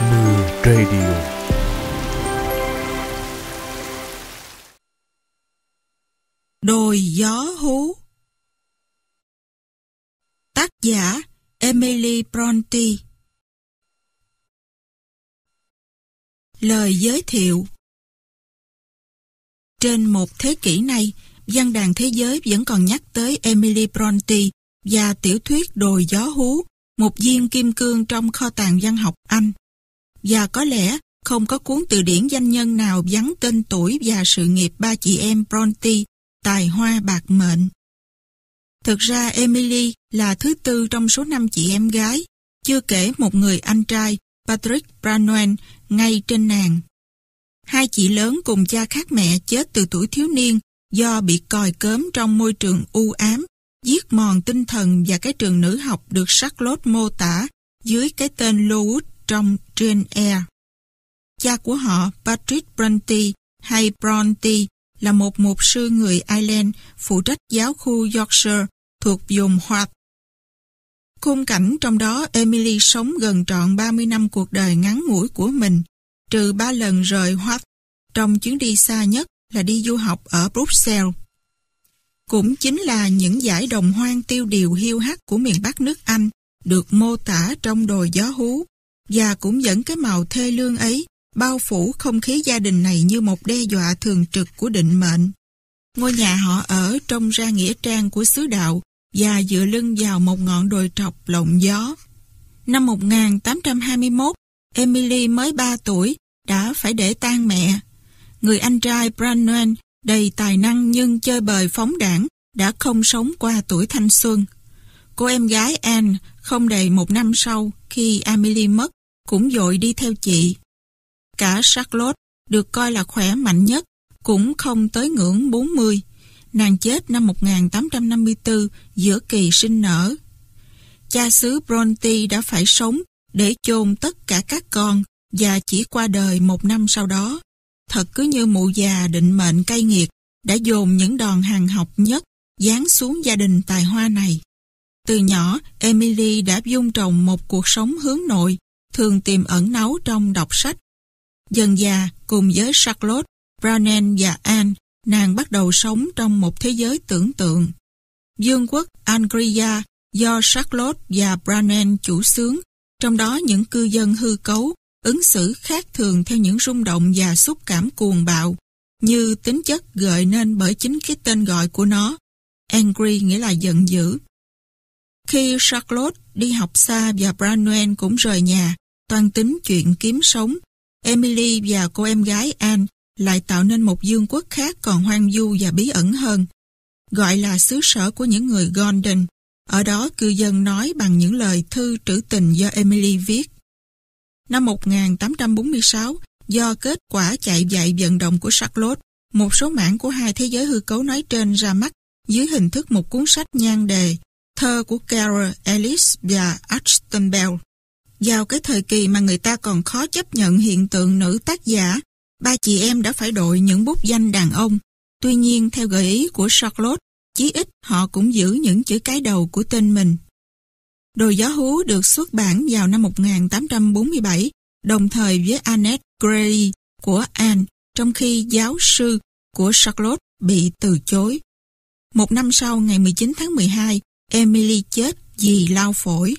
Mưa Radio Đồi gió hú Tác giả Emily Bronte Lời giới thiệu Trên một thế kỷ nay, văn đàn thế giới vẫn còn nhắc tới Emily Bronte và tiểu thuyết Đồi gió hú, một viên kim cương trong kho tàng văn học Anh. Và có lẽ không có cuốn từ điển danh nhân nào vắng tên tuổi và sự nghiệp ba chị em Bronte, tài hoa bạc mệnh. Thực ra Emily là thứ tư trong số năm chị em gái, chưa kể một người anh trai, Patrick Branwen, ngay trên nàng. Hai chị lớn cùng cha khác mẹ chết từ tuổi thiếu niên do bị còi cớm trong môi trường u ám, giết mòn tinh thần và cái trường nữ học được sắc lốt mô tả dưới cái tên Lowood trong trên Air Cha của họ, Patrick Bronte hay Bronte, là một mục sư người Ireland phụ trách giáo khu Yorkshire thuộc vùng Hoạch. Khung cảnh trong đó Emily sống gần trọn 30 năm cuộc đời ngắn ngủi của mình, trừ 3 lần rời Hoạch, trong chuyến đi xa nhất là đi du học ở Bruxelles. Cũng chính là những giải đồng hoang tiêu điều hiu hắt của miền Bắc nước Anh được mô tả trong đồi gió hú và cũng dẫn cái màu thê lương ấy bao phủ không khí gia đình này như một đe dọa thường trực của định mệnh. Ngôi nhà họ ở trong ra nghĩa trang của xứ đạo và dựa lưng vào một ngọn đồi trọc lộng gió. Năm 1821, Emily mới 3 tuổi đã phải để tang mẹ. Người anh trai Branwen đầy tài năng nhưng chơi bời phóng đảng đã không sống qua tuổi thanh xuân. Cô em gái Anne không đầy một năm sau khi Emily mất cũng dội đi theo chị. Cả Charlotte được coi là khỏe mạnh nhất, cũng không tới ngưỡng 40. Nàng chết năm 1854 giữa kỳ sinh nở. Cha xứ Bronte đã phải sống để chôn tất cả các con và chỉ qua đời một năm sau đó. Thật cứ như mụ già định mệnh cay nghiệt đã dồn những đòn hàng học nhất dán xuống gia đình tài hoa này. Từ nhỏ, Emily đã dung trồng một cuộc sống hướng nội, thường tìm ẩn náu trong đọc sách. Dần già, cùng với Charlotte, Brownen và Anne, nàng bắt đầu sống trong một thế giới tưởng tượng. Dương quốc Angria do Charlotte và Brownen chủ xướng, trong đó những cư dân hư cấu, ứng xử khác thường theo những rung động và xúc cảm cuồng bạo, như tính chất gợi nên bởi chính cái tên gọi của nó. Angry nghĩa là giận dữ. Khi Charlotte đi học xa và Branwen cũng rời nhà, toan tính chuyện kiếm sống, Emily và cô em gái Anne lại tạo nên một dương quốc khác còn hoang du và bí ẩn hơn, gọi là xứ sở của những người Golden. Ở đó cư dân nói bằng những lời thư trữ tình do Emily viết. Năm 1846, do kết quả chạy dạy vận động của Charlotte, một số mảng của hai thế giới hư cấu nói trên ra mắt dưới hình thức một cuốn sách nhan đề Thơ của Carol Ellis và Ashton Bell. Vào cái thời kỳ mà người ta còn khó chấp nhận hiện tượng nữ tác giả, ba chị em đã phải đội những bút danh đàn ông. Tuy nhiên, theo gợi ý của Charlotte, chí ít họ cũng giữ những chữ cái đầu của tên mình. Đồ gió hú được xuất bản vào năm 1847, đồng thời với Annette Gray của Anne, trong khi giáo sư của Charlotte bị từ chối. Một năm sau, ngày 19 tháng 12, Emily chết vì lao phổi.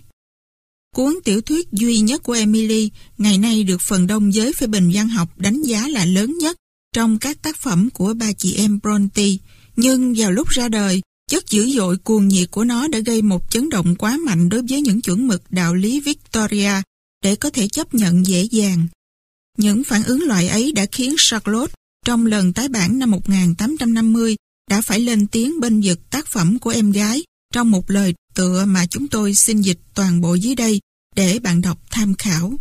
Cuốn tiểu thuyết duy nhất của Emily ngày nay được phần đông giới phê bình văn học đánh giá là lớn nhất trong các tác phẩm của ba chị em Bronte. Nhưng vào lúc ra đời, chất dữ dội cuồng nhiệt của nó đã gây một chấn động quá mạnh đối với những chuẩn mực đạo lý Victoria để có thể chấp nhận dễ dàng. Những phản ứng loại ấy đã khiến Charlotte trong lần tái bản năm 1850 đã phải lên tiếng bên vực tác phẩm của em gái trong một lời tựa mà chúng tôi xin dịch toàn bộ dưới đây để bạn đọc tham khảo.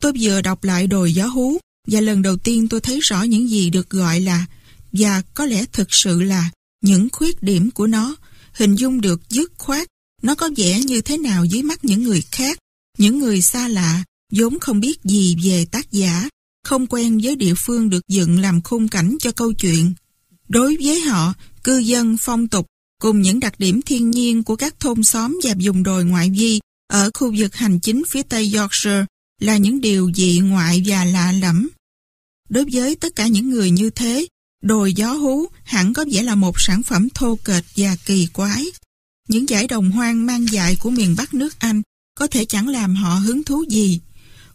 Tôi vừa đọc lại đồi gió hú và lần đầu tiên tôi thấy rõ những gì được gọi là và có lẽ thực sự là những khuyết điểm của nó, hình dung được dứt khoát, nó có vẻ như thế nào dưới mắt những người khác, những người xa lạ, vốn không biết gì về tác giả, không quen với địa phương được dựng làm khung cảnh cho câu chuyện. Đối với họ, cư dân phong tục cùng những đặc điểm thiên nhiên của các thôn xóm và vùng đồi ngoại vi ở khu vực hành chính phía Tây Yorkshire là những điều dị ngoại và lạ lẫm. Đối với tất cả những người như thế, đồi gió hú hẳn có vẻ là một sản phẩm thô kệch và kỳ quái. Những giải đồng hoang mang dại của miền Bắc nước Anh có thể chẳng làm họ hứng thú gì.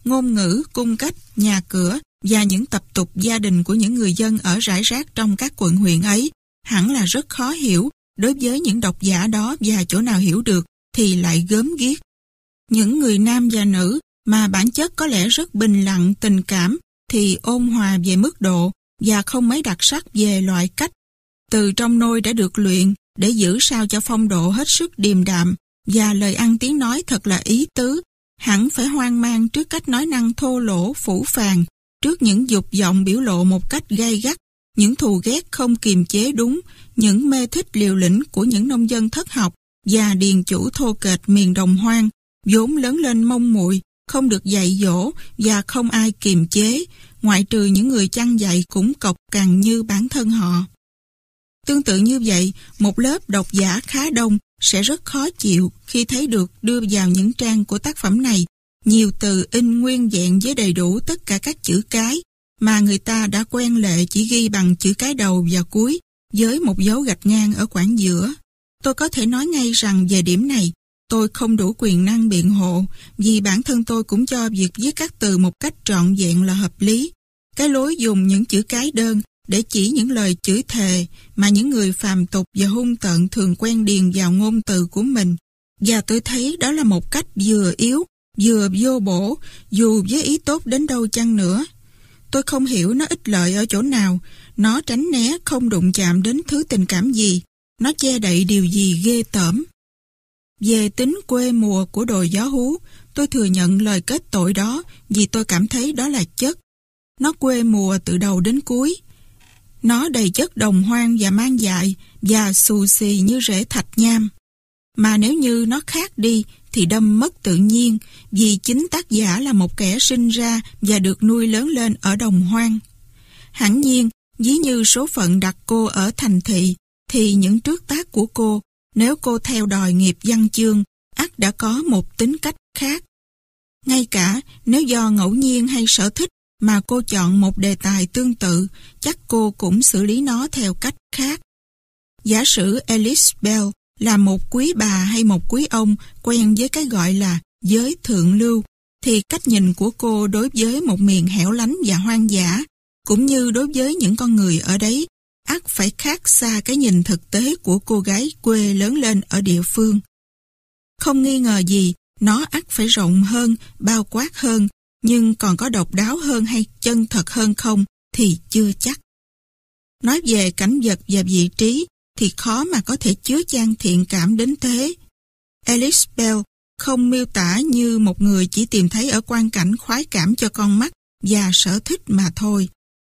Ngôn ngữ, cung cách, nhà cửa và những tập tục gia đình của những người dân ở rải rác trong các quận huyện ấy hẳn là rất khó hiểu đối với những độc giả đó và chỗ nào hiểu được thì lại gớm ghiếc. Những người nam và nữ mà bản chất có lẽ rất bình lặng tình cảm thì ôn hòa về mức độ và không mấy đặc sắc về loại cách. Từ trong nôi đã được luyện để giữ sao cho phong độ hết sức điềm đạm và lời ăn tiếng nói thật là ý tứ, hẳn phải hoang mang trước cách nói năng thô lỗ, phủ phàng, trước những dục vọng biểu lộ một cách gay gắt, những thù ghét không kiềm chế đúng, những mê thích liều lĩnh của những nông dân thất học và điền chủ thô kệch miền đồng hoang, vốn lớn lên mông muội không được dạy dỗ và không ai kiềm chế, ngoại trừ những người chăn dạy cũng cọc càng như bản thân họ. Tương tự như vậy, một lớp độc giả khá đông sẽ rất khó chịu khi thấy được đưa vào những trang của tác phẩm này nhiều từ in nguyên dạng với đầy đủ tất cả các chữ cái mà người ta đã quen lệ chỉ ghi bằng chữ cái đầu và cuối với một dấu gạch ngang ở khoảng giữa. Tôi có thể nói ngay rằng về điểm này, Tôi không đủ quyền năng biện hộ vì bản thân tôi cũng cho việc viết các từ một cách trọn vẹn là hợp lý. Cái lối dùng những chữ cái đơn để chỉ những lời chửi thề mà những người phàm tục và hung tợn thường quen điền vào ngôn từ của mình. Và tôi thấy đó là một cách vừa yếu, vừa vô bổ, dù với ý tốt đến đâu chăng nữa. Tôi không hiểu nó ích lợi ở chỗ nào, nó tránh né không đụng chạm đến thứ tình cảm gì, nó che đậy điều gì ghê tởm. Về tính quê mùa của đồi gió hú, tôi thừa nhận lời kết tội đó vì tôi cảm thấy đó là chất. Nó quê mùa từ đầu đến cuối. Nó đầy chất đồng hoang và mang dại và xù xì như rễ thạch nham. Mà nếu như nó khác đi thì đâm mất tự nhiên vì chính tác giả là một kẻ sinh ra và được nuôi lớn lên ở đồng hoang. Hẳn nhiên, dí như số phận đặt cô ở thành thị thì những trước tác của cô nếu cô theo đòi nghiệp văn chương, ắt đã có một tính cách khác. Ngay cả nếu do ngẫu nhiên hay sở thích mà cô chọn một đề tài tương tự, chắc cô cũng xử lý nó theo cách khác. Giả sử Alice Bell là một quý bà hay một quý ông quen với cái gọi là giới thượng lưu, thì cách nhìn của cô đối với một miền hẻo lánh và hoang dã, cũng như đối với những con người ở đấy ắt phải khác xa cái nhìn thực tế của cô gái quê lớn lên ở địa phương. Không nghi ngờ gì, nó ắt phải rộng hơn, bao quát hơn, nhưng còn có độc đáo hơn hay chân thật hơn không thì chưa chắc. Nói về cảnh vật và vị trí thì khó mà có thể chứa chan thiện cảm đến thế. Alice Bell không miêu tả như một người chỉ tìm thấy ở quan cảnh khoái cảm cho con mắt và sở thích mà thôi.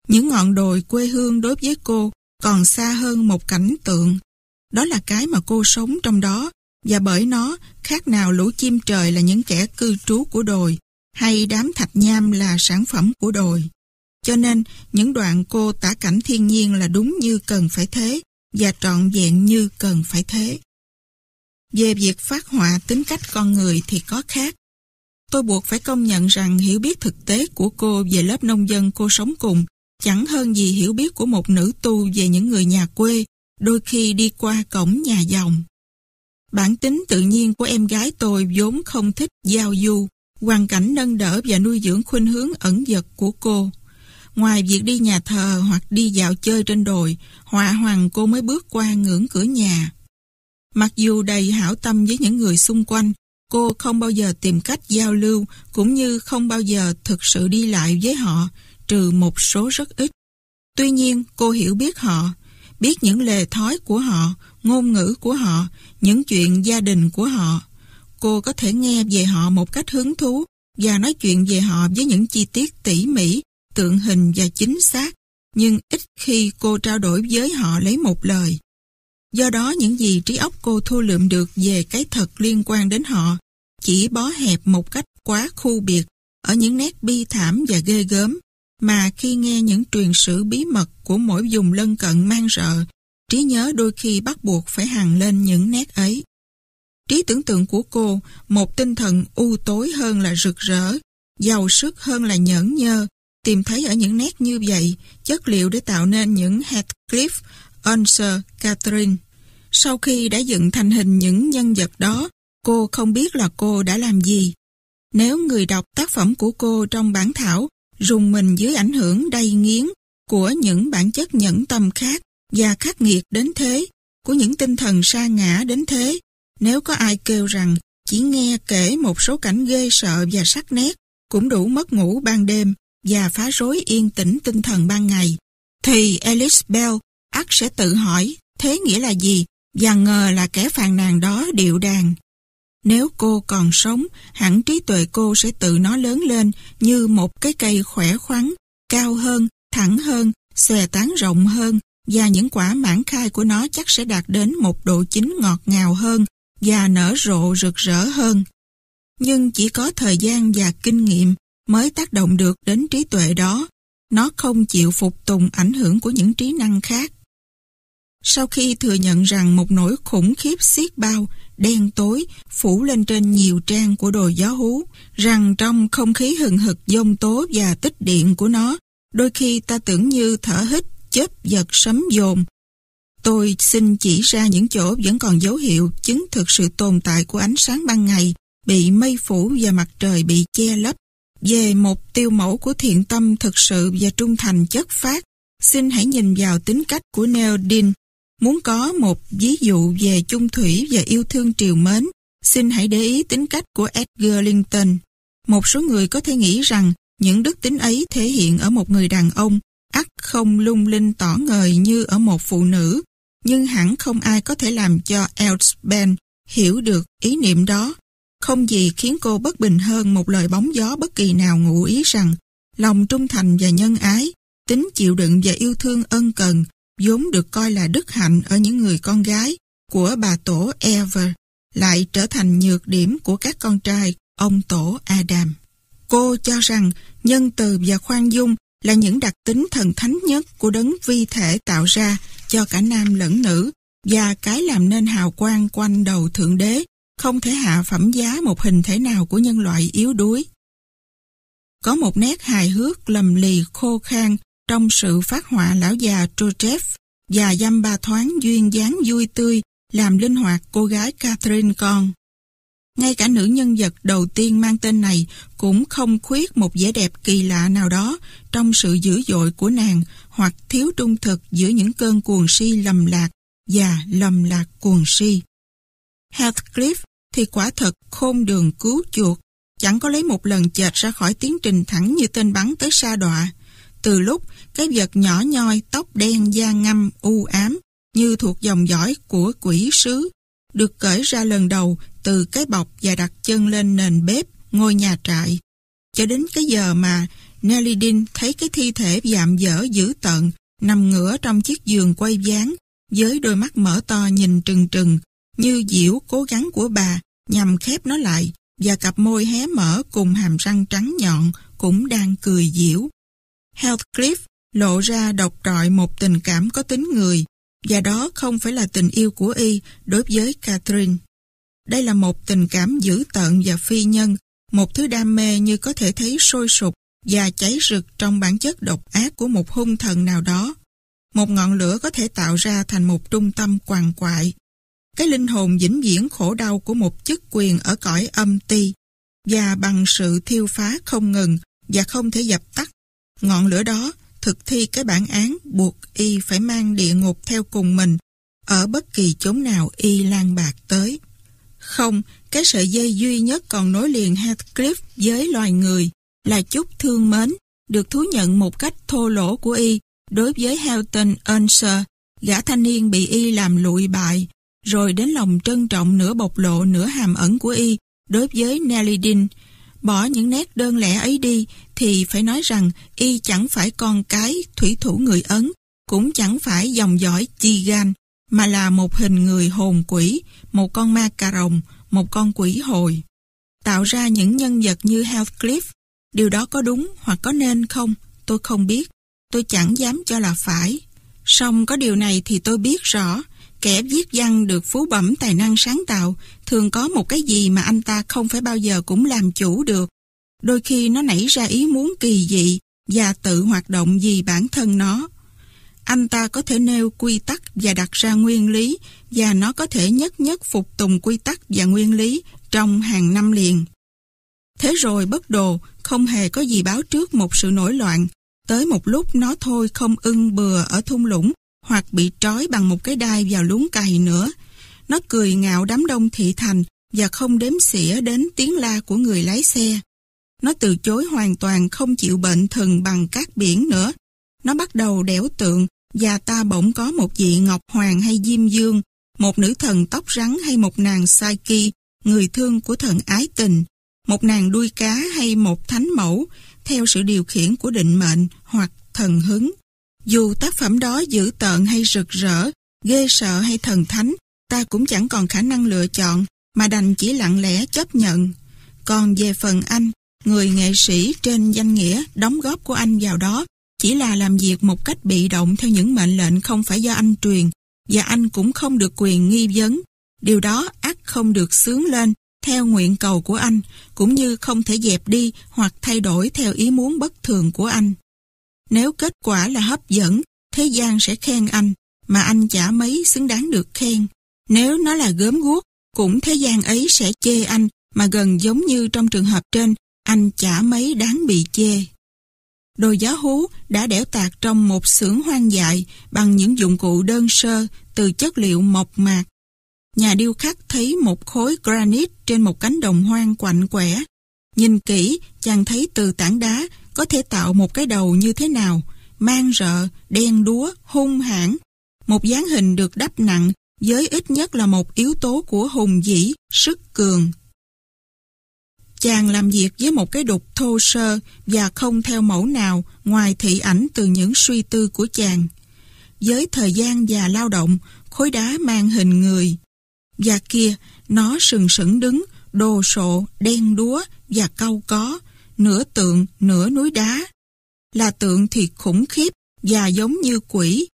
Những ngọn đồi quê hương đối với cô còn xa hơn một cảnh tượng. Đó là cái mà cô sống trong đó, và bởi nó khác nào lũ chim trời là những kẻ cư trú của đồi, hay đám thạch nham là sản phẩm của đồi. Cho nên, những đoạn cô tả cảnh thiên nhiên là đúng như cần phải thế, và trọn vẹn như cần phải thế. Về việc phát họa tính cách con người thì có khác. Tôi buộc phải công nhận rằng hiểu biết thực tế của cô về lớp nông dân cô sống cùng chẳng hơn gì hiểu biết của một nữ tu về những người nhà quê, đôi khi đi qua cổng nhà dòng. Bản tính tự nhiên của em gái tôi vốn không thích giao du, hoàn cảnh nâng đỡ và nuôi dưỡng khuynh hướng ẩn giật của cô. Ngoài việc đi nhà thờ hoặc đi dạo chơi trên đồi, họa hoàng cô mới bước qua ngưỡng cửa nhà. Mặc dù đầy hảo tâm với những người xung quanh, cô không bao giờ tìm cách giao lưu cũng như không bao giờ thực sự đi lại với họ, trừ một số rất ít. Tuy nhiên, cô hiểu biết họ, biết những lề thói của họ, ngôn ngữ của họ, những chuyện gia đình của họ. Cô có thể nghe về họ một cách hứng thú và nói chuyện về họ với những chi tiết tỉ mỉ, tượng hình và chính xác, nhưng ít khi cô trao đổi với họ lấy một lời. Do đó những gì trí óc cô thu lượm được về cái thật liên quan đến họ chỉ bó hẹp một cách quá khu biệt ở những nét bi thảm và ghê gớm mà khi nghe những truyền sử bí mật của mỗi vùng lân cận mang rợ, trí nhớ đôi khi bắt buộc phải hằng lên những nét ấy. Trí tưởng tượng của cô, một tinh thần u tối hơn là rực rỡ, giàu sức hơn là nhẫn nhơ, tìm thấy ở những nét như vậy, chất liệu để tạo nên những Heathcliff, Unser, Catherine. Sau khi đã dựng thành hình những nhân vật đó, cô không biết là cô đã làm gì. Nếu người đọc tác phẩm của cô trong bản thảo rùng mình dưới ảnh hưởng đầy nghiến của những bản chất nhẫn tâm khác và khắc nghiệt đến thế, của những tinh thần sa ngã đến thế, nếu có ai kêu rằng chỉ nghe kể một số cảnh ghê sợ và sắc nét cũng đủ mất ngủ ban đêm và phá rối yên tĩnh tinh thần ban ngày, thì Alice Bell ắt sẽ tự hỏi thế nghĩa là gì và ngờ là kẻ phàn nàn đó điệu đàn nếu cô còn sống, hẳn trí tuệ cô sẽ tự nó lớn lên như một cái cây khỏe khoắn, cao hơn, thẳng hơn, xòe tán rộng hơn và những quả mãn khai của nó chắc sẽ đạt đến một độ chín ngọt ngào hơn và nở rộ rực rỡ hơn. Nhưng chỉ có thời gian và kinh nghiệm mới tác động được đến trí tuệ đó. Nó không chịu phục tùng ảnh hưởng của những trí năng khác. Sau khi thừa nhận rằng một nỗi khủng khiếp xiết bao, đen tối, phủ lên trên nhiều trang của đồ gió hú, rằng trong không khí hừng hực dông tố và tích điện của nó, đôi khi ta tưởng như thở hít, chớp giật sấm dồn. Tôi xin chỉ ra những chỗ vẫn còn dấu hiệu chứng thực sự tồn tại của ánh sáng ban ngày, bị mây phủ và mặt trời bị che lấp. Về một tiêu mẫu của thiện tâm thực sự và trung thành chất phát, xin hãy nhìn vào tính cách của Neil Dean Muốn có một ví dụ về chung thủy và yêu thương triều mến, xin hãy để ý tính cách của Edgar Linton. Một số người có thể nghĩ rằng những đức tính ấy thể hiện ở một người đàn ông, ắt không lung linh tỏ ngời như ở một phụ nữ, nhưng hẳn không ai có thể làm cho Elsben hiểu được ý niệm đó. Không gì khiến cô bất bình hơn một lời bóng gió bất kỳ nào ngụ ý rằng lòng trung thành và nhân ái, tính chịu đựng và yêu thương ân cần vốn được coi là đức hạnh ở những người con gái của bà tổ Ever, lại trở thành nhược điểm của các con trai ông tổ Adam. Cô cho rằng nhân từ và khoan dung là những đặc tính thần thánh nhất của đấng vi thể tạo ra cho cả nam lẫn nữ và cái làm nên hào quang quanh đầu Thượng Đế không thể hạ phẩm giá một hình thể nào của nhân loại yếu đuối. Có một nét hài hước lầm lì khô khan trong sự phát họa lão già Trochev và dăm ba thoáng duyên dáng vui tươi làm linh hoạt cô gái Catherine con. Ngay cả nữ nhân vật đầu tiên mang tên này cũng không khuyết một vẻ đẹp kỳ lạ nào đó trong sự dữ dội của nàng hoặc thiếu trung thực giữa những cơn cuồng si lầm lạc và lầm lạc cuồng si. Heathcliff thì quả thật khôn đường cứu chuột, chẳng có lấy một lần chệch ra khỏi tiến trình thẳng như tên bắn tới sa đọa. Từ lúc cái vật nhỏ nhoi, tóc đen, da ngâm, u ám, như thuộc dòng dõi của quỷ sứ, được cởi ra lần đầu từ cái bọc và đặt chân lên nền bếp, ngôi nhà trại. Cho đến cái giờ mà Nelly Dean thấy cái thi thể dạm dở dữ tận nằm ngửa trong chiếc giường quay ván, với đôi mắt mở to nhìn trừng trừng, như diễu cố gắng của bà nhằm khép nó lại và cặp môi hé mở cùng hàm răng trắng nhọn cũng đang cười diễu. Heathcliff lộ ra độc trọi một tình cảm có tính người, và đó không phải là tình yêu của y đối với Catherine. Đây là một tình cảm dữ tợn và phi nhân, một thứ đam mê như có thể thấy sôi sụp và cháy rực trong bản chất độc ác của một hung thần nào đó. Một ngọn lửa có thể tạo ra thành một trung tâm quằn quại. Cái linh hồn vĩnh viễn khổ đau của một chức quyền ở cõi âm ti và bằng sự thiêu phá không ngừng và không thể dập tắt. Ngọn lửa đó thực thi cái bản án buộc y phải mang địa ngục theo cùng mình ở bất kỳ chốn nào y lan bạc tới. Không, cái sợi dây duy nhất còn nối liền Heathcliff với loài người là chút thương mến được thú nhận một cách thô lỗ của y đối với Helton Unser, gã thanh niên bị y làm lụi bại, rồi đến lòng trân trọng nửa bộc lộ nửa hàm ẩn của y đối với Nelly Dean. Bỏ những nét đơn lẻ ấy đi thì phải nói rằng y chẳng phải con cái thủy thủ người Ấn, cũng chẳng phải dòng dõi chi gan, mà là một hình người hồn quỷ, một con ma cà rồng, một con quỷ hồi. Tạo ra những nhân vật như Heathcliff, điều đó có đúng hoặc có nên không, tôi không biết, tôi chẳng dám cho là phải. Song có điều này thì tôi biết rõ, kẻ viết văn được phú bẩm tài năng sáng tạo thường có một cái gì mà anh ta không phải bao giờ cũng làm chủ được Đôi khi nó nảy ra ý muốn kỳ dị và tự hoạt động vì bản thân nó. Anh ta có thể nêu quy tắc và đặt ra nguyên lý và nó có thể nhất nhất phục tùng quy tắc và nguyên lý trong hàng năm liền. Thế rồi bất đồ không hề có gì báo trước một sự nổi loạn. Tới một lúc nó thôi không ưng bừa ở thung lũng hoặc bị trói bằng một cái đai vào luống cày nữa. Nó cười ngạo đám đông thị thành và không đếm xỉa đến tiếng la của người lái xe. Nó từ chối hoàn toàn không chịu bệnh thần bằng cát biển nữa. Nó bắt đầu đẻo tượng và ta bỗng có một vị Ngọc Hoàng hay Diêm Dương, một nữ thần tóc rắn hay một nàng Psyche, người thương của thần ái tình, một nàng đuôi cá hay một thánh mẫu, theo sự điều khiển của định mệnh hoặc thần hứng. Dù tác phẩm đó dữ tợn hay rực rỡ, ghê sợ hay thần thánh, ta cũng chẳng còn khả năng lựa chọn, mà đành chỉ lặng lẽ chấp nhận. Còn về phần anh, Người nghệ sĩ trên danh nghĩa đóng góp của anh vào đó chỉ là làm việc một cách bị động theo những mệnh lệnh không phải do anh truyền và anh cũng không được quyền nghi vấn. Điều đó ác không được sướng lên theo nguyện cầu của anh cũng như không thể dẹp đi hoặc thay đổi theo ý muốn bất thường của anh. Nếu kết quả là hấp dẫn, thế gian sẽ khen anh mà anh chả mấy xứng đáng được khen. Nếu nó là gớm guốc, cũng thế gian ấy sẽ chê anh mà gần giống như trong trường hợp trên anh chả mấy đáng bị chê. Đồ giá hú đã đẽo tạc trong một xưởng hoang dại bằng những dụng cụ đơn sơ từ chất liệu mộc mạc. Nhà điêu khắc thấy một khối granite trên một cánh đồng hoang quạnh quẻ. Nhìn kỹ, chàng thấy từ tảng đá có thể tạo một cái đầu như thế nào, mang rợ, đen đúa, hung hãn. Một dáng hình được đắp nặng với ít nhất là một yếu tố của hùng dĩ, sức cường, Chàng làm việc với một cái đục thô sơ và không theo mẫu nào ngoài thị ảnh từ những suy tư của chàng. Với thời gian và lao động, khối đá mang hình người. Và kia, nó sừng sững đứng, đồ sộ, đen đúa và cau có, nửa tượng, nửa núi đá. Là tượng thì khủng khiếp và giống như quỷ.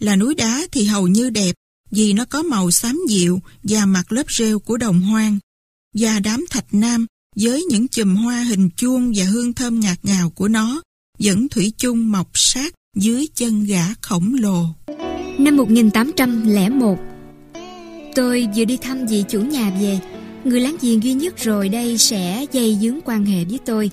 Là núi đá thì hầu như đẹp vì nó có màu xám dịu và mặt lớp rêu của đồng hoang. Và đám thạch nam với những chùm hoa hình chuông và hương thơm ngạt ngào của nó, vẫn thủy chung mọc sát dưới chân gã khổng lồ. Năm 1801, tôi vừa đi thăm vị chủ nhà về, người láng giềng duy nhất rồi đây sẽ dây dướng quan hệ với tôi.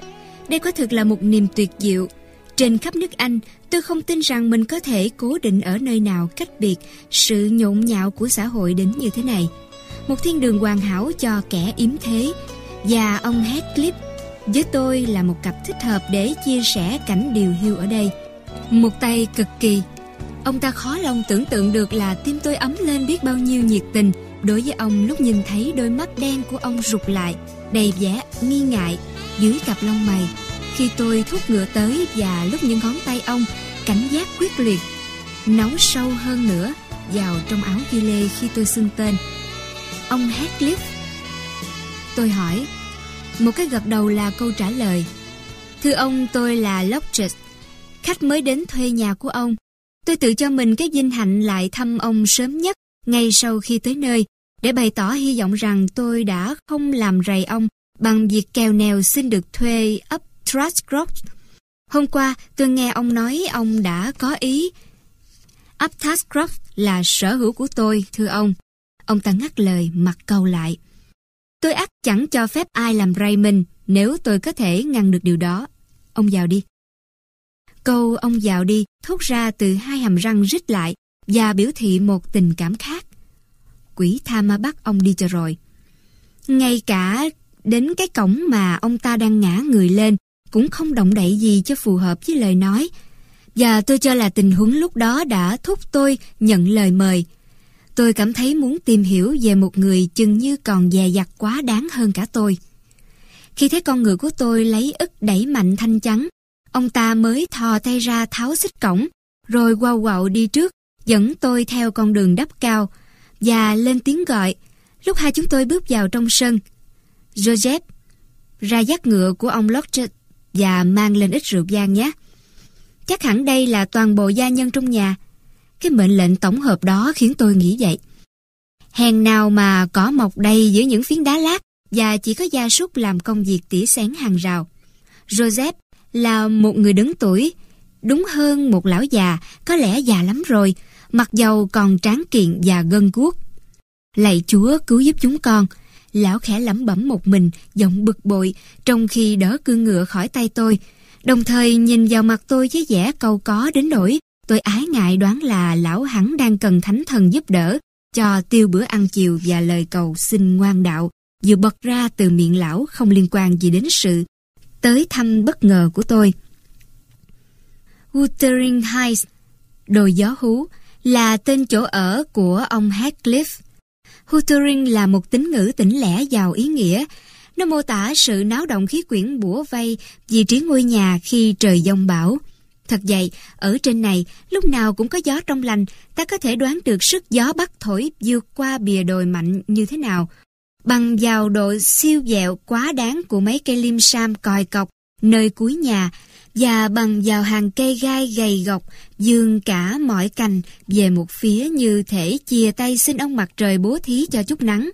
Đây quả thực là một niềm tuyệt diệu. Trên khắp nước Anh, tôi không tin rằng mình có thể cố định ở nơi nào cách biệt sự nhộn nhạo của xã hội đến như thế này. Một thiên đường hoàn hảo cho kẻ yếm thế, và ông hát clip với tôi là một cặp thích hợp để chia sẻ cảnh điều hưu ở đây. Một tay cực kỳ. Ông ta khó lòng tưởng tượng được là tim tôi ấm lên biết bao nhiêu nhiệt tình đối với ông lúc nhìn thấy đôi mắt đen của ông rụt lại, đầy vẻ nghi ngại dưới cặp lông mày. Khi tôi thúc ngựa tới và lúc những ngón tay ông cảnh giác quyết liệt, nấu sâu hơn nữa vào trong áo ghi lê khi tôi xưng tên. Ông hát clip tôi hỏi. Một cái gật đầu là câu trả lời. Thưa ông, tôi là Lockridge, khách mới đến thuê nhà của ông. Tôi tự cho mình cái vinh hạnh lại thăm ông sớm nhất ngay sau khi tới nơi để bày tỏ hy vọng rằng tôi đã không làm rầy ông bằng việc kèo nèo xin được thuê ấp Trashgrove. Hôm qua tôi nghe ông nói ông đã có ý ấp Trashgrove là sở hữu của tôi, thưa ông. Ông ta ngắt lời mặt cầu lại. Tôi ắt chẳng cho phép ai làm rầy mình nếu tôi có thể ngăn được điều đó. Ông vào đi. Câu ông vào đi thốt ra từ hai hàm răng rít lại và biểu thị một tình cảm khác. Quỷ tha ma bắt ông đi cho rồi. Ngay cả đến cái cổng mà ông ta đang ngã người lên cũng không động đậy gì cho phù hợp với lời nói. Và tôi cho là tình huống lúc đó đã thúc tôi nhận lời mời Tôi cảm thấy muốn tìm hiểu về một người chừng như còn dè dặt quá đáng hơn cả tôi. Khi thấy con ngựa của tôi lấy ức đẩy mạnh thanh chắn, ông ta mới thò tay ra tháo xích cổng, rồi quao quạo đi trước, dẫn tôi theo con đường đắp cao, và lên tiếng gọi, lúc hai chúng tôi bước vào trong sân. Joseph, ra dắt ngựa của ông Lodge và mang lên ít rượu vang nhé. Chắc hẳn đây là toàn bộ gia nhân trong nhà, cái mệnh lệnh tổng hợp đó khiến tôi nghĩ vậy. Hèn nào mà cỏ mọc đầy giữa những phiến đá lát và chỉ có gia súc làm công việc tỉa sáng hàng rào. Joseph là một người đứng tuổi, đúng hơn một lão già, có lẽ già lắm rồi, mặc dầu còn tráng kiện và gân guốc. Lạy Chúa cứu giúp chúng con. Lão khẽ lẩm bẩm một mình, giọng bực bội, trong khi đỡ cương ngựa khỏi tay tôi, đồng thời nhìn vào mặt tôi với vẻ cầu có đến nỗi Tôi ái ngại đoán là lão hắn đang cần thánh thần giúp đỡ cho tiêu bữa ăn chiều và lời cầu xin ngoan đạo vừa bật ra từ miệng lão không liên quan gì đến sự tới thăm bất ngờ của tôi. Wuthering Heights, đồi gió hú, là tên chỗ ở của ông Heathcliff. Wuthering là một tính ngữ tỉnh lẻ giàu ý nghĩa. Nó mô tả sự náo động khí quyển bủa vây vị trí ngôi nhà khi trời giông bão. Thật vậy, ở trên này, lúc nào cũng có gió trong lành, ta có thể đoán được sức gió bắt thổi vượt qua bìa đồi mạnh như thế nào. Bằng vào độ siêu dẹo quá đáng của mấy cây lim sam còi cọc, nơi cuối nhà, và bằng vào hàng cây gai gầy gọc, dương cả mọi cành về một phía như thể chia tay xin ông mặt trời bố thí cho chút nắng.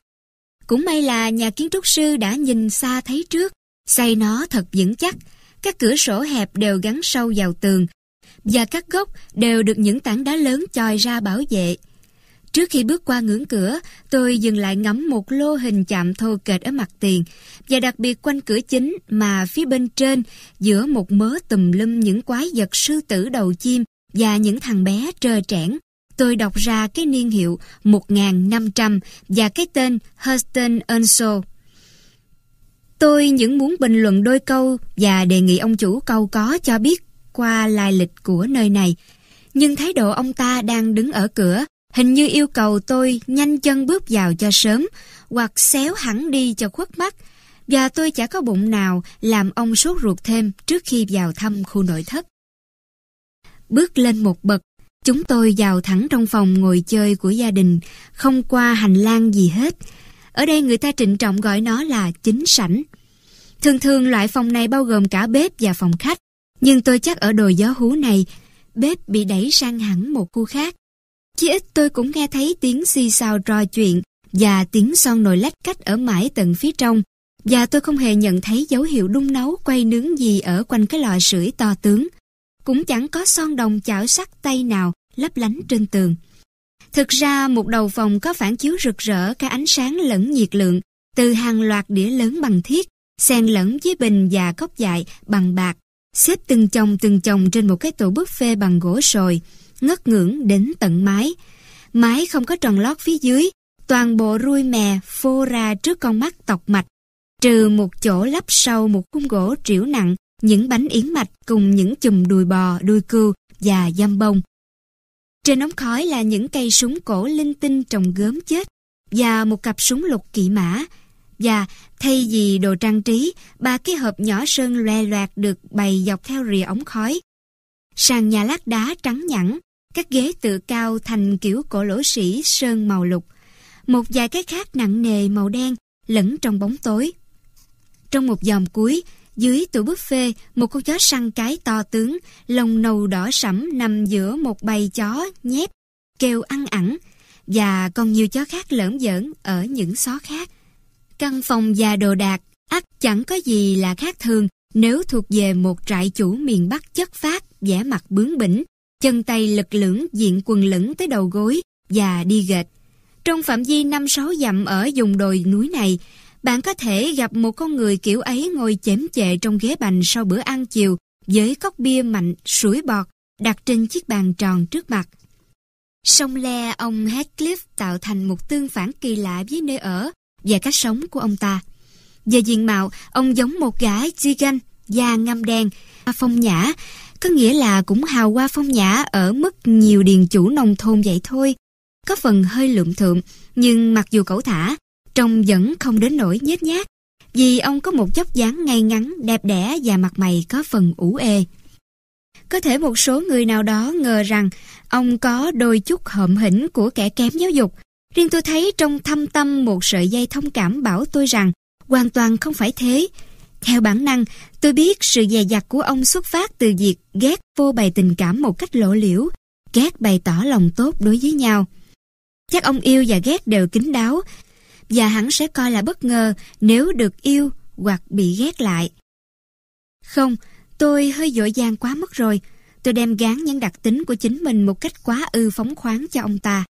Cũng may là nhà kiến trúc sư đã nhìn xa thấy trước, xây nó thật vững chắc, các cửa sổ hẹp đều gắn sâu vào tường và các góc đều được những tảng đá lớn chòi ra bảo vệ. Trước khi bước qua ngưỡng cửa, tôi dừng lại ngắm một lô hình chạm thô kệch ở mặt tiền và đặc biệt quanh cửa chính mà phía bên trên giữa một mớ tùm lum những quái vật sư tử đầu chim và những thằng bé trơ trẽn. Tôi đọc ra cái niên hiệu 1500 và cái tên Hurston Earnshaw. Tôi những muốn bình luận đôi câu và đề nghị ông chủ câu có cho biết qua lai lịch của nơi này. Nhưng thái độ ông ta đang đứng ở cửa, hình như yêu cầu tôi nhanh chân bước vào cho sớm, hoặc xéo hẳn đi cho khuất mắt, và tôi chả có bụng nào làm ông sốt ruột thêm trước khi vào thăm khu nội thất. Bước lên một bậc, chúng tôi vào thẳng trong phòng ngồi chơi của gia đình, không qua hành lang gì hết, ở đây người ta trịnh trọng gọi nó là chính sảnh. Thường thường loại phòng này bao gồm cả bếp và phòng khách. Nhưng tôi chắc ở đồi gió hú này, bếp bị đẩy sang hẳn một khu khác. Chỉ ít tôi cũng nghe thấy tiếng xì xào trò chuyện và tiếng son nồi lách cách ở mãi tận phía trong. Và tôi không hề nhận thấy dấu hiệu đun nấu quay nướng gì ở quanh cái lò sưởi to tướng. Cũng chẳng có son đồng chảo sắt tay nào lấp lánh trên tường. Thực ra một đầu phòng có phản chiếu rực rỡ cả ánh sáng lẫn nhiệt lượng từ hàng loạt đĩa lớn bằng thiết, xen lẫn với bình và cốc dại bằng bạc, xếp từng chồng từng chồng trên một cái tổ buffet bằng gỗ sồi, ngất ngưỡng đến tận mái. Mái không có tròn lót phía dưới, toàn bộ ruôi mè phô ra trước con mắt tọc mạch, trừ một chỗ lắp sau một khung gỗ triểu nặng, những bánh yến mạch cùng những chùm đùi bò, đuôi cừu và giam bông. Trên ống khói là những cây súng cổ linh tinh trồng gớm chết và một cặp súng lục kỵ mã và thay vì đồ trang trí, ba cái hộp nhỏ sơn loe loẹt được bày dọc theo rìa ống khói. Sàn nhà lát đá trắng nhẵn, các ghế tự cao thành kiểu cổ lỗ sĩ sơn màu lục, một vài cái khác nặng nề màu đen lẫn trong bóng tối. Trong một dòng cuối, dưới tủ buffet, một con chó săn cái to tướng, lông nâu đỏ sẫm nằm giữa một bầy chó nhép, kêu ăn ẳng, và còn nhiều chó khác lởm giỡn ở những xó khác. Căn phòng già đồ đạc, ắt chẳng có gì là khác thường nếu thuộc về một trại chủ miền Bắc chất phát, vẻ mặt bướng bỉnh, chân tay lực lưỡng diện quần lửng tới đầu gối và đi gệt. Trong phạm vi năm sáu dặm ở vùng đồi núi này, bạn có thể gặp một con người kiểu ấy ngồi chém chệ trong ghế bành sau bữa ăn chiều với cốc bia mạnh, sủi bọt đặt trên chiếc bàn tròn trước mặt. Sông le ông Heathcliff tạo thành một tương phản kỳ lạ với nơi ở và cách sống của ông ta. Về diện mạo, ông giống một gã Zigan, da ngăm đen, phong nhã, có nghĩa là cũng hào hoa phong nhã ở mức nhiều điền chủ nông thôn vậy thôi. Có phần hơi lượm thượng, nhưng mặc dù cẩu thả, trông vẫn không đến nỗi nhếch nhác, vì ông có một dốc dáng ngay ngắn, đẹp đẽ và mặt mày có phần ủ ê. Có thể một số người nào đó ngờ rằng ông có đôi chút hợm hỉnh của kẻ kém giáo dục. Riêng tôi thấy trong thâm tâm một sợi dây thông cảm bảo tôi rằng hoàn toàn không phải thế. Theo bản năng, tôi biết sự dè dặt của ông xuất phát từ việc ghét vô bày tình cảm một cách lộ liễu, ghét bày tỏ lòng tốt đối với nhau. Chắc ông yêu và ghét đều kín đáo, và hắn sẽ coi là bất ngờ nếu được yêu hoặc bị ghét lại. Không, tôi hơi dội dàng quá mất rồi. Tôi đem gán những đặc tính của chính mình một cách quá ư phóng khoáng cho ông ta.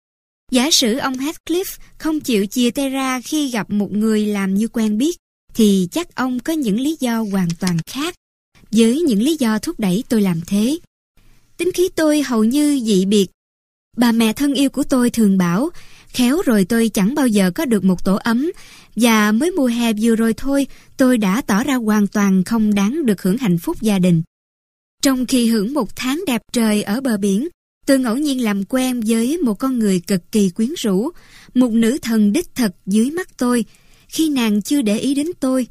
Giả sử ông Heathcliff không chịu chia tay ra khi gặp một người làm như quen biết, thì chắc ông có những lý do hoàn toàn khác với những lý do thúc đẩy tôi làm thế. Tính khí tôi hầu như dị biệt. Bà mẹ thân yêu của tôi thường bảo Khéo rồi tôi chẳng bao giờ có được một tổ ấm và mới mùa hè vừa rồi thôi tôi đã tỏ ra hoàn toàn không đáng được hưởng hạnh phúc gia đình. Trong khi hưởng một tháng đẹp trời ở bờ biển, tôi ngẫu nhiên làm quen với một con người cực kỳ quyến rũ, một nữ thần đích thật dưới mắt tôi, khi nàng chưa để ý đến tôi.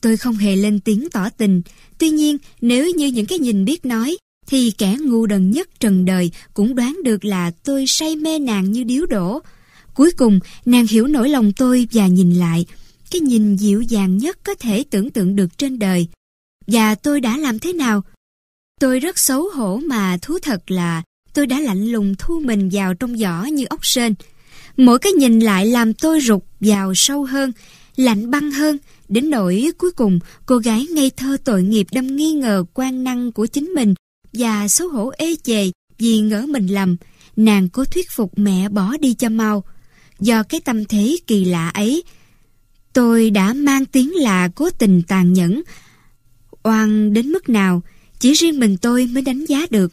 Tôi không hề lên tiếng tỏ tình, tuy nhiên nếu như những cái nhìn biết nói, thì kẻ ngu đần nhất trần đời cũng đoán được là tôi say mê nàng như điếu đổ, Cuối cùng, nàng hiểu nỗi lòng tôi và nhìn lại, cái nhìn dịu dàng nhất có thể tưởng tượng được trên đời. Và tôi đã làm thế nào? Tôi rất xấu hổ mà thú thật là tôi đã lạnh lùng thu mình vào trong giỏ như ốc sên. Mỗi cái nhìn lại làm tôi rụt vào sâu hơn, lạnh băng hơn, đến nỗi cuối cùng cô gái ngây thơ tội nghiệp đâm nghi ngờ quan năng của chính mình và xấu hổ ê chề vì ngỡ mình lầm. Nàng cố thuyết phục mẹ bỏ đi cho mau. Do cái tâm thế kỳ lạ ấy, tôi đã mang tiếng là cố tình tàn nhẫn. Oan đến mức nào, chỉ riêng mình tôi mới đánh giá được.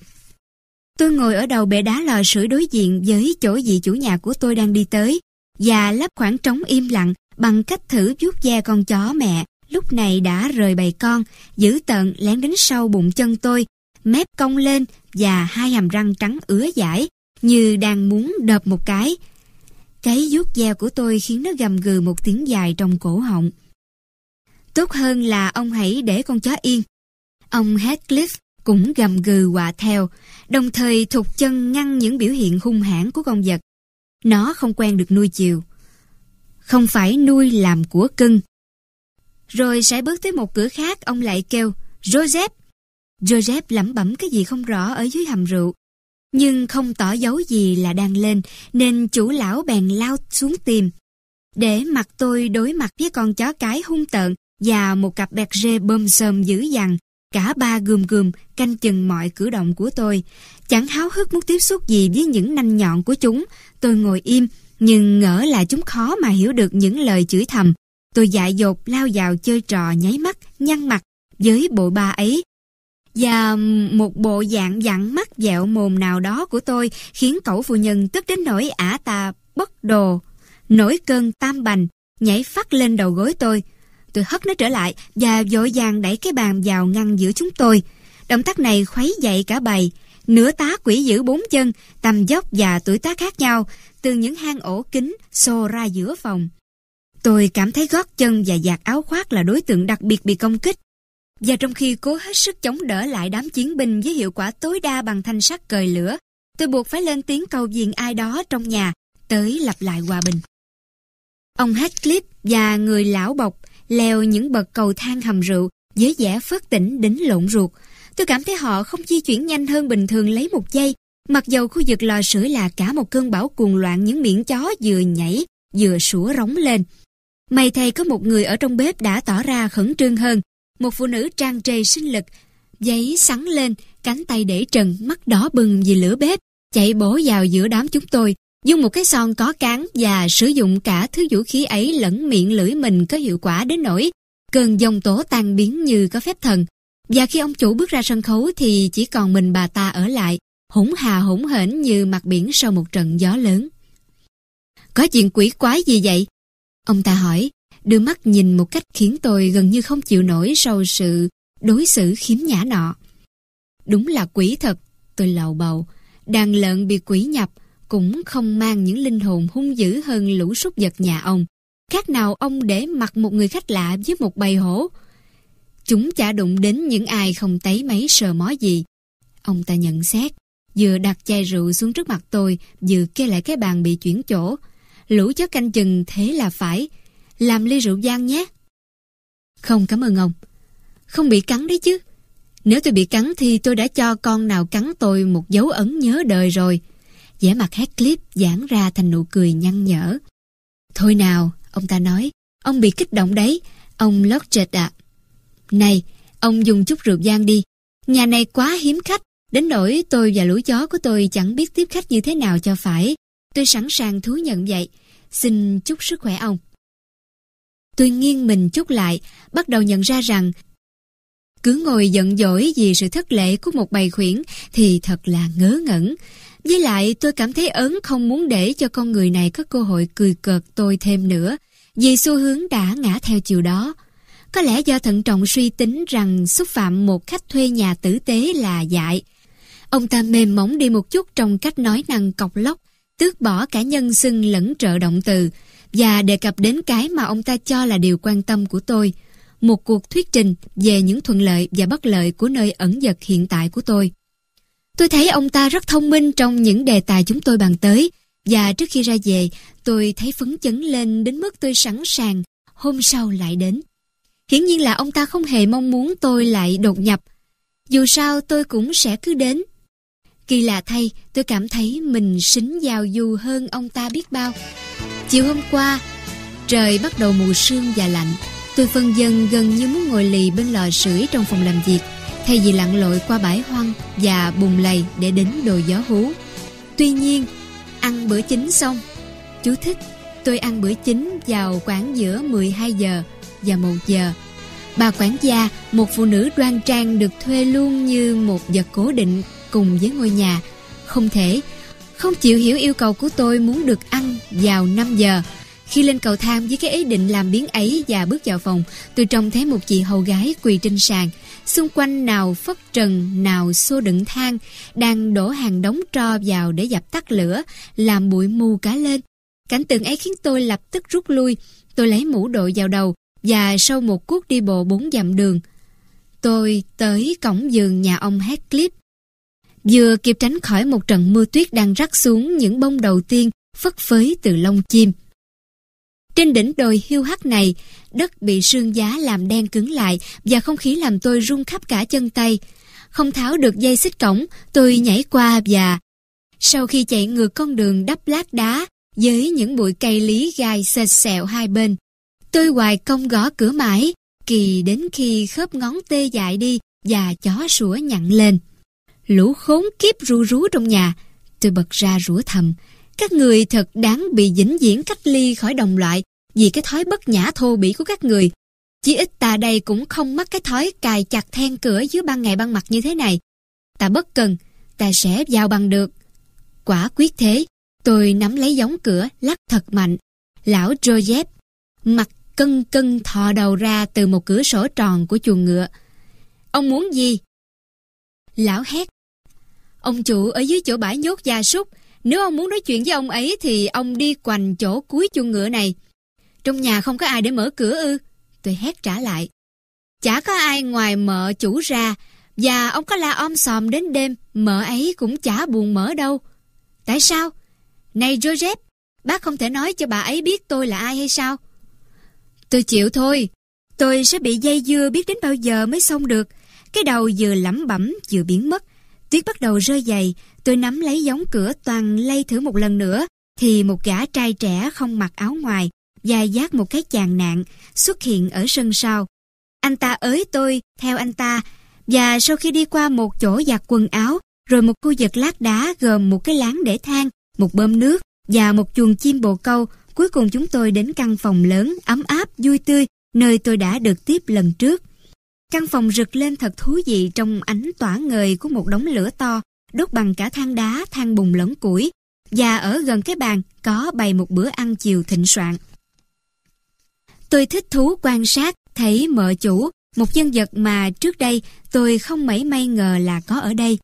Tôi ngồi ở đầu bệ đá lò sưởi đối diện với chỗ vị chủ nhà của tôi đang đi tới và lấp khoảng trống im lặng bằng cách thử vuốt ve con chó mẹ lúc này đã rời bầy con, giữ tận lén đến sau bụng chân tôi, mép cong lên và hai hàm răng trắng ứa dãi, như đang muốn đập một cái. Cái vuốt dèo của tôi khiến nó gầm gừ một tiếng dài trong cổ họng. Tốt hơn là ông hãy để con chó yên. Ông Heathcliff cũng gầm gừ quạ theo, đồng thời thụt chân ngăn những biểu hiện hung hãn của con vật. Nó không quen được nuôi chiều. Không phải nuôi làm của cưng. Rồi sẽ bước tới một cửa khác, ông lại kêu, Joseph! Joseph lẩm bẩm cái gì không rõ ở dưới hầm rượu nhưng không tỏ dấu gì là đang lên, nên chủ lão bèn lao xuống tìm. Để mặt tôi đối mặt với con chó cái hung tợn và một cặp bẹt rê bơm sơm dữ dằn, cả ba gườm gườm canh chừng mọi cử động của tôi. Chẳng háo hức muốn tiếp xúc gì với những nanh nhọn của chúng, tôi ngồi im, nhưng ngỡ là chúng khó mà hiểu được những lời chửi thầm. Tôi dại dột lao vào chơi trò nháy mắt, nhăn mặt với bộ ba ấy và một bộ dạng dặn mắt dẹo mồm nào đó của tôi khiến cậu phụ nhân tức đến nỗi ả ta bất đồ, nổi cơn tam bành, nhảy phát lên đầu gối tôi. Tôi hất nó trở lại và vội vàng đẩy cái bàn vào ngăn giữa chúng tôi. Động tác này khuấy dậy cả bầy. Nửa tá quỷ giữ bốn chân, tầm dốc và tuổi tác khác nhau, từ những hang ổ kính xô ra giữa phòng. Tôi cảm thấy gót chân và giặt áo khoác là đối tượng đặc biệt bị công kích. Và trong khi cố hết sức chống đỡ lại đám chiến binh với hiệu quả tối đa bằng thanh sắt cời lửa, tôi buộc phải lên tiếng cầu diện ai đó trong nhà tới lập lại hòa bình. Ông clip và người lão bọc leo những bậc cầu thang hầm rượu với vẻ phớt tỉnh đính lộn ruột. Tôi cảm thấy họ không di chuyển nhanh hơn bình thường lấy một giây, mặc dầu khu vực lò sưởi là cả một cơn bão cuồng loạn những miệng chó vừa nhảy vừa sủa rống lên. May thay có một người ở trong bếp đã tỏ ra khẩn trương hơn, một phụ nữ trang trề sinh lực, giấy sắn lên, cánh tay để trần, mắt đỏ bừng vì lửa bếp, chạy bổ vào giữa đám chúng tôi, dùng một cái son có cán và sử dụng cả thứ vũ khí ấy lẫn miệng lưỡi mình có hiệu quả đến nỗi cơn dòng tố tan biến như có phép thần. Và khi ông chủ bước ra sân khấu thì chỉ còn mình bà ta ở lại, hỗn hà hỗn hển như mặt biển sau một trận gió lớn. Có chuyện quỷ quái gì vậy? Ông ta hỏi, đưa mắt nhìn một cách khiến tôi gần như không chịu nổi sau sự đối xử khiếm nhã nọ. Đúng là quỷ thật, tôi lầu bầu, đàn lợn bị quỷ nhập cũng không mang những linh hồn hung dữ hơn lũ súc vật nhà ông. Khác nào ông để mặc một người khách lạ với một bầy hổ. Chúng chả đụng đến những ai không tấy mấy sờ mó gì. Ông ta nhận xét, vừa đặt chai rượu xuống trước mặt tôi, vừa kê lại cái bàn bị chuyển chỗ. Lũ chó canh chừng thế là phải, làm ly rượu giang nhé. Không cảm ơn ông. Không bị cắn đấy chứ. Nếu tôi bị cắn thì tôi đã cho con nào cắn tôi một dấu ấn nhớ đời rồi. vẻ mặt hát clip giãn ra thành nụ cười nhăn nhở. Thôi nào, ông ta nói. Ông bị kích động đấy, ông Lockjet ạ. À. Này, ông dùng chút rượu giang đi. Nhà này quá hiếm khách. Đến nỗi tôi và lũ chó của tôi chẳng biết tiếp khách như thế nào cho phải. Tôi sẵn sàng thú nhận vậy. Xin chúc sức khỏe ông. Tôi nghiêng mình chút lại, bắt đầu nhận ra rằng cứ ngồi giận dỗi vì sự thất lễ của một bầy khuyển thì thật là ngớ ngẩn. Với lại tôi cảm thấy ớn không muốn để cho con người này có cơ hội cười cợt tôi thêm nữa, vì xu hướng đã ngã theo chiều đó. Có lẽ do thận trọng suy tính rằng xúc phạm một khách thuê nhà tử tế là dại. Ông ta mềm mỏng đi một chút trong cách nói năng cọc lóc, tước bỏ cả nhân xưng lẫn trợ động từ, và đề cập đến cái mà ông ta cho là điều quan tâm của tôi, một cuộc thuyết trình về những thuận lợi và bất lợi của nơi ẩn dật hiện tại của tôi. Tôi thấy ông ta rất thông minh trong những đề tài chúng tôi bàn tới, và trước khi ra về, tôi thấy phấn chấn lên đến mức tôi sẵn sàng hôm sau lại đến. Hiển nhiên là ông ta không hề mong muốn tôi lại đột nhập. Dù sao tôi cũng sẽ cứ đến. Kỳ lạ thay, tôi cảm thấy mình xính giàu dù hơn ông ta biết bao. Chiều hôm qua, trời bắt đầu mù sương và lạnh. Tôi phân dân gần như muốn ngồi lì bên lò sưởi trong phòng làm việc, thay vì lặn lội qua bãi hoang và bùn lầy để đến đồi gió hú. Tuy nhiên, ăn bữa chính xong, chú thích, tôi ăn bữa chính vào khoảng giữa 12 giờ và 1 giờ. Bà quản gia, một phụ nữ đoan trang được thuê luôn như một vật cố định cùng với ngôi nhà. Không thể không chịu hiểu yêu cầu của tôi muốn được ăn vào 5 giờ. Khi lên cầu thang với cái ý định làm biến ấy và bước vào phòng, tôi trông thấy một chị hầu gái quỳ trên sàn. Xung quanh nào phất trần, nào xô đựng than, đang đổ hàng đóng tro vào để dập tắt lửa, làm bụi mù cả lên. Cảnh tượng ấy khiến tôi lập tức rút lui. Tôi lấy mũ đội vào đầu và sau một cuốc đi bộ bốn dặm đường. Tôi tới cổng giường nhà ông hát clip vừa kịp tránh khỏi một trận mưa tuyết đang rắc xuống những bông đầu tiên phất phới từ lông chim. Trên đỉnh đồi hiu hắt này, đất bị sương giá làm đen cứng lại và không khí làm tôi run khắp cả chân tay. Không tháo được dây xích cổng, tôi nhảy qua và... Sau khi chạy ngược con đường đắp lát đá với những bụi cây lý gai xẹt xẹo hai bên, tôi hoài công gõ cửa mãi, kỳ đến khi khớp ngón tê dại đi và chó sủa nhặn lên lũ khốn kiếp rú rú trong nhà tôi bật ra rủa thầm các người thật đáng bị vĩnh viễn cách ly khỏi đồng loại vì cái thói bất nhã thô bỉ của các người Chỉ ít ta đây cũng không mắc cái thói cài chặt then cửa dưới ban ngày ban mặt như thế này ta bất cần ta sẽ giao bằng được quả quyết thế tôi nắm lấy giống cửa lắc thật mạnh lão joseph mặt cân cân thò đầu ra từ một cửa sổ tròn của chuồng ngựa ông muốn gì Lão hét. Ông chủ ở dưới chỗ bãi nhốt gia súc. Nếu ông muốn nói chuyện với ông ấy thì ông đi quành chỗ cuối chuồng ngựa này. Trong nhà không có ai để mở cửa ư. Tôi hét trả lại. Chả có ai ngoài mợ chủ ra. Và ông có la om sòm đến đêm, mợ ấy cũng chả buồn mở đâu. Tại sao? Này Joseph, bác không thể nói cho bà ấy biết tôi là ai hay sao? Tôi chịu thôi. Tôi sẽ bị dây dưa biết đến bao giờ mới xong được. Cái đầu vừa lẩm bẩm vừa biến mất. Tuyết bắt đầu rơi dày, tôi nắm lấy giống cửa toàn lay thử một lần nữa, thì một gã trai trẻ không mặc áo ngoài, dài giác một cái chàng nạn, xuất hiện ở sân sau. Anh ta ới tôi, theo anh ta, và sau khi đi qua một chỗ giặt quần áo, rồi một khu vực lát đá gồm một cái láng để than, một bơm nước và một chuồng chim bồ câu, cuối cùng chúng tôi đến căn phòng lớn, ấm áp, vui tươi, nơi tôi đã được tiếp lần trước. Căn phòng rực lên thật thú vị trong ánh tỏa ngời của một đống lửa to, đốt bằng cả than đá, than bùn lẫn củi. Và ở gần cái bàn có bày một bữa ăn chiều thịnh soạn. Tôi thích thú quan sát, thấy mợ chủ, một nhân vật mà trước đây tôi không mấy may ngờ là có ở đây.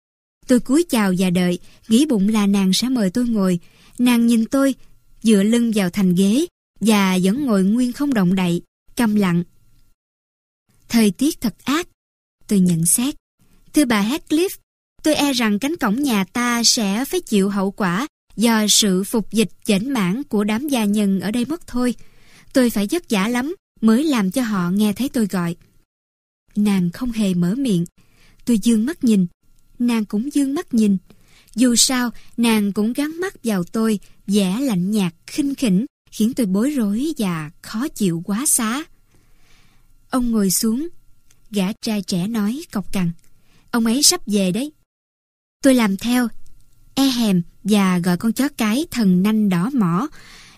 Tôi cúi chào và đợi, nghĩ bụng là nàng sẽ mời tôi ngồi. Nàng nhìn tôi, dựa lưng vào thành ghế, và vẫn ngồi nguyên không động đậy, câm lặng Thời tiết thật ác. Tôi nhận xét. Thưa bà Heathcliff, tôi e rằng cánh cổng nhà ta sẽ phải chịu hậu quả do sự phục dịch chểnh mãn của đám gia nhân ở đây mất thôi. Tôi phải vất giả lắm mới làm cho họ nghe thấy tôi gọi. Nàng không hề mở miệng. Tôi dương mắt nhìn. Nàng cũng dương mắt nhìn. Dù sao, nàng cũng gắn mắt vào tôi, vẻ lạnh nhạt, khinh khỉnh, khiến tôi bối rối và khó chịu quá xá. Ông ngồi xuống. Gã trai trẻ nói cọc cằn. Ông ấy sắp về đấy. Tôi làm theo. E hèm và gọi con chó cái thần nanh đỏ mỏ.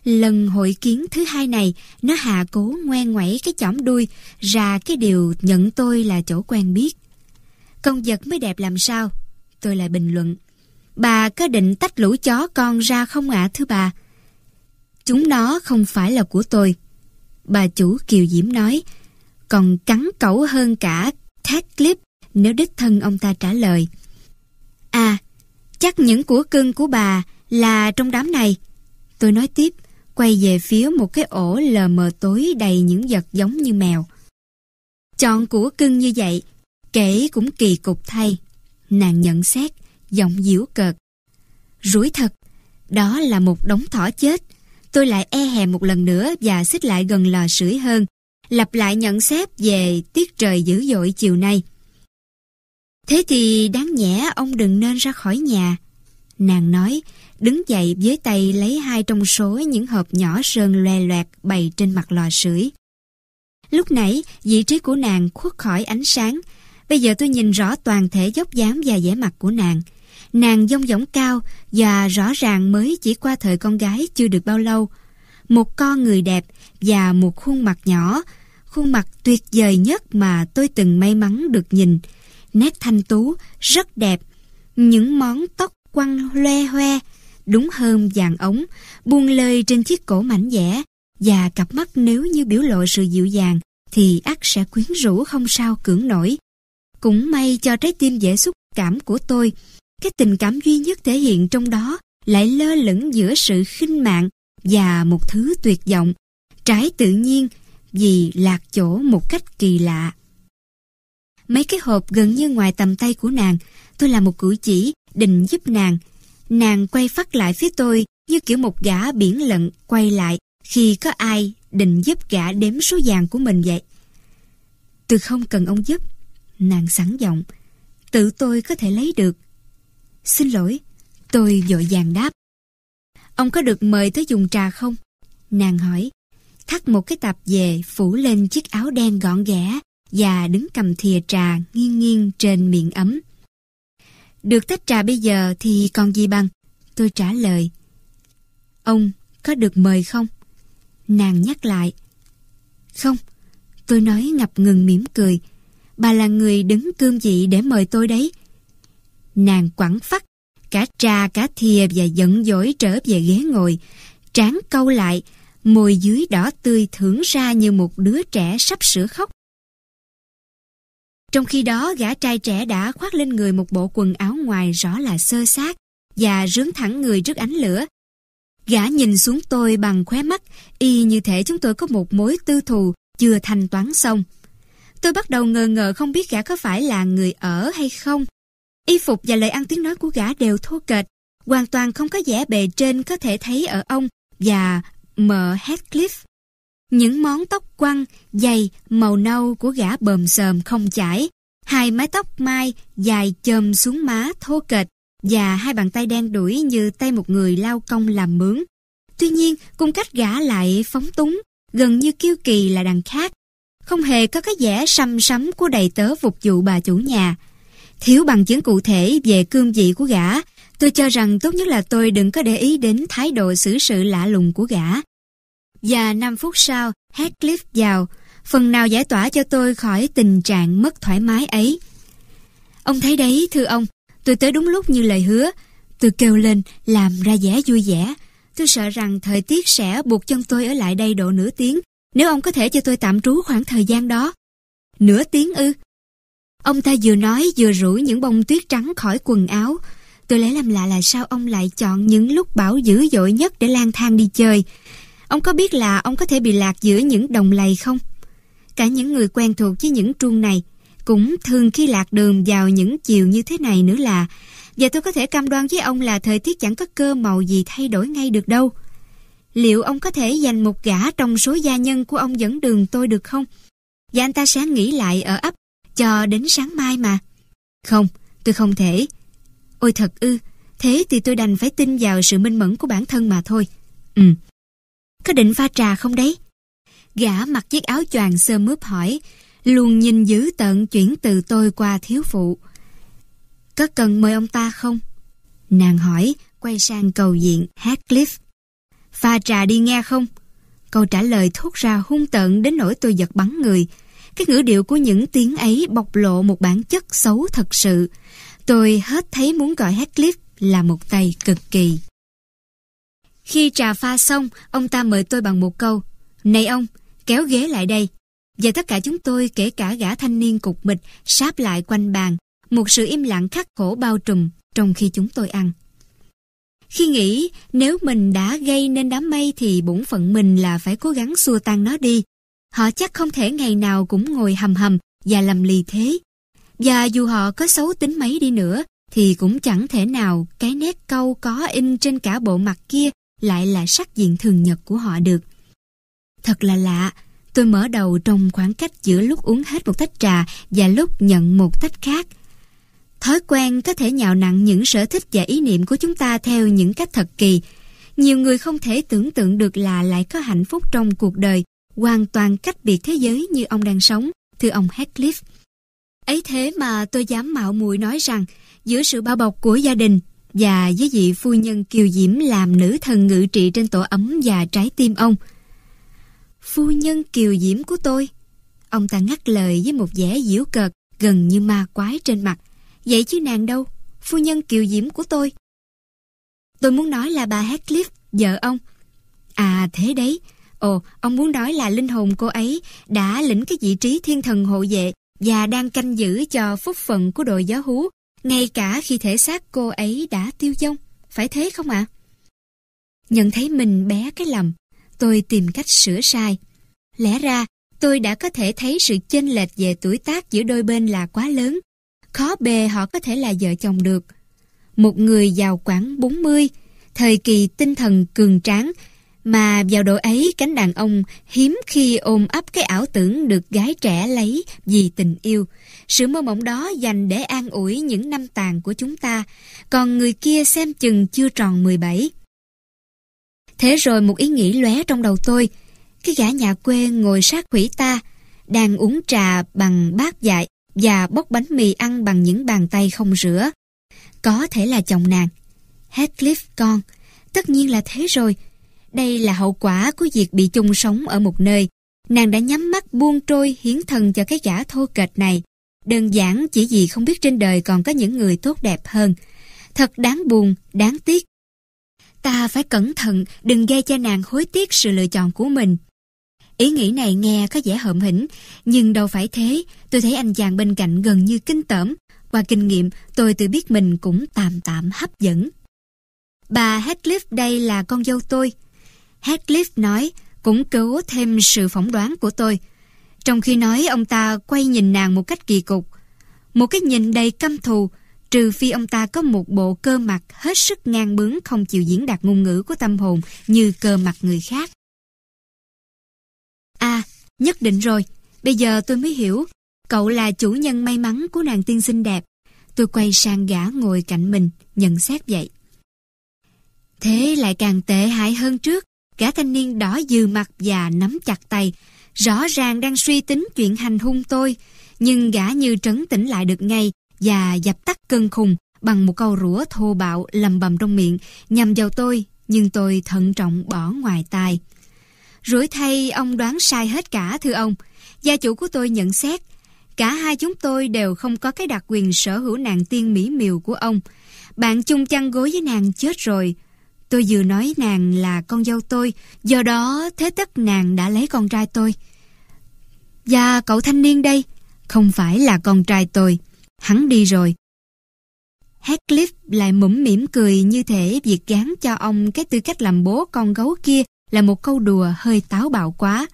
Lần hội kiến thứ hai này, nó hạ cố ngoan ngoẩy cái chỏm đuôi ra cái điều nhận tôi là chỗ quen biết. Con vật mới đẹp làm sao? Tôi lại bình luận. Bà có định tách lũ chó con ra không ạ à, thưa bà? Chúng nó không phải là của tôi. Bà chủ Kiều Diễm nói, còn cắn cẩu hơn cả thác clip nếu đích thân ông ta trả lời. À, chắc những của cưng của bà là trong đám này. Tôi nói tiếp, quay về phía một cái ổ lờ mờ tối đầy những vật giống như mèo. Chọn của cưng như vậy, kể cũng kỳ cục thay. Nàng nhận xét, giọng diễu cợt. Rủi thật, đó là một đống thỏ chết. Tôi lại e hè một lần nữa và xích lại gần lò sưởi hơn lặp lại nhận xét về tiết trời dữ dội chiều nay. Thế thì đáng nhẽ ông đừng nên ra khỏi nhà. Nàng nói, đứng dậy với tay lấy hai trong số những hộp nhỏ sơn loe loẹt bày trên mặt lò sưởi. Lúc nãy, vị trí của nàng khuất khỏi ánh sáng. Bây giờ tôi nhìn rõ toàn thể dốc dáng và vẻ mặt của nàng. Nàng dông dỗng cao và rõ ràng mới chỉ qua thời con gái chưa được bao lâu. Một con người đẹp và một khuôn mặt nhỏ, khuôn mặt tuyệt vời nhất mà tôi từng may mắn được nhìn. Nét thanh tú, rất đẹp, những món tóc quăng loe hoe, đúng hơn vàng ống, buông lơi trên chiếc cổ mảnh dẻ và cặp mắt nếu như biểu lộ sự dịu dàng thì ác sẽ quyến rũ không sao cưỡng nổi. Cũng may cho trái tim dễ xúc cảm của tôi, cái tình cảm duy nhất thể hiện trong đó lại lơ lửng giữa sự khinh mạng và một thứ tuyệt vọng. Trái tự nhiên vì lạc chỗ một cách kỳ lạ. Mấy cái hộp gần như ngoài tầm tay của nàng, tôi là một cử chỉ định giúp nàng. Nàng quay phát lại phía tôi như kiểu một gã biển lận quay lại khi có ai định giúp gã đếm số vàng của mình vậy. Tôi không cần ông giúp, nàng sẵn giọng, tự tôi có thể lấy được. Xin lỗi, tôi vội vàng đáp. Ông có được mời tới dùng trà không? Nàng hỏi, thắt một cái tạp về phủ lên chiếc áo đen gọn ghẽ và đứng cầm thìa trà nghiêng nghiêng trên miệng ấm. Được tách trà bây giờ thì còn gì bằng? Tôi trả lời. Ông có được mời không? Nàng nhắc lại. Không, tôi nói ngập ngừng mỉm cười. Bà là người đứng cương vị để mời tôi đấy. Nàng quẳng phắt, cả trà cả thìa và giận dỗi trở về ghế ngồi. tráng câu lại, môi dưới đỏ tươi thưởng ra như một đứa trẻ sắp sửa khóc. Trong khi đó, gã trai trẻ đã khoác lên người một bộ quần áo ngoài rõ là sơ sát và rướn thẳng người trước ánh lửa. Gã nhìn xuống tôi bằng khóe mắt, y như thể chúng tôi có một mối tư thù chưa thanh toán xong. Tôi bắt đầu ngờ ngờ không biết gã có phải là người ở hay không. Y phục và lời ăn tiếng nói của gã đều thô kệch, hoàn toàn không có vẻ bề trên có thể thấy ở ông và M. Heathcliff. Những món tóc quăng, dày, màu nâu của gã bờm sờm không chải, hai mái tóc mai dài chồm xuống má thô kệch và hai bàn tay đen đuổi như tay một người lao công làm mướn. Tuy nhiên, cung cách gã lại phóng túng, gần như kiêu kỳ là đằng khác. Không hề có cái vẻ xăm sắm của đầy tớ phục vụ bà chủ nhà. Thiếu bằng chứng cụ thể về cương vị của gã Tôi cho rằng tốt nhất là tôi đừng có để ý đến thái độ xử sự lạ lùng của gã. Và 5 phút sau, Heathcliff vào, phần nào giải tỏa cho tôi khỏi tình trạng mất thoải mái ấy. Ông thấy đấy, thưa ông, tôi tới đúng lúc như lời hứa. Tôi kêu lên, làm ra vẻ vui vẻ. Tôi sợ rằng thời tiết sẽ buộc chân tôi ở lại đây độ nửa tiếng, nếu ông có thể cho tôi tạm trú khoảng thời gian đó. Nửa tiếng ư? Ông ta vừa nói vừa rủi những bông tuyết trắng khỏi quần áo, Tôi lấy làm lạ là sao ông lại chọn những lúc bão dữ dội nhất để lang thang đi chơi. Ông có biết là ông có thể bị lạc giữa những đồng lầy không? Cả những người quen thuộc với những truông này cũng thường khi lạc đường vào những chiều như thế này nữa là và tôi có thể cam đoan với ông là thời tiết chẳng có cơ màu gì thay đổi ngay được đâu. Liệu ông có thể dành một gã trong số gia nhân của ông dẫn đường tôi được không? Và anh ta sẽ nghỉ lại ở ấp cho đến sáng mai mà. Không, tôi không thể. Ôi thật ư, thế thì tôi đành phải tin vào sự minh mẫn của bản thân mà thôi. Ừ. Có định pha trà không đấy? Gã mặc chiếc áo choàng sơ mướp hỏi, luôn nhìn dữ tận chuyển từ tôi qua thiếu phụ. Có cần mời ông ta không? Nàng hỏi, quay sang cầu diện Hatcliffe. Pha trà đi nghe không? Câu trả lời thốt ra hung tợn đến nỗi tôi giật bắn người. Cái ngữ điệu của những tiếng ấy bộc lộ một bản chất xấu thật sự. Tôi hết thấy muốn gọi hát clip là một tay cực kỳ. Khi trà pha xong, ông ta mời tôi bằng một câu. Này ông, kéo ghế lại đây. Và tất cả chúng tôi, kể cả gã thanh niên cục mịch, sáp lại quanh bàn. Một sự im lặng khắc khổ bao trùm trong khi chúng tôi ăn. Khi nghĩ nếu mình đã gây nên đám mây thì bổn phận mình là phải cố gắng xua tan nó đi. Họ chắc không thể ngày nào cũng ngồi hầm hầm và làm lì thế. Và dù họ có xấu tính mấy đi nữa, thì cũng chẳng thể nào cái nét câu có in trên cả bộ mặt kia lại là sắc diện thường nhật của họ được. Thật là lạ, tôi mở đầu trong khoảng cách giữa lúc uống hết một tách trà và lúc nhận một tách khác. Thói quen có thể nhạo nặng những sở thích và ý niệm của chúng ta theo những cách thật kỳ. Nhiều người không thể tưởng tượng được là lại có hạnh phúc trong cuộc đời, hoàn toàn cách biệt thế giới như ông đang sống, thưa ông Heathcliff. Ấy thế mà tôi dám mạo muội nói rằng giữa sự bao bọc của gia đình và với vị phu nhân kiều diễm làm nữ thần ngự trị trên tổ ấm và trái tim ông. Phu nhân kiều diễm của tôi? Ông ta ngắt lời với một vẻ giễu cợt gần như ma quái trên mặt. Vậy chứ nàng đâu, phu nhân kiều diễm của tôi. Tôi muốn nói là bà Heathcliff, vợ ông. À thế đấy, ồ, ông muốn nói là linh hồn cô ấy đã lĩnh cái vị trí thiên thần hộ vệ và đang canh giữ cho phúc phận của đội giáo hú, ngay cả khi thể xác cô ấy đã tiêu vong, phải thế không ạ? Nhận thấy mình bé cái lầm, tôi tìm cách sửa sai. Lẽ ra, tôi đã có thể thấy sự chênh lệch về tuổi tác giữa đôi bên là quá lớn. Khó bề họ có thể là vợ chồng được. Một người giàu khoảng 40, thời kỳ tinh thần cường tráng mà vào độ ấy cánh đàn ông hiếm khi ôm ấp cái ảo tưởng được gái trẻ lấy vì tình yêu. Sự mơ mộng đó dành để an ủi những năm tàn của chúng ta, còn người kia xem chừng chưa tròn mười bảy Thế rồi một ý nghĩ lóe trong đầu tôi, cái gã nhà quê ngồi sát quỷ ta, đang uống trà bằng bát dại và bóc bánh mì ăn bằng những bàn tay không rửa. Có thể là chồng nàng. Heathcliff con, tất nhiên là thế rồi, đây là hậu quả của việc bị chung sống ở một nơi. Nàng đã nhắm mắt buông trôi hiến thần cho cái gã thô kệch này. Đơn giản chỉ vì không biết trên đời còn có những người tốt đẹp hơn. Thật đáng buồn, đáng tiếc. Ta phải cẩn thận, đừng gây cho nàng hối tiếc sự lựa chọn của mình. Ý nghĩ này nghe có vẻ hợm hĩnh nhưng đâu phải thế. Tôi thấy anh chàng bên cạnh gần như kinh tởm. Qua kinh nghiệm, tôi tự biết mình cũng tạm tạm hấp dẫn. Bà Heathcliff đây là con dâu tôi, Heathcliff nói cũng cứu thêm sự phỏng đoán của tôi. Trong khi nói ông ta quay nhìn nàng một cách kỳ cục. Một cái nhìn đầy căm thù, trừ phi ông ta có một bộ cơ mặt hết sức ngang bướng không chịu diễn đạt ngôn ngữ của tâm hồn như cơ mặt người khác. À, nhất định rồi, bây giờ tôi mới hiểu, cậu là chủ nhân may mắn của nàng tiên xinh đẹp. Tôi quay sang gã ngồi cạnh mình, nhận xét vậy. Thế lại càng tệ hại hơn trước. Gã thanh niên đỏ dừ mặt và nắm chặt tay, rõ ràng đang suy tính chuyện hành hung tôi, nhưng gã như trấn tĩnh lại được ngay và dập tắt cơn khùng bằng một câu rủa thô bạo lầm bầm trong miệng nhằm vào tôi, nhưng tôi thận trọng bỏ ngoài tai. Rủi thay ông đoán sai hết cả thưa ông. Gia chủ của tôi nhận xét, cả hai chúng tôi đều không có cái đặc quyền sở hữu nàng tiên mỹ miều của ông. Bạn chung chăn gối với nàng chết rồi, Tôi vừa nói nàng là con dâu tôi, do đó thế tất nàng đã lấy con trai tôi. Và cậu thanh niên đây, không phải là con trai tôi, hắn đi rồi. Heathcliff lại mũm mỉm cười như thể việc gán cho ông cái tư cách làm bố con gấu kia là một câu đùa hơi táo bạo quá.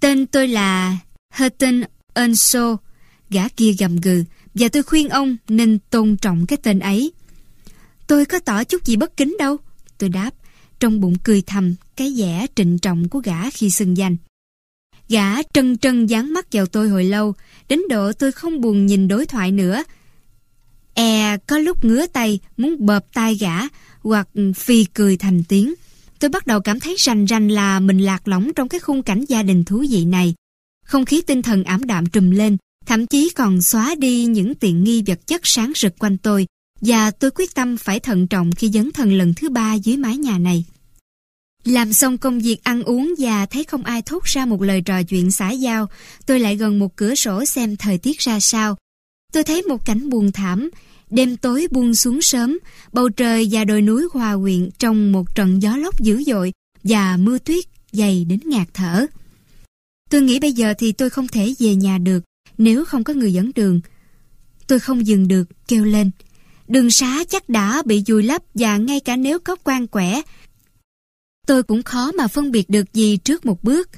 Tên tôi là Hurton Earnshaw, gã kia gầm gừ, và tôi khuyên ông nên tôn trọng cái tên ấy. Tôi có tỏ chút gì bất kính đâu Tôi đáp Trong bụng cười thầm Cái vẻ trịnh trọng của gã khi xưng danh Gã trân trân dán mắt vào tôi hồi lâu Đến độ tôi không buồn nhìn đối thoại nữa E có lúc ngứa tay Muốn bợp tai gã Hoặc phi cười thành tiếng Tôi bắt đầu cảm thấy rành rành là Mình lạc lõng trong cái khung cảnh gia đình thú vị này Không khí tinh thần ảm đạm trùm lên Thậm chí còn xóa đi những tiện nghi vật chất sáng rực quanh tôi và tôi quyết tâm phải thận trọng khi dấn thân lần thứ ba dưới mái nhà này. Làm xong công việc ăn uống và thấy không ai thốt ra một lời trò chuyện xã giao, tôi lại gần một cửa sổ xem thời tiết ra sao. Tôi thấy một cảnh buồn thảm, đêm tối buông xuống sớm, bầu trời và đồi núi hòa quyện trong một trận gió lốc dữ dội và mưa tuyết dày đến ngạt thở. Tôi nghĩ bây giờ thì tôi không thể về nhà được nếu không có người dẫn đường. Tôi không dừng được, kêu lên. Đường xá chắc đã bị vùi lấp và ngay cả nếu có quan quẻ, tôi cũng khó mà phân biệt được gì trước một bước.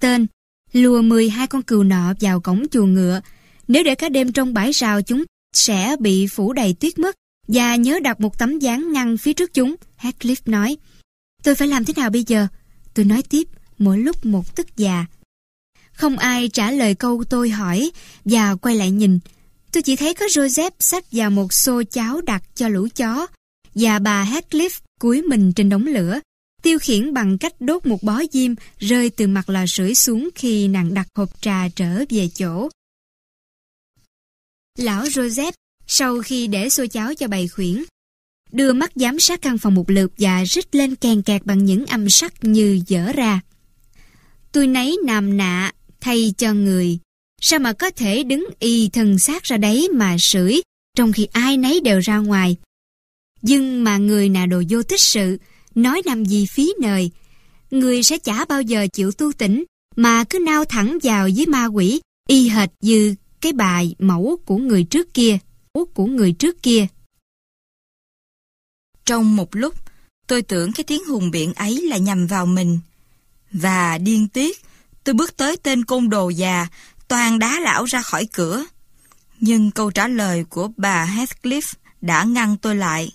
tên, lùa 12 con cừu nọ vào cổng chuồng ngựa. Nếu để cả đêm trong bãi rào chúng sẽ bị phủ đầy tuyết mất và nhớ đặt một tấm dáng ngăn phía trước chúng, Heathcliff nói. Tôi phải làm thế nào bây giờ? Tôi nói tiếp, mỗi lúc một tức già. Không ai trả lời câu tôi hỏi và quay lại nhìn. Tôi chỉ thấy có Joseph xách vào một xô cháo đặt cho lũ chó và bà Heathcliff cúi mình trên đống lửa, tiêu khiển bằng cách đốt một bó diêm rơi từ mặt lò sưởi xuống khi nàng đặt hộp trà trở về chỗ. Lão Joseph, sau khi để xô cháo cho bầy khuyển, đưa mắt giám sát căn phòng một lượt và rít lên kèn kẹt bằng những âm sắc như dở ra. Tôi nấy nằm nạ thay cho người Sao mà có thể đứng y thần xác ra đấy mà sưởi trong khi ai nấy đều ra ngoài. Nhưng mà người nào đồ vô tích sự, nói làm gì phí nời. Người sẽ chả bao giờ chịu tu tỉnh, mà cứ nao thẳng vào với ma quỷ, y hệt như cái bài mẫu của người trước kia, út của người trước kia. Trong một lúc, tôi tưởng cái tiếng hùng biện ấy là nhằm vào mình. Và điên tiếc, tôi bước tới tên côn đồ già, toàn đá lão ra khỏi cửa. Nhưng câu trả lời của bà Heathcliff đã ngăn tôi lại.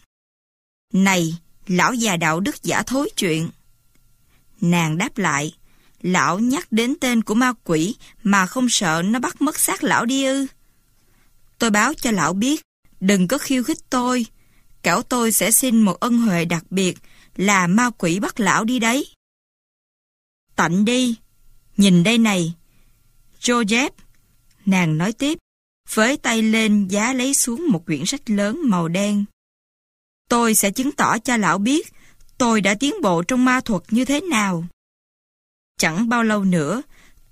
Này, lão già đạo đức giả thối chuyện. Nàng đáp lại, lão nhắc đến tên của ma quỷ mà không sợ nó bắt mất xác lão đi ư. Tôi báo cho lão biết, đừng có khiêu khích tôi. kẻo tôi sẽ xin một ân huệ đặc biệt là ma quỷ bắt lão đi đấy. Tạnh đi, nhìn đây này, Joseph. Nàng nói tiếp, với tay lên giá lấy xuống một quyển sách lớn màu đen. Tôi sẽ chứng tỏ cho lão biết tôi đã tiến bộ trong ma thuật như thế nào. Chẳng bao lâu nữa,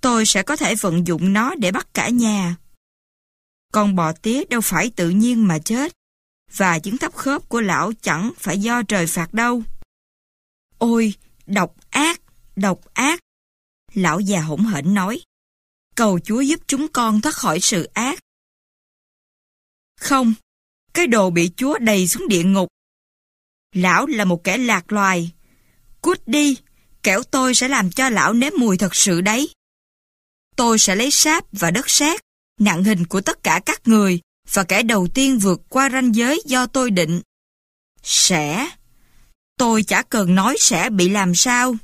tôi sẽ có thể vận dụng nó để bắt cả nhà. Con bò tía đâu phải tự nhiên mà chết, và chứng thấp khớp của lão chẳng phải do trời phạt đâu. Ôi, độc ác, độc ác. Lão già hỗn hển nói cầu Chúa giúp chúng con thoát khỏi sự ác. Không, cái đồ bị Chúa đầy xuống địa ngục. Lão là một kẻ lạc loài. Cút đi, kẻo tôi sẽ làm cho lão nếm mùi thật sự đấy. Tôi sẽ lấy sáp và đất sét, nặng hình của tất cả các người và kẻ đầu tiên vượt qua ranh giới do tôi định. Sẽ. Tôi chả cần nói sẽ bị làm sao.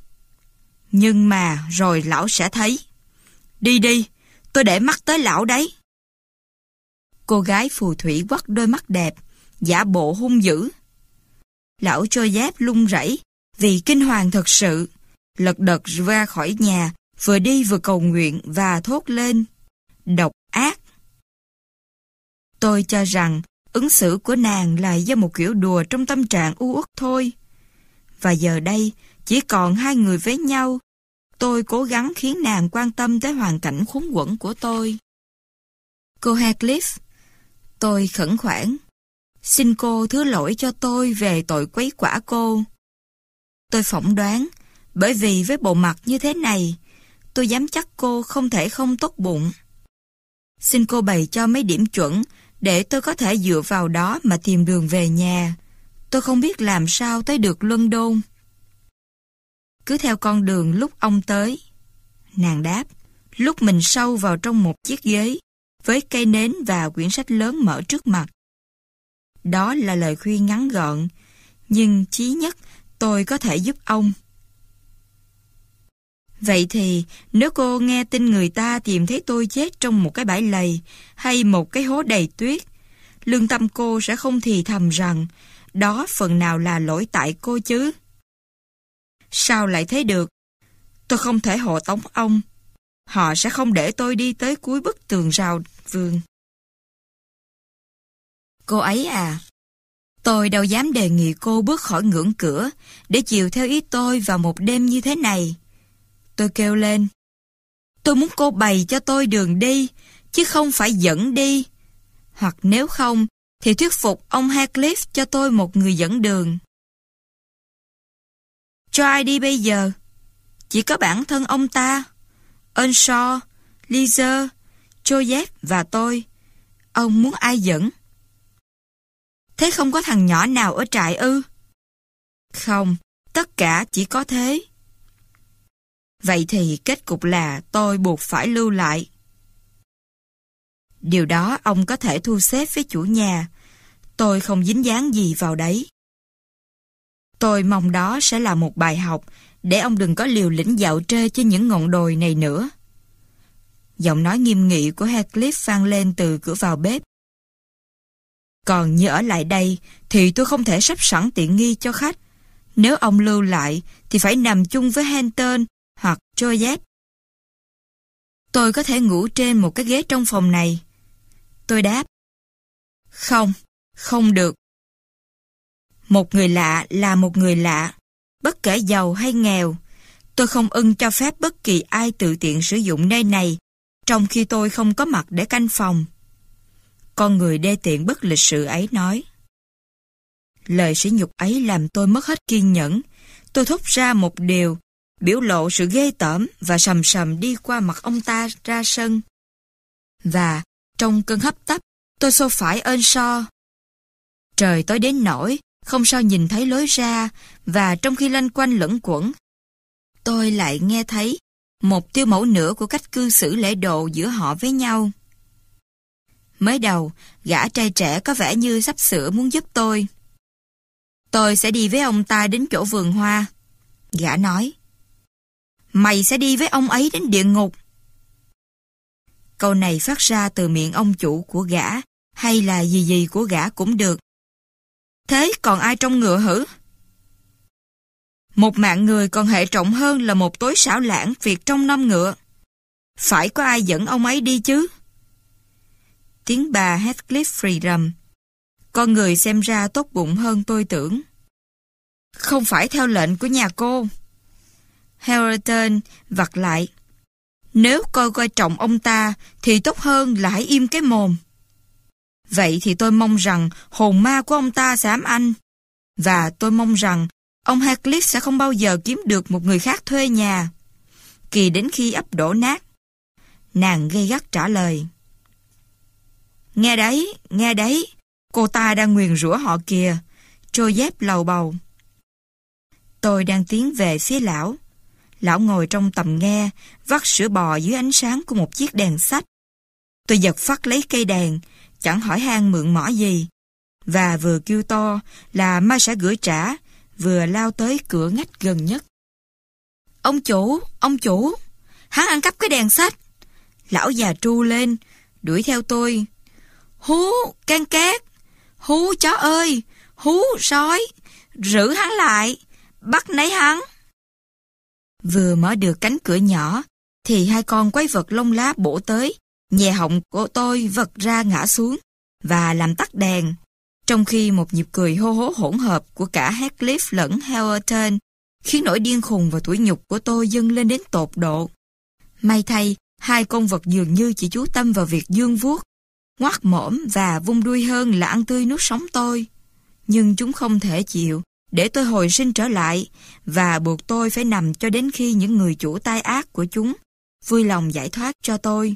Nhưng mà rồi lão sẽ thấy. Đi đi, tôi để mắt tới lão đấy. Cô gái phù thủy quắt đôi mắt đẹp, giả bộ hung dữ. Lão trôi dép lung rẩy vì kinh hoàng thật sự. Lật đật ra khỏi nhà, vừa đi vừa cầu nguyện và thốt lên. Độc ác. Tôi cho rằng ứng xử của nàng là do một kiểu đùa trong tâm trạng u uất thôi. Và giờ đây, chỉ còn hai người với nhau, Tôi cố gắng khiến nàng quan tâm tới hoàn cảnh khốn quẩn của tôi. Cô Heathcliff, tôi khẩn khoản. Xin cô thứ lỗi cho tôi về tội quấy quả cô. Tôi phỏng đoán, bởi vì với bộ mặt như thế này, tôi dám chắc cô không thể không tốt bụng. Xin cô bày cho mấy điểm chuẩn để tôi có thể dựa vào đó mà tìm đường về nhà. Tôi không biết làm sao tới được London cứ theo con đường lúc ông tới. Nàng đáp, lúc mình sâu vào trong một chiếc ghế, với cây nến và quyển sách lớn mở trước mặt. Đó là lời khuyên ngắn gọn, nhưng chí nhất tôi có thể giúp ông. Vậy thì, nếu cô nghe tin người ta tìm thấy tôi chết trong một cái bãi lầy hay một cái hố đầy tuyết, lương tâm cô sẽ không thì thầm rằng đó phần nào là lỗi tại cô chứ. Sao lại thế được? Tôi không thể hộ tống ông. Họ sẽ không để tôi đi tới cuối bức tường rào vườn. Cô ấy à, tôi đâu dám đề nghị cô bước khỏi ngưỡng cửa để chiều theo ý tôi vào một đêm như thế này. Tôi kêu lên, tôi muốn cô bày cho tôi đường đi, chứ không phải dẫn đi. Hoặc nếu không, thì thuyết phục ông Heathcliff cho tôi một người dẫn đường. Cho ai đi bây giờ? Chỉ có bản thân ông ta. Earnshaw, Lizer, Joseph và tôi. Ông muốn ai dẫn? Thế không có thằng nhỏ nào ở trại ư? Không, tất cả chỉ có thế. Vậy thì kết cục là tôi buộc phải lưu lại. Điều đó ông có thể thu xếp với chủ nhà. Tôi không dính dáng gì vào đấy. Tôi mong đó sẽ là một bài học để ông đừng có liều lĩnh dạo trê trên những ngọn đồi này nữa. Giọng nói nghiêm nghị của Heathcliff vang lên từ cửa vào bếp. Còn như ở lại đây thì tôi không thể sắp sẵn tiện nghi cho khách. Nếu ông lưu lại thì phải nằm chung với Henton hoặc Joseph. Tôi có thể ngủ trên một cái ghế trong phòng này. Tôi đáp. Không, không được. Một người lạ là một người lạ, bất kể giàu hay nghèo. Tôi không ưng cho phép bất kỳ ai tự tiện sử dụng nơi này, trong khi tôi không có mặt để canh phòng. Con người đê tiện bất lịch sự ấy nói. Lời sỉ nhục ấy làm tôi mất hết kiên nhẫn. Tôi thốt ra một điều, biểu lộ sự ghê tởm và sầm sầm đi qua mặt ông ta ra sân. Và trong cơn hấp tấp, tôi xô phải ơn so. Trời tối đến nổi, không sao nhìn thấy lối ra và trong khi lanh quanh lẫn quẩn. Tôi lại nghe thấy một tiêu mẫu nữa của cách cư xử lễ độ giữa họ với nhau. Mới đầu, gã trai trẻ có vẻ như sắp sửa muốn giúp tôi. Tôi sẽ đi với ông ta đến chỗ vườn hoa. Gã nói. Mày sẽ đi với ông ấy đến địa ngục. Câu này phát ra từ miệng ông chủ của gã hay là gì gì của gã cũng được. Thế còn ai trong ngựa hử? Một mạng người còn hệ trọng hơn là một tối xảo lãng việc trong năm ngựa. Phải có ai dẫn ông ấy đi chứ? Tiếng bà Heathcliff rì rầm. Con người xem ra tốt bụng hơn tôi tưởng. Không phải theo lệnh của nhà cô. Harrington vặt lại. Nếu coi coi trọng ông ta thì tốt hơn là hãy im cái mồm. Vậy thì tôi mong rằng hồn ma của ông ta sẽ ám anh. Và tôi mong rằng ông Herclis sẽ không bao giờ kiếm được một người khác thuê nhà. Kỳ đến khi ấp đổ nát. Nàng gây gắt trả lời. Nghe đấy, nghe đấy, cô ta đang nguyền rủa họ kìa. Trôi dép lầu bầu. Tôi đang tiến về phía lão. Lão ngồi trong tầm nghe, vắt sữa bò dưới ánh sáng của một chiếc đèn sách. Tôi giật phát lấy cây đèn, chẳng hỏi han mượn mỏ gì. Và vừa kêu to là ma sẽ gửi trả, vừa lao tới cửa ngách gần nhất. Ông chủ, ông chủ, hắn ăn cắp cái đèn sách. Lão già tru lên, đuổi theo tôi. Hú, can két, hú chó ơi, hú sói, rử hắn lại, bắt nấy hắn. Vừa mở được cánh cửa nhỏ, thì hai con quái vật lông lá bổ tới, Nhẹ họng của tôi vật ra ngã xuống và làm tắt đèn. Trong khi một nhịp cười hô hố hỗn hợp của cả Heathcliff lẫn Hewerton khiến nỗi điên khùng và tuổi nhục của tôi dâng lên đến tột độ. May thay, hai con vật dường như chỉ chú tâm vào việc dương vuốt, ngoác mõm và vung đuôi hơn là ăn tươi nuốt sống tôi. Nhưng chúng không thể chịu, để tôi hồi sinh trở lại và buộc tôi phải nằm cho đến khi những người chủ tai ác của chúng vui lòng giải thoát cho tôi.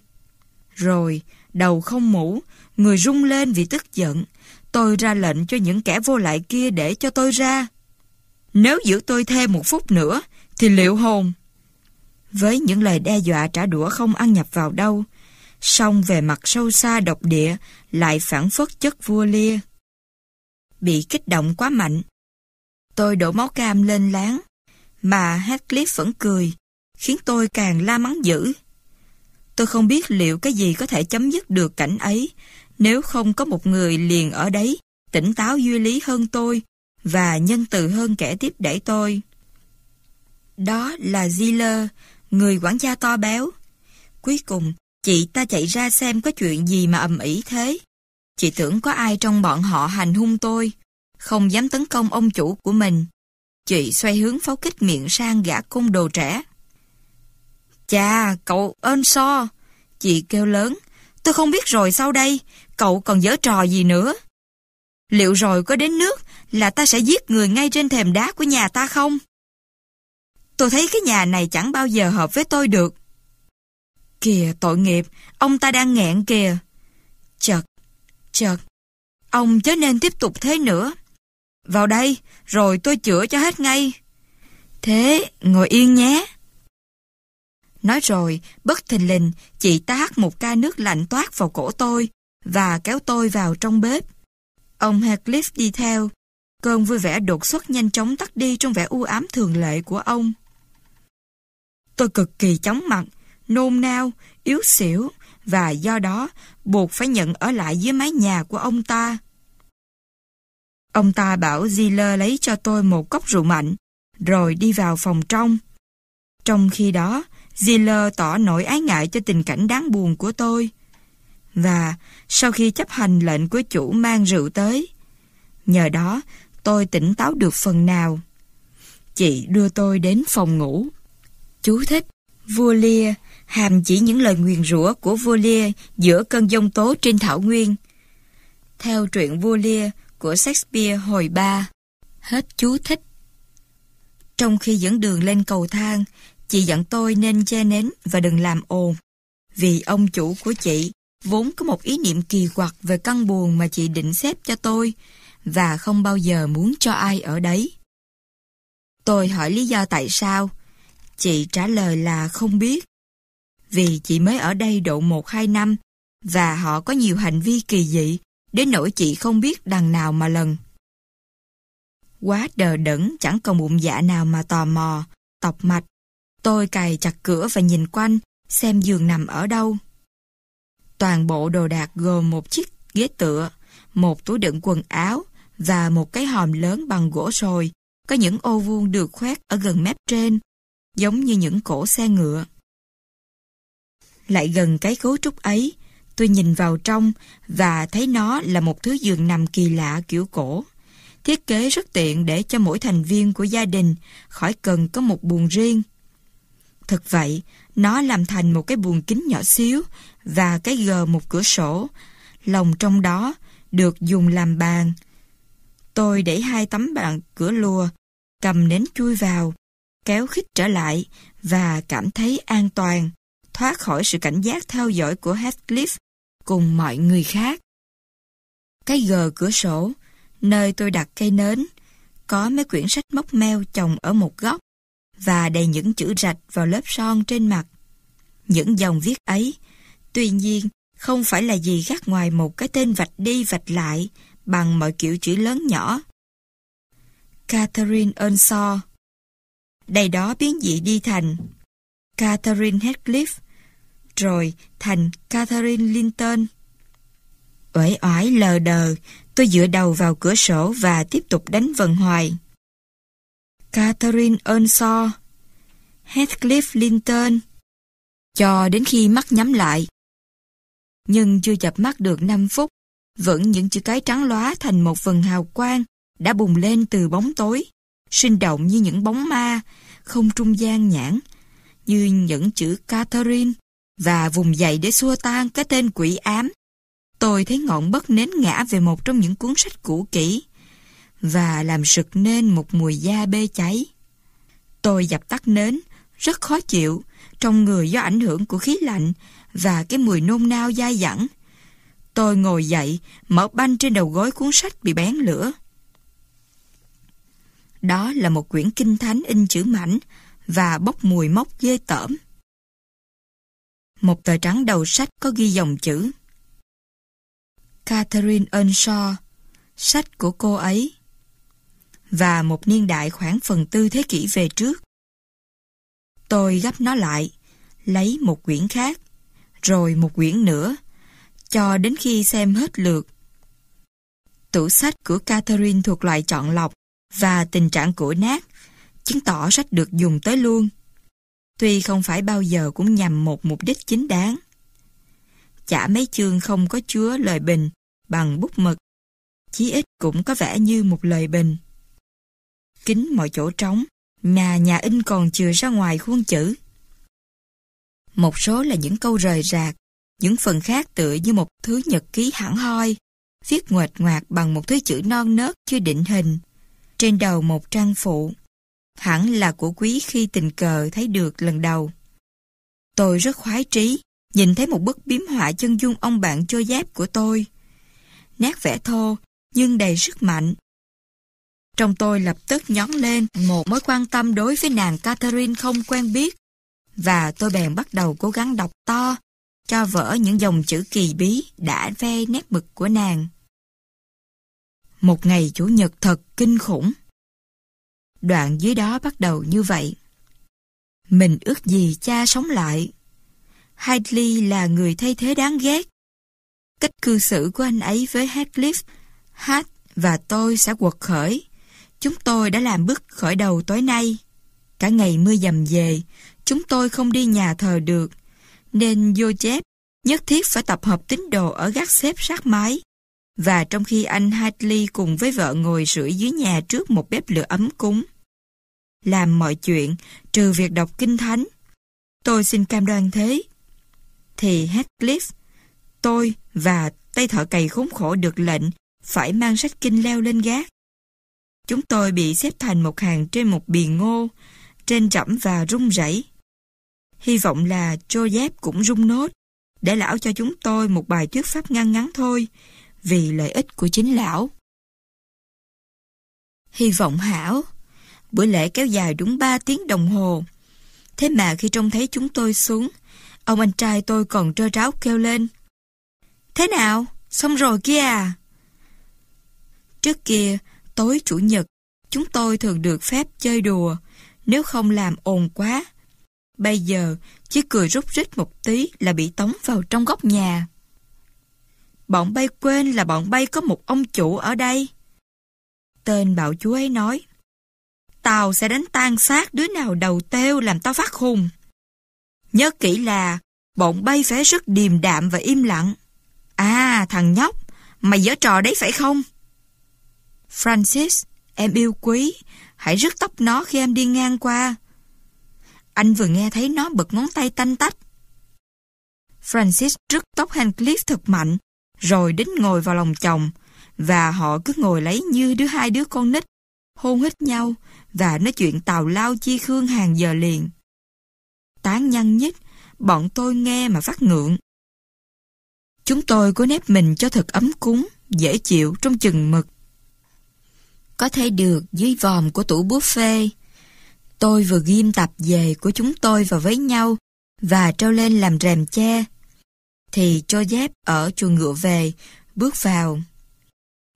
Rồi, đầu không mũ, người rung lên vì tức giận. Tôi ra lệnh cho những kẻ vô lại kia để cho tôi ra. Nếu giữ tôi thêm một phút nữa, thì liệu hồn? Với những lời đe dọa trả đũa không ăn nhập vào đâu, song về mặt sâu xa độc địa lại phản phất chất vua lia. Bị kích động quá mạnh, tôi đổ máu cam lên láng, mà Heathcliff vẫn cười, khiến tôi càng la mắng dữ. Tôi không biết liệu cái gì có thể chấm dứt được cảnh ấy, nếu không có một người liền ở đấy, tỉnh táo duy lý hơn tôi và nhân từ hơn kẻ tiếp đẩy tôi. Đó là Ziller, người quản gia to béo. Cuối cùng, chị ta chạy ra xem có chuyện gì mà ầm ĩ thế. Chị tưởng có ai trong bọn họ hành hung tôi, không dám tấn công ông chủ của mình. Chị xoay hướng pháo kích miệng sang gã côn đồ trẻ Chà, cậu ơn so. Chị kêu lớn. Tôi không biết rồi sau đây, cậu còn giỡn trò gì nữa. Liệu rồi có đến nước là ta sẽ giết người ngay trên thềm đá của nhà ta không? Tôi thấy cái nhà này chẳng bao giờ hợp với tôi được. Kìa tội nghiệp, ông ta đang nghẹn kìa. Chật, chật, ông chớ nên tiếp tục thế nữa. Vào đây, rồi tôi chữa cho hết ngay. Thế, ngồi yên nhé. Nói rồi, bất thình lình, chị ta hắt một ca nước lạnh toát vào cổ tôi và kéo tôi vào trong bếp. Ông Heathcliff đi theo. Cơn vui vẻ đột xuất nhanh chóng tắt đi trong vẻ u ám thường lệ của ông. Tôi cực kỳ chóng mặt, nôn nao, yếu xỉu và do đó buộc phải nhận ở lại dưới mái nhà của ông ta. Ông ta bảo Ziller lấy cho tôi một cốc rượu mạnh rồi đi vào phòng trong. Trong khi đó, Ziller tỏ nỗi ái ngại cho tình cảnh đáng buồn của tôi. Và sau khi chấp hành lệnh của chủ mang rượu tới, nhờ đó tôi tỉnh táo được phần nào. Chị đưa tôi đến phòng ngủ. Chú thích, vua Lear hàm chỉ những lời nguyền rủa của vua Lear giữa cơn giông tố trên thảo nguyên. Theo truyện vua Lear của Shakespeare hồi ba, Hết chú thích. Trong khi dẫn đường lên cầu thang, Chị dặn tôi nên che nến và đừng làm ồn. Vì ông chủ của chị vốn có một ý niệm kỳ quặc về căn buồn mà chị định xếp cho tôi và không bao giờ muốn cho ai ở đấy. Tôi hỏi lý do tại sao. Chị trả lời là không biết. Vì chị mới ở đây độ 1-2 năm và họ có nhiều hành vi kỳ dị đến nỗi chị không biết đằng nào mà lần. Quá đờ đẫn chẳng còn bụng dạ nào mà tò mò, tọc mạch Tôi cài chặt cửa và nhìn quanh, xem giường nằm ở đâu. Toàn bộ đồ đạc gồm một chiếc ghế tựa, một túi đựng quần áo và một cái hòm lớn bằng gỗ sồi, có những ô vuông được khoét ở gần mép trên, giống như những cổ xe ngựa. Lại gần cái cấu trúc ấy, tôi nhìn vào trong và thấy nó là một thứ giường nằm kỳ lạ kiểu cổ. Thiết kế rất tiện để cho mỗi thành viên của gia đình khỏi cần có một buồng riêng. Thật vậy, nó làm thành một cái buồng kính nhỏ xíu và cái gờ một cửa sổ. Lồng trong đó được dùng làm bàn. Tôi để hai tấm bàn cửa lùa, cầm nến chui vào, kéo khít trở lại và cảm thấy an toàn, thoát khỏi sự cảnh giác theo dõi của Heathcliff cùng mọi người khác. Cái gờ cửa sổ, nơi tôi đặt cây nến, có mấy quyển sách móc meo chồng ở một góc và đầy những chữ rạch vào lớp son trên mặt. Những dòng viết ấy, tuy nhiên, không phải là gì khác ngoài một cái tên vạch đi vạch lại bằng mọi kiểu chữ lớn nhỏ. Catherine Earnshaw Đầy đó biến dị đi thành Catherine Heathcliff rồi thành Catherine Linton. Uể oải lờ đờ, tôi dựa đầu vào cửa sổ và tiếp tục đánh vần hoài. Catherine Earnshaw, Heathcliff Linton, cho đến khi mắt nhắm lại. Nhưng chưa chập mắt được 5 phút, vẫn những chữ cái trắng lóa thành một phần hào quang đã bùng lên từ bóng tối, sinh động như những bóng ma, không trung gian nhãn, như những chữ Catherine và vùng dậy để xua tan cái tên quỷ ám. Tôi thấy ngọn bất nến ngã về một trong những cuốn sách cũ kỹ, và làm sực nên một mùi da bê cháy. Tôi dập tắt nến, rất khó chịu, trong người do ảnh hưởng của khí lạnh và cái mùi nôn nao dai dẳng. Tôi ngồi dậy, mở banh trên đầu gối cuốn sách bị bén lửa. Đó là một quyển kinh thánh in chữ mảnh và bốc mùi mốc ghê tởm. Một tờ trắng đầu sách có ghi dòng chữ Catherine Earnshaw, sách của cô ấy và một niên đại khoảng phần tư thế kỷ về trước. Tôi gấp nó lại, lấy một quyển khác, rồi một quyển nữa, cho đến khi xem hết lượt. Tủ sách của Catherine thuộc loại chọn lọc và tình trạng của nát, chứng tỏ sách được dùng tới luôn. Tuy không phải bao giờ cũng nhằm một mục đích chính đáng. Chả mấy chương không có chứa lời bình bằng bút mực, chí ít cũng có vẻ như một lời bình kín mọi chỗ trống, mà nhà in còn chừa ra ngoài khuôn chữ. Một số là những câu rời rạc, những phần khác tựa như một thứ nhật ký hẳn hoi, viết ngoệt ngoạc bằng một thứ chữ non nớt chưa định hình, trên đầu một trang phụ. Hẳn là của quý khi tình cờ thấy được lần đầu. Tôi rất khoái trí, nhìn thấy một bức biếm họa chân dung ông bạn chô giáp của tôi. Nét vẽ thô, nhưng đầy sức mạnh, trong tôi lập tức nhón lên một mối quan tâm đối với nàng Catherine không quen biết. Và tôi bèn bắt đầu cố gắng đọc to, cho vỡ những dòng chữ kỳ bí đã ve nét mực của nàng. Một ngày Chủ nhật thật kinh khủng. Đoạn dưới đó bắt đầu như vậy. Mình ước gì cha sống lại. Hadley là người thay thế đáng ghét. Cách cư xử của anh ấy với Hadley Hát và tôi sẽ quật khởi. Chúng tôi đã làm bước khởi đầu tối nay. Cả ngày mưa dầm về, chúng tôi không đi nhà thờ được, nên vô chép nhất thiết phải tập hợp tín đồ ở gác xếp sát mái. Và trong khi anh Hadley cùng với vợ ngồi sưởi dưới nhà trước một bếp lửa ấm cúng. Làm mọi chuyện, trừ việc đọc kinh thánh. Tôi xin cam đoan thế. Thì Heathcliff, tôi và tay thợ cày khốn khổ được lệnh phải mang sách kinh leo lên gác. Chúng tôi bị xếp thành một hàng trên một bìa ngô, trên rẫm và rung rẩy. Hy vọng là Joseph cũng rung nốt, để lão cho chúng tôi một bài thuyết pháp ngăn ngắn thôi, vì lợi ích của chính lão. Hy vọng hảo, bữa lễ kéo dài đúng 3 tiếng đồng hồ. Thế mà khi trông thấy chúng tôi xuống, ông anh trai tôi còn trơ tráo kêu lên. Thế nào? Xong rồi kia à? Trước kia, tối Chủ nhật, chúng tôi thường được phép chơi đùa, nếu không làm ồn quá. Bây giờ, chỉ cười rút rít một tí là bị tống vào trong góc nhà. Bọn bay quên là bọn bay có một ông chủ ở đây. Tên bạo chúa ấy nói, tàu sẽ đánh tan xác đứa nào đầu têu làm tao phát hùng. Nhớ kỹ là, bọn bay phải rất điềm đạm và im lặng. À, thằng nhóc, mày giở trò đấy phải không? Francis, em yêu quý, hãy rứt tóc nó khi em đi ngang qua. Anh vừa nghe thấy nó bật ngón tay tanh tách. Francis rứt tóc Hancliff thật mạnh, rồi đến ngồi vào lòng chồng, và họ cứ ngồi lấy như đứa hai đứa con nít, hôn hít nhau và nói chuyện tào lao chi khương hàng giờ liền. Tán nhăn nhất, bọn tôi nghe mà phát ngượng. Chúng tôi cố nép mình cho thật ấm cúng, dễ chịu trong chừng mực có thể được dưới vòm của tủ buffet. Tôi vừa ghim tập về của chúng tôi vào với nhau và treo lên làm rèm che. Thì cho dép ở chuồng ngựa về, bước vào.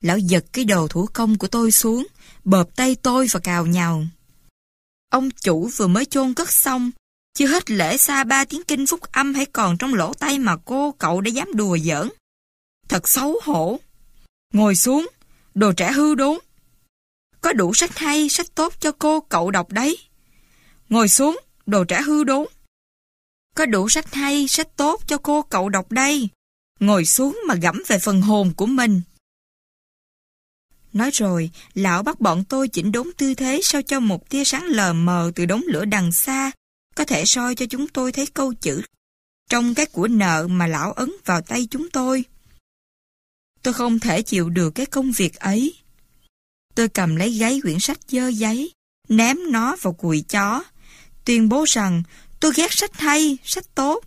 Lão giật cái đồ thủ công của tôi xuống, bợp tay tôi và cào nhào. Ông chủ vừa mới chôn cất xong, chưa hết lễ xa ba tiếng kinh phúc âm hãy còn trong lỗ tay mà cô cậu đã dám đùa giỡn. Thật xấu hổ. Ngồi xuống, đồ trẻ hư đốn. Có đủ sách hay, sách tốt cho cô cậu đọc đấy. Ngồi xuống, đồ trả hư đốn. Có đủ sách hay, sách tốt cho cô cậu đọc đây. Ngồi xuống mà gẫm về phần hồn của mình. Nói rồi, lão bắt bọn tôi chỉnh đốn tư thế sao cho một tia sáng lờ mờ từ đống lửa đằng xa, có thể soi cho chúng tôi thấy câu chữ trong cái của nợ mà lão ấn vào tay chúng tôi. Tôi không thể chịu được cái công việc ấy. Tôi cầm lấy gáy quyển sách dơ giấy, ném nó vào cùi chó, tuyên bố rằng tôi ghét sách hay, sách tốt.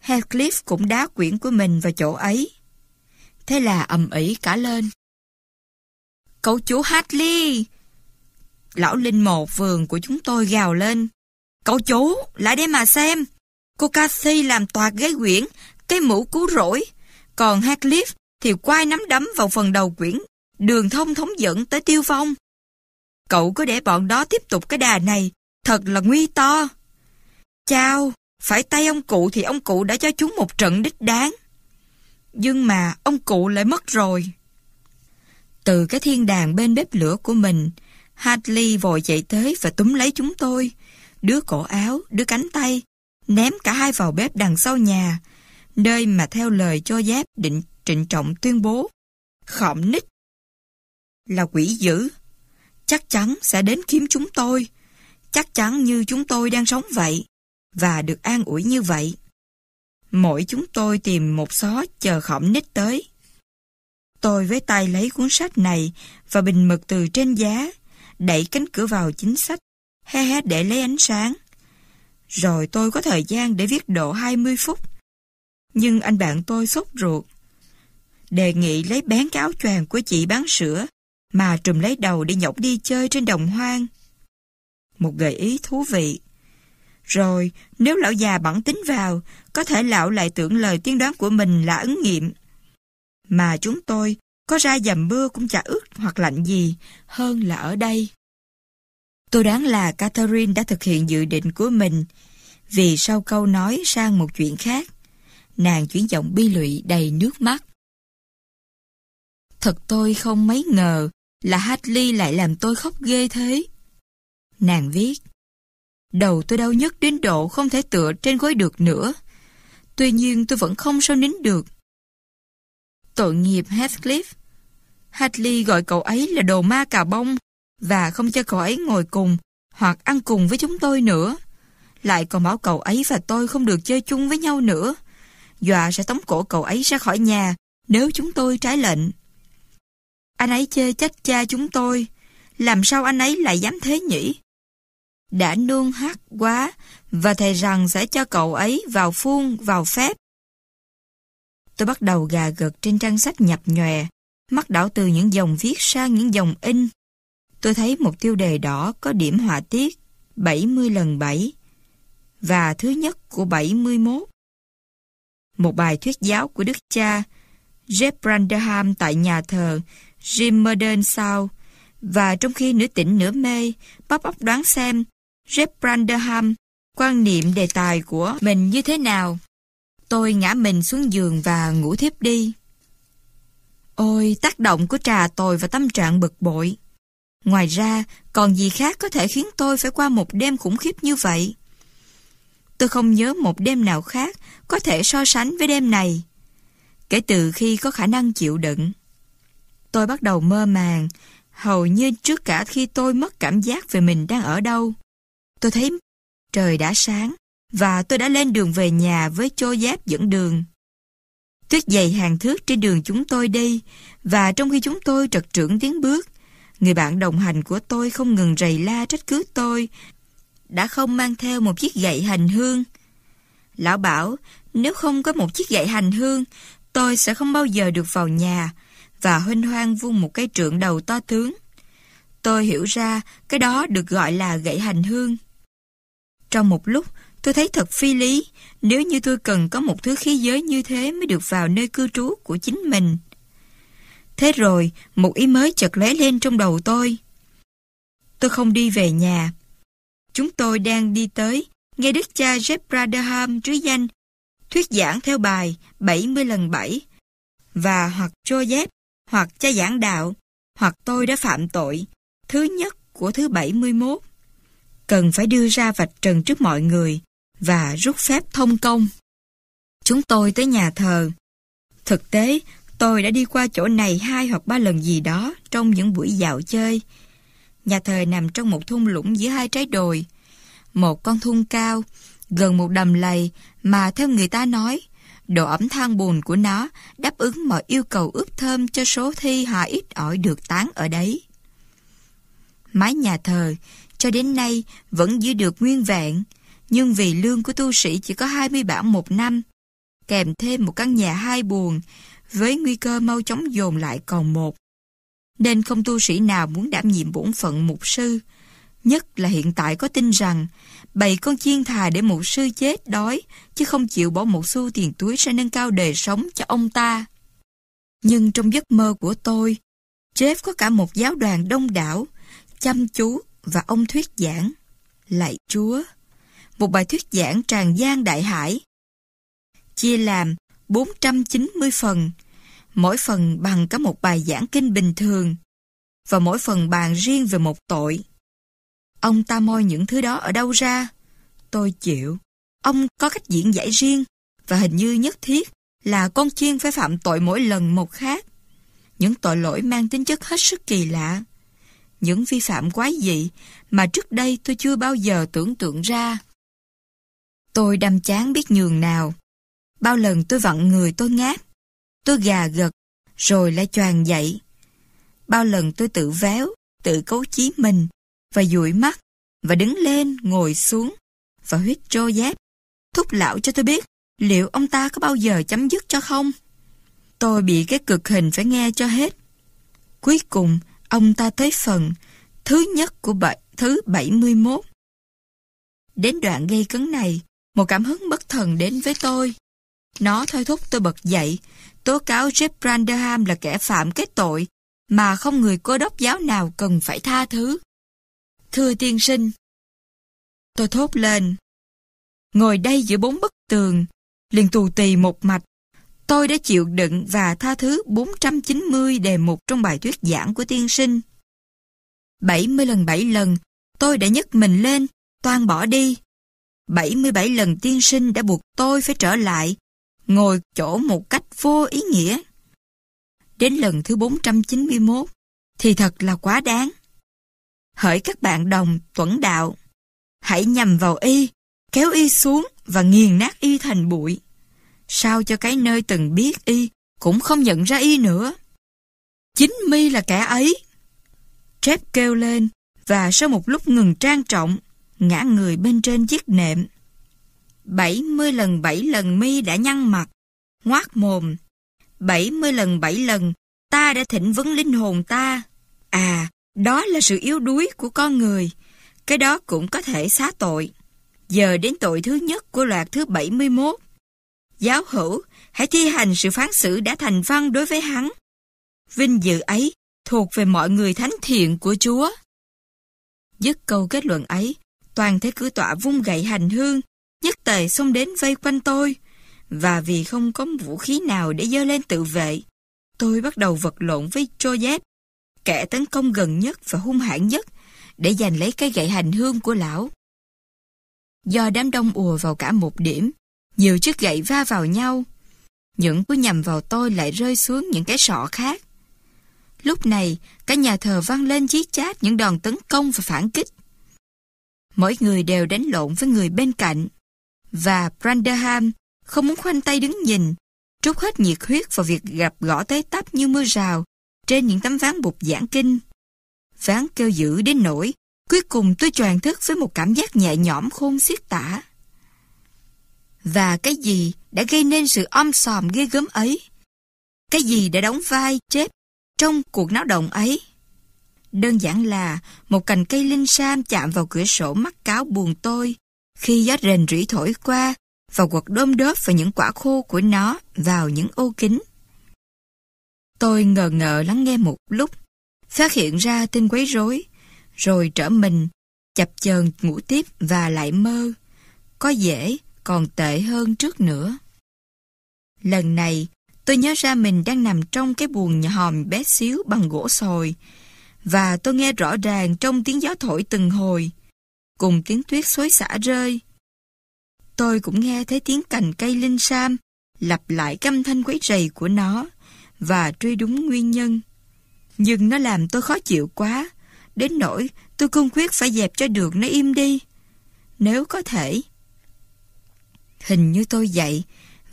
Heathcliff cũng đá quyển của mình vào chỗ ấy. Thế là ầm ĩ cả lên. Cậu chủ Hartley! Lão Linh một vườn của chúng tôi gào lên. Cậu chủ, lại đây mà xem. Cô Cathy làm toạt gáy quyển, cái mũ cứu rỗi. Còn Heathcliff thì quay nắm đấm vào phần đầu quyển đường thông thống dẫn tới tiêu phong. Cậu có để bọn đó tiếp tục cái đà này, thật là nguy to. chào, phải tay ông cụ thì ông cụ đã cho chúng một trận đích đáng. Nhưng mà ông cụ lại mất rồi. Từ cái thiên đàng bên bếp lửa của mình, Hadley vội chạy tới và túm lấy chúng tôi. Đứa cổ áo, đứa cánh tay, ném cả hai vào bếp đằng sau nhà, nơi mà theo lời cho giáp định trịnh trọng tuyên bố. Khổng nít là quỷ dữ. Chắc chắn sẽ đến kiếm chúng tôi. Chắc chắn như chúng tôi đang sống vậy và được an ủi như vậy. Mỗi chúng tôi tìm một xó chờ khổng nít tới. Tôi với tay lấy cuốn sách này và bình mực từ trên giá, đẩy cánh cửa vào chính sách, hé hé để lấy ánh sáng. Rồi tôi có thời gian để viết độ 20 phút. Nhưng anh bạn tôi sốt ruột. Đề nghị lấy bán cáo choàng của chị bán sữa mà trùm lấy đầu đi nhổng đi chơi trên đồng hoang. Một gợi ý thú vị. Rồi, nếu lão già bẩn tính vào, có thể lão lại tưởng lời tiên đoán của mình là ứng nghiệm. Mà chúng tôi có ra dầm mưa cũng chả ướt hoặc lạnh gì hơn là ở đây. Tôi đoán là Catherine đã thực hiện dự định của mình vì sau câu nói sang một chuyện khác, nàng chuyển giọng bi lụy đầy nước mắt. Thật tôi không mấy ngờ là Hadley lại làm tôi khóc ghê thế. Nàng viết, đầu tôi đau nhất đến độ không thể tựa trên gối được nữa. Tuy nhiên tôi vẫn không sao nín được. Tội nghiệp Heathcliff. Hadley gọi cậu ấy là đồ ma cà bông và không cho cậu ấy ngồi cùng hoặc ăn cùng với chúng tôi nữa. Lại còn bảo cậu ấy và tôi không được chơi chung với nhau nữa. Dọa sẽ tống cổ cậu ấy ra khỏi nhà nếu chúng tôi trái lệnh. Anh ấy chê trách cha chúng tôi. Làm sao anh ấy lại dám thế nhỉ? Đã nương hát quá và thầy rằng sẽ cho cậu ấy vào phun, vào phép. Tôi bắt đầu gà gật trên trang sách nhập nhòe, mắt đảo từ những dòng viết sang những dòng in. Tôi thấy một tiêu đề đỏ có điểm họa tiết 70 lần 7 và thứ nhất của 71. Một bài thuyết giáo của đức cha Jeff Branderham tại nhà thờ Jim Murden sao? Và trong khi nửa tỉnh nửa mê, bóp óc đoán xem Jeff Branderham quan niệm đề tài của mình như thế nào. Tôi ngã mình xuống giường và ngủ thiếp đi. Ôi, tác động của trà tồi và tâm trạng bực bội. Ngoài ra, còn gì khác có thể khiến tôi phải qua một đêm khủng khiếp như vậy? Tôi không nhớ một đêm nào khác có thể so sánh với đêm này. Kể từ khi có khả năng chịu đựng. Tôi bắt đầu mơ màng, hầu như trước cả khi tôi mất cảm giác về mình đang ở đâu. Tôi thấy trời đã sáng và tôi đã lên đường về nhà với chô giáp dẫn đường. Tuyết dày hàng thước trên đường chúng tôi đi và trong khi chúng tôi trật trưởng tiến bước, người bạn đồng hành của tôi không ngừng rầy la trách cứ tôi đã không mang theo một chiếc gậy hành hương. Lão bảo, nếu không có một chiếc gậy hành hương, tôi sẽ không bao giờ được vào nhà và huynh hoang vung một cái trượng đầu to tướng. Tôi hiểu ra cái đó được gọi là gậy hành hương. Trong một lúc, tôi thấy thật phi lý nếu như tôi cần có một thứ khí giới như thế mới được vào nơi cư trú của chính mình. Thế rồi, một ý mới chợt lóe lên trong đầu tôi. Tôi không đi về nhà. Chúng tôi đang đi tới, nghe đức cha Jeff Bradham trứ danh, thuyết giảng theo bài 70 lần 7 và hoặc Joseph hoặc cha giảng đạo, hoặc tôi đã phạm tội, thứ nhất của thứ 71. Cần phải đưa ra vạch trần trước mọi người và rút phép thông công. Chúng tôi tới nhà thờ. Thực tế, tôi đã đi qua chỗ này hai hoặc ba lần gì đó trong những buổi dạo chơi. Nhà thờ nằm trong một thung lũng giữa hai trái đồi. Một con thung cao, gần một đầm lầy mà theo người ta nói Độ ẩm than bùn của nó đáp ứng mọi yêu cầu ướp thơm cho số thi họ ít ỏi được tán ở đấy. Mái nhà thờ cho đến nay vẫn giữ được nguyên vẹn, nhưng vì lương của tu sĩ chỉ có 20 bảng một năm, kèm thêm một căn nhà hai buồng với nguy cơ mau chóng dồn lại còn một. Nên không tu sĩ nào muốn đảm nhiệm bổn phận mục sư, nhất là hiện tại có tin rằng bày con chiên thà để mụ sư chết đói, chứ không chịu bỏ một xu tiền túi sẽ nâng cao đời sống cho ông ta. Nhưng trong giấc mơ của tôi, Jeff có cả một giáo đoàn đông đảo, chăm chú và ông thuyết giảng. Lạy Chúa! Một bài thuyết giảng tràn gian đại hải. Chia làm 490 phần, mỗi phần bằng cả một bài giảng kinh bình thường, và mỗi phần bàn riêng về một tội. Ông ta moi những thứ đó ở đâu ra? Tôi chịu. Ông có cách diễn giải riêng và hình như nhất thiết là con chiên phải phạm tội mỗi lần một khác. Những tội lỗi mang tính chất hết sức kỳ lạ. Những vi phạm quái dị mà trước đây tôi chưa bao giờ tưởng tượng ra. Tôi đâm chán biết nhường nào. Bao lần tôi vặn người tôi ngáp. Tôi gà gật, rồi lại choàng dậy. Bao lần tôi tự véo, tự cấu chí mình, và dụi mắt, và đứng lên, ngồi xuống, và huyết trô dép. Thúc lão cho tôi biết, liệu ông ta có bao giờ chấm dứt cho không? Tôi bị cái cực hình phải nghe cho hết. Cuối cùng, ông ta tới phần thứ nhất của bảy, thứ 71. Đến đoạn gây cấn này, một cảm hứng bất thần đến với tôi. Nó thôi thúc tôi bật dậy, tố cáo Jeff Branderham là kẻ phạm cái tội, mà không người cơ đốc giáo nào cần phải tha thứ. Thưa tiên sinh. Tôi thốt lên. Ngồi đây giữa bốn bức tường, liền tù tì một mạch. Tôi đã chịu đựng và tha thứ 490 đề mục trong bài thuyết giảng của tiên sinh. 70 lần 7 lần, tôi đã nhấc mình lên, toàn bỏ đi. 77 lần tiên sinh đã buộc tôi phải trở lại, ngồi chỗ một cách vô ý nghĩa. Đến lần thứ 491, thì thật là quá đáng hỡi các bạn đồng tuẩn đạo. Hãy nhằm vào y, kéo y xuống và nghiền nát y thành bụi. Sao cho cái nơi từng biết y cũng không nhận ra y nữa. Chính mi là kẻ ấy. Trép kêu lên và sau một lúc ngừng trang trọng, ngã người bên trên chiếc nệm. bảy mươi lần bảy lần mi đã nhăn mặt, ngoác mồm. bảy mươi lần bảy lần ta đã thỉnh vấn linh hồn ta. À, đó là sự yếu đuối của con người, cái đó cũng có thể xá tội. Giờ đến tội thứ nhất của loạt thứ 71. Giáo hữu, hãy thi hành sự phán xử đã thành văn đối với hắn. Vinh dự ấy thuộc về mọi người thánh thiện của Chúa. Dứt câu kết luận ấy, toàn thế cử tọa vung gậy hành hương, nhất tề xông đến vây quanh tôi. Và vì không có vũ khí nào để dơ lên tự vệ, tôi bắt đầu vật lộn với Joseph kẻ tấn công gần nhất và hung hãn nhất để giành lấy cái gậy hành hương của lão. Do đám đông ùa vào cả một điểm, nhiều chiếc gậy va vào nhau. Những cú nhằm vào tôi lại rơi xuống những cái sọ khác. Lúc này, cả nhà thờ vang lên chí chát những đòn tấn công và phản kích. Mỗi người đều đánh lộn với người bên cạnh. Và Branderham không muốn khoanh tay đứng nhìn, trút hết nhiệt huyết vào việc gặp gõ tới tấp như mưa rào trên những tấm ván bục giảng kinh. Ván kêu dữ đến nỗi, cuối cùng tôi choàng thức với một cảm giác nhẹ nhõm khôn xiết tả. Và cái gì đã gây nên sự om sòm ghê gớm ấy? Cái gì đã đóng vai chết trong cuộc náo động ấy? Đơn giản là một cành cây linh sam chạm vào cửa sổ mắt cáo buồn tôi khi gió rền rỉ thổi qua và quật đôm đớp vào những quả khô của nó vào những ô kính. Tôi ngờ ngợ lắng nghe một lúc, phát hiện ra tin quấy rối, rồi trở mình, chập chờn ngủ tiếp và lại mơ. Có dễ, còn tệ hơn trước nữa. Lần này, tôi nhớ ra mình đang nằm trong cái buồng nhà hòm bé xíu bằng gỗ sồi, và tôi nghe rõ ràng trong tiếng gió thổi từng hồi, cùng tiếng tuyết xối xả rơi. Tôi cũng nghe thấy tiếng cành cây linh sam, lặp lại căm thanh quấy rầy của nó và truy đúng nguyên nhân. Nhưng nó làm tôi khó chịu quá, đến nỗi tôi cương quyết phải dẹp cho được nó im đi. Nếu có thể. Hình như tôi dậy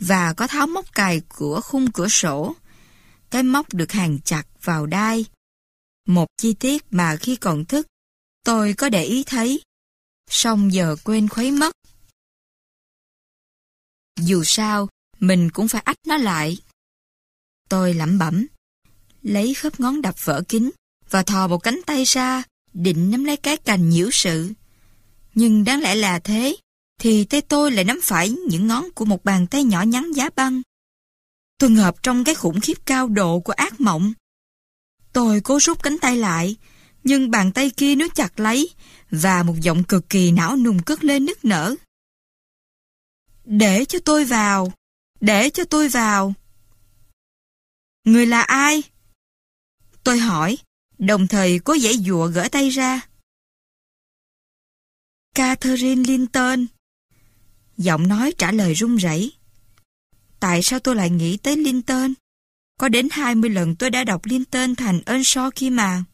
và có tháo móc cài của khung cửa sổ. Cái móc được hàng chặt vào đai. Một chi tiết mà khi còn thức, tôi có để ý thấy. Xong giờ quên khuấy mất. Dù sao, mình cũng phải ách nó lại. Tôi lẩm bẩm. Lấy khớp ngón đập vỡ kính và thò một cánh tay ra, định nắm lấy cái cành nhiễu sự. Nhưng đáng lẽ là thế, thì tay tôi lại nắm phải những ngón của một bàn tay nhỏ nhắn giá băng. Tôi ngợp trong cái khủng khiếp cao độ của ác mộng. Tôi cố rút cánh tay lại, nhưng bàn tay kia nó chặt lấy và một giọng cực kỳ não nùng cất lên nức nở. Để cho tôi vào, để cho tôi vào. Người là ai? Tôi hỏi, đồng thời cố dãy dụa gỡ tay ra. Catherine Linton. Giọng nói trả lời run rẩy. Tại sao tôi lại nghĩ tới Linton? Có đến 20 lần tôi đã đọc Linton thành Earnshaw khi mà.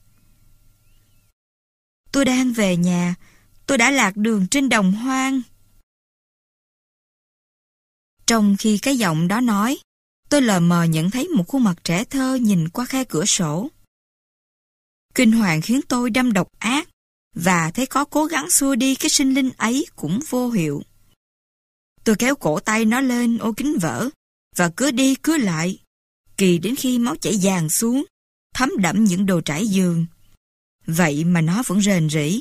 Tôi đang về nhà, tôi đã lạc đường trên đồng hoang. Trong khi cái giọng đó nói, tôi lờ mờ nhận thấy một khuôn mặt trẻ thơ nhìn qua khe cửa sổ. Kinh hoàng khiến tôi đâm độc ác, và thấy có cố gắng xua đi cái sinh linh ấy cũng vô hiệu. Tôi kéo cổ tay nó lên ô kính vỡ, và cứ đi cứ lại, kỳ đến khi máu chảy vàng xuống, thấm đẫm những đồ trải giường. Vậy mà nó vẫn rền rỉ.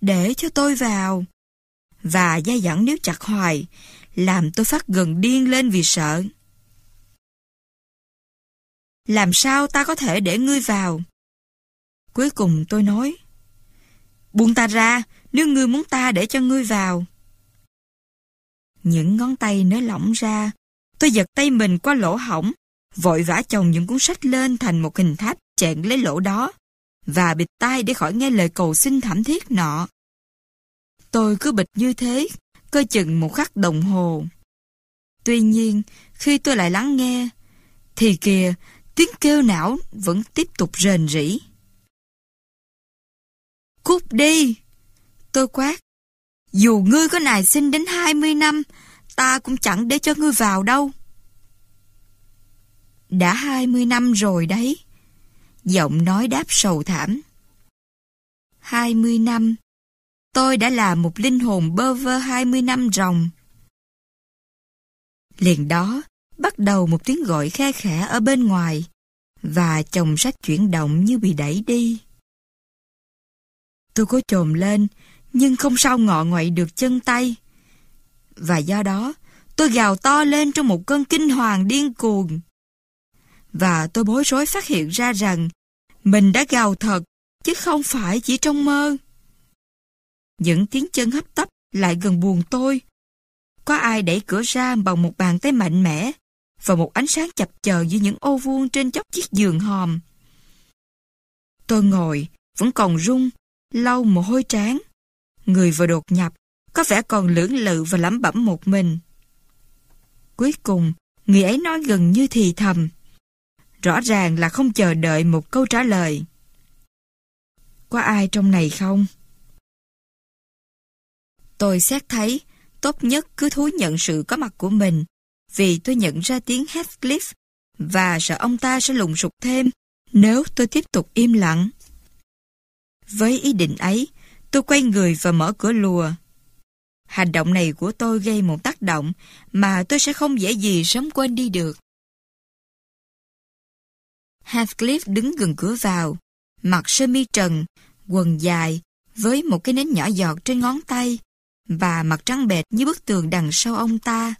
Để cho tôi vào. Và dây dẫn nếu chặt hoài, làm tôi phát gần điên lên vì sợ làm sao ta có thể để ngươi vào? Cuối cùng tôi nói, buông ta ra nếu ngươi muốn ta để cho ngươi vào. Những ngón tay nới lỏng ra, tôi giật tay mình qua lỗ hỏng, vội vã chồng những cuốn sách lên thành một hình tháp chẹn lấy lỗ đó, và bịt tay để khỏi nghe lời cầu xin thảm thiết nọ. Tôi cứ bịch như thế, cơ chừng một khắc đồng hồ. Tuy nhiên, khi tôi lại lắng nghe, thì kìa, Tiếng kêu não vẫn tiếp tục rền rỉ. Cút đi! Tôi quát. Dù ngươi có nài xin đến 20 năm, ta cũng chẳng để cho ngươi vào đâu. Đã 20 năm rồi đấy. Giọng nói đáp sầu thảm. 20 năm. Tôi đã là một linh hồn bơ vơ 20 năm ròng. Liền đó, bắt đầu một tiếng gọi khe khẽ ở bên ngoài và chồng sách chuyển động như bị đẩy đi. Tôi cố trồm lên nhưng không sao ngọ ngoại được chân tay. Và do đó, tôi gào to lên trong một cơn kinh hoàng điên cuồng. Và tôi bối rối phát hiện ra rằng mình đã gào thật chứ không phải chỉ trong mơ. Những tiếng chân hấp tấp lại gần buồn tôi. Có ai đẩy cửa ra bằng một bàn tay mạnh mẽ và một ánh sáng chập chờn giữa những ô vuông trên chóp chiếc giường hòm. Tôi ngồi, vẫn còn rung, lau mồ hôi trán. Người vừa đột nhập, có vẻ còn lưỡng lự và lẩm bẩm một mình. Cuối cùng, người ấy nói gần như thì thầm. Rõ ràng là không chờ đợi một câu trả lời. Có ai trong này không? Tôi xét thấy, tốt nhất cứ thú nhận sự có mặt của mình vì tôi nhận ra tiếng Heathcliff và sợ ông ta sẽ lùng sục thêm nếu tôi tiếp tục im lặng. Với ý định ấy, tôi quay người và mở cửa lùa. Hành động này của tôi gây một tác động mà tôi sẽ không dễ gì sớm quên đi được. Heathcliff đứng gần cửa vào, mặc sơ mi trần, quần dài, với một cái nến nhỏ giọt trên ngón tay, và mặt trắng bệt như bức tường đằng sau ông ta.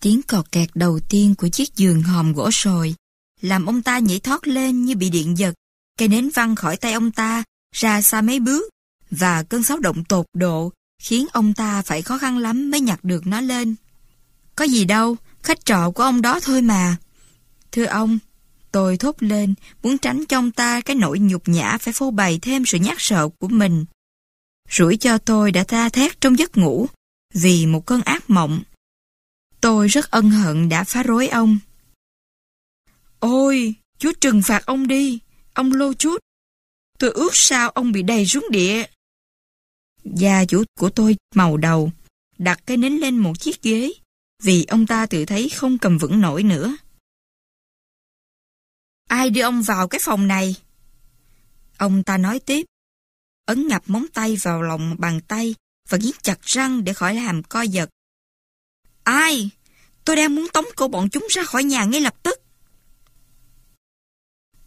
Tiếng cọt kẹt đầu tiên của chiếc giường hòm gỗ sồi làm ông ta nhảy thoát lên như bị điện giật. Cây nến văng khỏi tay ông ta ra xa mấy bước và cơn sáo động tột độ khiến ông ta phải khó khăn lắm mới nhặt được nó lên. Có gì đâu, khách trọ của ông đó thôi mà. Thưa ông, tôi thốt lên muốn tránh cho ông ta cái nỗi nhục nhã phải phô bày thêm sự nhát sợ của mình. Rủi cho tôi đã tha thét trong giấc ngủ vì một cơn ác mộng. Tôi rất ân hận đã phá rối ông. Ôi, Chúa trừng phạt ông đi, ông lô chút. Tôi ước sao ông bị đầy xuống địa. Gia chủ của tôi màu đầu, đặt cái nến lên một chiếc ghế, vì ông ta tự thấy không cầm vững nổi nữa. Ai đưa ông vào cái phòng này? Ông ta nói tiếp, ấn ngập móng tay vào lòng bàn tay và nghiến chặt răng để khỏi làm co giật. Ai? Tôi đang muốn tống cổ bọn chúng ra khỏi nhà ngay lập tức.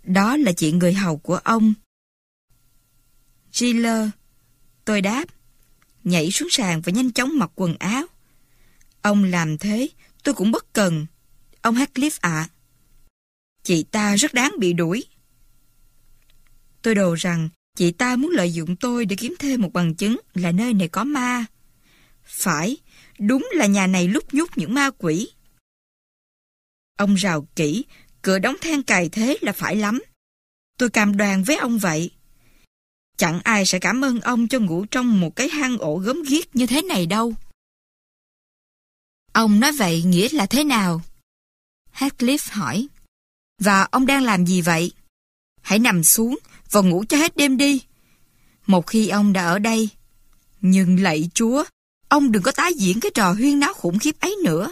Đó là chị người hầu của ông. Giller, tôi đáp, nhảy xuống sàn và nhanh chóng mặc quần áo. Ông làm thế, tôi cũng bất cần. Ông Heathcliff ạ. Chị ta rất đáng bị đuổi. Tôi đồ rằng chị ta muốn lợi dụng tôi để kiếm thêm một bằng chứng là nơi này có ma. Phải, Đúng là nhà này lúc nhúc những ma quỷ. Ông rào kỹ, cửa đóng then cài thế là phải lắm. Tôi cam đoan với ông vậy. Chẳng ai sẽ cảm ơn ông cho ngủ trong một cái hang ổ gớm ghiếc như thế này đâu. Ông nói vậy nghĩa là thế nào? Heathcliff hỏi. Và ông đang làm gì vậy? Hãy nằm xuống và ngủ cho hết đêm đi. Một khi ông đã ở đây. Nhưng lạy Chúa, Ông đừng có tái diễn cái trò huyên náo khủng khiếp ấy nữa.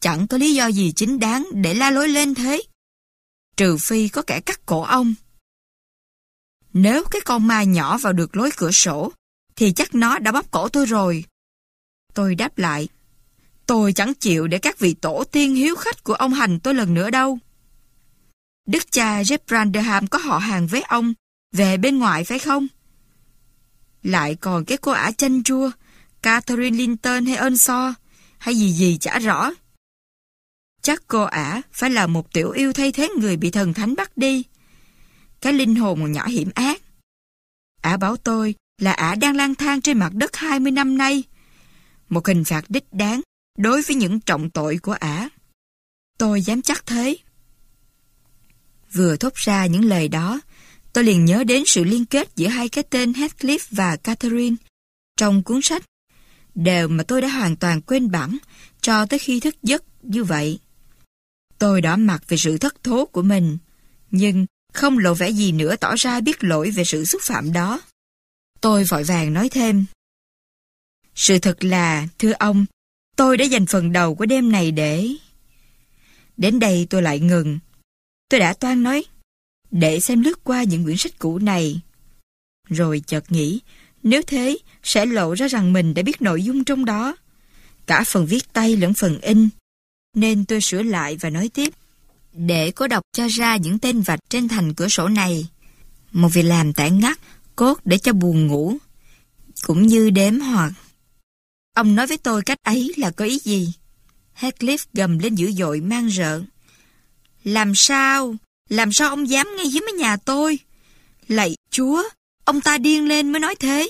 Chẳng có lý do gì chính đáng để la lối lên thế. Trừ phi có kẻ cắt cổ ông. Nếu cái con ma nhỏ vào được lối cửa sổ, thì chắc nó đã bóp cổ tôi rồi. Tôi đáp lại, tôi chẳng chịu để các vị tổ tiên hiếu khách của ông hành tôi lần nữa đâu. Đức cha Jeff có họ hàng với ông, về bên ngoài phải không? Lại còn cái cô ả chanh chua, Catherine Linton hay Earnshaw, hay gì gì chả rõ. Chắc cô ả phải là một tiểu yêu thay thế người bị thần thánh bắt đi. Cái linh hồn nhỏ hiểm ác. Ả bảo tôi là ả đang lang thang trên mặt đất 20 năm nay. Một hình phạt đích đáng đối với những trọng tội của ả. Tôi dám chắc thế. Vừa thốt ra những lời đó, tôi liền nhớ đến sự liên kết giữa hai cái tên Heathcliff và Catherine trong cuốn sách đều mà tôi đã hoàn toàn quên bẵng cho tới khi thức giấc như vậy. Tôi đỏ mặt về sự thất thố của mình, nhưng không lộ vẻ gì nữa tỏ ra biết lỗi về sự xúc phạm đó. Tôi vội vàng nói thêm. Sự thật là, thưa ông, tôi đã dành phần đầu của đêm này để... Đến đây tôi lại ngừng. Tôi đã toan nói, để xem lướt qua những quyển sách cũ này. Rồi chợt nghĩ, nếu thế, sẽ lộ ra rằng mình đã biết nội dung trong đó. Cả phần viết tay lẫn phần in. Nên tôi sửa lại và nói tiếp. Để có đọc cho ra những tên vạch trên thành cửa sổ này. Một việc làm tẻ ngắt, cốt để cho buồn ngủ. Cũng như đếm hoặc. Ông nói với tôi cách ấy là có ý gì? Heathcliff gầm lên dữ dội mang rợ Làm sao? Làm sao ông dám ngay dưới mấy nhà tôi? Lạy chúa, Ông ta điên lên mới nói thế.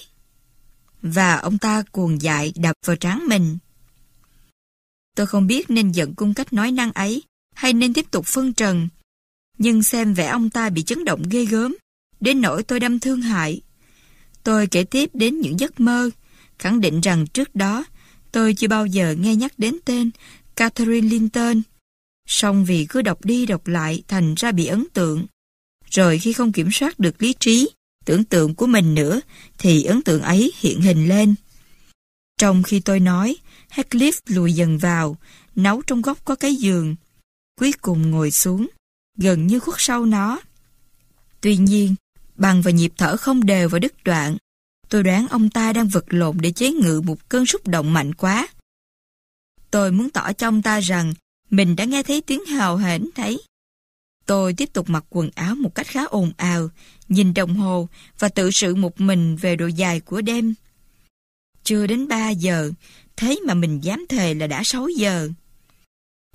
Và ông ta cuồng dại đập vào trán mình. Tôi không biết nên giận cung cách nói năng ấy hay nên tiếp tục phân trần. Nhưng xem vẻ ông ta bị chấn động ghê gớm, đến nỗi tôi đâm thương hại. Tôi kể tiếp đến những giấc mơ, khẳng định rằng trước đó tôi chưa bao giờ nghe nhắc đến tên Catherine Linton. Song vì cứ đọc đi đọc lại thành ra bị ấn tượng. Rồi khi không kiểm soát được lý trí, tưởng tượng của mình nữa, thì ấn tượng ấy hiện hình lên. Trong khi tôi nói, Heathcliff lùi dần vào, nấu trong góc có cái giường. Cuối cùng ngồi xuống, gần như khuất sau nó. Tuy nhiên, bằng và nhịp thở không đều và đứt đoạn, tôi đoán ông ta đang vật lộn để chế ngự một cơn xúc động mạnh quá. Tôi muốn tỏ cho ông ta rằng mình đã nghe thấy tiếng hào hển thấy Tôi tiếp tục mặc quần áo một cách khá ồn ào, nhìn đồng hồ và tự sự một mình về độ dài của đêm. Chưa đến 3 giờ, thế mà mình dám thề là đã 6 giờ.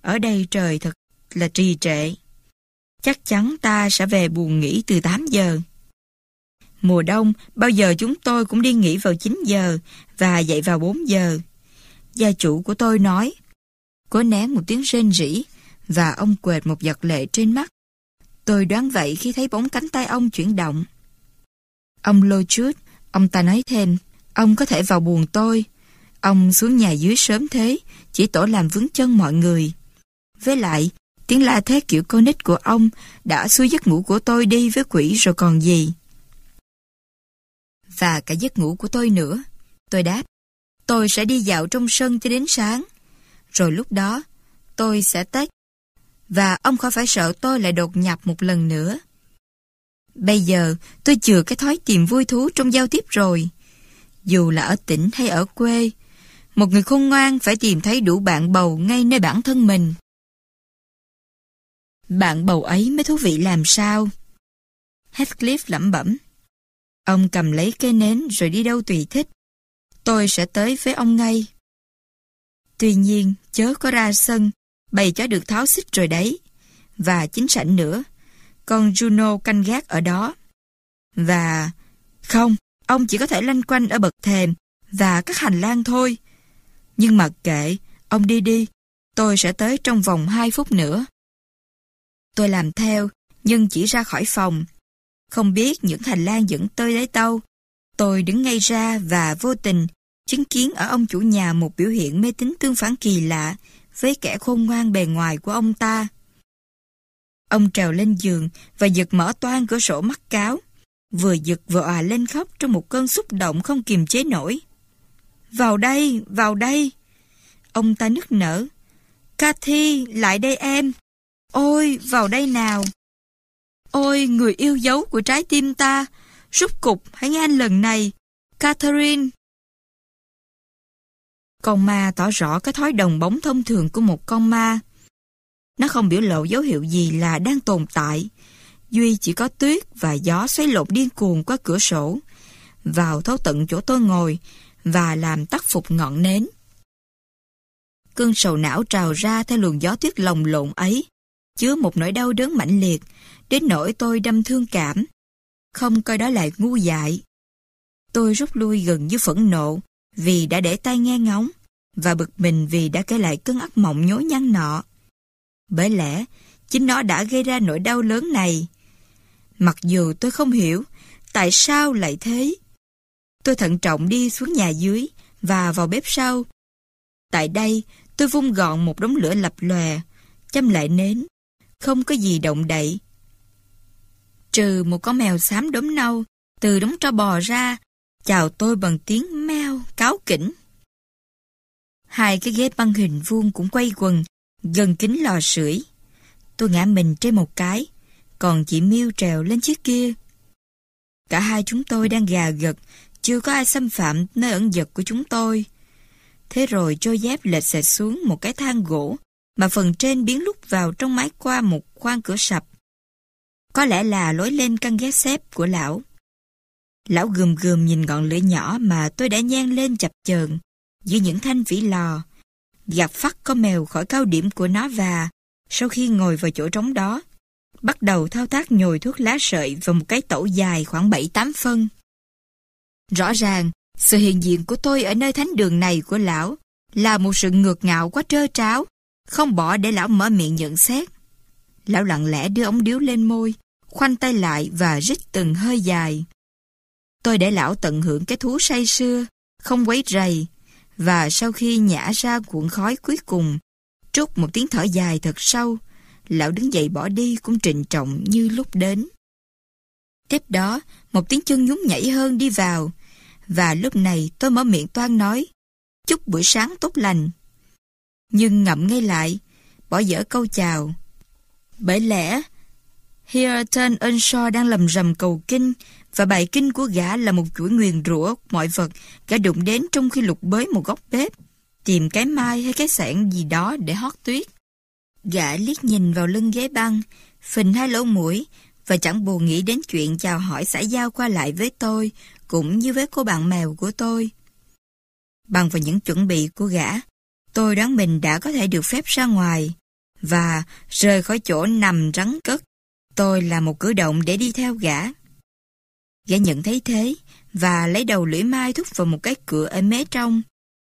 Ở đây trời thật là trì trệ. Chắc chắn ta sẽ về buồn nghỉ từ 8 giờ. Mùa đông, bao giờ chúng tôi cũng đi nghỉ vào 9 giờ và dậy vào 4 giờ. Gia chủ của tôi nói, cố nén một tiếng rên rỉ và ông quệt một giọt lệ trên mắt. Tôi đoán vậy khi thấy bóng cánh tay ông chuyển động. Ông Lochut, ông ta nói thêm, ông có thể vào buồn tôi. Ông xuống nhà dưới sớm thế, chỉ tổ làm vướng chân mọi người. Với lại, tiếng la thế kiểu con nít của ông đã xui giấc ngủ của tôi đi với quỷ rồi còn gì. Và cả giấc ngủ của tôi nữa. Tôi đáp, tôi sẽ đi dạo trong sân cho đến sáng. Rồi lúc đó, tôi sẽ tách và ông khỏi phải sợ tôi lại đột nhập một lần nữa. Bây giờ tôi chừa cái thói tìm vui thú trong giao tiếp rồi. Dù là ở tỉnh hay ở quê, một người khôn ngoan phải tìm thấy đủ bạn bầu ngay nơi bản thân mình. Bạn bầu ấy mới thú vị làm sao? Heathcliff lẩm bẩm. Ông cầm lấy cây nến rồi đi đâu tùy thích. Tôi sẽ tới với ông ngay. Tuy nhiên, chớ có ra sân, bầy chó được tháo xích rồi đấy. Và chính sảnh nữa. Con Juno canh gác ở đó. Và... Không, ông chỉ có thể lanh quanh ở bậc thềm và các hành lang thôi. Nhưng mà kệ, ông đi đi. Tôi sẽ tới trong vòng 2 phút nữa. Tôi làm theo, nhưng chỉ ra khỏi phòng. Không biết những hành lang dẫn tới đấy đâu. Tôi đứng ngay ra và vô tình chứng kiến ở ông chủ nhà một biểu hiện mê tín tương phản kỳ lạ với kẻ khôn ngoan bề ngoài của ông ta. Ông trèo lên giường và giật mở toan cửa sổ mắt cáo, vừa giật vừa òa lên khóc trong một cơn xúc động không kiềm chế nổi. Vào đây, vào đây. Ông ta nức nở. Cathy, lại đây em. Ôi, vào đây nào. Ôi, người yêu dấu của trái tim ta. Rút cục, hãy nghe anh lần này. Catherine, con ma tỏ rõ cái thói đồng bóng thông thường của một con ma. Nó không biểu lộ dấu hiệu gì là đang tồn tại. Duy chỉ có tuyết và gió xoáy lộn điên cuồng qua cửa sổ, vào thấu tận chỗ tôi ngồi và làm tắt phục ngọn nến. Cơn sầu não trào ra theo luồng gió tuyết lồng lộn ấy, chứa một nỗi đau đớn mãnh liệt, đến nỗi tôi đâm thương cảm. Không coi đó là ngu dại. Tôi rút lui gần như phẫn nộ, vì đã để tai nghe ngóng và bực mình vì đã kể lại cơn ác mộng nhối nhăn nọ. Bởi lẽ, chính nó đã gây ra nỗi đau lớn này. Mặc dù tôi không hiểu tại sao lại thế. Tôi thận trọng đi xuống nhà dưới và vào bếp sau. Tại đây, tôi vung gọn một đống lửa lập lòe, châm lại nến. Không có gì động đậy. Trừ một con mèo xám đốm nâu từ đống tro bò ra chào tôi bằng tiếng meo cáo kỉnh. Hai cái ghế băng hình vuông cũng quay quần, gần kính lò sưởi. Tôi ngã mình trên một cái, còn chị miu trèo lên chiếc kia. Cả hai chúng tôi đang gà gật, chưa có ai xâm phạm nơi ẩn giật của chúng tôi. Thế rồi trôi dép lệch xệch xuống một cái thang gỗ, mà phần trên biến lúc vào trong mái qua một khoang cửa sập. Có lẽ là lối lên căn ghế xếp của lão. Lão gườm gườm nhìn ngọn lửa nhỏ mà tôi đã nhan lên chập chờn giữa những thanh vỉ lò. Gạt phát con mèo khỏi cao điểm của nó và, sau khi ngồi vào chỗ trống đó, bắt đầu thao tác nhồi thuốc lá sợi vào một cái tổ dài khoảng 7-8 phân. Rõ ràng, sự hiện diện của tôi ở nơi thánh đường này của lão là một sự ngược ngạo quá trơ tráo, không bỏ để lão mở miệng nhận xét. Lão lặng lẽ đưa ống điếu lên môi, khoanh tay lại và rít từng hơi dài. Tôi để lão tận hưởng cái thú say xưa không quấy rầy, và sau khi nhả ra cuộn khói cuối cùng, trút một tiếng thở dài thật sâu, lão đứng dậy bỏ đi cũng trịnh trọng như lúc đến. Tiếp đó, một tiếng chân nhún nhảy hơn đi vào, và lúc này tôi mở miệng toan nói, chúc buổi sáng tốt lành. Nhưng ngậm ngay lại, bỏ dở câu chào. Bởi lẽ, Hereton Earnshaw đang lầm rầm cầu kinh và bài kinh của gã là một chuỗi nguyền rủa mọi vật gã đụng đến trong khi lục bới một góc bếp, tìm cái mai hay cái sạn gì đó để hót tuyết. Gã liếc nhìn vào lưng ghế băng, phình hai lỗ mũi và chẳng buồn nghĩ đến chuyện chào hỏi xã giao qua lại với tôi cũng như với cô bạn mèo của tôi. Bằng vào những chuẩn bị của gã, tôi đoán mình đã có thể được phép ra ngoài và rời khỏi chỗ nằm rắn cất. Tôi là một cử động để đi theo gã. Gã nhận thấy thế và lấy đầu lưỡi mai thúc vào một cái cửa ở mé trong,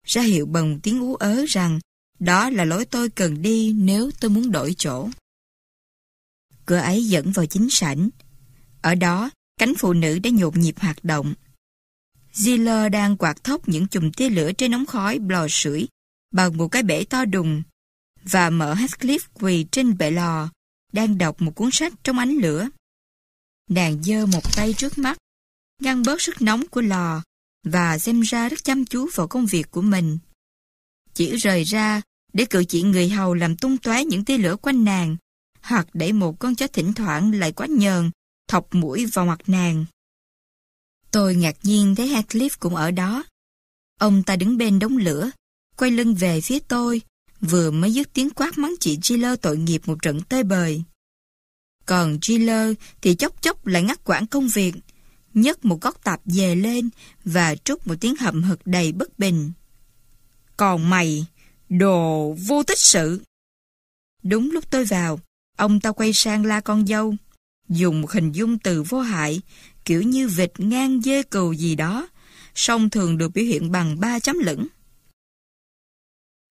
ra hiệu bằng tiếng ú ớ rằng đó là lối tôi cần đi nếu tôi muốn đổi chỗ. Cửa ấy dẫn vào chính sảnh. Ở đó, cánh phụ nữ đã nhộn nhịp hoạt động. Ziller đang quạt thốc những chùm tia lửa trên ống khói lò sưởi bằng một cái bể to đùng và mở Heathcliff quỳ trên bệ lò đang đọc một cuốn sách trong ánh lửa. Nàng dơ một tay trước mắt ngăn bớt sức nóng của lò và xem ra rất chăm chú vào công việc của mình. Chỉ rời ra để cự chị người hầu làm tung tóe những tia lửa quanh nàng hoặc để một con chó thỉnh thoảng lại quá nhờn thọc mũi vào mặt nàng. Tôi ngạc nhiên thấy Heathcliff cũng ở đó. Ông ta đứng bên đống lửa, quay lưng về phía tôi, vừa mới dứt tiếng quát mắng chị Giller tội nghiệp một trận tơi bời. Còn Giller thì chốc chốc lại ngắt quãng công việc, nhấc một góc tạp về lên và trút một tiếng hậm hực đầy bất bình. Còn mày, đồ vô tích sự. Đúng lúc tôi vào, ông ta quay sang la con dâu, dùng một hình dung từ vô hại, kiểu như vịt ngang dê cừu gì đó, song thường được biểu hiện bằng ba chấm lửng.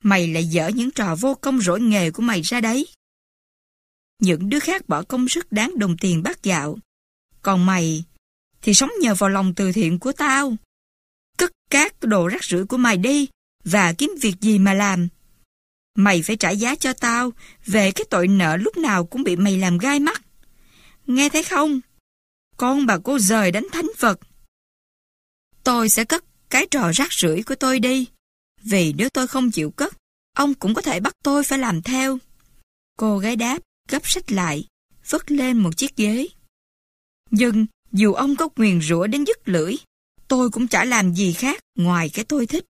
Mày lại dở những trò vô công rỗi nghề của mày ra đấy. Những đứa khác bỏ công sức đáng đồng tiền bát gạo. Còn mày, thì sống nhờ vào lòng từ thiện của tao. Cất các đồ rác rưởi của mày đi và kiếm việc gì mà làm. Mày phải trả giá cho tao về cái tội nợ lúc nào cũng bị mày làm gai mắt. Nghe thấy không? Con bà cô rời đánh thánh Phật. Tôi sẽ cất cái trò rác rưởi của tôi đi. Vì nếu tôi không chịu cất, ông cũng có thể bắt tôi phải làm theo. Cô gái đáp, gấp sách lại, vứt lên một chiếc ghế. Nhưng dù ông có quyền rủa đến dứt lưỡi, tôi cũng chả làm gì khác ngoài cái tôi thích.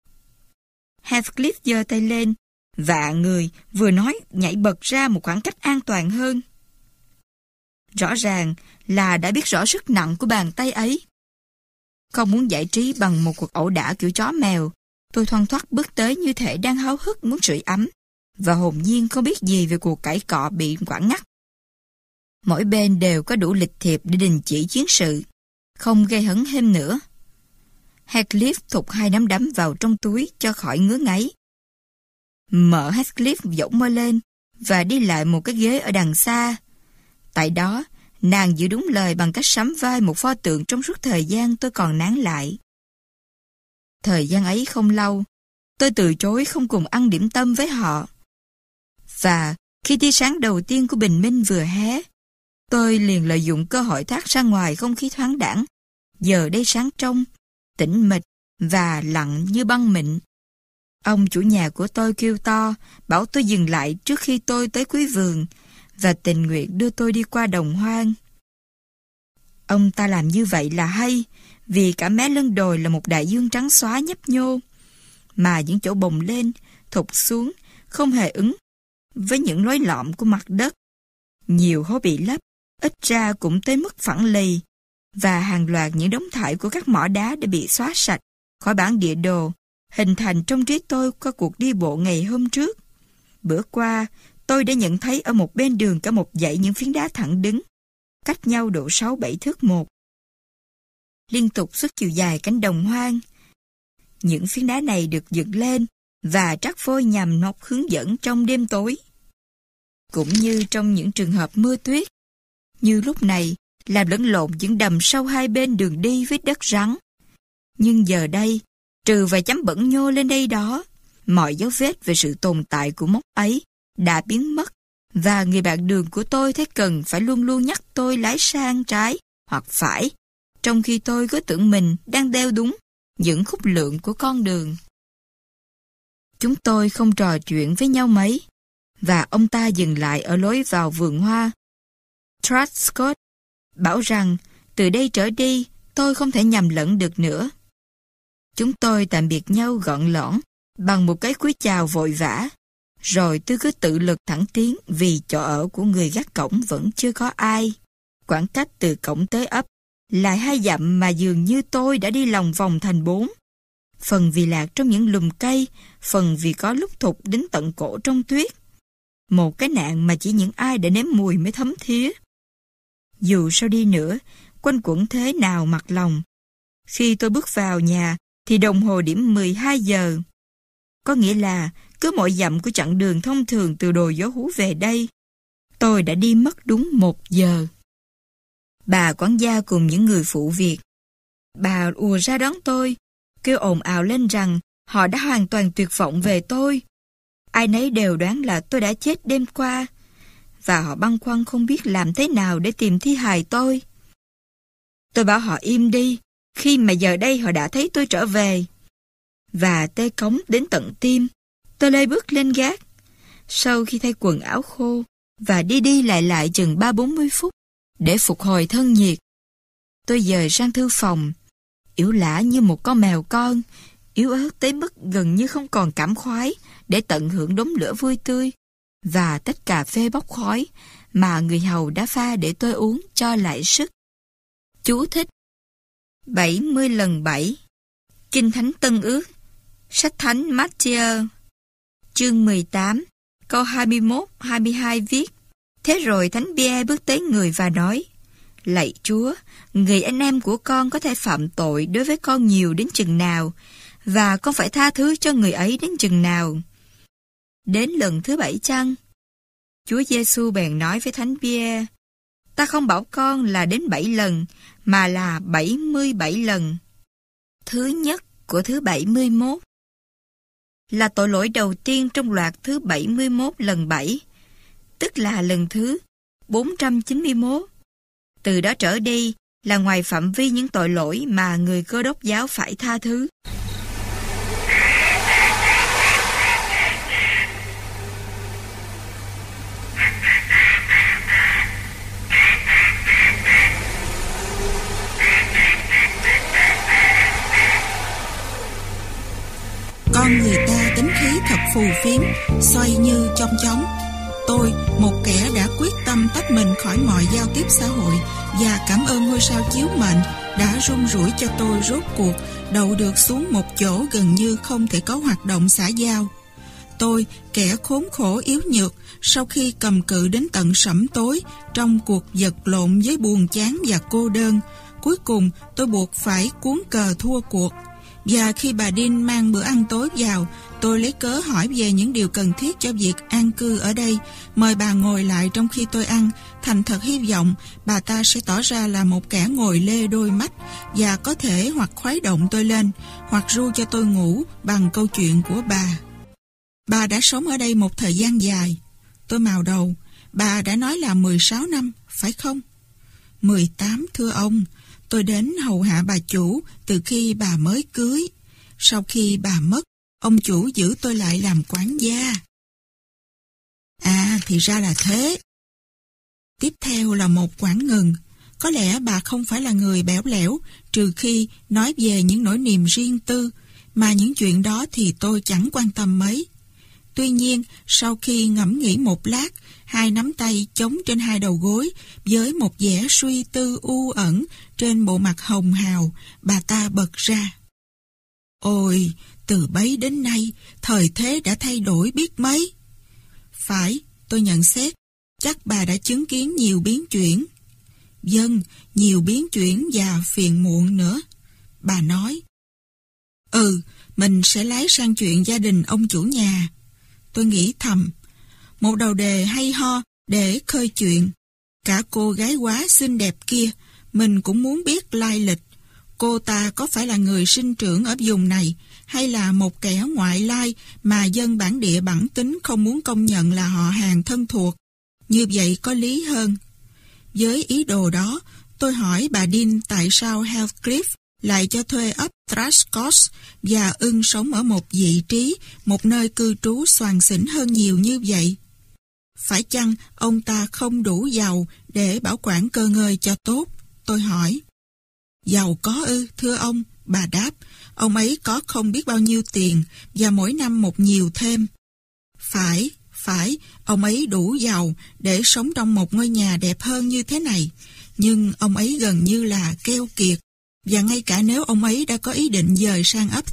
Heathcliff giơ tay lên, và người vừa nói nhảy bật ra một khoảng cách an toàn hơn. Rõ ràng là đã biết rõ sức nặng của bàn tay ấy. Không muốn giải trí bằng một cuộc ẩu đả kiểu chó mèo, tôi thoăn thoắt bước tới như thể đang háo hức muốn sưởi ấm, và hồn nhiên không biết gì về cuộc cãi cọ bị quảng ngắt. Mỗi bên đều có đủ lịch thiệp để đình chỉ chiến sự, không gây hấn thêm nữa. Heathcliff thục hai nắm đấm vào trong túi cho khỏi ngứa ngáy. Mở Heathcliff dỗng mơ lên và đi lại một cái ghế ở đằng xa. Tại đó, nàng giữ đúng lời bằng cách sắm vai một pho tượng trong suốt thời gian tôi còn nán lại. Thời gian ấy không lâu, tôi từ chối không cùng ăn điểm tâm với họ. Và khi tia sáng đầu tiên của bình minh vừa hé, Tôi liền lợi dụng cơ hội thoát ra ngoài không khí thoáng đẳng. Giờ đây sáng trong, tĩnh mịch và lặng như băng mịn. Ông chủ nhà của tôi kêu to, bảo tôi dừng lại trước khi tôi tới quý vườn và tình nguyện đưa tôi đi qua đồng hoang. Ông ta làm như vậy là hay, vì cả mé lưng đồi là một đại dương trắng xóa nhấp nhô, mà những chỗ bồng lên, thụt xuống, không hề ứng với những lối lõm của mặt đất. Nhiều hố bị lấp, ít ra cũng tới mức phẳng lì, và hàng loạt những đống thải của các mỏ đá đã bị xóa sạch khỏi bản địa đồ, hình thành trong trí tôi qua cuộc đi bộ ngày hôm trước. Bữa qua, tôi đã nhận thấy ở một bên đường cả một dãy những phiến đá thẳng đứng, cách nhau độ 6-7 thước một. Liên tục suốt chiều dài cánh đồng hoang, những phiến đá này được dựng lên và trắc phôi nhằm nọc hướng dẫn trong đêm tối. Cũng như trong những trường hợp mưa tuyết, như lúc này, làm lẫn lộn những đầm sâu hai bên đường đi với đất rắn. Nhưng giờ đây, trừ vài chấm bẩn nhô lên đây đó, mọi dấu vết về sự tồn tại của mốc ấy đã biến mất và người bạn đường của tôi thấy cần phải luôn luôn nhắc tôi lái sang trái hoặc phải, trong khi tôi cứ tưởng mình đang đeo đúng những khúc lượng của con đường. Chúng tôi không trò chuyện với nhau mấy, và ông ta dừng lại ở lối vào vườn hoa Trad Scott bảo rằng từ đây trở đi tôi không thể nhầm lẫn được nữa. Chúng tôi tạm biệt nhau gọn lõn bằng một cái cúi chào vội vã. Rồi tôi cứ tự lực thẳng tiến vì chỗ ở của người gác cổng vẫn chưa có ai. Khoảng cách từ cổng tới ấp lại hai dặm mà dường như tôi đã đi lòng vòng thành bốn. Phần vì lạc trong những lùm cây, phần vì có lúc thục đến tận cổ trong tuyết. Một cái nạn mà chỉ những ai đã nếm mùi mới thấm thía. Dù sao đi nữa, quanh quẩn thế nào mặt lòng. Khi tôi bước vào nhà, thì đồng hồ điểm 12 giờ. Có nghĩa là, cứ mỗi dặm của chặng đường thông thường từ đồi gió hú về đây, tôi đã đi mất đúng một giờ. Bà quán gia cùng những người phụ việc. Bà ùa ra đón tôi, kêu ồn ào lên rằng họ đã hoàn toàn tuyệt vọng về tôi. Ai nấy đều đoán là tôi đã chết đêm qua và họ băng khoăn không biết làm thế nào để tìm thi hài tôi. Tôi bảo họ im đi, khi mà giờ đây họ đã thấy tôi trở về. Và tê cống đến tận tim, tôi lê bước lên gác. Sau khi thay quần áo khô và đi đi lại lại chừng 3-40 phút để phục hồi thân nhiệt, tôi dời sang thư phòng, yếu lã như một con mèo con, yếu ớt tới mức gần như không còn cảm khoái để tận hưởng đống lửa vui tươi và tách cà phê bốc khói mà người hầu đã pha để tôi uống cho lại sức. Chú thích 70 lần 7 Kinh Thánh Tân Ước Sách Thánh Matthew Chương 18 Câu 21-22 viết Thế rồi Thánh Bia bước tới người và nói Lạy Chúa, người anh em của con có thể phạm tội đối với con nhiều đến chừng nào và con phải tha thứ cho người ấy đến chừng nào. Đến lần thứ bảy chăng? Chúa Giêsu bèn nói với Thánh Pierre, Ta không bảo con là đến bảy lần, mà là bảy mươi bảy lần. Thứ nhất của thứ bảy mươi mốt là tội lỗi đầu tiên trong loạt thứ bảy mươi mốt lần bảy, tức là lần thứ bốn trăm chín mươi mốt. Từ đó trở đi là ngoài phạm vi những tội lỗi mà người cơ đốc giáo phải tha thứ. Con người ta tính khí thật phù phiếm Xoay như trong chóng Tôi, một kẻ đã quyết tâm tách mình khỏi mọi giao tiếp xã hội Và cảm ơn ngôi sao chiếu mệnh Đã rung rủi cho tôi rốt cuộc Đậu được xuống một chỗ gần như không thể có hoạt động xã giao Tôi, kẻ khốn khổ yếu nhược Sau khi cầm cự đến tận sẩm tối Trong cuộc vật lộn với buồn chán và cô đơn Cuối cùng tôi buộc phải cuốn cờ thua cuộc và khi bà Đinh mang bữa ăn tối vào, tôi lấy cớ hỏi về những điều cần thiết cho việc an cư ở đây. Mời bà ngồi lại trong khi tôi ăn. Thành thật hy vọng bà ta sẽ tỏ ra là một kẻ ngồi lê đôi mắt và có thể hoặc khuấy động tôi lên, hoặc ru cho tôi ngủ bằng câu chuyện của bà. Bà đã sống ở đây một thời gian dài. Tôi màu đầu, bà đã nói là 16 năm, phải không? 18 thưa ông, Tôi đến hầu hạ bà chủ từ khi bà mới cưới. Sau khi bà mất, ông chủ giữ tôi lại làm quán gia. À, thì ra là thế. Tiếp theo là một quảng ngừng. Có lẽ bà không phải là người bẻo lẻo, trừ khi nói về những nỗi niềm riêng tư, mà những chuyện đó thì tôi chẳng quan tâm mấy. Tuy nhiên, sau khi ngẫm nghĩ một lát, hai nắm tay chống trên hai đầu gối, với một vẻ suy tư u ẩn trên bộ mặt hồng hào, bà ta bật ra. Ôi, từ bấy đến nay, thời thế đã thay đổi biết mấy. Phải, tôi nhận xét, chắc bà đã chứng kiến nhiều biến chuyển. Dân, nhiều biến chuyển và phiền muộn nữa. Bà nói, Ừ, mình sẽ lái sang chuyện gia đình ông chủ nhà. Tôi nghĩ thầm, một đầu đề hay ho để khơi chuyện. Cả cô gái quá xinh đẹp kia, mình cũng muốn biết lai lịch. Cô ta có phải là người sinh trưởng ở vùng này hay là một kẻ ngoại lai mà dân bản địa bản tính không muốn công nhận là họ hàng thân thuộc? Như vậy có lý hơn. Với ý đồ đó, tôi hỏi bà Dean tại sao Heathcliff lại cho thuê ấp Trashcos và ưng sống ở một vị trí, một nơi cư trú soàn xỉn hơn nhiều như vậy. Phải chăng ông ta không đủ giàu để bảo quản cơ ngơi cho tốt? Tôi hỏi. Giàu có ư, thưa ông, bà đáp. Ông ấy có không biết bao nhiêu tiền và mỗi năm một nhiều thêm. Phải, phải, ông ấy đủ giàu để sống trong một ngôi nhà đẹp hơn như thế này. Nhưng ông ấy gần như là keo kiệt. Và ngay cả nếu ông ấy đã có ý định dời sang ấp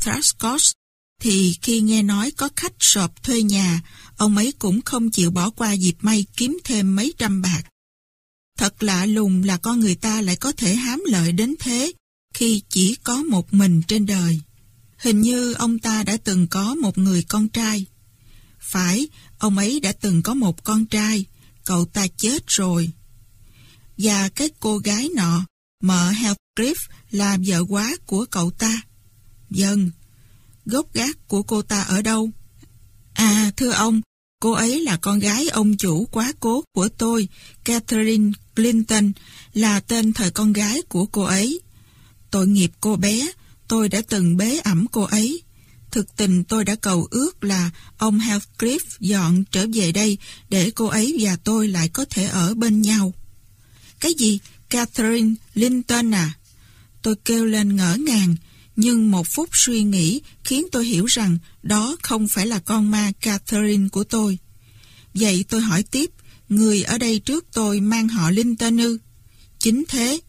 thì khi nghe nói có khách sọp thuê nhà, ông ấy cũng không chịu bỏ qua dịp may kiếm thêm mấy trăm bạc. Thật lạ lùng là con người ta lại có thể hám lợi đến thế khi chỉ có một mình trên đời. Hình như ông ta đã từng có một người con trai. Phải, ông ấy đã từng có một con trai, cậu ta chết rồi. Và cái cô gái nọ, mợ Helgriff là vợ quá của cậu ta. Dân, vâng, gốc gác của cô ta ở đâu? À, thưa ông, Cô ấy là con gái ông chủ quá cố của tôi, Catherine Clinton, là tên thời con gái của cô ấy. Tội nghiệp cô bé, tôi đã từng bế ẩm cô ấy. Thực tình tôi đã cầu ước là ông Heathcliff dọn trở về đây để cô ấy và tôi lại có thể ở bên nhau. Cái gì? Catherine Clinton à? Tôi kêu lên ngỡ ngàng, nhưng một phút suy nghĩ khiến tôi hiểu rằng đó không phải là con ma Catherine của tôi. Vậy tôi hỏi tiếp, người ở đây trước tôi mang họ Linton Chính thế.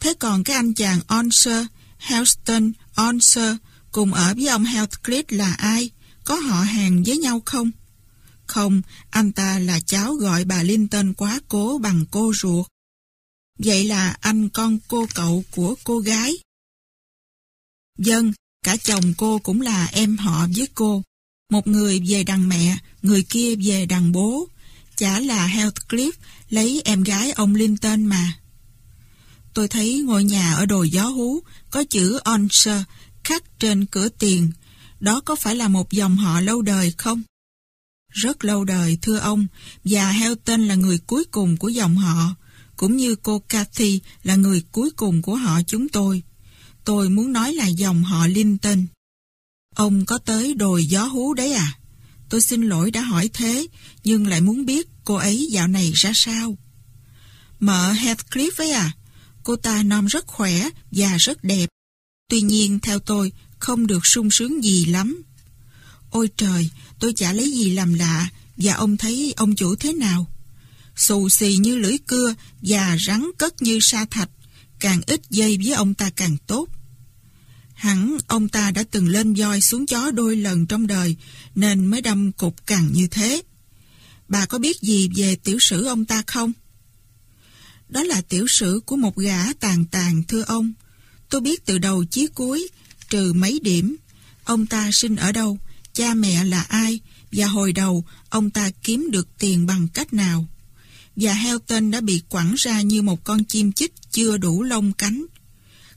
Thế còn cái anh chàng Onser, Houston Onser, cùng ở với ông Heathcliff là ai? Có họ hàng với nhau không? Không, anh ta là cháu gọi bà Linton quá cố bằng cô ruột. Vậy là anh con cô cậu của cô gái. Dân, cả chồng cô cũng là em họ với cô. Một người về đằng mẹ, người kia về đằng bố. Chả là Heathcliff lấy em gái ông Linton mà. Tôi thấy ngôi nhà ở đồi gió hú có chữ Onser khắc trên cửa tiền. Đó có phải là một dòng họ lâu đời không? Rất lâu đời, thưa ông, và Helton là người cuối cùng của dòng họ, cũng như cô Cathy là người cuối cùng của họ chúng tôi. Tôi muốn nói là dòng họ Linton. Ông có tới đồi gió hú đấy à? Tôi xin lỗi đã hỏi thế, nhưng lại muốn biết cô ấy dạo này ra sao. mở Heathcliff ấy à? Cô ta non rất khỏe và rất đẹp. Tuy nhiên, theo tôi, không được sung sướng gì lắm. Ôi trời, tôi chả lấy gì làm lạ, và ông thấy ông chủ thế nào? Xù xì như lưỡi cưa và rắn cất như sa thạch, càng ít dây với ông ta càng tốt. Hẳn ông ta đã từng lên voi xuống chó đôi lần trong đời, nên mới đâm cục cằn như thế. Bà có biết gì về tiểu sử ông ta không? Đó là tiểu sử của một gã tàn tàn thưa ông. Tôi biết từ đầu chí cuối, trừ mấy điểm. Ông ta sinh ở đâu, cha mẹ là ai, và hồi đầu ông ta kiếm được tiền bằng cách nào. Và Helton đã bị quẳng ra như một con chim chích chưa đủ lông cánh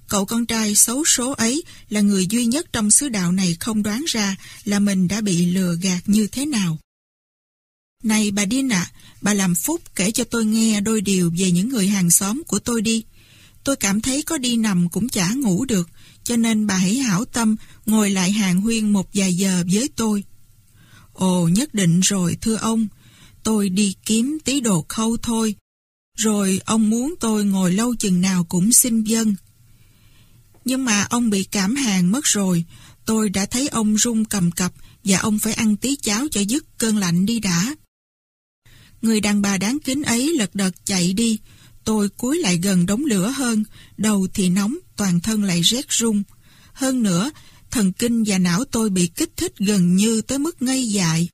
Cậu con trai xấu số ấy là người duy nhất trong xứ đạo này không đoán ra là mình đã bị lừa gạt như thế nào. Này bà Điên ạ, bà làm phúc kể cho tôi nghe đôi điều về những người hàng xóm của tôi đi. Tôi cảm thấy có đi nằm cũng chả ngủ được, cho nên bà hãy hảo tâm ngồi lại hàng huyên một vài giờ với tôi. Ồ, nhất định rồi thưa ông, tôi đi kiếm tí đồ khâu thôi. Rồi ông muốn tôi ngồi lâu chừng nào cũng xin dân. Nhưng mà ông bị cảm hàng mất rồi. Tôi đã thấy ông rung cầm cập và ông phải ăn tí cháo cho dứt cơn lạnh đi đã. Người đàn bà đáng kính ấy lật đật chạy đi. Tôi cúi lại gần đống lửa hơn, đầu thì nóng, toàn thân lại rét rung Hơn nữa, thần kinh và não tôi bị kích thích gần như tới mức ngây dại.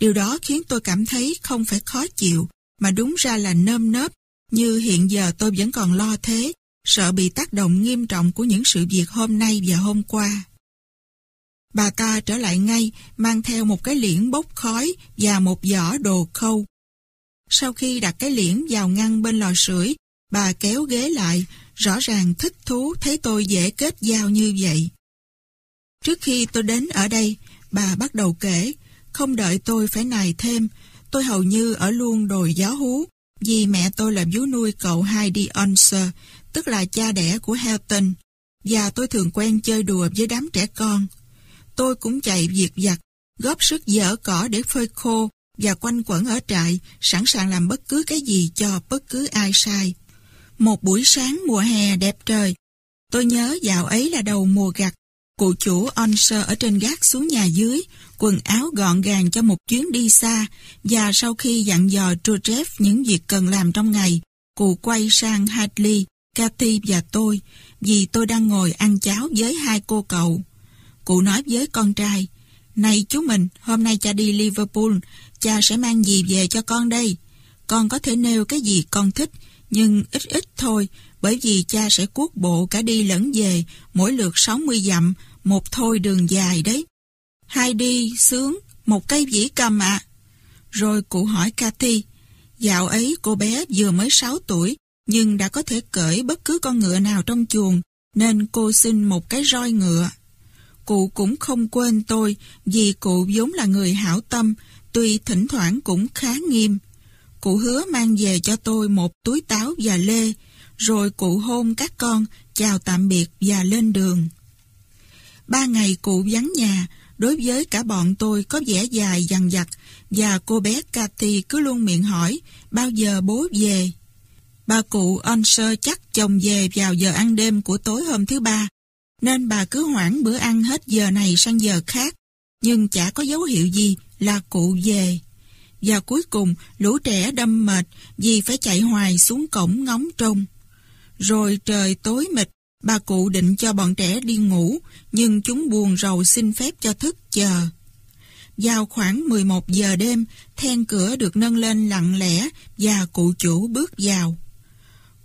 Điều đó khiến tôi cảm thấy không phải khó chịu, mà đúng ra là nơm nớp, như hiện giờ tôi vẫn còn lo thế sợ bị tác động nghiêm trọng của những sự việc hôm nay và hôm qua. Bà ta trở lại ngay, mang theo một cái liễn bốc khói và một giỏ đồ khâu. Sau khi đặt cái liễn vào ngăn bên lò sưởi, bà kéo ghế lại, rõ ràng thích thú thấy tôi dễ kết giao như vậy. Trước khi tôi đến ở đây, bà bắt đầu kể, không đợi tôi phải nài thêm, tôi hầu như ở luôn đồi gió hú, vì mẹ tôi là vú nuôi cậu hai đi Onser, tức là cha đẻ của Helton, và tôi thường quen chơi đùa với đám trẻ con. Tôi cũng chạy việc giặt, góp sức dở cỏ để phơi khô và quanh quẩn ở trại, sẵn sàng làm bất cứ cái gì cho bất cứ ai sai. Một buổi sáng mùa hè đẹp trời, tôi nhớ dạo ấy là đầu mùa gặt, cụ chủ Onser ở trên gác xuống nhà dưới, quần áo gọn gàng cho một chuyến đi xa, và sau khi dặn dò Trudrev những việc cần làm trong ngày, cụ quay sang Hadley Cathy và tôi vì tôi đang ngồi ăn cháo với hai cô cậu. Cụ nói với con trai, Này chú mình, hôm nay cha đi Liverpool, cha sẽ mang gì về cho con đây? Con có thể nêu cái gì con thích, nhưng ít ít thôi, bởi vì cha sẽ cuốc bộ cả đi lẫn về, mỗi lượt 60 dặm, một thôi đường dài đấy. Hai đi, sướng, một cây dĩ cầm ạ. Rồi cụ hỏi Cathy, dạo ấy cô bé vừa mới 6 tuổi, nhưng đã có thể cởi bất cứ con ngựa nào trong chuồng, nên cô xin một cái roi ngựa. Cụ cũng không quên tôi, vì cụ vốn là người hảo tâm, tuy thỉnh thoảng cũng khá nghiêm. Cụ hứa mang về cho tôi một túi táo và lê, rồi cụ hôn các con, chào tạm biệt và lên đường. Ba ngày cụ vắng nhà, đối với cả bọn tôi có vẻ dài dằn dặt, và cô bé Cathy cứ luôn miệng hỏi, bao giờ bố về? Bà cụ Onser chắc chồng về vào giờ ăn đêm của tối hôm thứ ba, nên bà cứ hoãn bữa ăn hết giờ này sang giờ khác, nhưng chả có dấu hiệu gì là cụ về. Và cuối cùng, lũ trẻ đâm mệt vì phải chạy hoài xuống cổng ngóng trông. Rồi trời tối mịt, bà cụ định cho bọn trẻ đi ngủ, nhưng chúng buồn rầu xin phép cho thức chờ. Vào khoảng 11 giờ đêm, then cửa được nâng lên lặng lẽ và cụ chủ bước vào.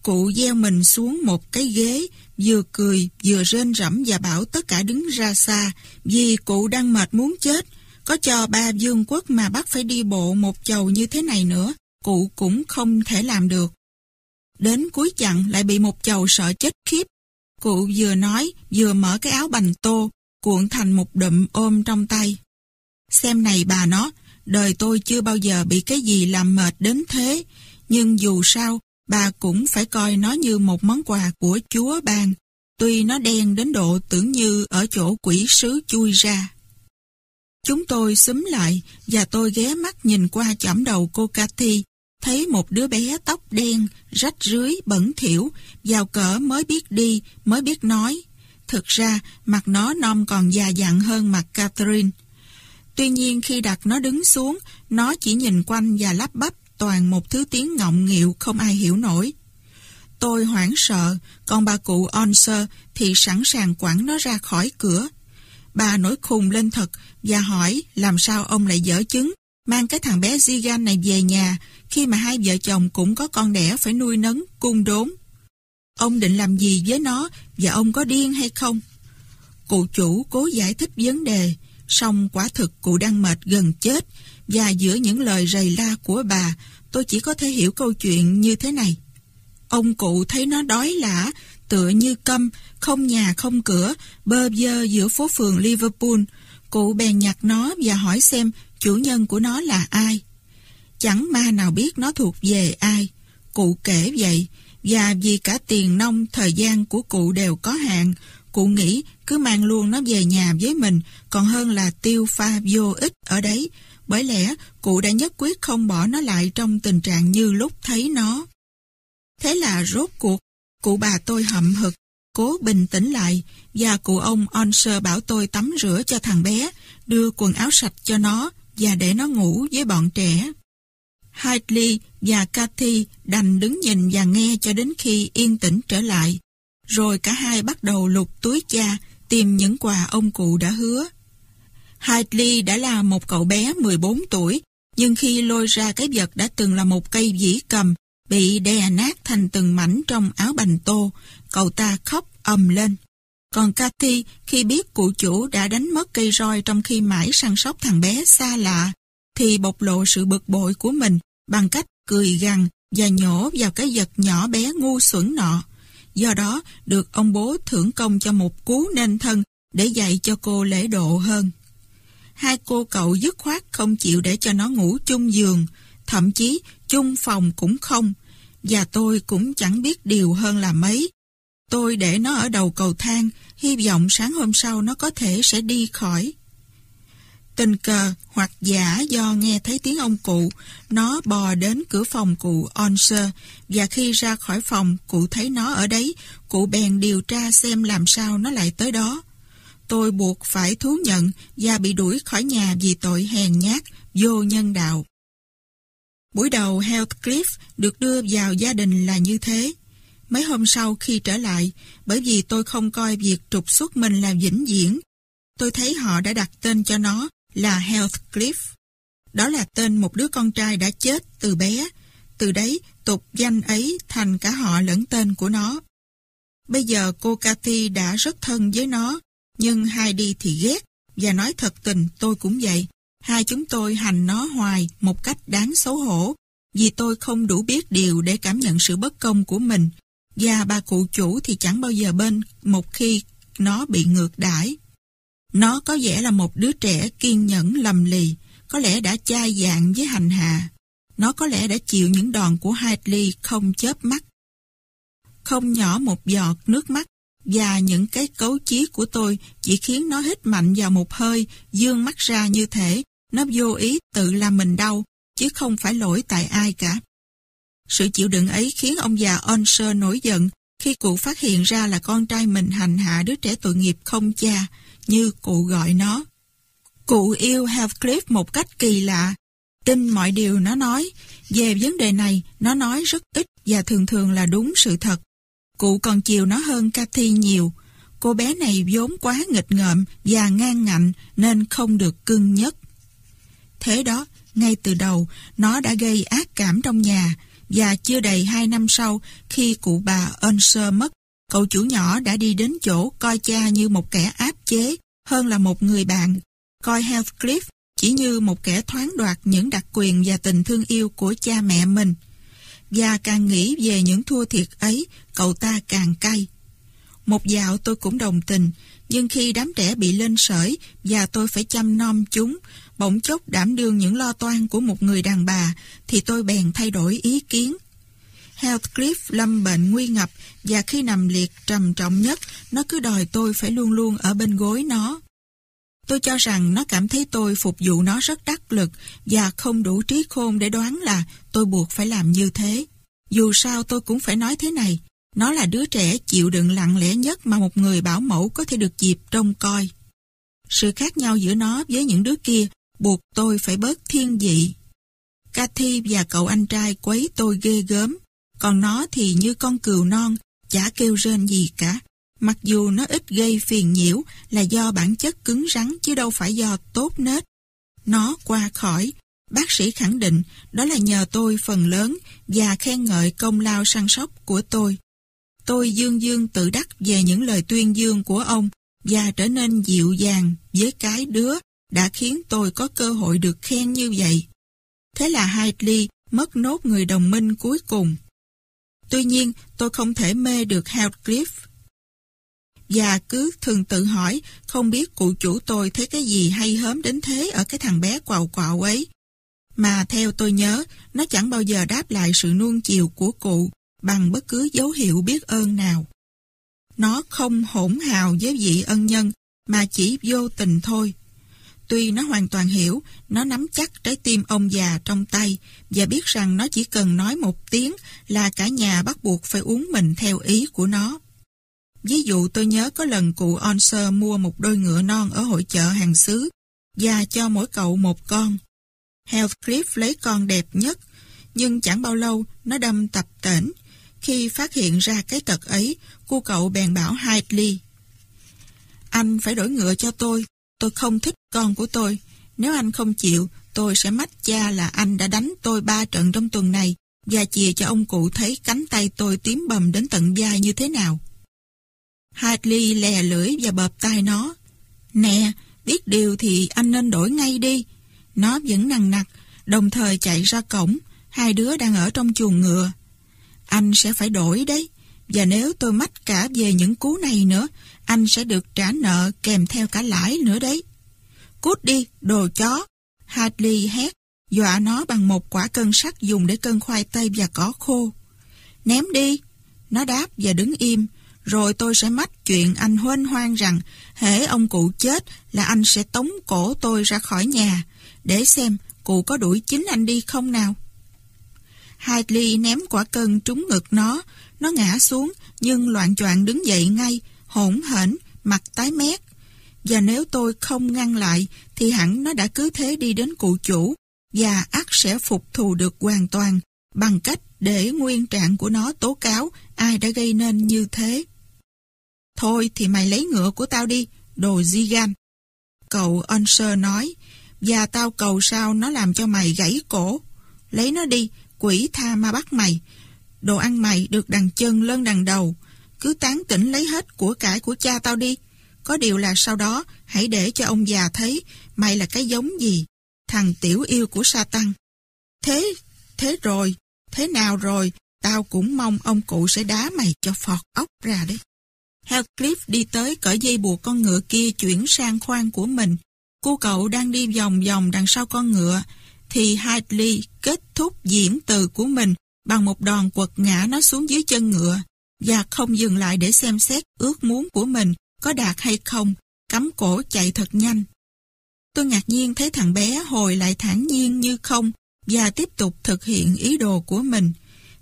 Cụ gieo mình xuống một cái ghế, vừa cười, vừa rên rẫm và bảo tất cả đứng ra xa, vì cụ đang mệt muốn chết. Có cho ba dương quốc mà bắt phải đi bộ một chầu như thế này nữa, cụ cũng không thể làm được. Đến cuối chặng lại bị một chầu sợ chết khiếp. Cụ vừa nói, vừa mở cái áo bành tô, cuộn thành một đụm ôm trong tay. Xem này bà nó, đời tôi chưa bao giờ bị cái gì làm mệt đến thế, nhưng dù sao, bà cũng phải coi nó như một món quà của Chúa ban, tuy nó đen đến độ tưởng như ở chỗ quỷ sứ chui ra. Chúng tôi xúm lại và tôi ghé mắt nhìn qua chỏm đầu cô Cathy, thấy một đứa bé tóc đen, rách rưới, bẩn thỉu, vào cỡ mới biết đi, mới biết nói. Thực ra, mặt nó non còn già dặn hơn mặt Catherine. Tuy nhiên khi đặt nó đứng xuống, nó chỉ nhìn quanh và lắp bắp toàn một thứ tiếng ngọng nghịu không ai hiểu nổi. Tôi hoảng sợ, còn bà cụ Onser thì sẵn sàng quẳng nó ra khỏi cửa. Bà nổi khùng lên thật và hỏi làm sao ông lại dở chứng, mang cái thằng bé Zigan này về nhà khi mà hai vợ chồng cũng có con đẻ phải nuôi nấng, cung đốn. Ông định làm gì với nó và ông có điên hay không? Cụ chủ cố giải thích vấn đề, song quả thực cụ đang mệt gần chết và giữa những lời rầy la của bà, tôi chỉ có thể hiểu câu chuyện như thế này. Ông cụ thấy nó đói lả, tựa như câm, không nhà không cửa, bơ vơ giữa phố phường Liverpool. Cụ bèn nhặt nó và hỏi xem chủ nhân của nó là ai. Chẳng ma nào biết nó thuộc về ai. Cụ kể vậy, và vì cả tiền nông thời gian của cụ đều có hạn, cụ nghĩ cứ mang luôn nó về nhà với mình còn hơn là tiêu pha vô ích ở đấy bởi lẽ cụ đã nhất quyết không bỏ nó lại trong tình trạng như lúc thấy nó. Thế là rốt cuộc, cụ bà tôi hậm hực, cố bình tĩnh lại và cụ ông Onser bảo tôi tắm rửa cho thằng bé, đưa quần áo sạch cho nó và để nó ngủ với bọn trẻ. Haitley và Cathy đành đứng nhìn và nghe cho đến khi yên tĩnh trở lại. Rồi cả hai bắt đầu lục túi cha, tìm những quà ông cụ đã hứa. Hartley đã là một cậu bé 14 tuổi, nhưng khi lôi ra cái vật đã từng là một cây dĩ cầm, bị đè nát thành từng mảnh trong áo bành tô, cậu ta khóc ầm lên. Còn Cathy, khi biết cụ chủ đã đánh mất cây roi trong khi mãi săn sóc thằng bé xa lạ, thì bộc lộ sự bực bội của mình bằng cách cười gằn và nhổ vào cái vật nhỏ bé ngu xuẩn nọ. Do đó, được ông bố thưởng công cho một cú nên thân để dạy cho cô lễ độ hơn hai cô cậu dứt khoát không chịu để cho nó ngủ chung giường, thậm chí chung phòng cũng không. Và tôi cũng chẳng biết điều hơn là mấy. Tôi để nó ở đầu cầu thang, hy vọng sáng hôm sau nó có thể sẽ đi khỏi. Tình cờ hoặc giả do nghe thấy tiếng ông cụ, nó bò đến cửa phòng cụ Onser và khi ra khỏi phòng cụ thấy nó ở đấy, cụ bèn điều tra xem làm sao nó lại tới đó tôi buộc phải thú nhận và bị đuổi khỏi nhà vì tội hèn nhát, vô nhân đạo. Buổi đầu Heathcliff được đưa vào gia đình là như thế. Mấy hôm sau khi trở lại, bởi vì tôi không coi việc trục xuất mình là vĩnh viễn, tôi thấy họ đã đặt tên cho nó là Heathcliff. Đó là tên một đứa con trai đã chết từ bé, từ đấy tục danh ấy thành cả họ lẫn tên của nó. Bây giờ cô Cathy đã rất thân với nó, nhưng hai đi thì ghét, và nói thật tình tôi cũng vậy. Hai chúng tôi hành nó hoài một cách đáng xấu hổ, vì tôi không đủ biết điều để cảm nhận sự bất công của mình. Và bà cụ chủ thì chẳng bao giờ bên một khi nó bị ngược đãi. Nó có vẻ là một đứa trẻ kiên nhẫn lầm lì, có lẽ đã chai dạng với hành hạ. Nó có lẽ đã chịu những đòn của Hadley không chớp mắt. Không nhỏ một giọt nước mắt và những cái cấu chí của tôi chỉ khiến nó hít mạnh vào một hơi, dương mắt ra như thế, nó vô ý tự làm mình đau, chứ không phải lỗi tại ai cả. Sự chịu đựng ấy khiến ông già Onser nổi giận khi cụ phát hiện ra là con trai mình hành hạ đứa trẻ tội nghiệp không cha, như cụ gọi nó. Cụ yêu Heathcliff một cách kỳ lạ, tin mọi điều nó nói. Về vấn đề này, nó nói rất ít và thường thường là đúng sự thật. Cụ còn chiều nó hơn Cathy nhiều. Cô bé này vốn quá nghịch ngợm và ngang ngạnh nên không được cưng nhất. Thế đó, ngay từ đầu, nó đã gây ác cảm trong nhà và chưa đầy hai năm sau khi cụ bà Unser mất, cậu chủ nhỏ đã đi đến chỗ coi cha như một kẻ áp chế hơn là một người bạn. Coi Heathcliff chỉ như một kẻ thoáng đoạt những đặc quyền và tình thương yêu của cha mẹ mình. Và càng nghĩ về những thua thiệt ấy, cậu ta càng cay. Một dạo tôi cũng đồng tình, nhưng khi đám trẻ bị lên sởi và tôi phải chăm nom chúng, bỗng chốc đảm đương những lo toan của một người đàn bà, thì tôi bèn thay đổi ý kiến. Heathcliff lâm bệnh nguy ngập và khi nằm liệt trầm trọng nhất, nó cứ đòi tôi phải luôn luôn ở bên gối nó. Tôi cho rằng nó cảm thấy tôi phục vụ nó rất đắc lực và không đủ trí khôn để đoán là tôi buộc phải làm như thế. Dù sao tôi cũng phải nói thế này, nó là đứa trẻ chịu đựng lặng lẽ nhất mà một người bảo mẫu có thể được dịp trông coi. Sự khác nhau giữa nó với những đứa kia buộc tôi phải bớt thiên vị. Cathy và cậu anh trai quấy tôi ghê gớm, còn nó thì như con cừu non, chả kêu rên gì cả, Mặc dù nó ít gây phiền nhiễu là do bản chất cứng rắn chứ đâu phải do tốt nết. Nó qua khỏi. Bác sĩ khẳng định đó là nhờ tôi phần lớn và khen ngợi công lao săn sóc của tôi. Tôi dương dương tự đắc về những lời tuyên dương của ông và trở nên dịu dàng với cái đứa đã khiến tôi có cơ hội được khen như vậy. Thế là Haitley mất nốt người đồng minh cuối cùng. Tuy nhiên, tôi không thể mê được Heathcliff và cứ thường tự hỏi không biết cụ chủ tôi thấy cái gì hay hớm đến thế ở cái thằng bé quào quạo ấy. Mà theo tôi nhớ, nó chẳng bao giờ đáp lại sự nuông chiều của cụ bằng bất cứ dấu hiệu biết ơn nào. Nó không hỗn hào với vị ân nhân mà chỉ vô tình thôi. Tuy nó hoàn toàn hiểu, nó nắm chắc trái tim ông già trong tay và biết rằng nó chỉ cần nói một tiếng là cả nhà bắt buộc phải uống mình theo ý của nó. Ví dụ tôi nhớ có lần cụ Onser mua một đôi ngựa non ở hội chợ hàng xứ và cho mỗi cậu một con. Heathcliff lấy con đẹp nhất, nhưng chẳng bao lâu nó đâm tập tỉnh Khi phát hiện ra cái tật ấy, cô cậu bèn bảo Hidley. Anh phải đổi ngựa cho tôi, tôi không thích con của tôi. Nếu anh không chịu, tôi sẽ mách cha là anh đã đánh tôi ba trận trong tuần này và chìa cho ông cụ thấy cánh tay tôi tím bầm đến tận da như thế nào. Hartley lè lưỡi và bợp tay nó. Nè, biết điều thì anh nên đổi ngay đi. Nó vẫn nằng nặc, đồng thời chạy ra cổng. Hai đứa đang ở trong chuồng ngựa. Anh sẽ phải đổi đấy. Và nếu tôi mách cả về những cú này nữa, anh sẽ được trả nợ kèm theo cả lãi nữa đấy. Cút đi, đồ chó. Hartley hét, dọa nó bằng một quả cân sắt dùng để cân khoai tây và cỏ khô. Ném đi. Nó đáp và đứng im rồi tôi sẽ mách chuyện anh huênh hoang rằng hễ ông cụ chết là anh sẽ tống cổ tôi ra khỏi nhà để xem cụ có đuổi chính anh đi không nào. Hadley ném quả cân trúng ngực nó, nó ngã xuống nhưng loạn choạng đứng dậy ngay, hỗn hển, mặt tái mét. Và nếu tôi không ngăn lại thì hẳn nó đã cứ thế đi đến cụ chủ và ác sẽ phục thù được hoàn toàn bằng cách để nguyên trạng của nó tố cáo ai đã gây nên như thế. Thôi thì mày lấy ngựa của tao đi, đồ di gan. Cậu Onsher nói, và tao cầu sao nó làm cho mày gãy cổ. Lấy nó đi, quỷ tha ma bắt mày. Đồ ăn mày được đằng chân lên đằng đầu. Cứ tán tỉnh lấy hết của cải của cha tao đi. Có điều là sau đó hãy để cho ông già thấy mày là cái giống gì. Thằng tiểu yêu của sa tăng. Thế, thế rồi, thế nào rồi, tao cũng mong ông cụ sẽ đá mày cho phọt ốc ra đấy. Heathcliff đi tới cởi dây buộc con ngựa kia chuyển sang khoang của mình. Cô cậu đang đi vòng vòng đằng sau con ngựa, thì Hadley kết thúc diễn từ của mình bằng một đòn quật ngã nó xuống dưới chân ngựa và không dừng lại để xem xét ước muốn của mình có đạt hay không, cắm cổ chạy thật nhanh. Tôi ngạc nhiên thấy thằng bé hồi lại thản nhiên như không và tiếp tục thực hiện ý đồ của mình.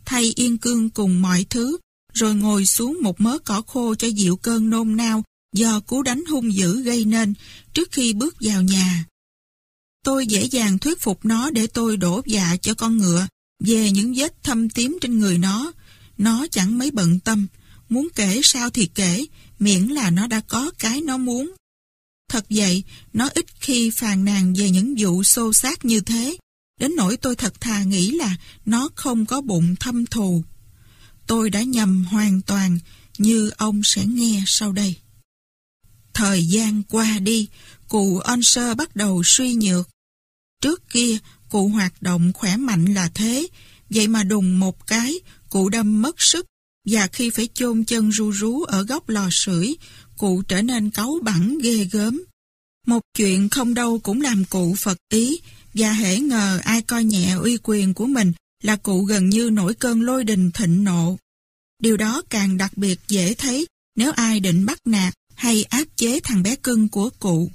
Thay yên cương cùng mọi thứ, rồi ngồi xuống một mớ cỏ khô cho dịu cơn nôn nao do cú đánh hung dữ gây nên trước khi bước vào nhà. Tôi dễ dàng thuyết phục nó để tôi đổ dạ cho con ngựa về những vết thâm tím trên người nó. Nó chẳng mấy bận tâm, muốn kể sao thì kể, miễn là nó đã có cái nó muốn. Thật vậy, nó ít khi phàn nàn về những vụ xô xát như thế, đến nỗi tôi thật thà nghĩ là nó không có bụng thâm thù. Tôi đã nhầm hoàn toàn như ông sẽ nghe sau đây. Thời gian qua đi, cụ Onser bắt đầu suy nhược. Trước kia, cụ hoạt động khỏe mạnh là thế, vậy mà đùng một cái, cụ đâm mất sức, và khi phải chôn chân ru rú ở góc lò sưởi, cụ trở nên cáu bẳn ghê gớm. Một chuyện không đâu cũng làm cụ phật ý, và hễ ngờ ai coi nhẹ uy quyền của mình, là cụ gần như nổi cơn lôi đình thịnh nộ. Điều đó càng đặc biệt dễ thấy nếu ai định bắt nạt hay áp chế thằng bé cưng của cụ.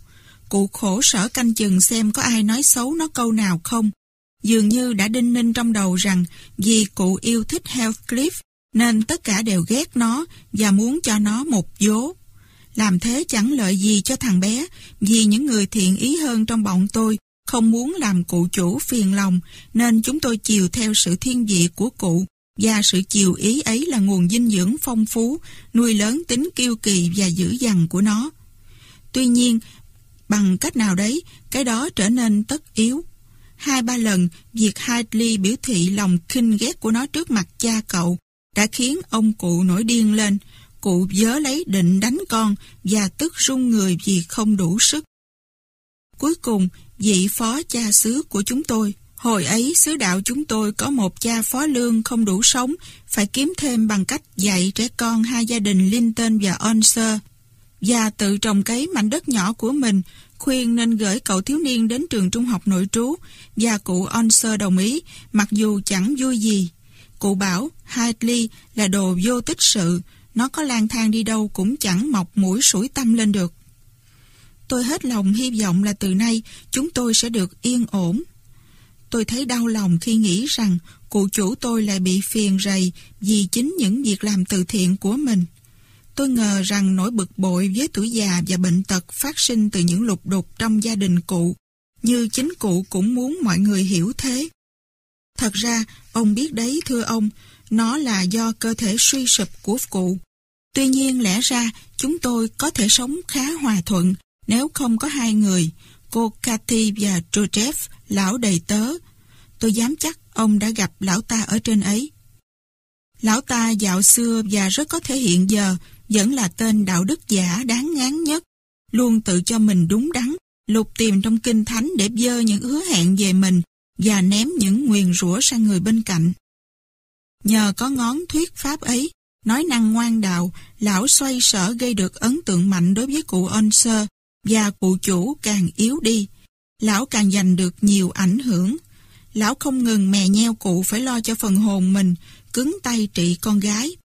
Cụ khổ sở canh chừng xem có ai nói xấu nó câu nào không. Dường như đã đinh ninh trong đầu rằng vì cụ yêu thích Heathcliff nên tất cả đều ghét nó và muốn cho nó một vố. Làm thế chẳng lợi gì cho thằng bé vì những người thiện ý hơn trong bọn tôi không muốn làm cụ chủ phiền lòng nên chúng tôi chiều theo sự thiên vị của cụ và sự chiều ý ấy là nguồn dinh dưỡng phong phú, nuôi lớn tính kiêu kỳ và dữ dằn của nó. Tuy nhiên, bằng cách nào đấy, cái đó trở nên tất yếu. Hai ba lần, việc Hadley biểu thị lòng khinh ghét của nó trước mặt cha cậu đã khiến ông cụ nổi điên lên. Cụ dớ lấy định đánh con và tức run người vì không đủ sức. Cuối cùng, vị phó cha xứ của chúng tôi. Hồi ấy, xứ đạo chúng tôi có một cha phó lương không đủ sống, phải kiếm thêm bằng cách dạy trẻ con hai gia đình Linton và Onser, và tự trồng cấy mảnh đất nhỏ của mình, khuyên nên gửi cậu thiếu niên đến trường trung học nội trú, và cụ Onser đồng ý, mặc dù chẳng vui gì. Cụ bảo, Hadley là đồ vô tích sự, nó có lang thang đi đâu cũng chẳng mọc mũi sủi tâm lên được. Tôi hết lòng hy vọng là từ nay chúng tôi sẽ được yên ổn. Tôi thấy đau lòng khi nghĩ rằng cụ chủ tôi lại bị phiền rầy vì chính những việc làm từ thiện của mình. Tôi ngờ rằng nỗi bực bội với tuổi già và bệnh tật phát sinh từ những lục đục trong gia đình cụ, như chính cụ cũng muốn mọi người hiểu thế. Thật ra, ông biết đấy thưa ông, nó là do cơ thể suy sụp của cụ. Tuy nhiên lẽ ra chúng tôi có thể sống khá hòa thuận nếu không có hai người, cô Cathy và Trochev, lão đầy tớ, tôi dám chắc ông đã gặp lão ta ở trên ấy. Lão ta dạo xưa và rất có thể hiện giờ vẫn là tên đạo đức giả đáng ngán nhất, luôn tự cho mình đúng đắn, lục tìm trong kinh thánh để dơ những hứa hẹn về mình và ném những nguyền rủa sang người bên cạnh. Nhờ có ngón thuyết pháp ấy, nói năng ngoan đạo, lão xoay sở gây được ấn tượng mạnh đối với cụ Onser, và cụ chủ càng yếu đi, lão càng giành được nhiều ảnh hưởng. Lão không ngừng mè nheo cụ phải lo cho phần hồn mình, cứng tay trị con gái.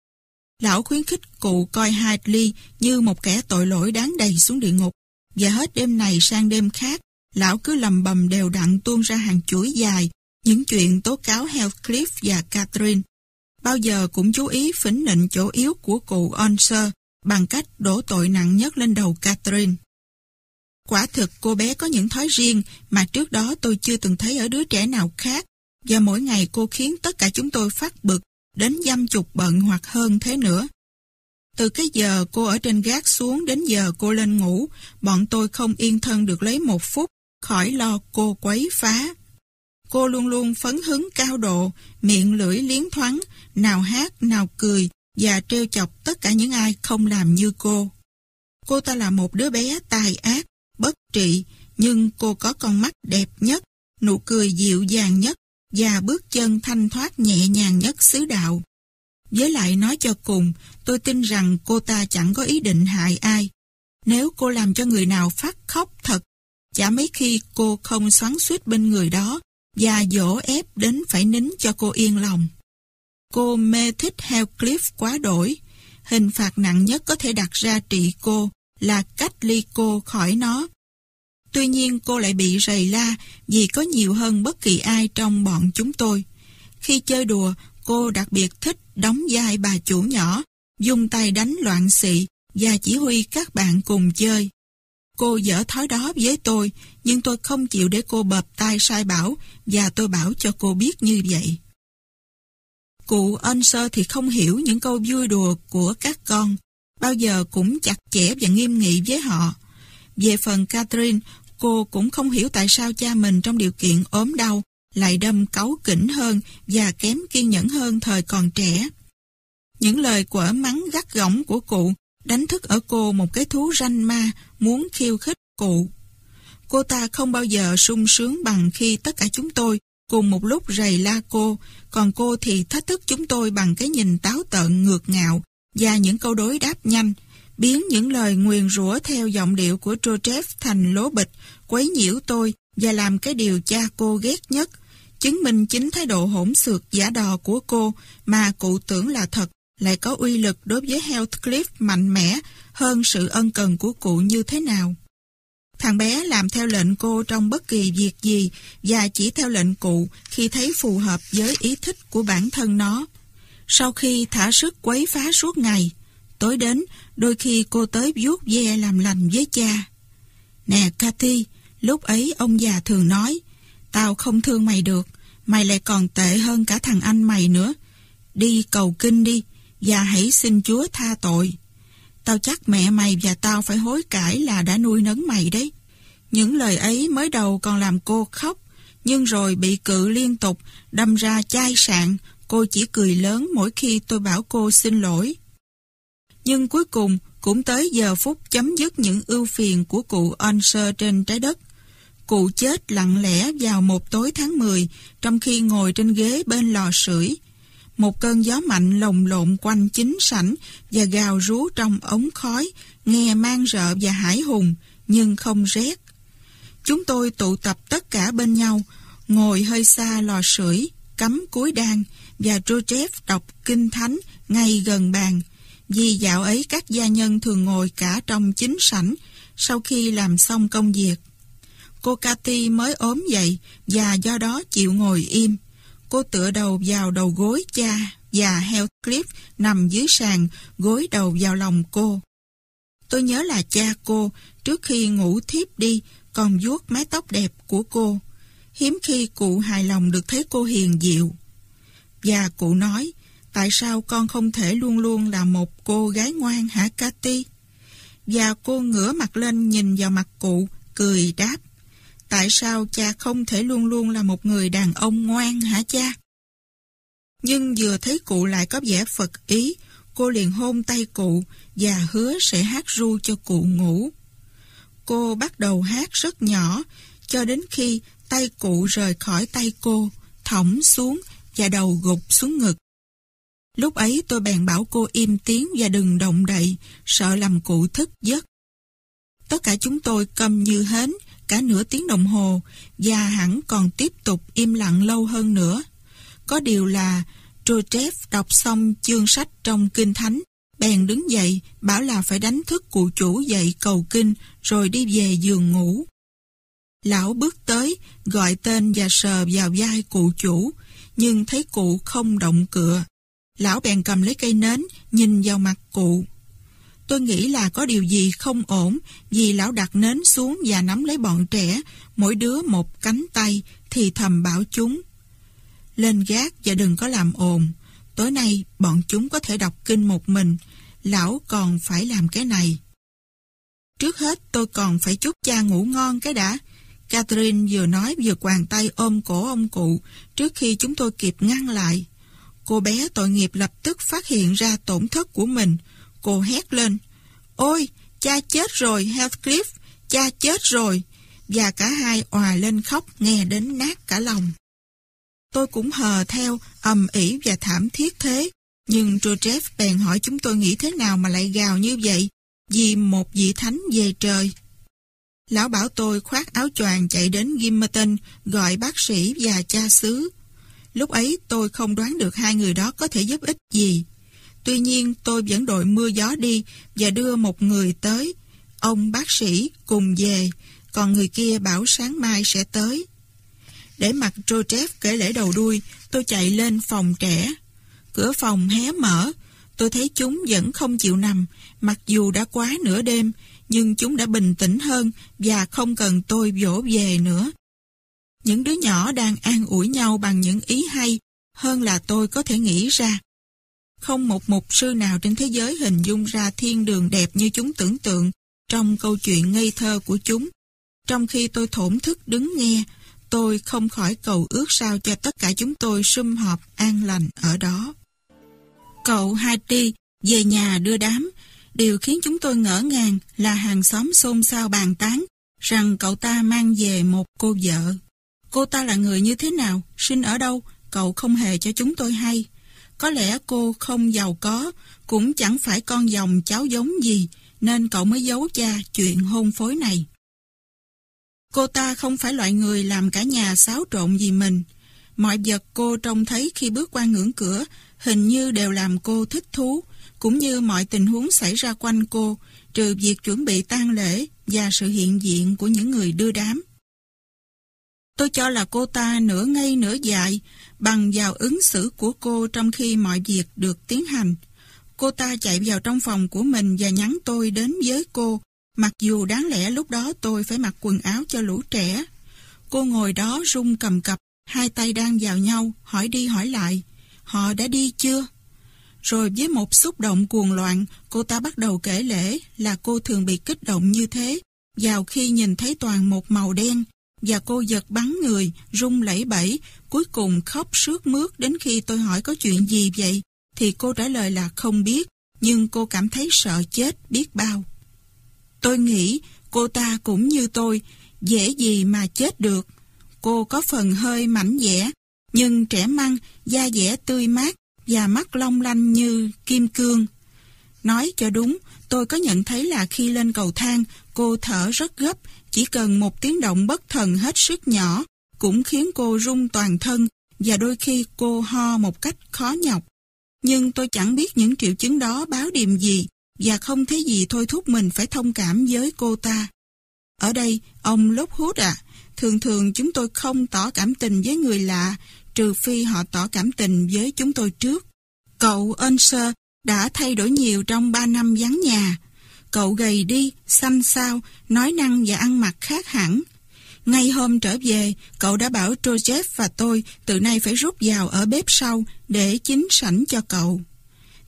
Lão khuyến khích cụ coi Hadley như một kẻ tội lỗi đáng đầy xuống địa ngục, và hết đêm này sang đêm khác, lão cứ lầm bầm đều đặn tuôn ra hàng chuỗi dài những chuyện tố cáo Heathcliff và Catherine. Bao giờ cũng chú ý phỉnh nịnh chỗ yếu của cụ Onser bằng cách đổ tội nặng nhất lên đầu Catherine. Quả thực cô bé có những thói riêng mà trước đó tôi chưa từng thấy ở đứa trẻ nào khác và mỗi ngày cô khiến tất cả chúng tôi phát bực đến dăm chục bận hoặc hơn thế nữa. Từ cái giờ cô ở trên gác xuống đến giờ cô lên ngủ, bọn tôi không yên thân được lấy một phút, khỏi lo cô quấy phá. Cô luôn luôn phấn hứng cao độ, miệng lưỡi liến thoáng, nào hát, nào cười và treo chọc tất cả những ai không làm như cô. Cô ta là một đứa bé tài ác, bất trị, nhưng cô có con mắt đẹp nhất, nụ cười dịu dàng nhất và bước chân thanh thoát nhẹ nhàng nhất xứ đạo. Với lại nói cho cùng, tôi tin rằng cô ta chẳng có ý định hại ai. Nếu cô làm cho người nào phát khóc thật, chả mấy khi cô không xoắn suýt bên người đó và dỗ ép đến phải nín cho cô yên lòng. Cô mê thích Hellcliff quá đổi. Hình phạt nặng nhất có thể đặt ra trị cô là cách ly cô khỏi nó. Tuy nhiên cô lại bị rầy la vì có nhiều hơn bất kỳ ai trong bọn chúng tôi. Khi chơi đùa, cô đặc biệt thích đóng vai bà chủ nhỏ, dùng tay đánh loạn xị và chỉ huy các bạn cùng chơi. Cô dở thói đó với tôi, nhưng tôi không chịu để cô bập tay sai bảo và tôi bảo cho cô biết như vậy. Cụ ân sơ thì không hiểu những câu vui đùa của các con bao giờ cũng chặt chẽ và nghiêm nghị với họ. Về phần Catherine, cô cũng không hiểu tại sao cha mình trong điều kiện ốm đau lại đâm cáu kỉnh hơn và kém kiên nhẫn hơn thời còn trẻ. Những lời quở mắng gắt gỏng của cụ đánh thức ở cô một cái thú ranh ma muốn khiêu khích cụ. Cô ta không bao giờ sung sướng bằng khi tất cả chúng tôi cùng một lúc rầy la cô, còn cô thì thách thức chúng tôi bằng cái nhìn táo tợn ngược ngạo và những câu đối đáp nhanh, biến những lời nguyền rủa theo giọng điệu của Trochev thành lố bịch, quấy nhiễu tôi và làm cái điều cha cô ghét nhất, chứng minh chính thái độ hỗn xược giả đò của cô mà cụ tưởng là thật lại có uy lực đối với Heathcliff mạnh mẽ hơn sự ân cần của cụ như thế nào. Thằng bé làm theo lệnh cô trong bất kỳ việc gì và chỉ theo lệnh cụ khi thấy phù hợp với ý thích của bản thân nó. Sau khi thả sức quấy phá suốt ngày, tối đến đôi khi cô tới vuốt ve làm lành với cha. Nè Cathy, lúc ấy ông già thường nói, tao không thương mày được, mày lại còn tệ hơn cả thằng anh mày nữa. Đi cầu kinh đi, và hãy xin Chúa tha tội. Tao chắc mẹ mày và tao phải hối cải là đã nuôi nấng mày đấy. Những lời ấy mới đầu còn làm cô khóc, nhưng rồi bị cự liên tục, đâm ra chai sạn, Cô chỉ cười lớn mỗi khi tôi bảo cô xin lỗi. Nhưng cuối cùng cũng tới giờ phút chấm dứt những ưu phiền của cụ Onser trên trái đất. Cụ chết lặng lẽ vào một tối tháng 10 trong khi ngồi trên ghế bên lò sưởi. Một cơn gió mạnh lồng lộn quanh chính sảnh và gào rú trong ống khói, nghe mang rợ và hải hùng, nhưng không rét. Chúng tôi tụ tập tất cả bên nhau, ngồi hơi xa lò sưởi, cắm cối đan và Joseph đọc Kinh Thánh ngay gần bàn. Vì dạo ấy các gia nhân thường ngồi cả trong chính sảnh sau khi làm xong công việc. Cô Cathy mới ốm dậy và do đó chịu ngồi im. Cô tựa đầu vào đầu gối cha và heo clip nằm dưới sàn gối đầu vào lòng cô. Tôi nhớ là cha cô trước khi ngủ thiếp đi còn vuốt mái tóc đẹp của cô. Hiếm khi cụ hài lòng được thấy cô hiền diệu. Và cụ nói, tại sao con không thể luôn luôn là một cô gái ngoan hả Cathy? Và cô ngửa mặt lên nhìn vào mặt cụ, cười đáp, tại sao cha không thể luôn luôn là một người đàn ông ngoan hả cha? Nhưng vừa thấy cụ lại có vẻ phật ý, cô liền hôn tay cụ và hứa sẽ hát ru cho cụ ngủ. Cô bắt đầu hát rất nhỏ, cho đến khi tay cụ rời khỏi tay cô, thõng xuống và đầu gục xuống ngực. Lúc ấy tôi bèn bảo cô im tiếng và đừng động đậy, sợ làm cụ thức giấc. Tất cả chúng tôi cầm như hến, cả nửa tiếng đồng hồ, và hẳn còn tiếp tục im lặng lâu hơn nữa. Có điều là Trochev đọc xong chương sách trong Kinh Thánh, bèn đứng dậy, bảo là phải đánh thức cụ chủ dậy cầu kinh, rồi đi về giường ngủ. Lão bước tới, gọi tên và sờ vào vai cụ chủ, nhưng thấy cụ không động cửa, Lão bèn cầm lấy cây nến, nhìn vào mặt cụ. Tôi nghĩ là có điều gì không ổn vì lão đặt nến xuống và nắm lấy bọn trẻ, mỗi đứa một cánh tay thì thầm bảo chúng. Lên gác và đừng có làm ồn. Tối nay bọn chúng có thể đọc kinh một mình. Lão còn phải làm cái này. Trước hết tôi còn phải chúc cha ngủ ngon cái đã. Catherine vừa nói vừa quàng tay ôm cổ ông cụ trước khi chúng tôi kịp ngăn lại. Cô bé tội nghiệp lập tức phát hiện ra tổn thất của mình. Cô hét lên. Ôi, cha chết rồi Heathcliff, cha chết rồi. Và cả hai òa lên khóc nghe đến nát cả lòng. Tôi cũng hờ theo, ầm ỉ và thảm thiết thế. Nhưng Trochev bèn hỏi chúng tôi nghĩ thế nào mà lại gào như vậy, vì một vị thánh về trời. Lão bảo tôi khoác áo choàng chạy đến Gimmerton gọi bác sĩ và cha xứ. Lúc ấy tôi không đoán được hai người đó có thể giúp ích gì. Tuy nhiên tôi vẫn đội mưa gió đi và đưa một người tới. Ông bác sĩ cùng về, còn người kia bảo sáng mai sẽ tới. Để mặc Joseph kể lễ đầu đuôi, tôi chạy lên phòng trẻ. Cửa phòng hé mở, tôi thấy chúng vẫn không chịu nằm, mặc dù đã quá nửa đêm, nhưng chúng đã bình tĩnh hơn và không cần tôi vỗ về nữa. Những đứa nhỏ đang an ủi nhau bằng những ý hay hơn là tôi có thể nghĩ ra. Không một mục sư nào trên thế giới hình dung ra thiên đường đẹp như chúng tưởng tượng trong câu chuyện ngây thơ của chúng. Trong khi tôi thổn thức đứng nghe, tôi không khỏi cầu ước sao cho tất cả chúng tôi sum họp an lành ở đó. Cậu Haiti về nhà đưa đám, Điều khiến chúng tôi ngỡ ngàng là hàng xóm xôn xao bàn tán rằng cậu ta mang về một cô vợ. Cô ta là người như thế nào, sinh ở đâu, cậu không hề cho chúng tôi hay. Có lẽ cô không giàu có, cũng chẳng phải con dòng cháu giống gì, nên cậu mới giấu cha chuyện hôn phối này. Cô ta không phải loại người làm cả nhà xáo trộn gì mình. Mọi vật cô trông thấy khi bước qua ngưỡng cửa hình như đều làm cô thích thú, cũng như mọi tình huống xảy ra quanh cô, trừ việc chuẩn bị tang lễ và sự hiện diện của những người đưa đám. Tôi cho là cô ta nửa ngây nửa dại bằng vào ứng xử của cô trong khi mọi việc được tiến hành. Cô ta chạy vào trong phòng của mình và nhắn tôi đến với cô, mặc dù đáng lẽ lúc đó tôi phải mặc quần áo cho lũ trẻ. Cô ngồi đó rung cầm cập, hai tay đang vào nhau, hỏi đi hỏi lại. Họ đã đi chưa? Rồi với một xúc động cuồng loạn, cô ta bắt đầu kể lễ là cô thường bị kích động như thế, vào khi nhìn thấy toàn một màu đen, và cô giật bắn người, rung lẩy bẩy, cuối cùng khóc sướt mướt đến khi tôi hỏi có chuyện gì vậy, thì cô trả lời là không biết, nhưng cô cảm thấy sợ chết biết bao. Tôi nghĩ cô ta cũng như tôi, dễ gì mà chết được. Cô có phần hơi mảnh dẻ, nhưng trẻ măng, da dẻ tươi mát, và mắt long lanh như kim cương. Nói cho đúng, tôi có nhận thấy là khi lên cầu thang, cô thở rất gấp, chỉ cần một tiếng động bất thần hết sức nhỏ, cũng khiến cô rung toàn thân và đôi khi cô ho một cách khó nhọc. Nhưng tôi chẳng biết những triệu chứng đó báo điềm gì và không thấy gì thôi thúc mình phải thông cảm với cô ta. Ở đây, ông Lốt Hút à, thường thường chúng tôi không tỏ cảm tình với người lạ trừ phi họ tỏ cảm tình với chúng tôi trước. Cậu Ernster đã thay đổi nhiều trong ba năm vắng nhà. Cậu gầy đi, xanh sao, nói năng và ăn mặc khác hẳn. Ngay hôm trở về, cậu đã bảo Joseph và tôi từ nay phải rút vào ở bếp sau để chính sảnh cho cậu.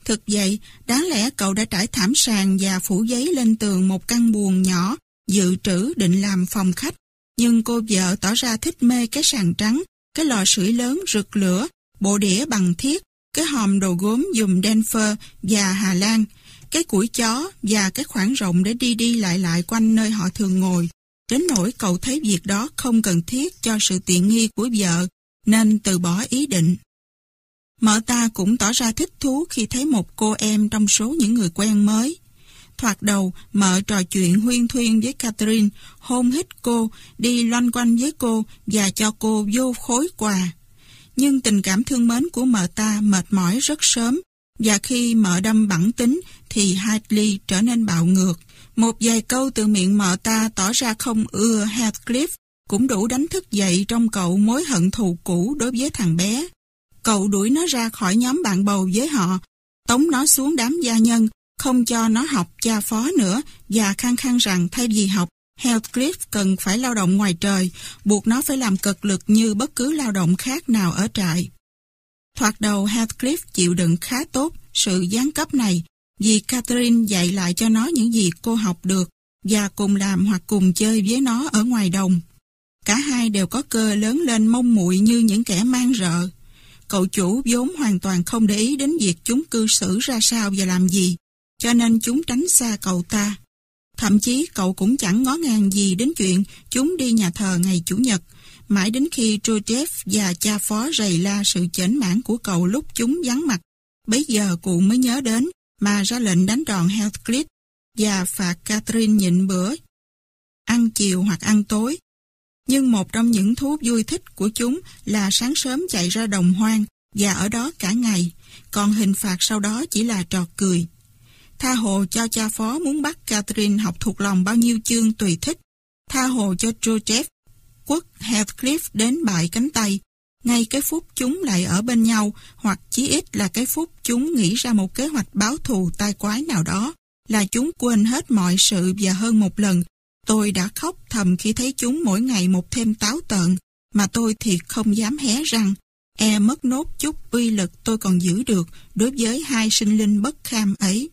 Thực vậy, đáng lẽ cậu đã trải thảm sàn và phủ giấy lên tường một căn buồng nhỏ, dự trữ định làm phòng khách. Nhưng cô vợ tỏ ra thích mê cái sàn trắng cái lò sưởi lớn rực lửa, bộ đĩa bằng thiết, cái hòm đồ gốm dùng Denver và Hà Lan, cái củi chó và cái khoảng rộng để đi đi lại lại quanh nơi họ thường ngồi. Đến nỗi cậu thấy việc đó không cần thiết cho sự tiện nghi của vợ, nên từ bỏ ý định. Mở ta cũng tỏ ra thích thú khi thấy một cô em trong số những người quen mới thoạt đầu mở trò chuyện huyên thuyên với Catherine, hôn hít cô, đi loanh quanh với cô và cho cô vô khối quà. Nhưng tình cảm thương mến của mợ ta mệt mỏi rất sớm, và khi mợ đâm bản tính thì Hadley trở nên bạo ngược. Một vài câu từ miệng mợ ta tỏ ra không ưa Heathcliff cũng đủ đánh thức dậy trong cậu mối hận thù cũ đối với thằng bé. Cậu đuổi nó ra khỏi nhóm bạn bầu với họ, tống nó xuống đám gia nhân không cho nó học cha phó nữa và khăng khăng rằng thay vì học, Heathcliff cần phải lao động ngoài trời, buộc nó phải làm cực lực như bất cứ lao động khác nào ở trại. Thoạt đầu Heathcliff chịu đựng khá tốt sự gián cấp này vì Catherine dạy lại cho nó những gì cô học được và cùng làm hoặc cùng chơi với nó ở ngoài đồng. Cả hai đều có cơ lớn lên mông muội như những kẻ mang rợ. Cậu chủ vốn hoàn toàn không để ý đến việc chúng cư xử ra sao và làm gì cho nên chúng tránh xa cậu ta. Thậm chí cậu cũng chẳng ngó ngàng gì đến chuyện chúng đi nhà thờ ngày Chủ nhật, mãi đến khi Trojev và cha phó rầy la sự chểnh mãn của cậu lúc chúng vắng mặt. Bấy giờ cụ mới nhớ đến mà ra lệnh đánh đòn Heathcliff và phạt Catherine nhịn bữa, ăn chiều hoặc ăn tối. Nhưng một trong những thú vui thích của chúng là sáng sớm chạy ra đồng hoang và ở đó cả ngày, còn hình phạt sau đó chỉ là trò cười. Tha hồ cho cha phó muốn bắt Catherine học thuộc lòng bao nhiêu chương tùy thích. Tha hồ cho Joseph Quốc Heathcliff đến bại cánh tay. Ngay cái phút chúng lại ở bên nhau hoặc chí ít là cái phút chúng nghĩ ra một kế hoạch báo thù tai quái nào đó là chúng quên hết mọi sự và hơn một lần. Tôi đã khóc thầm khi thấy chúng mỗi ngày một thêm táo tợn mà tôi thì không dám hé răng. E mất nốt chút uy lực tôi còn giữ được đối với hai sinh linh bất kham ấy.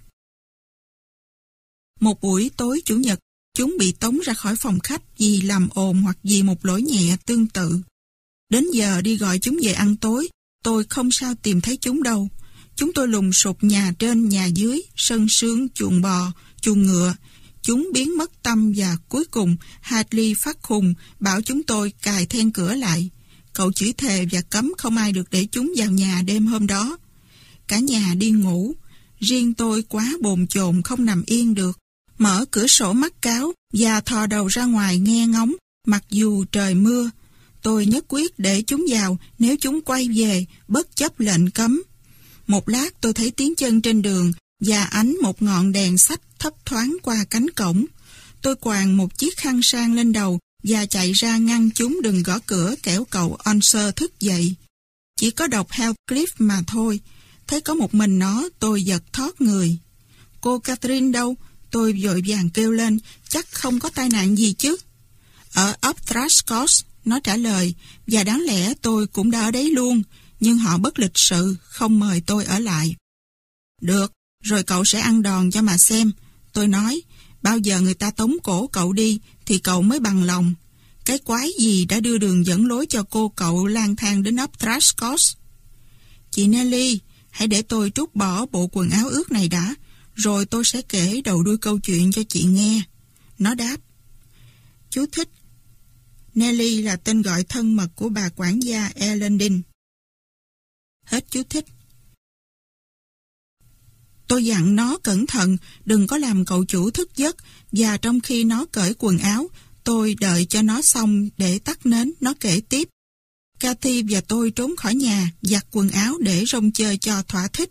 Một buổi tối Chủ nhật, chúng bị tống ra khỏi phòng khách vì làm ồn hoặc vì một lỗi nhẹ tương tự. Đến giờ đi gọi chúng về ăn tối, tôi không sao tìm thấy chúng đâu. Chúng tôi lùng sụp nhà trên, nhà dưới, sân sương, chuồng bò, chuồng ngựa. Chúng biến mất tâm và cuối cùng Hadley phát khùng bảo chúng tôi cài then cửa lại. Cậu chỉ thề và cấm không ai được để chúng vào nhà đêm hôm đó. Cả nhà đi ngủ, riêng tôi quá bồn chồn không nằm yên được mở cửa sổ mắt cáo và thò đầu ra ngoài nghe ngóng, mặc dù trời mưa. Tôi nhất quyết để chúng vào nếu chúng quay về, bất chấp lệnh cấm. Một lát tôi thấy tiếng chân trên đường và ánh một ngọn đèn sách thấp thoáng qua cánh cổng. Tôi quàng một chiếc khăn sang lên đầu và chạy ra ngăn chúng đừng gõ cửa kẻo cậu Onser thức dậy. Chỉ có đọc cliff mà thôi. Thấy có một mình nó, tôi giật thoát người. Cô Catherine đâu? Tôi dội vàng kêu lên, chắc không có tai nạn gì chứ. Ở ấp Thrashcross, nó trả lời, và đáng lẽ tôi cũng đã ở đấy luôn, nhưng họ bất lịch sự, không mời tôi ở lại. Được, rồi cậu sẽ ăn đòn cho mà xem. Tôi nói, bao giờ người ta tống cổ cậu đi thì cậu mới bằng lòng. Cái quái gì đã đưa đường dẫn lối cho cô cậu lang thang đến ấp Thrashcross? Chị Nelly, hãy để tôi trút bỏ bộ quần áo ướt này đã rồi tôi sẽ kể đầu đuôi câu chuyện cho chị nghe. Nó đáp. Chú thích. Nelly là tên gọi thân mật của bà quản gia Elendin. Hết chú thích. Tôi dặn nó cẩn thận, đừng có làm cậu chủ thức giấc và trong khi nó cởi quần áo, tôi đợi cho nó xong để tắt nến, nó kể tiếp. Cathy và tôi trốn khỏi nhà, giặt quần áo để rong chơi cho thỏa thích.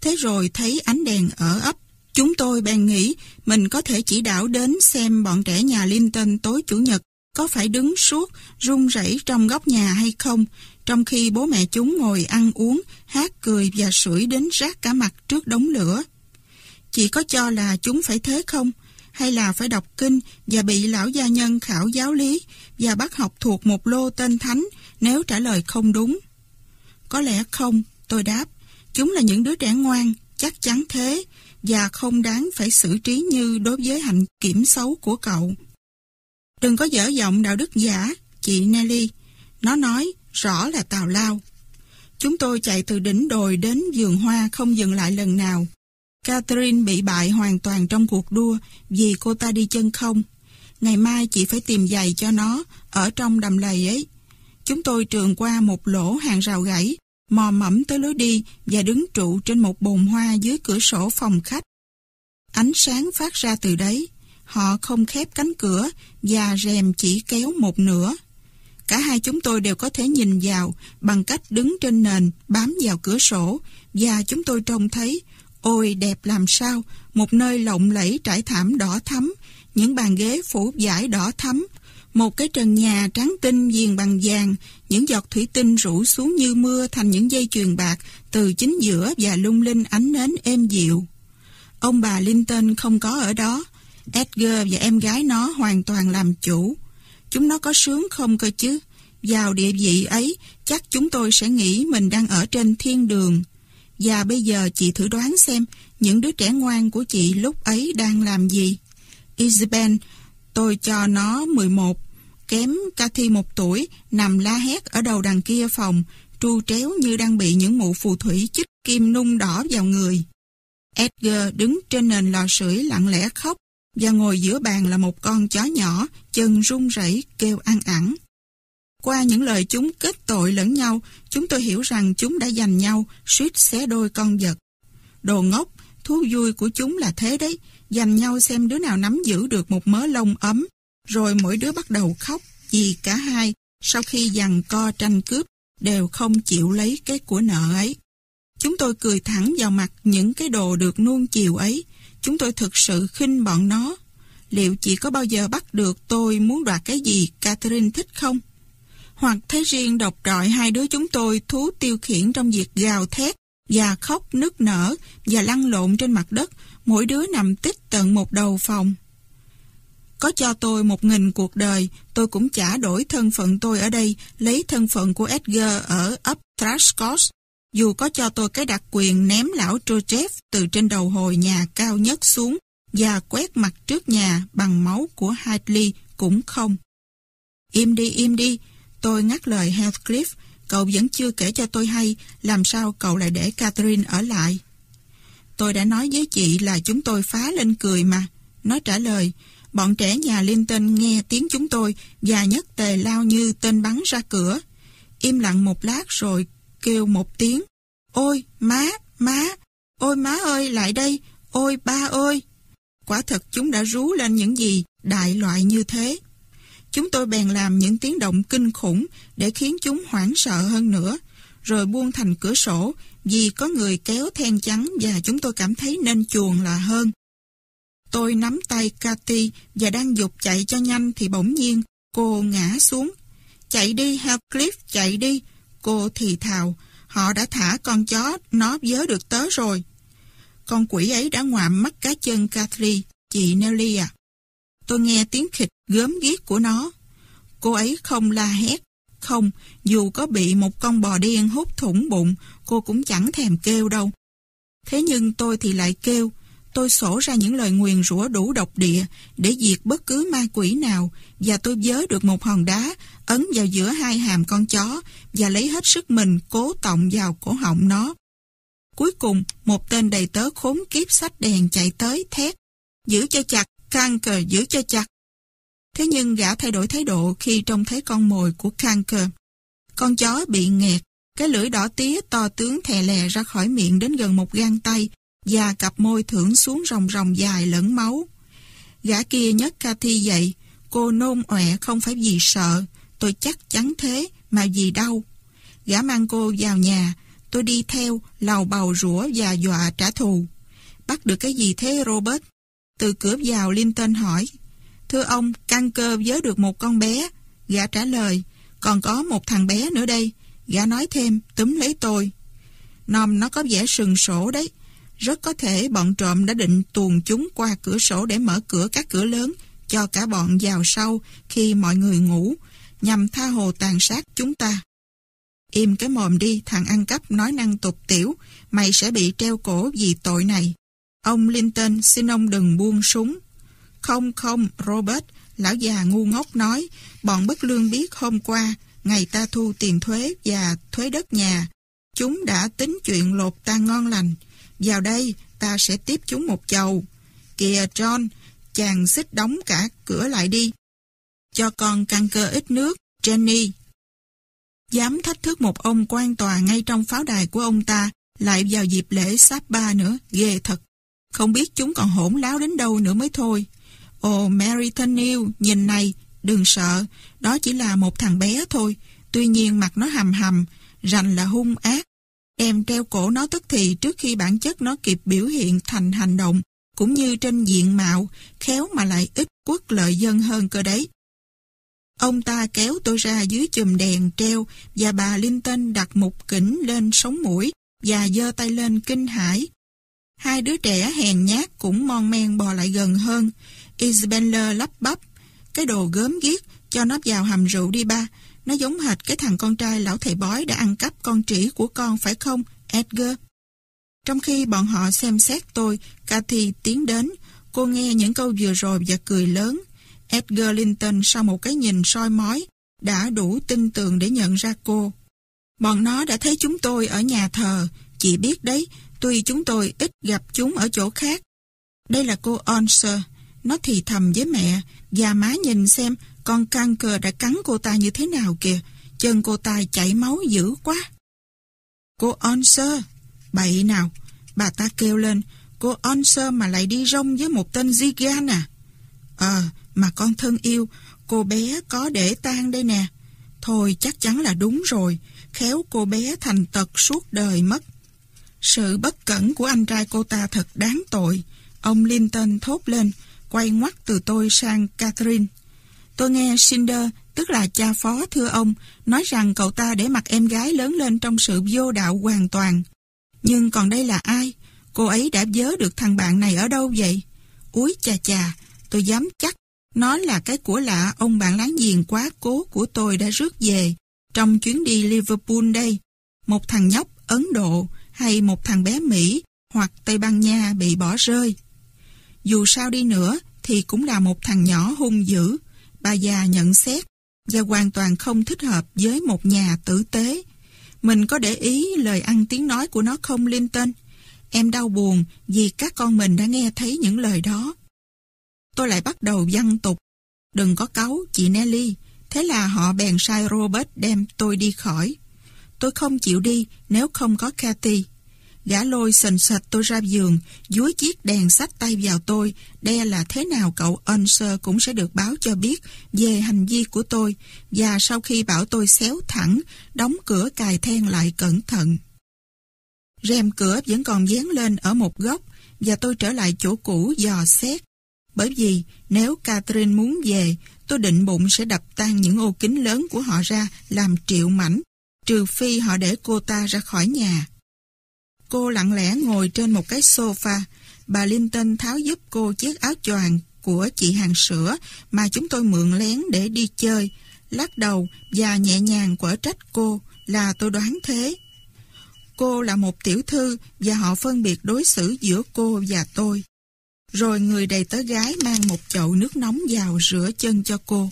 Thế rồi thấy ánh đèn ở ấp, chúng tôi bèn nghĩ mình có thể chỉ đảo đến xem bọn trẻ nhà Linton tối Chủ nhật có phải đứng suốt, run rẩy trong góc nhà hay không, trong khi bố mẹ chúng ngồi ăn uống, hát cười và sưởi đến rác cả mặt trước đống lửa. chỉ có cho là chúng phải thế không? Hay là phải đọc kinh và bị lão gia nhân khảo giáo lý và bắt học thuộc một lô tên thánh nếu trả lời không đúng? Có lẽ không, tôi đáp. Chúng là những đứa trẻ ngoan, chắc chắn thế, và không đáng phải xử trí như đối với hành kiểm xấu của cậu. Đừng có dở giọng đạo đức giả, chị Nelly. Nó nói, rõ là tào lao. Chúng tôi chạy từ đỉnh đồi đến vườn hoa không dừng lại lần nào. Catherine bị bại hoàn toàn trong cuộc đua vì cô ta đi chân không. Ngày mai chị phải tìm giày cho nó ở trong đầm lầy ấy. Chúng tôi trường qua một lỗ hàng rào gãy mò mẫm tới lối đi và đứng trụ trên một bồn hoa dưới cửa sổ phòng khách. Ánh sáng phát ra từ đấy, họ không khép cánh cửa và rèm chỉ kéo một nửa. Cả hai chúng tôi đều có thể nhìn vào bằng cách đứng trên nền bám vào cửa sổ và chúng tôi trông thấy, ôi đẹp làm sao, một nơi lộng lẫy trải thảm đỏ thắm, những bàn ghế phủ vải đỏ thắm, một cái trần nhà trắng tinh viền bằng vàng những giọt thủy tinh rủ xuống như mưa thành những dây chuyền bạc từ chính giữa và lung linh ánh nến êm dịu. Ông bà Linton không có ở đó. Edgar và em gái nó hoàn toàn làm chủ. Chúng nó có sướng không cơ chứ? Vào địa vị ấy, chắc chúng tôi sẽ nghĩ mình đang ở trên thiên đường. Và bây giờ chị thử đoán xem những đứa trẻ ngoan của chị lúc ấy đang làm gì. Isabel, tôi cho nó 11 kém Cathy một tuổi, nằm la hét ở đầu đằng kia phòng, tru tréo như đang bị những mụ phù thủy chích kim nung đỏ vào người. Edgar đứng trên nền lò sưởi lặng lẽ khóc, và ngồi giữa bàn là một con chó nhỏ, chân run rẩy kêu ăn ẳng. Qua những lời chúng kết tội lẫn nhau, chúng tôi hiểu rằng chúng đã giành nhau, suýt xé đôi con vật. Đồ ngốc, thú vui của chúng là thế đấy, giành nhau xem đứa nào nắm giữ được một mớ lông ấm, rồi mỗi đứa bắt đầu khóc vì cả hai, sau khi dằn co tranh cướp, đều không chịu lấy cái của nợ ấy. Chúng tôi cười thẳng vào mặt những cái đồ được nuông chiều ấy, chúng tôi thực sự khinh bọn nó. Liệu chị có bao giờ bắt được tôi muốn đoạt cái gì Catherine thích không? Hoặc thế riêng độc trọi hai đứa chúng tôi thú tiêu khiển trong việc gào thét và khóc nức nở và lăn lộn trên mặt đất, mỗi đứa nằm tích tận một đầu phòng. Có cho tôi một nghìn cuộc đời, tôi cũng chả đổi thân phận tôi ở đây, lấy thân phận của Edgar ở ấp Thrashcross. Dù có cho tôi cái đặc quyền ném lão Trochev từ trên đầu hồi nhà cao nhất xuống và quét mặt trước nhà bằng máu của Hartley cũng không. Im đi, im đi. Tôi ngắt lời Heathcliff. Cậu vẫn chưa kể cho tôi hay làm sao cậu lại để Catherine ở lại. Tôi đã nói với chị là chúng tôi phá lên cười mà. Nó trả lời, Bọn trẻ nhà Linton nghe tiếng chúng tôi và nhất tề lao như tên bắn ra cửa. Im lặng một lát rồi kêu một tiếng. Ôi, má, má, ôi má ơi, lại đây, ôi ba ơi. Quả thật chúng đã rú lên những gì đại loại như thế. Chúng tôi bèn làm những tiếng động kinh khủng để khiến chúng hoảng sợ hơn nữa, rồi buông thành cửa sổ vì có người kéo then trắng và chúng tôi cảm thấy nên chuồn là hơn. Tôi nắm tay Cathy và đang dục chạy cho nhanh thì bỗng nhiên cô ngã xuống. Chạy đi help Cliff chạy đi. Cô thì thào, họ đã thả con chó, nó dớ được tớ rồi. Con quỷ ấy đã ngoạm mắt cá chân Cathy, chị Nelly à. Tôi nghe tiếng khịch gớm ghét của nó. Cô ấy không la hét. Không, dù có bị một con bò điên hút thủng bụng, cô cũng chẳng thèm kêu đâu. Thế nhưng tôi thì lại kêu, Tôi sổ ra những lời nguyền rủa đủ độc địa để diệt bất cứ ma quỷ nào và tôi vớ được một hòn đá ấn vào giữa hai hàm con chó và lấy hết sức mình cố tọng vào cổ họng nó. Cuối cùng, một tên đầy tớ khốn kiếp sách đèn chạy tới thét Giữ cho chặt, căng giữ cho chặt. Thế nhưng gã thay đổi thái độ khi trông thấy con mồi của căng Con chó bị nghẹt, cái lưỡi đỏ tía to tướng thè lè ra khỏi miệng đến gần một gang tay và cặp môi thưởng xuống ròng ròng dài lẫn máu. Gã kia nhấc Cathy dậy, cô nôn ọe không phải vì sợ, tôi chắc chắn thế mà vì đau. Gã mang cô vào nhà, tôi đi theo, lào bào rủa và dọa trả thù. Bắt được cái gì thế Robert? Từ cửa vào Linton hỏi. Thưa ông, căng cơ vớ được một con bé. Gã trả lời, còn có một thằng bé nữa đây. Gã nói thêm, túm lấy tôi. Nom nó có vẻ sừng sổ đấy. Rất có thể bọn trộm đã định tuồn chúng qua cửa sổ để mở cửa các cửa lớn cho cả bọn vào sau khi mọi người ngủ, nhằm tha hồ tàn sát chúng ta. Im cái mồm đi, thằng ăn cắp nói năng tục tiểu, mày sẽ bị treo cổ vì tội này. Ông Linton xin ông đừng buông súng. Không không, Robert, lão già ngu ngốc nói, bọn bất lương biết hôm qua, ngày ta thu tiền thuế và thuế đất nhà. Chúng đã tính chuyện lột ta ngon lành. Vào đây, ta sẽ tiếp chúng một chầu. Kìa John, chàng xích đóng cả cửa lại đi. Cho con căn cơ ít nước, Jenny. Dám thách thức một ông quan tòa ngay trong pháo đài của ông ta, lại vào dịp lễ sáp ba nữa, ghê thật. Không biết chúng còn hỗn láo đến đâu nữa mới thôi. Ồ, Mary Tenniel nhìn này, đừng sợ, đó chỉ là một thằng bé thôi. Tuy nhiên mặt nó hầm hầm, rành là hung ác, Em treo cổ nó tức thì trước khi bản chất nó kịp biểu hiện thành hành động, cũng như trên diện mạo, khéo mà lại ít quốc lợi dân hơn cơ đấy. Ông ta kéo tôi ra dưới chùm đèn treo và bà Linton đặt một kỉnh lên sống mũi và giơ tay lên kinh hãi. Hai đứa trẻ hèn nhát cũng mon men bò lại gần hơn. Isabella lắp bắp. Cái đồ gớm ghét cho nó vào hầm rượu đi ba. Nó giống hệt cái thằng con trai lão thầy bói đã ăn cắp con trĩ của con phải không, Edgar? Trong khi bọn họ xem xét tôi, Cathy tiến đến. Cô nghe những câu vừa rồi và cười lớn. Edgar Linton sau một cái nhìn soi mói đã đủ tin tưởng để nhận ra cô. Bọn nó đã thấy chúng tôi ở nhà thờ. Chị biết đấy, tuy chúng tôi ít gặp chúng ở chỗ khác. Đây là cô Onser. Nó thì thầm với mẹ và má nhìn xem con căng cờ đã cắn cô ta như thế nào kìa. Chân cô ta chảy máu dữ quá. Cô onser Bậy nào. Bà ta kêu lên. Cô onser mà lại đi rong với một tên Zigan à. Ờ, mà con thân yêu, cô bé có để tan đây nè. Thôi chắc chắn là đúng rồi, khéo cô bé thành tật suốt đời mất. Sự bất cẩn của anh trai cô ta thật đáng tội. Ông Linton thốt lên, quay ngoắt từ tôi sang Catherine. Tôi nghe Cinder, tức là cha phó thưa ông, nói rằng cậu ta để mặc em gái lớn lên trong sự vô đạo hoàn toàn. Nhưng còn đây là ai? Cô ấy đã dớ được thằng bạn này ở đâu vậy? Úi chà chà, tôi dám chắc, nó là cái của lạ ông bạn láng giềng quá cố của tôi đã rước về trong chuyến đi Liverpool đây. Một thằng nhóc Ấn Độ hay một thằng bé Mỹ hoặc Tây Ban Nha bị bỏ rơi. Dù sao đi nữa thì cũng là một thằng nhỏ hung dữ, Bà già nhận xét và hoàn toàn không thích hợp với một nhà tử tế. Mình có để ý lời ăn tiếng nói của nó không Linton? Em đau buồn vì các con mình đã nghe thấy những lời đó. Tôi lại bắt đầu văn tục. Đừng có cáu, chị Nelly. Thế là họ bèn sai Robert đem tôi đi khỏi. Tôi không chịu đi nếu không có Cathy. Gã lôi sành sạch tôi ra giường, dúi chiếc đèn sách tay vào tôi, đe là thế nào cậu Unser cũng sẽ được báo cho biết về hành vi của tôi, và sau khi bảo tôi xéo thẳng, đóng cửa cài then lại cẩn thận. Rèm cửa vẫn còn dán lên ở một góc, và tôi trở lại chỗ cũ dò xét. Bởi vì nếu Catherine muốn về, tôi định bụng sẽ đập tan những ô kính lớn của họ ra làm triệu mảnh, trừ phi họ để cô ta ra khỏi nhà. Cô lặng lẽ ngồi trên một cái sofa. Bà Linton tháo giúp cô chiếc áo choàng của chị hàng sữa mà chúng tôi mượn lén để đi chơi. Lắc đầu và nhẹ nhàng quở trách cô là tôi đoán thế. Cô là một tiểu thư và họ phân biệt đối xử giữa cô và tôi. Rồi người đầy tớ gái mang một chậu nước nóng vào rửa chân cho cô.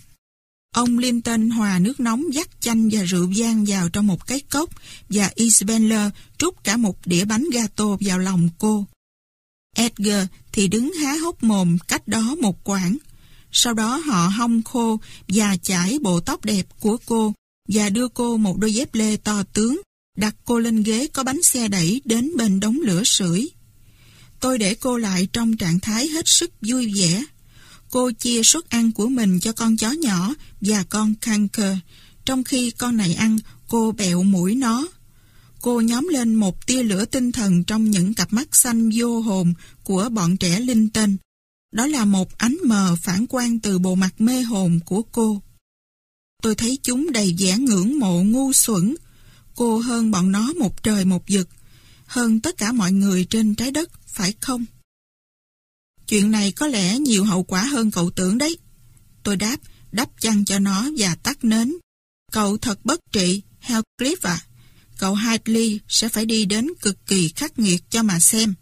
Ông Linton hòa nước nóng dắt chanh và rượu vang vào trong một cái cốc và Isabella trút cả một đĩa bánh gato vào lòng cô. Edgar thì đứng há hốc mồm cách đó một quãng. Sau đó họ hong khô và chải bộ tóc đẹp của cô và đưa cô một đôi dép lê to tướng, đặt cô lên ghế có bánh xe đẩy đến bên đống lửa sưởi. Tôi để cô lại trong trạng thái hết sức vui vẻ. Cô chia suất ăn của mình cho con chó nhỏ và con Kanker, trong khi con này ăn, cô bẹo mũi nó. Cô nhóm lên một tia lửa tinh thần trong những cặp mắt xanh vô hồn của bọn trẻ linh tinh. Đó là một ánh mờ phản quang từ bộ mặt mê hồn của cô. Tôi thấy chúng đầy vẻ ngưỡng mộ ngu xuẩn. Cô hơn bọn nó một trời một vực, hơn tất cả mọi người trên trái đất, phải không? Chuyện này có lẽ nhiều hậu quả hơn cậu tưởng đấy. Tôi đáp, đắp chăn cho nó và tắt nến. Cậu thật bất trị, Hellcliff à. Cậu Hartley sẽ phải đi đến cực kỳ khắc nghiệt cho mà xem.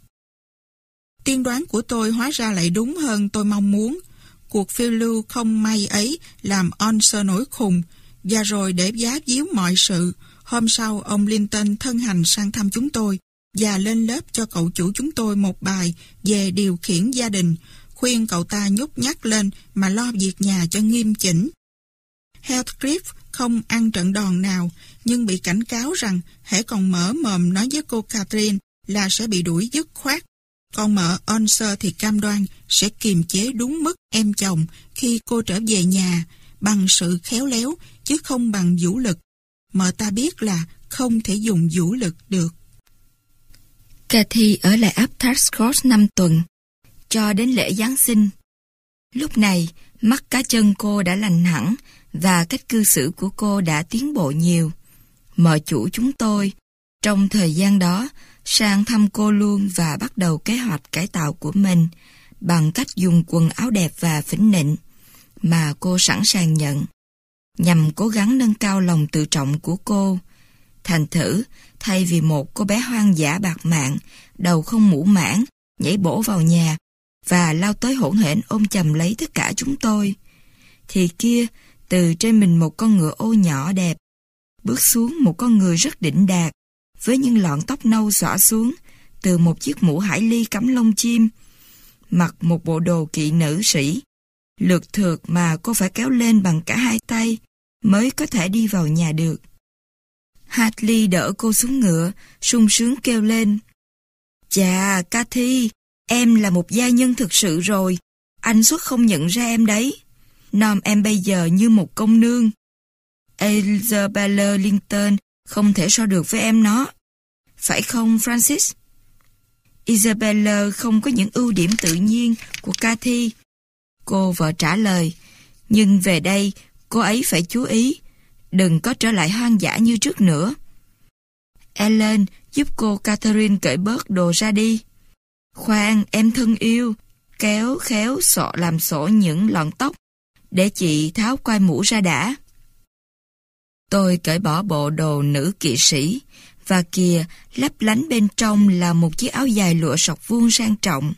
Tiên đoán của tôi hóa ra lại đúng hơn tôi mong muốn. Cuộc phiêu lưu không may ấy làm Onser nổi khùng, và rồi để giá díu mọi sự. Hôm sau, ông Linton thân hành sang thăm chúng tôi và lên lớp cho cậu chủ chúng tôi một bài về điều khiển gia đình, khuyên cậu ta nhúc nhắc lên mà lo việc nhà cho nghiêm chỉnh. Heathcliff không ăn trận đòn nào, nhưng bị cảnh cáo rằng hãy còn mở mồm nói với cô Catherine là sẽ bị đuổi dứt khoát. Còn mở Onser thì cam đoan sẽ kiềm chế đúng mức em chồng khi cô trở về nhà bằng sự khéo léo chứ không bằng vũ lực. Mở ta biết là không thể dùng vũ lực được. Cathy ở lại Aptarscott 5 tuần, cho đến lễ Giáng sinh. Lúc này, mắt cá chân cô đã lành hẳn và cách cư xử của cô đã tiến bộ nhiều. Mọi chủ chúng tôi, trong thời gian đó, sang thăm cô luôn và bắt đầu kế hoạch cải tạo của mình bằng cách dùng quần áo đẹp và phỉnh nịnh mà cô sẵn sàng nhận nhằm cố gắng nâng cao lòng tự trọng của cô. Thành thử, thay vì một cô bé hoang dã bạc mạng, đầu không mũ mãn, nhảy bổ vào nhà và lao tới hỗn hển ôm chầm lấy tất cả chúng tôi. Thì kia, từ trên mình một con ngựa ô nhỏ đẹp, bước xuống một con người rất đỉnh đạt, với những lọn tóc nâu xõa xuống từ một chiếc mũ hải ly cắm lông chim, mặc một bộ đồ kỵ nữ sĩ, lượt thượt mà cô phải kéo lên bằng cả hai tay mới có thể đi vào nhà được. Hartley đỡ cô xuống ngựa, sung sướng kêu lên. Chà, Cathy, em là một gia nhân thực sự rồi. Anh suốt không nhận ra em đấy. Nom em bây giờ như một công nương. Elizabeth Linton không thể so được với em nó. Phải không Francis? Isabella không có những ưu điểm tự nhiên của Cathy. Cô vợ trả lời, nhưng về đây cô ấy phải chú ý đừng có trở lại hoang dã như trước nữa. Ellen giúp cô Catherine cởi bớt đồ ra đi. Khoan, em thân yêu, kéo khéo sọ làm sổ những lọn tóc, để chị tháo quai mũ ra đã. Tôi cởi bỏ bộ đồ nữ kỵ sĩ, và kìa, lấp lánh bên trong là một chiếc áo dài lụa sọc vuông sang trọng,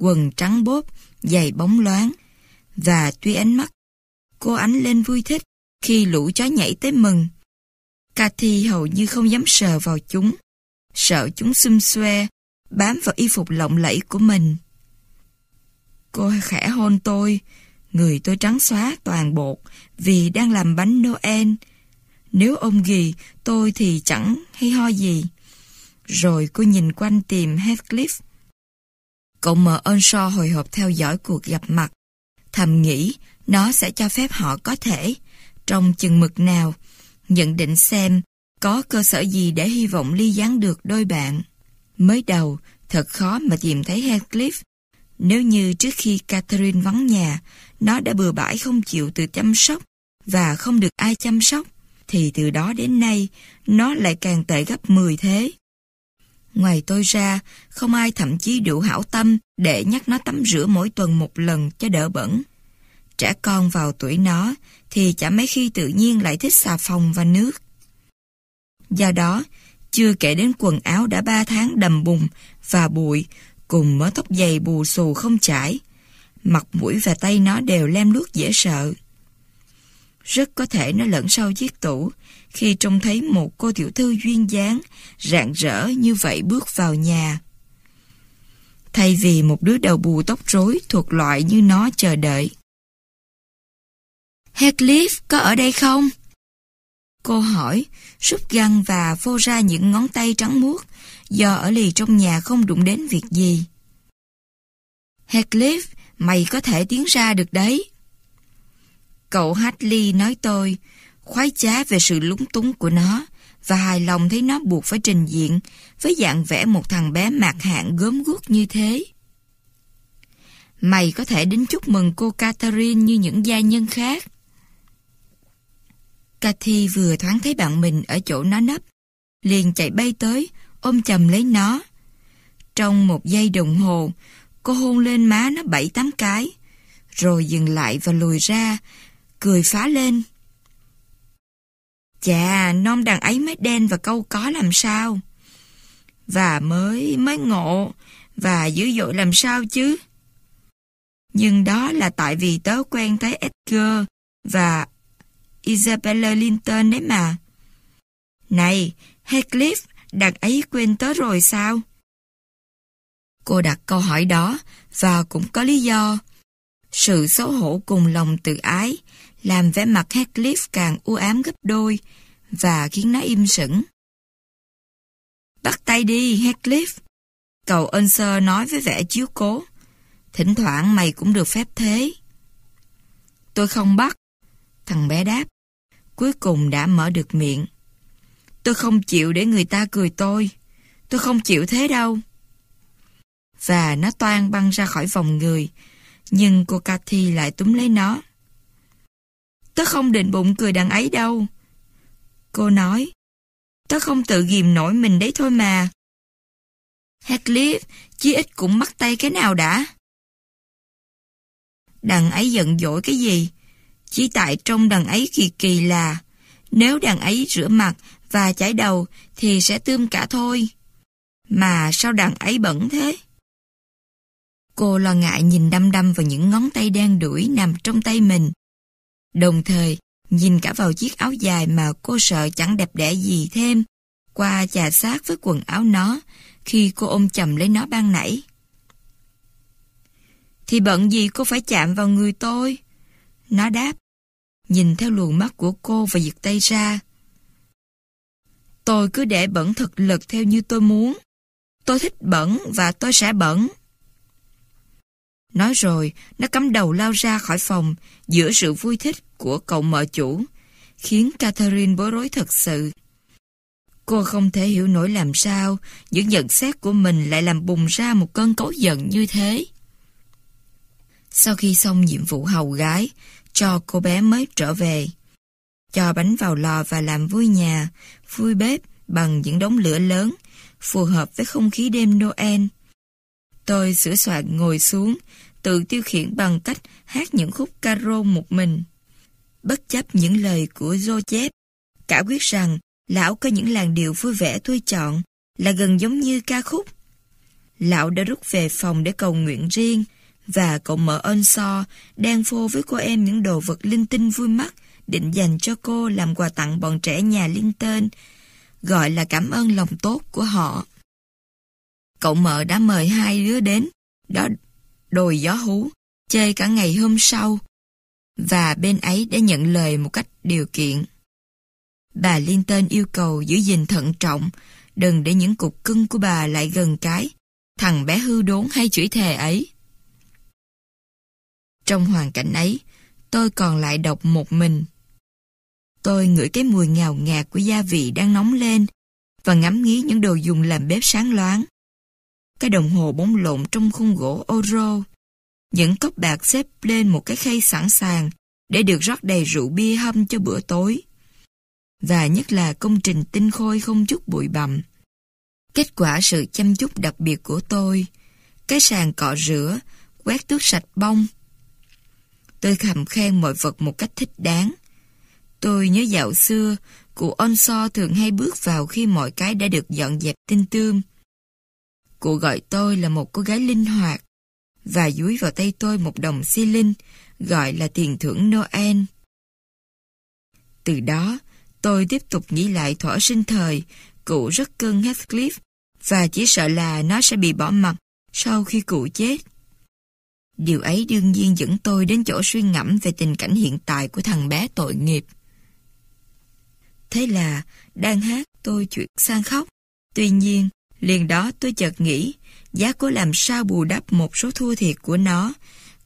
quần trắng bốp, giày bóng loáng, và tuy ánh mắt, cô ánh lên vui thích, khi lũ chó nhảy tới mừng. Cathy hầu như không dám sờ vào chúng, sợ chúng xum xoe, bám vào y phục lộng lẫy của mình. Cô khẽ hôn tôi, người tôi trắng xóa toàn bột vì đang làm bánh Noel. Nếu ông gì tôi thì chẳng hay ho gì. Rồi cô nhìn quanh tìm Heathcliff. Cậu mở ơn so hồi hộp theo dõi cuộc gặp mặt. Thầm nghĩ nó sẽ cho phép họ có thể trong chừng mực nào, nhận định xem có cơ sở gì để hy vọng ly gián được đôi bạn. Mới đầu, thật khó mà tìm thấy Heathcliff. Nếu như trước khi Catherine vắng nhà, nó đã bừa bãi không chịu tự chăm sóc và không được ai chăm sóc, thì từ đó đến nay nó lại càng tệ gấp 10 thế. Ngoài tôi ra, không ai thậm chí đủ hảo tâm để nhắc nó tắm rửa mỗi tuần một lần cho đỡ bẩn. Trẻ con vào tuổi nó, thì chẳng mấy khi tự nhiên lại thích xà phòng và nước. Do đó, chưa kể đến quần áo đã ba tháng đầm bùn và bụi, cùng mớ tóc dày bù xù không chải, mặt mũi và tay nó đều lem lướt dễ sợ. Rất có thể nó lẫn sau chiếc tủ khi trông thấy một cô tiểu thư duyên dáng, rạng rỡ như vậy bước vào nhà. Thay vì một đứa đầu bù tóc rối thuộc loại như nó chờ đợi, Heathcliff có ở đây không? Cô hỏi, rút găng và phô ra những ngón tay trắng muốt, do ở lì trong nhà không đụng đến việc gì. Heathcliff, mày có thể tiến ra được đấy. Cậu Hartley nói tôi, khoái chá về sự lúng túng của nó và hài lòng thấy nó buộc phải trình diện với dạng vẽ một thằng bé mạc hạng gớm guốc như thế. Mày có thể đến chúc mừng cô Catherine như những gia nhân khác. Cathy vừa thoáng thấy bạn mình ở chỗ nó nấp, liền chạy bay tới, ôm chầm lấy nó. Trong một giây đồng hồ, cô hôn lên má nó bảy tám cái, rồi dừng lại và lùi ra, cười phá lên. Chà, non đàn ấy mới đen và câu có làm sao? Và mới mới ngộ, và dữ dội làm sao chứ? Nhưng đó là tại vì tớ quen thấy Edgar và Isabella Linton đấy mà. Này, Heathcliff, đặt ấy quên tớ rồi sao? Cô đặt câu hỏi đó và cũng có lý do. Sự xấu hổ cùng lòng tự ái làm vẻ mặt Heathcliff càng u ám gấp đôi và khiến nó im sững. Bắt tay đi, Heathcliff. Cậu ơn nói với vẻ chiếu cố. Thỉnh thoảng mày cũng được phép thế. Tôi không bắt. Thằng bé đáp cuối cùng đã mở được miệng. Tôi không chịu để người ta cười tôi. Tôi không chịu thế đâu. Và nó toan băng ra khỏi vòng người, nhưng cô Cathy lại túm lấy nó. tôi không định bụng cười đằng ấy đâu. Cô nói, tôi không tự ghim nổi mình đấy thôi mà. Heathcliff, chí ít cũng mắc tay cái nào đã. Đằng ấy giận dỗi cái gì? Chỉ tại trong đằng ấy kỳ kỳ là nếu đàn ấy rửa mặt và chải đầu thì sẽ tươm cả thôi. Mà sao đàn ấy bẩn thế? Cô lo ngại nhìn đăm đăm vào những ngón tay đen đuổi nằm trong tay mình. Đồng thời, nhìn cả vào chiếc áo dài mà cô sợ chẳng đẹp đẽ gì thêm, qua chà sát với quần áo nó khi cô ôm chầm lấy nó ban nãy. Thì bận gì cô phải chạm vào người tôi? Nó đáp, nhìn theo luồng mắt của cô và giật tay ra. Tôi cứ để bẩn thực lực theo như tôi muốn. Tôi thích bẩn và tôi sẽ bẩn. Nói rồi, nó cắm đầu lao ra khỏi phòng giữa sự vui thích của cậu mợ chủ, khiến Catherine bối rối thật sự. Cô không thể hiểu nổi làm sao những nhận xét của mình lại làm bùng ra một cơn cấu giận như thế. Sau khi xong nhiệm vụ hầu gái, cho cô bé mới trở về. Cho bánh vào lò và làm vui nhà, vui bếp bằng những đống lửa lớn, phù hợp với không khí đêm Noel. Tôi sửa soạn ngồi xuống, tự tiêu khiển bằng cách hát những khúc caro một mình. Bất chấp những lời của Joseph, cả quyết rằng lão có những làn điệu vui vẻ tôi chọn là gần giống như ca khúc. Lão đã rút về phòng để cầu nguyện riêng, và cậu mở ơn so đang phô với cô em những đồ vật linh tinh vui mắt định dành cho cô làm quà tặng bọn trẻ nhà linh tên, gọi là cảm ơn lòng tốt của họ. Cậu mợ đã mời hai đứa đến, đó đồi gió hú, chơi cả ngày hôm sau, và bên ấy đã nhận lời một cách điều kiện. Bà linh Tên yêu cầu giữ gìn thận trọng, đừng để những cục cưng của bà lại gần cái, thằng bé hư đốn hay chửi thề ấy. Trong hoàn cảnh ấy, tôi còn lại độc một mình. Tôi ngửi cái mùi ngào ngạt của gia vị đang nóng lên và ngắm nghía những đồ dùng làm bếp sáng loáng. Cái đồng hồ bóng lộn trong khung gỗ Oro, những cốc bạc xếp lên một cái khay sẵn sàng để được rót đầy rượu bia hâm cho bữa tối. Và nhất là công trình tinh khôi không chút bụi bặm. Kết quả sự chăm chút đặc biệt của tôi, cái sàn cọ rửa, quét tước sạch bông, Tôi khẩm khen mọi vật một cách thích đáng. Tôi nhớ dạo xưa, cụ Onso thường hay bước vào khi mọi cái đã được dọn dẹp tinh tươm. Cụ gọi tôi là một cô gái linh hoạt và dúi vào tay tôi một đồng xi linh gọi là tiền thưởng Noel. Từ đó, tôi tiếp tục nghĩ lại thỏa sinh thời, cụ rất cưng Heathcliff và chỉ sợ là nó sẽ bị bỏ mặt sau khi cụ chết. Điều ấy đương nhiên dẫn tôi đến chỗ suy ngẫm về tình cảnh hiện tại của thằng bé tội nghiệp. Thế là, đang hát tôi chuyển sang khóc. Tuy nhiên, liền đó tôi chợt nghĩ, giá cố làm sao bù đắp một số thua thiệt của nó,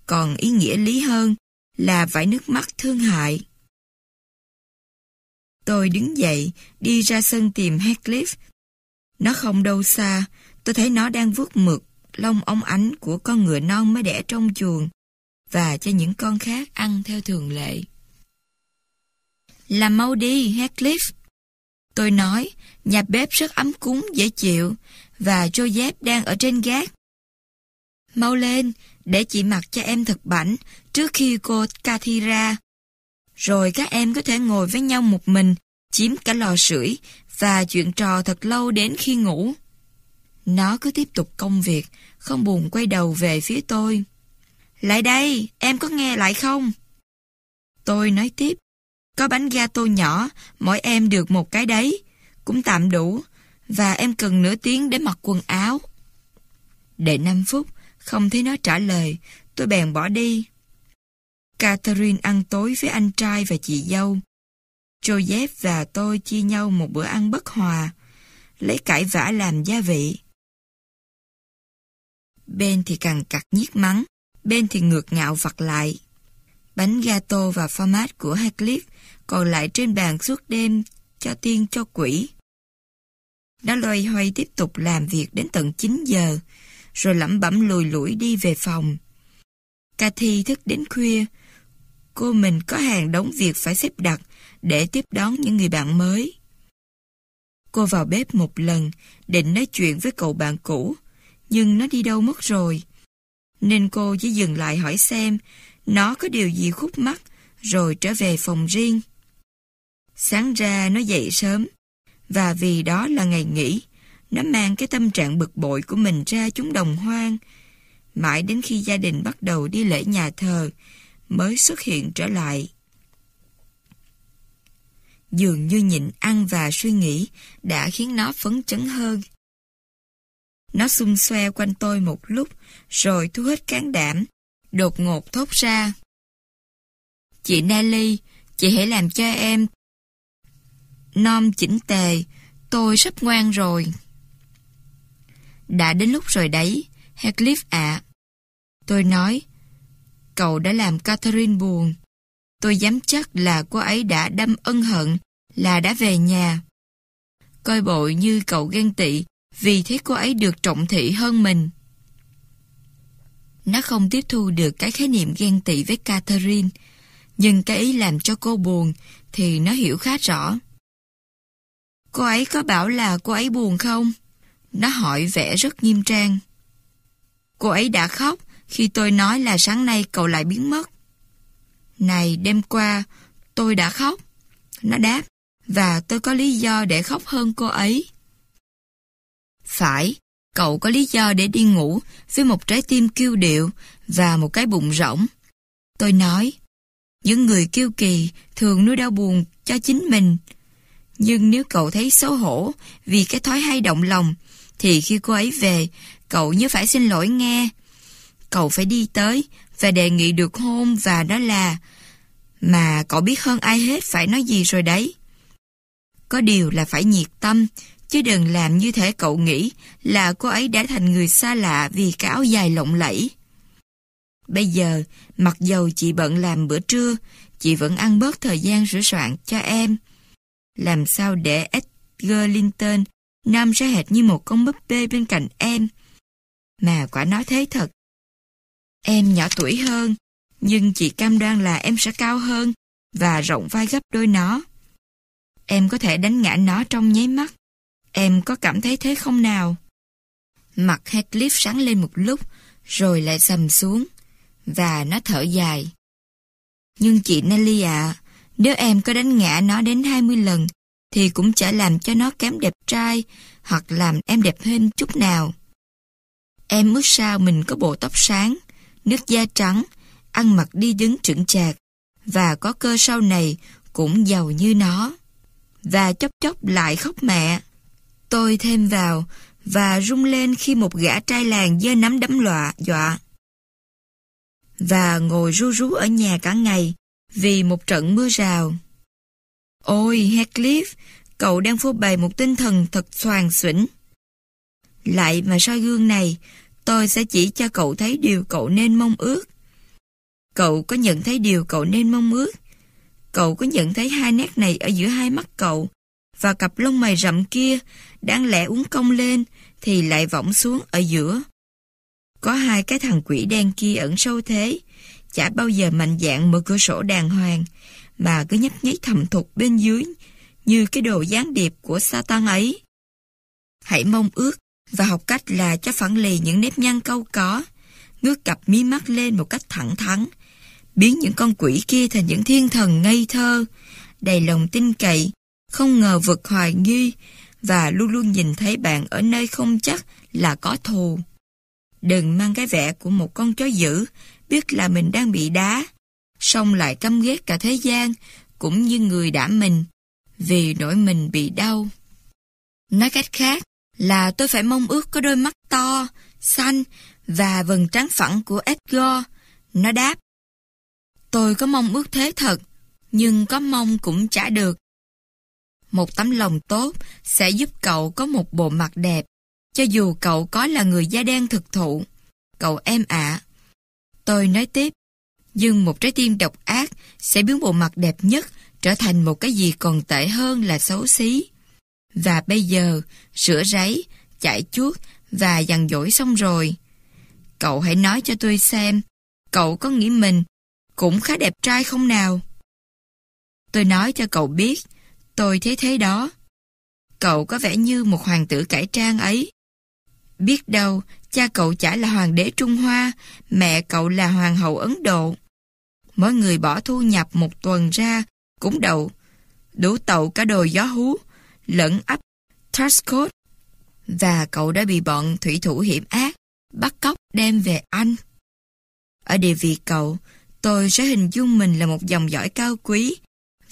còn ý nghĩa lý hơn là vải nước mắt thương hại. Tôi đứng dậy, đi ra sân tìm Heathcliff. Nó không đâu xa, tôi thấy nó đang vuốt mượt lông ống ánh của con ngựa non mới đẻ trong chuồng và cho những con khác ăn theo thường lệ. Làm mau đi, Heathcliff. Tôi nói, nhà bếp rất ấm cúng, dễ chịu, và Joseph đang ở trên gác. Mau lên, để chị mặc cho em thật bảnh trước khi cô Cathy ra. Rồi các em có thể ngồi với nhau một mình, chiếm cả lò sưởi và chuyện trò thật lâu đến khi ngủ. Nó cứ tiếp tục công việc, không buồn quay đầu về phía tôi. Lại đây, em có nghe lại không? Tôi nói tiếp, có bánh gato nhỏ, mỗi em được một cái đấy, cũng tạm đủ, và em cần nửa tiếng để mặc quần áo. Để 5 phút, không thấy nó trả lời, tôi bèn bỏ đi. Catherine ăn tối với anh trai và chị dâu. Joseph và tôi chia nhau một bữa ăn bất hòa, lấy cải vả làm gia vị bên thì càng cặt nhiếc mắng, bên thì ngược ngạo vặt lại. Bánh gato và format của clip còn lại trên bàn suốt đêm cho tiên cho quỷ. Nó loay hoay tiếp tục làm việc đến tận 9 giờ, rồi lẩm bẩm lùi lủi đi về phòng. Cathy thức đến khuya. Cô mình có hàng đống việc phải xếp đặt để tiếp đón những người bạn mới. Cô vào bếp một lần, định nói chuyện với cậu bạn cũ, nhưng nó đi đâu mất rồi. Nên cô chỉ dừng lại hỏi xem nó có điều gì khúc mắc rồi trở về phòng riêng. Sáng ra nó dậy sớm và vì đó là ngày nghỉ nó mang cái tâm trạng bực bội của mình ra chúng đồng hoang. Mãi đến khi gia đình bắt đầu đi lễ nhà thờ mới xuất hiện trở lại. Dường như nhịn ăn và suy nghĩ đã khiến nó phấn chấn hơn. Nó xung xoe quanh tôi một lúc, rồi thu hết cán đảm, đột ngột thốt ra. Chị Nelly, chị hãy làm cho em nom chỉnh tề, tôi sắp ngoan rồi. Đã đến lúc rồi đấy, Heathcliff ạ. Tôi nói, cậu đã làm Catherine buồn. Tôi dám chắc là cô ấy đã đâm ân hận, là đã về nhà. Coi bộ như cậu ghen tị, vì thế cô ấy được trọng thị hơn mình. Nó không tiếp thu được cái khái niệm ghen tị với Catherine, nhưng cái ý làm cho cô buồn thì nó hiểu khá rõ. Cô ấy có bảo là cô ấy buồn không? Nó hỏi vẻ rất nghiêm trang. Cô ấy đã khóc khi tôi nói là sáng nay cậu lại biến mất. Này, đêm qua, tôi đã khóc. Nó đáp, và tôi có lý do để khóc hơn cô ấy. Phải, cậu có lý do để đi ngủ với một trái tim kiêu điệu và một cái bụng rỗng. Tôi nói, những người kiêu kỳ thường nuôi đau buồn cho chính mình. Nhưng nếu cậu thấy xấu hổ vì cái thói hay động lòng, thì khi cô ấy về, cậu nhớ phải xin lỗi nghe. Cậu phải đi tới và đề nghị được hôn và đó là... Mà cậu biết hơn ai hết phải nói gì rồi đấy. Có điều là phải nhiệt tâm, Chứ đừng làm như thể cậu nghĩ là cô ấy đã thành người xa lạ vì cái áo dài lộng lẫy. Bây giờ, mặc dầu chị bận làm bữa trưa, chị vẫn ăn bớt thời gian sửa soạn cho em. Làm sao để Edgar Linton nam ra hệt như một con búp bê bên cạnh em? Mà quả nói thế thật. Em nhỏ tuổi hơn, nhưng chị cam đoan là em sẽ cao hơn và rộng vai gấp đôi nó. Em có thể đánh ngã nó trong nháy mắt. Em có cảm thấy thế không nào? Mặt Heathcliff sáng lên một lúc, rồi lại sầm xuống, và nó thở dài. Nhưng chị Nelly ạ, nếu em có đánh ngã nó đến 20 lần, thì cũng chả làm cho nó kém đẹp trai, hoặc làm em đẹp hơn chút nào. Em ước sao mình có bộ tóc sáng, nước da trắng, ăn mặc đi đứng trưởng chạc, và có cơ sau này cũng giàu như nó. Và chốc chốc lại khóc mẹ. Tôi thêm vào và rung lên khi một gã trai làng dơ nắm đấm lọa dọa. Và ngồi ru rú ở nhà cả ngày vì một trận mưa rào. Ôi Heathcliff, cậu đang phô bày một tinh thần thật xoàng xỉn. Lại mà soi gương này, tôi sẽ chỉ cho cậu thấy điều cậu nên mong ước. Cậu có nhận thấy điều cậu nên mong ước? Cậu có nhận thấy hai nét này ở giữa hai mắt cậu và cặp lông mày rậm kia đang lẽ uống cong lên thì lại võng xuống ở giữa. Có hai cái thằng quỷ đen kia ẩn sâu thế, chả bao giờ mạnh dạn mở cửa sổ đàng hoàng, mà cứ nhấp nháy thầm thục bên dưới như cái đồ gián điệp của Satan ấy. Hãy mong ước và học cách là cho phản lì những nếp nhăn câu có, ngước cặp mí mắt lên một cách thẳng thắn, biến những con quỷ kia thành những thiên thần ngây thơ, đầy lòng tin cậy, không ngờ vực hoài nghi và luôn luôn nhìn thấy bạn ở nơi không chắc là có thù. Đừng mang cái vẻ của một con chó dữ, biết là mình đang bị đá, xong lại căm ghét cả thế gian, cũng như người đã mình, vì nỗi mình bị đau. Nói cách khác là tôi phải mong ước có đôi mắt to, xanh và vầng trán phẳng của Edgar. Nó đáp, tôi có mong ước thế thật, nhưng có mong cũng chả được, một tấm lòng tốt sẽ giúp cậu có một bộ mặt đẹp, cho dù cậu có là người da đen thực thụ. Cậu em ạ. Tôi nói tiếp, nhưng một trái tim độc ác sẽ biến bộ mặt đẹp nhất trở thành một cái gì còn tệ hơn là xấu xí. Và bây giờ, sửa ráy, chải chuốt và dằn dỗi xong rồi. Cậu hãy nói cho tôi xem, cậu có nghĩ mình cũng khá đẹp trai không nào? Tôi nói cho cậu biết, Tôi thấy thế đó. Cậu có vẻ như một hoàng tử cải trang ấy. Biết đâu, cha cậu chả là hoàng đế Trung Hoa, mẹ cậu là hoàng hậu Ấn Độ. Mỗi người bỏ thu nhập một tuần ra, cũng đậu, đủ tậu cả đồi gió hú, lẫn ấp, Tarscott. Và cậu đã bị bọn thủy thủ hiểm ác, bắt cóc đem về Anh. Ở địa vị cậu, tôi sẽ hình dung mình là một dòng dõi cao quý,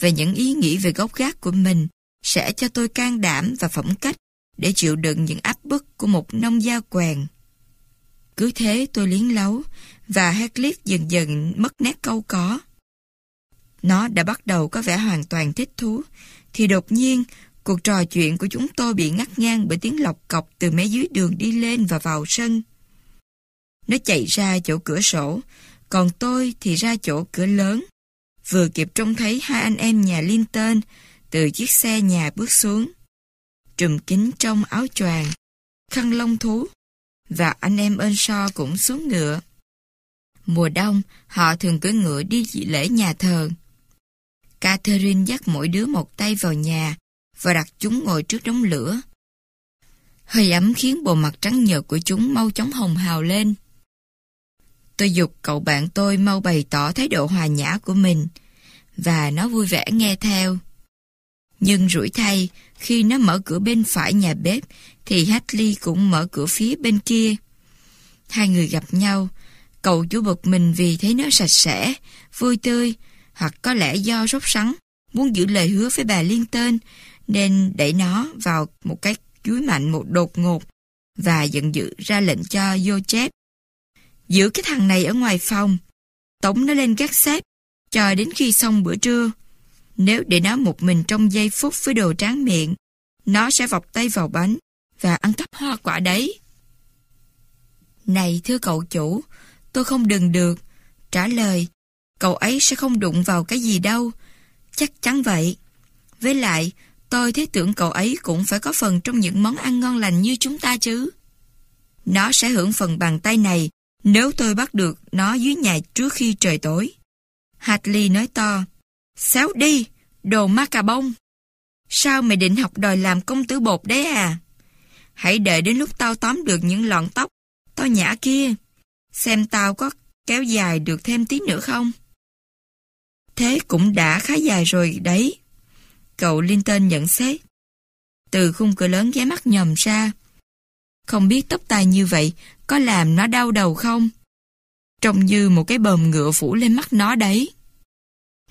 về những ý nghĩ về gốc gác của mình sẽ cho tôi can đảm và phẩm cách để chịu đựng những áp bức của một nông gia quèn. Cứ thế tôi liến lấu và Heathcliff dần dần mất nét câu có. Nó đã bắt đầu có vẻ hoàn toàn thích thú, thì đột nhiên cuộc trò chuyện của chúng tôi bị ngắt ngang bởi tiếng lọc cọc từ mé dưới đường đi lên và vào sân. Nó chạy ra chỗ cửa sổ, còn tôi thì ra chỗ cửa lớn vừa kịp trông thấy hai anh em nhà Linton từ chiếc xe nhà bước xuống. Trùm kính trong áo choàng, khăn lông thú, và anh em ơn so cũng xuống ngựa. Mùa đông, họ thường cưỡi ngựa đi dị lễ nhà thờ. Catherine dắt mỗi đứa một tay vào nhà và đặt chúng ngồi trước đống lửa. Hơi ấm khiến bộ mặt trắng nhợt của chúng mau chóng hồng hào lên. Tôi dục cậu bạn tôi mau bày tỏ thái độ hòa nhã của mình, và nó vui vẻ nghe theo. Nhưng rủi thay, khi nó mở cửa bên phải nhà bếp, thì Hatley cũng mở cửa phía bên kia. Hai người gặp nhau, cậu chú bực mình vì thấy nó sạch sẽ, vui tươi, hoặc có lẽ do rốt sắn, muốn giữ lời hứa với bà Liên Tên, nên đẩy nó vào một cái chuối mạnh một đột ngột và giận dữ ra lệnh cho vô chép Giữ cái thằng này ở ngoài phòng, tống nó lên gác xếp, chờ đến khi xong bữa trưa. Nếu để nó một mình trong giây phút với đồ tráng miệng, nó sẽ vọc tay vào bánh và ăn cắp hoa quả đấy. Này thưa cậu chủ, tôi không đừng được. Trả lời, cậu ấy sẽ không đụng vào cái gì đâu. Chắc chắn vậy. Với lại, tôi thấy tưởng cậu ấy cũng phải có phần trong những món ăn ngon lành như chúng ta chứ. Nó sẽ hưởng phần bàn tay này nếu tôi bắt được nó dưới nhà trước khi trời tối. Hadley nói to, Xéo đi, đồ ma cà bông. Sao mày định học đòi làm công tử bột đấy à? Hãy đợi đến lúc tao tóm được những lọn tóc, tao nhả kia. Xem tao có kéo dài được thêm tí nữa không? Thế cũng đã khá dài rồi đấy. Cậu Linton nhận xét. Từ khung cửa lớn ghé mắt nhòm ra. Không biết tóc tai như vậy có làm nó đau đầu không? Trông như một cái bờm ngựa phủ lên mắt nó đấy.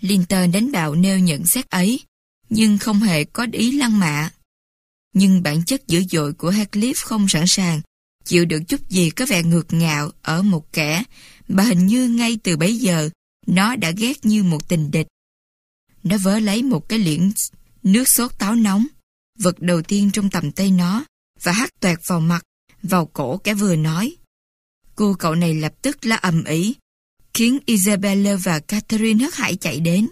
Linton đánh bạo nêu nhận xét ấy, nhưng không hề có ý lăng mạ. Nhưng bản chất dữ dội của Heathcliff không sẵn sàng, chịu được chút gì có vẻ ngược ngạo ở một kẻ mà hình như ngay từ bấy giờ nó đã ghét như một tình địch. Nó vớ lấy một cái liễn nước sốt táo nóng, vật đầu tiên trong tầm tay nó và hắt toẹt vào mặt vào cổ kẻ vừa nói. Cô cậu này lập tức la ầm ĩ, khiến Isabella và Catherine hất hải chạy đến.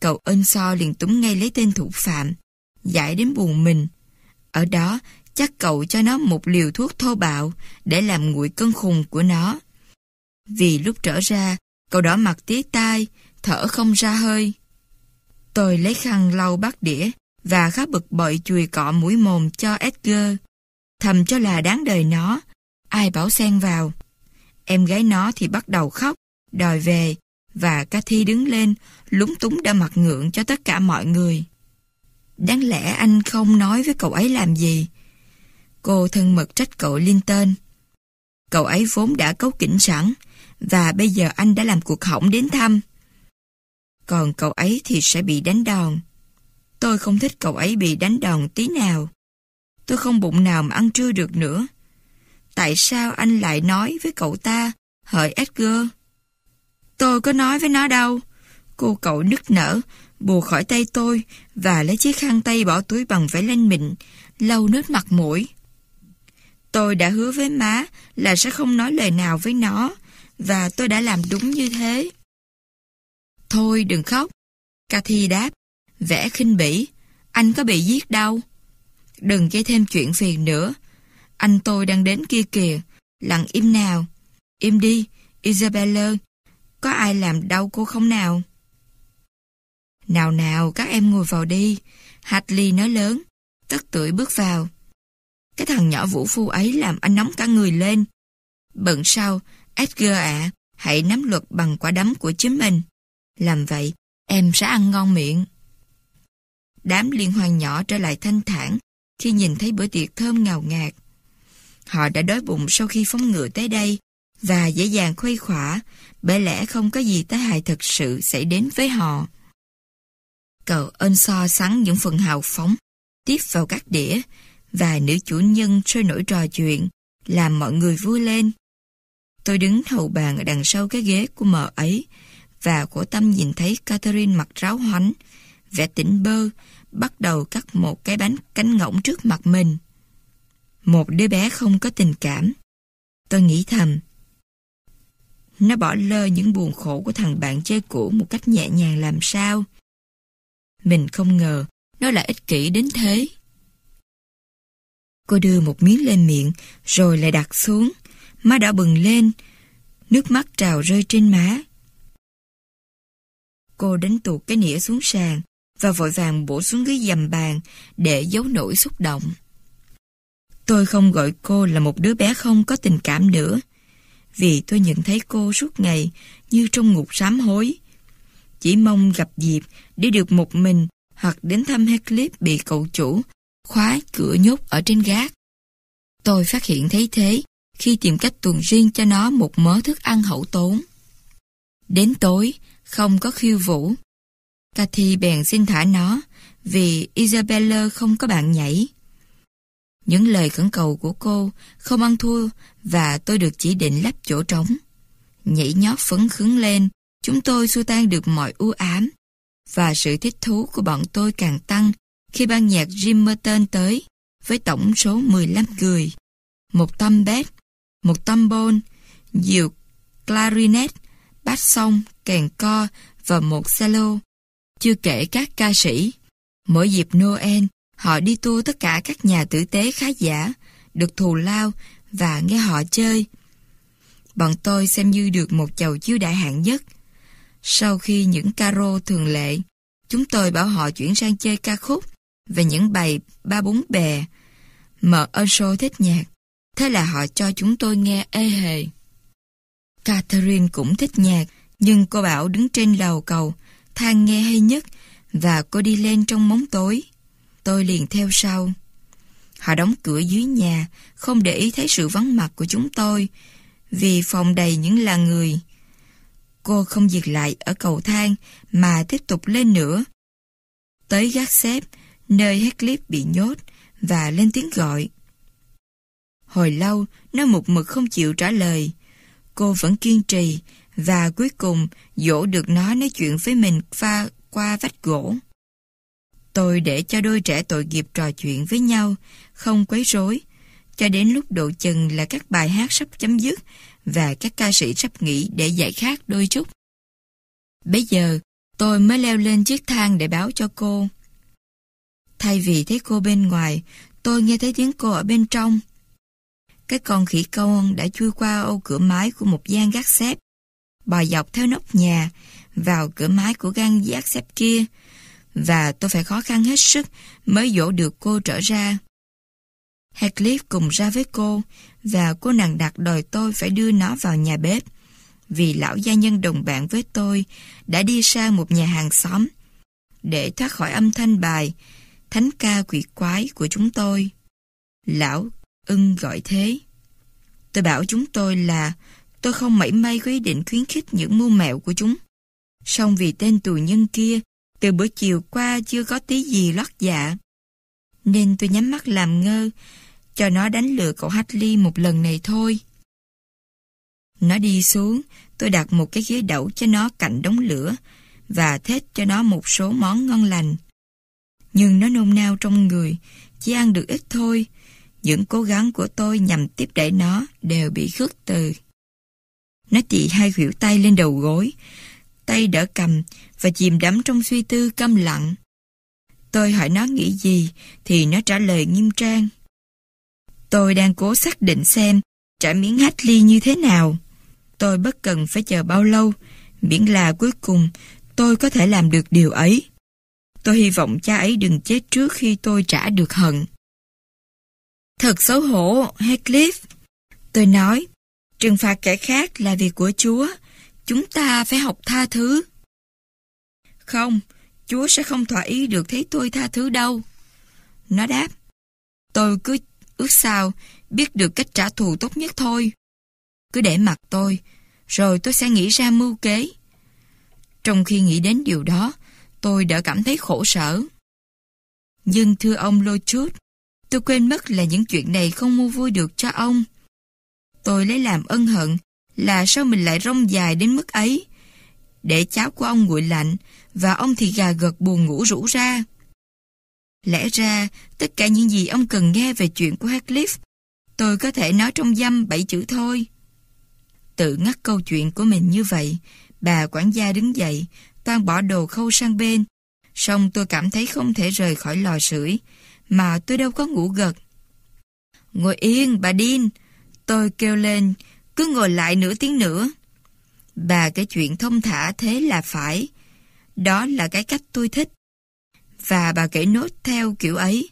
Cậu ân so liền túng ngay lấy tên thủ phạm, giải đến buồn mình. Ở đó, chắc cậu cho nó một liều thuốc thô bạo để làm nguội cơn khùng của nó. Vì lúc trở ra, cậu đỏ mặt tía tai, thở không ra hơi. Tôi lấy khăn lau bát đĩa và khá bực bội chùi cọ mũi mồm cho Edgar thầm cho là đáng đời nó, ai bảo xen vào. Em gái nó thì bắt đầu khóc, đòi về, và Cathy đứng lên, lúng túng đã mặt ngượng cho tất cả mọi người. Đáng lẽ anh không nói với cậu ấy làm gì? Cô thân mật trách cậu Linton. Cậu ấy vốn đã cấu kỉnh sẵn, và bây giờ anh đã làm cuộc hỏng đến thăm. Còn cậu ấy thì sẽ bị đánh đòn. Tôi không thích cậu ấy bị đánh đòn tí nào. Tôi không bụng nào mà ăn trưa được nữa. Tại sao anh lại nói với cậu ta, hỡi Edgar? Tôi có nói với nó đâu. Cô cậu nức nở, bùa khỏi tay tôi và lấy chiếc khăn tay bỏ túi bằng vải lên mịn, lau nước mặt mũi. Tôi đã hứa với má là sẽ không nói lời nào với nó và tôi đã làm đúng như thế. Thôi đừng khóc. Cathy đáp, vẽ khinh bỉ. Anh có bị giết đâu. Đừng gây thêm chuyện phiền nữa. Anh tôi đang đến kia kìa. Lặng im nào. Im đi, Isabella. Có ai làm đau cô không nào? Nào nào, các em ngồi vào đi. Hadley nói lớn. Tất tuổi bước vào. Cái thằng nhỏ vũ phu ấy làm anh nóng cả người lên. Bận sau, Edgar ạ, hãy nắm luật bằng quả đấm của chính mình. Làm vậy, em sẽ ăn ngon miệng. Đám liên hoan nhỏ trở lại thanh thản khi nhìn thấy bữa tiệc thơm ngào ngạt. Họ đã đói bụng sau khi phóng ngựa tới đây và dễ dàng khuây khỏa bởi lẽ không có gì tai hại thật sự xảy đến với họ. Cậu ơn so sắn những phần hào phóng tiếp vào các đĩa và nữ chủ nhân sôi nổi trò chuyện làm mọi người vui lên. Tôi đứng hậu bàn ở đằng sau cái ghế của mờ ấy và cổ tâm nhìn thấy Catherine mặt ráo hoánh vẻ tỉnh bơ bắt đầu cắt một cái bánh cánh ngỗng trước mặt mình. Một đứa bé không có tình cảm. Tôi nghĩ thầm. Nó bỏ lơ những buồn khổ của thằng bạn chơi cũ một cách nhẹ nhàng làm sao. Mình không ngờ nó lại ích kỷ đến thế. Cô đưa một miếng lên miệng rồi lại đặt xuống. Má đỏ bừng lên, nước mắt trào rơi trên má. Cô đánh tuột cái nĩa xuống sàn và vội vàng bổ xuống ghế dầm bàn để giấu nỗi xúc động. Tôi không gọi cô là một đứa bé không có tình cảm nữa, vì tôi nhận thấy cô suốt ngày như trong ngục sám hối. Chỉ mong gặp dịp để được một mình hoặc đến thăm clip bị cậu chủ khóa cửa nhốt ở trên gác. Tôi phát hiện thấy thế khi tìm cách tuần riêng cho nó một mớ thức ăn hậu tốn. Đến tối, không có khiêu vũ, Cathy bèn xin thả nó vì Isabella không có bạn nhảy. Những lời khẩn cầu của cô không ăn thua và tôi được chỉ định lắp chỗ trống. Nhảy nhót phấn khứng lên, chúng tôi xua tan được mọi u ám và sự thích thú của bọn tôi càng tăng khi ban nhạc Jim Merton tới với tổng số 15 người, một tâm bét, một tâm bôn, nhiều clarinet, bass song, kèn co và một cello chưa kể các ca sĩ. Mỗi dịp Noel, họ đi tour tất cả các nhà tử tế khá giả, được thù lao và nghe họ chơi. Bọn tôi xem như được một chầu chiếu đại hạng nhất. Sau khi những caro thường lệ, chúng tôi bảo họ chuyển sang chơi ca khúc và những bài ba bốn bè. Mở Onshow thích nhạc, thế là họ cho chúng tôi nghe ê hề. Catherine cũng thích nhạc, nhưng cô bảo đứng trên lầu cầu thang nghe hay nhất và cô đi lên trong bóng tối. Tôi liền theo sau. Họ đóng cửa dưới nhà, không để ý thấy sự vắng mặt của chúng tôi, vì phòng đầy những là người. Cô không dừng lại ở cầu thang mà tiếp tục lên nữa. Tới gác xếp, nơi hát clip bị nhốt và lên tiếng gọi. Hồi lâu, nó một mực không chịu trả lời. Cô vẫn kiên trì, và cuối cùng dỗ được nó nói chuyện với mình qua, qua vách gỗ. Tôi để cho đôi trẻ tội nghiệp trò chuyện với nhau, không quấy rối, cho đến lúc độ chừng là các bài hát sắp chấm dứt và các ca sĩ sắp nghỉ để giải khát đôi chút. Bây giờ, tôi mới leo lên chiếc thang để báo cho cô. Thay vì thấy cô bên ngoài, tôi nghe thấy tiếng cô ở bên trong. Cái con khỉ con đã chui qua ô cửa mái của một gian gác xếp bò dọc theo nóc nhà, vào cửa mái của gan giác xếp kia, và tôi phải khó khăn hết sức mới dỗ được cô trở ra. Heathcliff cùng ra với cô, và cô nàng đặt đòi tôi phải đưa nó vào nhà bếp, vì lão gia nhân đồng bạn với tôi đã đi sang một nhà hàng xóm, để thoát khỏi âm thanh bài, thánh ca quỷ quái của chúng tôi. Lão ưng gọi thế. Tôi bảo chúng tôi là Tôi không mảy may có ý định khuyến khích những mưu mẹo của chúng. Song vì tên tù nhân kia, từ bữa chiều qua chưa có tí gì lót dạ. Nên tôi nhắm mắt làm ngơ, cho nó đánh lừa cậu Hatley một lần này thôi. Nó đi xuống, tôi đặt một cái ghế đẩu cho nó cạnh đống lửa và thết cho nó một số món ngon lành. Nhưng nó nôn nao trong người, chỉ ăn được ít thôi. Những cố gắng của tôi nhằm tiếp đẩy nó đều bị khước từ. Nó chỉ hai khuỷu tay lên đầu gối, tay đỡ cầm và chìm đắm trong suy tư câm lặng. Tôi hỏi nó nghĩ gì thì nó trả lời nghiêm trang. Tôi đang cố xác định xem trả miếng hách ly như thế nào. Tôi bất cần phải chờ bao lâu, miễn là cuối cùng tôi có thể làm được điều ấy. Tôi hy vọng cha ấy đừng chết trước khi tôi trả được hận. Thật xấu hổ, Heathcliff. Tôi nói, Trừng phạt kẻ khác là việc của Chúa. Chúng ta phải học tha thứ. Không, Chúa sẽ không thỏa ý được thấy tôi tha thứ đâu. Nó đáp, tôi cứ ước sao biết được cách trả thù tốt nhất thôi. Cứ để mặt tôi, rồi tôi sẽ nghĩ ra mưu kế. Trong khi nghĩ đến điều đó, tôi đã cảm thấy khổ sở. Nhưng thưa ông chút tôi quên mất là những chuyện này không mua vui được cho ông. Tôi lấy làm ân hận là sao mình lại rong dài đến mức ấy. Để cháo của ông nguội lạnh và ông thì gà gật buồn ngủ rũ ra. Lẽ ra, tất cả những gì ông cần nghe về chuyện của Heathcliff, tôi có thể nói trong dăm bảy chữ thôi. Tự ngắt câu chuyện của mình như vậy, bà quản gia đứng dậy, toan bỏ đồ khâu sang bên. Xong tôi cảm thấy không thể rời khỏi lò sưởi, mà tôi đâu có ngủ gật. Ngồi yên, bà Điên, Tôi kêu lên, cứ ngồi lại nửa tiếng nữa. Bà cái chuyện thông thả thế là phải. Đó là cái cách tôi thích. Và bà kể nốt theo kiểu ấy.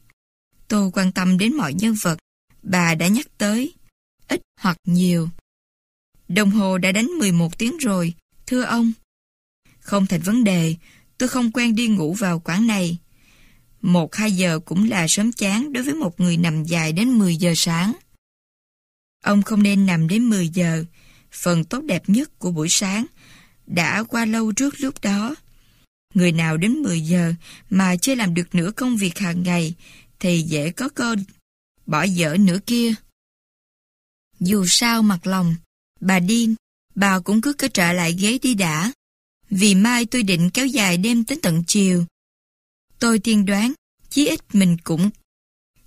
Tôi quan tâm đến mọi nhân vật bà đã nhắc tới, ít hoặc nhiều. Đồng hồ đã đánh 11 tiếng rồi, thưa ông. Không thành vấn đề, tôi không quen đi ngủ vào quán này. Một hai giờ cũng là sớm chán đối với một người nằm dài đến 10 giờ sáng. Ông không nên nằm đến 10 giờ, phần tốt đẹp nhất của buổi sáng, đã qua lâu trước lúc đó. Người nào đến 10 giờ mà chưa làm được nửa công việc hàng ngày thì dễ có cơn bỏ dở nửa kia. Dù sao mặt lòng, bà điên, bà cũng cứ cứ trở lại ghế đi đã. Vì mai tôi định kéo dài đêm đến tận chiều. Tôi tiên đoán, chí ít mình cũng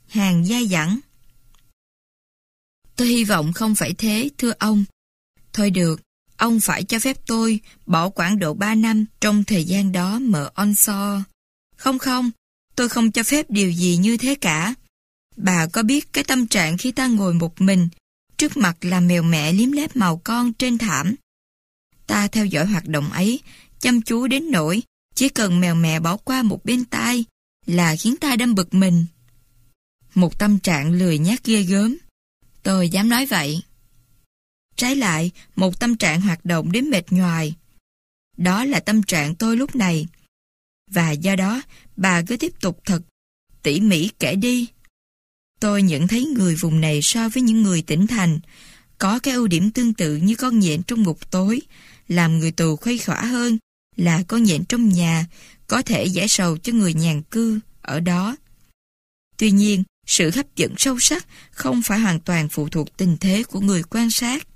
hàng dai dẳng. Tôi hy vọng không phải thế, thưa ông. Thôi được, ông phải cho phép tôi bỏ khoảng độ 3 năm trong thời gian đó mở onso. Không không, tôi không cho phép điều gì như thế cả. Bà có biết cái tâm trạng khi ta ngồi một mình, trước mặt là mèo mẹ liếm lép màu con trên thảm. Ta theo dõi hoạt động ấy, chăm chú đến nỗi chỉ cần mèo mẹ bỏ qua một bên tai là khiến ta đâm bực mình. Một tâm trạng lười nhác ghê gớm. Tôi dám nói vậy. Trái lại, một tâm trạng hoạt động đến mệt nhoài. Đó là tâm trạng tôi lúc này. Và do đó, bà cứ tiếp tục thật, tỉ mỉ kể đi. Tôi nhận thấy người vùng này so với những người tỉnh thành, có cái ưu điểm tương tự như con nhện trong ngục tối, làm người tù khuây khỏa hơn là con nhện trong nhà, có thể giải sầu cho người nhàn cư ở đó. Tuy nhiên, sự hấp dẫn sâu sắc không phải hoàn toàn phụ thuộc tình thế của người quan sát.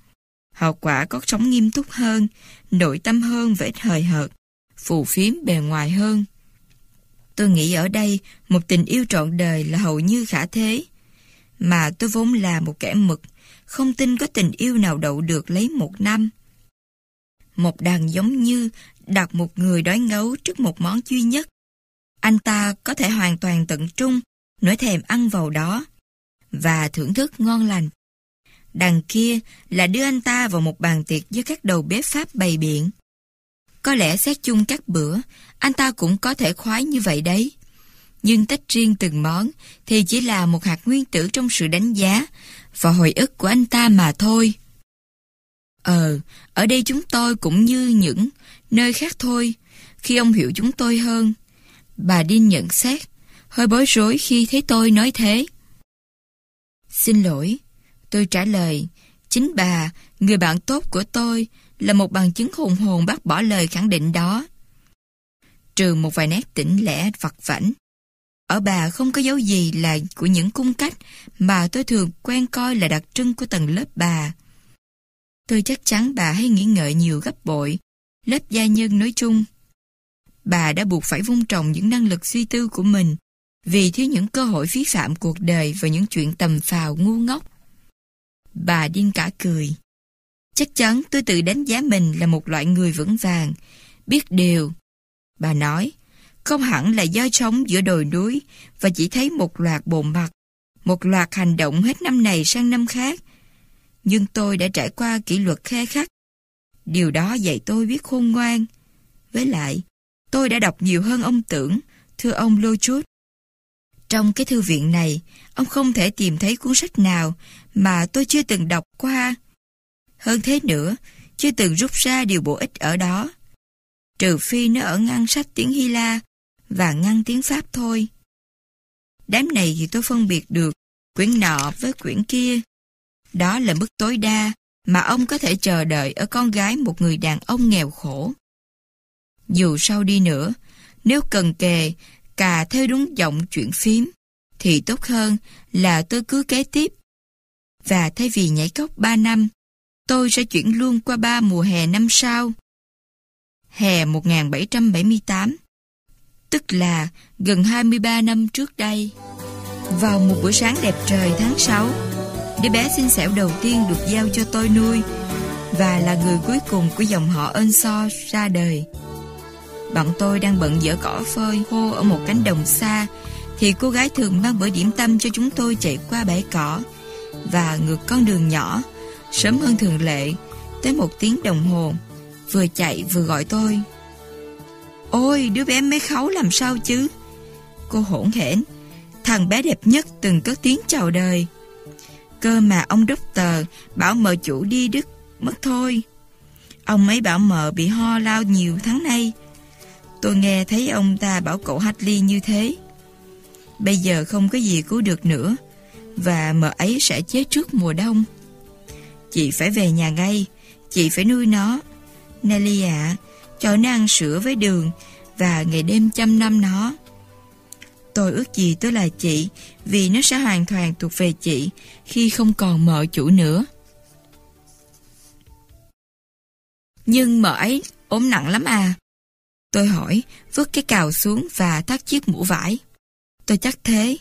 Hậu quả có sống nghiêm túc hơn, nội tâm hơn vẻ ít hời hợt, phù phiếm bề ngoài hơn. Tôi nghĩ ở đây một tình yêu trọn đời là hầu như khả thế. Mà tôi vốn là một kẻ mực, không tin có tình yêu nào đậu được lấy một năm. Một đàn giống như đặt một người đói ngấu trước một món duy nhất. Anh ta có thể hoàn toàn tận trung nỗi thèm ăn vào đó và thưởng thức ngon lành. Đằng kia là đưa anh ta vào một bàn tiệc với các đầu bếp Pháp bày biện. Có lẽ xét chung các bữa, anh ta cũng có thể khoái như vậy đấy. Nhưng tách riêng từng món thì chỉ là một hạt nguyên tử trong sự đánh giá và hồi ức của anh ta mà thôi. Ờ, ở đây chúng tôi cũng như những nơi khác thôi, khi ông hiểu chúng tôi hơn. Bà đi nhận xét hơi bối rối khi thấy tôi nói thế. Xin lỗi, tôi trả lời, chính bà, người bạn tốt của tôi, là một bằng chứng hùng hồn bác bỏ lời khẳng định đó. Trừ một vài nét tỉnh lẻ vặt vảnh. Ở bà không có dấu gì là của những cung cách mà tôi thường quen coi là đặc trưng của tầng lớp bà. Tôi chắc chắn bà hay nghĩ ngợi nhiều gấp bội, lớp gia nhân nói chung. Bà đã buộc phải vung trồng những năng lực suy tư của mình vì thiếu những cơ hội phí phạm cuộc đời và những chuyện tầm phào ngu ngốc. Bà điên cả cười. Chắc chắn tôi tự đánh giá mình là một loại người vững vàng, biết điều. Bà nói, không hẳn là do sống giữa đồi núi và chỉ thấy một loạt bộ mặt, một loạt hành động hết năm này sang năm khác. Nhưng tôi đã trải qua kỷ luật khe khắc. Điều đó dạy tôi biết khôn ngoan. Với lại, tôi đã đọc nhiều hơn ông tưởng, thưa ông Lô Chút. Trong cái thư viện này, ông không thể tìm thấy cuốn sách nào mà tôi chưa từng đọc qua. Hơn thế nữa, chưa từng rút ra điều bổ ích ở đó. Trừ phi nó ở ngăn sách tiếng Hy La và ngăn tiếng Pháp thôi. Đám này thì tôi phân biệt được quyển nọ với quyển kia. Đó là mức tối đa mà ông có thể chờ đợi ở con gái một người đàn ông nghèo khổ. Dù sau đi nữa, nếu cần kề cà theo đúng giọng chuyện phím, thì tốt hơn là tôi cứ kế tiếp. Và thay vì nhảy cốc 3 năm, tôi sẽ chuyển luôn qua ba mùa hè năm sau. Hè 1778, tức là gần 23 năm trước đây. Vào một buổi sáng đẹp trời tháng 6, đứa bé xinh xẻo đầu tiên được giao cho tôi nuôi và là người cuối cùng của dòng họ Ensor ra đời. Bọn tôi đang bận dỡ cỏ phơi khô ở một cánh đồng xa Thì cô gái thường mang bữa điểm tâm cho chúng tôi chạy qua bãi cỏ Và ngược con đường nhỏ Sớm hơn thường lệ Tới một tiếng đồng hồ Vừa chạy vừa gọi tôi Ôi đứa bé mới khấu làm sao chứ Cô hỗn hển Thằng bé đẹp nhất từng cất tiếng chào đời Cơ mà ông đốc tờ Bảo mợ chủ đi đứt Mất thôi Ông ấy bảo mợ bị ho lao nhiều tháng nay Tôi nghe thấy ông ta bảo cậu Hadley như thế. Bây giờ không có gì cứu được nữa, và mợ ấy sẽ chết trước mùa đông. Chị phải về nhà ngay, chị phải nuôi nó. Nelly ạ, cho nó ăn sữa với đường và ngày đêm chăm nom nó. Tôi ước gì tôi là chị, vì nó sẽ hoàn toàn thuộc về chị khi không còn mợ chủ nữa. Nhưng mợ ấy ốm nặng lắm à. Tôi hỏi, vứt cái cào xuống và thắt chiếc mũ vải. Tôi chắc thế.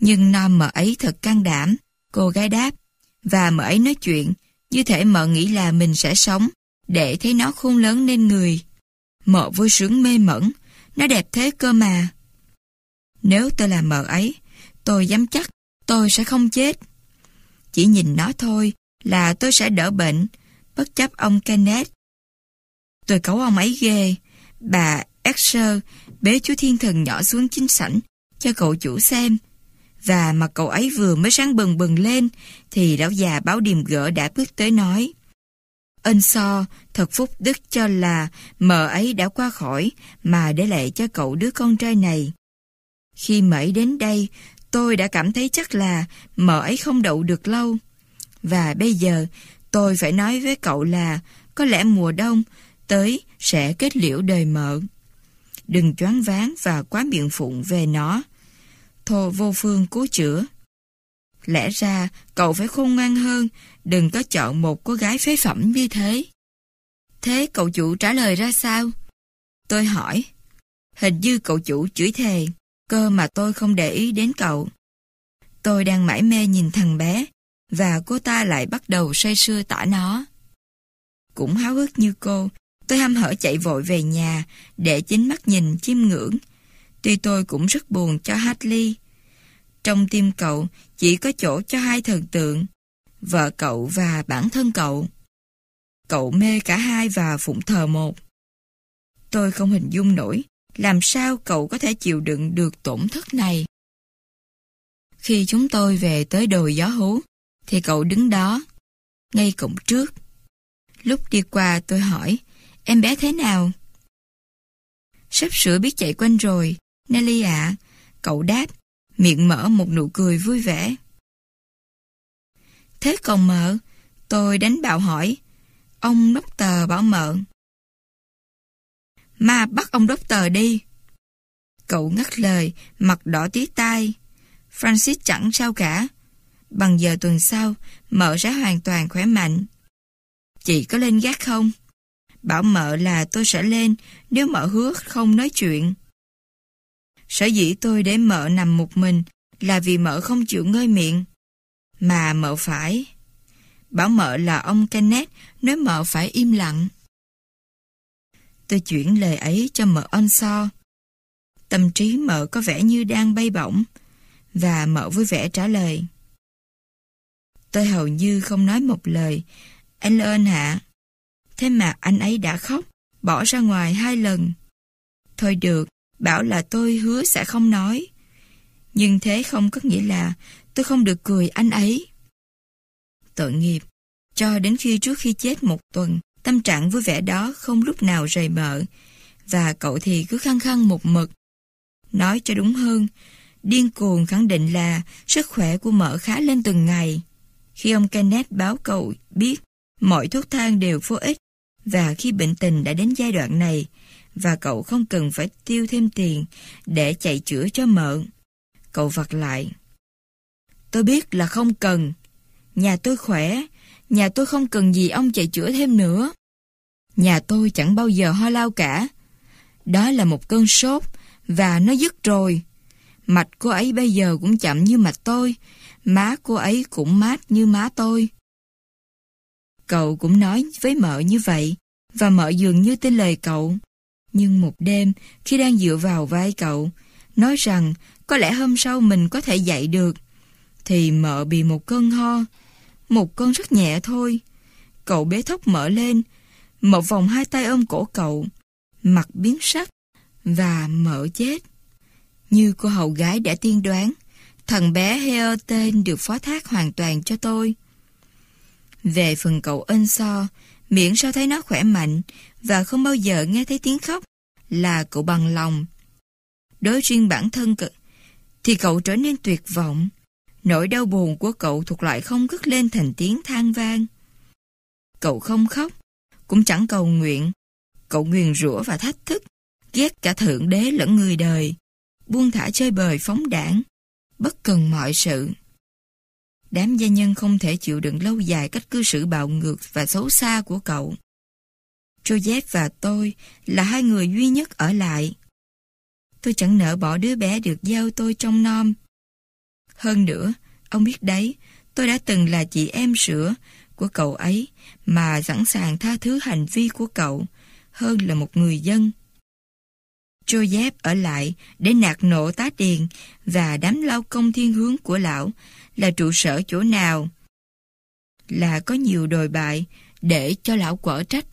Nhưng nam mợ ấy thật can đảm, cô gái đáp. Và mợ ấy nói chuyện, như thể mợ nghĩ là mình sẽ sống, để thấy nó khôn lớn nên người. Mợ vui sướng mê mẩn, nó đẹp thế cơ mà. Nếu tôi là mợ ấy, tôi dám chắc tôi sẽ không chết. Chỉ nhìn nó thôi là tôi sẽ đỡ bệnh, bất chấp ông Kenneth. Tôi cấu ông ấy ghê, Bà Escher bế Chúa Thiên Thần nhỏ xuống chính sảnh cho cậu chủ xem. Và mà cậu ấy vừa mới sáng bừng bừng lên thì lão già báo điềm gỡ đã bước tới nói Ân so, thật phúc đức cho là mợ ấy đã qua khỏi mà để lại cho cậu đứa con trai này. Khi mợ ấy đến đây, tôi đã cảm thấy chắc là mợ ấy không đậu được lâu. Và bây giờ, tôi phải nói với cậu là có lẽ mùa đông tới sẽ kết liễu đời mợ. Đừng choáng ván và quá miệng phụng về nó. Thô vô phương cứu chữa. Lẽ ra cậu phải khôn ngoan hơn, đừng có chọn một cô gái phế phẩm như thế. Thế cậu chủ trả lời ra sao? Tôi hỏi. Hình như cậu chủ chửi thề, cơ mà tôi không để ý đến cậu. Tôi đang mãi mê nhìn thằng bé, và cô ta lại bắt đầu say sưa tả nó. Cũng háo hức như cô, Tôi hăm hở chạy vội về nhà để chính mắt nhìn chiêm ngưỡng. Tuy tôi cũng rất buồn cho Hadley. Trong tim cậu chỉ có chỗ cho hai thần tượng, vợ cậu và bản thân cậu. Cậu mê cả hai và phụng thờ một. Tôi không hình dung nổi làm sao cậu có thể chịu đựng được tổn thất này. Khi chúng tôi về tới đồi gió hú, thì cậu đứng đó, ngay cổng trước. Lúc đi qua tôi hỏi, Em bé thế nào? Sắp sửa biết chạy quanh rồi, Nelly ạ. Cậu đáp, miệng mở một nụ cười vui vẻ. Thế còn mợ? Tôi đánh bạo hỏi. Ông đốc tờ bảo mợ. Ma bắt ông đốc tờ đi. Cậu ngắt lời, mặt đỏ tí tai. Francis chẳng sao cả. Bằng giờ tuần sau, mợ sẽ hoàn toàn khỏe mạnh. Chị có lên gác không? bảo mợ là tôi sẽ lên nếu mợ hứa không nói chuyện. Sở dĩ tôi để mợ nằm một mình là vì mợ không chịu ngơi miệng. Mà mợ phải. Bảo mợ là ông Kenneth nói mợ phải im lặng. Tôi chuyển lời ấy cho mợ on so. Tâm trí mợ có vẻ như đang bay bổng. Và mợ vui vẻ trả lời. Tôi hầu như không nói một lời. Anh Lơn hả? Thế mà anh ấy đã khóc, bỏ ra ngoài hai lần. Thôi được, bảo là tôi hứa sẽ không nói. Nhưng thế không có nghĩa là tôi không được cười anh ấy. Tội nghiệp, cho đến khi trước khi chết một tuần, tâm trạng vui vẻ đó không lúc nào rời mợ, và cậu thì cứ khăng khăng một mực. Nói cho đúng hơn, điên cuồng khẳng định là sức khỏe của mỡ khá lên từng ngày. Khi ông Kenneth báo cậu biết mọi thuốc thang đều vô ích và khi bệnh tình đã đến giai đoạn này, và cậu không cần phải tiêu thêm tiền để chạy chữa cho mợ. Cậu vặt lại. Tôi biết là không cần. Nhà tôi khỏe, nhà tôi không cần gì ông chạy chữa thêm nữa. Nhà tôi chẳng bao giờ ho lao cả. Đó là một cơn sốt, và nó dứt rồi. Mạch cô ấy bây giờ cũng chậm như mạch tôi, má cô ấy cũng mát như má tôi. Cậu cũng nói với mợ như vậy, và mợ dường như tin lời cậu. Nhưng một đêm, khi đang dựa vào vai cậu, nói rằng có lẽ hôm sau mình có thể dạy được, thì mợ bị một cơn ho, một cơn rất nhẹ thôi. Cậu bế thốc mợ lên, mợ vòng hai tay ôm cổ cậu, mặt biến sắc và mợ chết. Như cô hầu gái đã tiên đoán, thằng bé Heo tên được phó thác hoàn toàn cho tôi. Về phần cậu ân so, miễn sao thấy nó khỏe mạnh và không bao giờ nghe thấy tiếng khóc là cậu bằng lòng. Đối riêng bản thân cực, thì cậu trở nên tuyệt vọng. Nỗi đau buồn của cậu thuộc loại không cất lên thành tiếng than vang. Cậu không khóc, cũng chẳng cầu nguyện. Cậu nguyền rủa và thách thức, ghét cả thượng đế lẫn người đời. Buông thả chơi bời phóng đảng, bất cần mọi sự đám gia nhân không thể chịu đựng lâu dài cách cư xử bạo ngược và xấu xa của cậu. Joseph và tôi là hai người duy nhất ở lại. Tôi chẳng nỡ bỏ đứa bé được giao tôi trong nom. Hơn nữa, ông biết đấy, tôi đã từng là chị em sữa của cậu ấy mà sẵn sàng tha thứ hành vi của cậu hơn là một người dân. Joseph ở lại để nạt nộ tá điền và đám lao công thiên hướng của lão là trụ sở chỗ nào. Là có nhiều đồi bại để cho lão quở trách.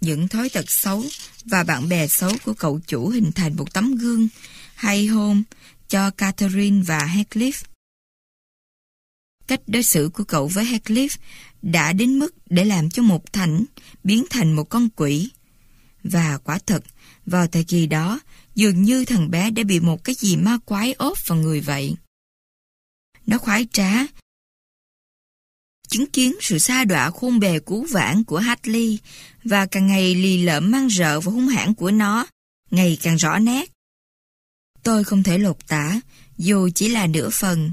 Những thói tật xấu và bạn bè xấu của cậu chủ hình thành một tấm gương hay hôn cho Catherine và Heathcliff. Cách đối xử của cậu với Heathcliff đã đến mức để làm cho một thảnh biến thành một con quỷ. Và quả thật, vào thời kỳ đó, dường như thằng bé đã bị một cái gì ma quái ốp vào người vậy nó khoái trá. Chứng kiến sự xa đọa khôn bề cứu vãn của Hadley và càng ngày lì lợm mang rợ và hung hãn của nó, ngày càng rõ nét. Tôi không thể lột tả, dù chỉ là nửa phần,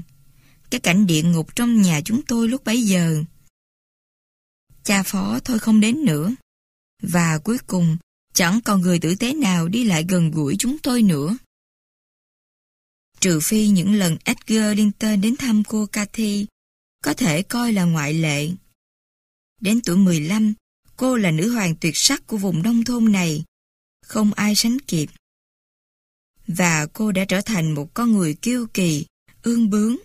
cái cảnh địa ngục trong nhà chúng tôi lúc bấy giờ. Cha phó thôi không đến nữa. Và cuối cùng, chẳng còn người tử tế nào đi lại gần gũi chúng tôi nữa trừ phi những lần Edgar Linton đến thăm cô Cathy, có thể coi là ngoại lệ. Đến tuổi 15, cô là nữ hoàng tuyệt sắc của vùng nông thôn này, không ai sánh kịp. Và cô đã trở thành một con người kiêu kỳ, ương bướng.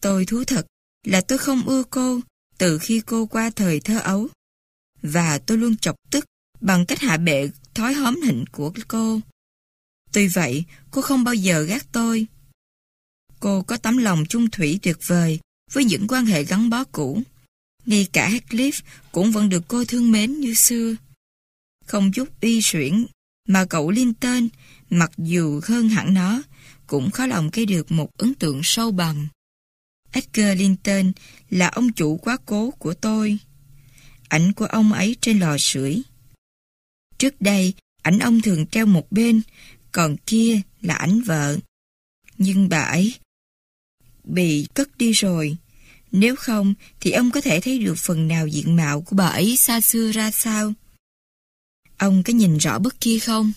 Tôi thú thật là tôi không ưa cô từ khi cô qua thời thơ ấu, và tôi luôn chọc tức bằng cách hạ bệ thói hóm hình của cô. Tuy vậy, cô không bao giờ gác tôi. Cô có tấm lòng chung thủy tuyệt vời với những quan hệ gắn bó cũ. Ngay cả Heathcliff cũng vẫn được cô thương mến như xưa. Không chút uy suyễn mà cậu Linton, mặc dù hơn hẳn nó, cũng khó lòng gây được một ấn tượng sâu bằng. Edgar Linton là ông chủ quá cố của tôi. Ảnh của ông ấy trên lò sưởi. Trước đây, ảnh ông thường treo một bên còn kia là ảnh vợ. Nhưng bà ấy bị cất đi rồi. Nếu không thì ông có thể thấy được phần nào diện mạo của bà ấy xa xưa ra sao. Ông có nhìn rõ bất kia không?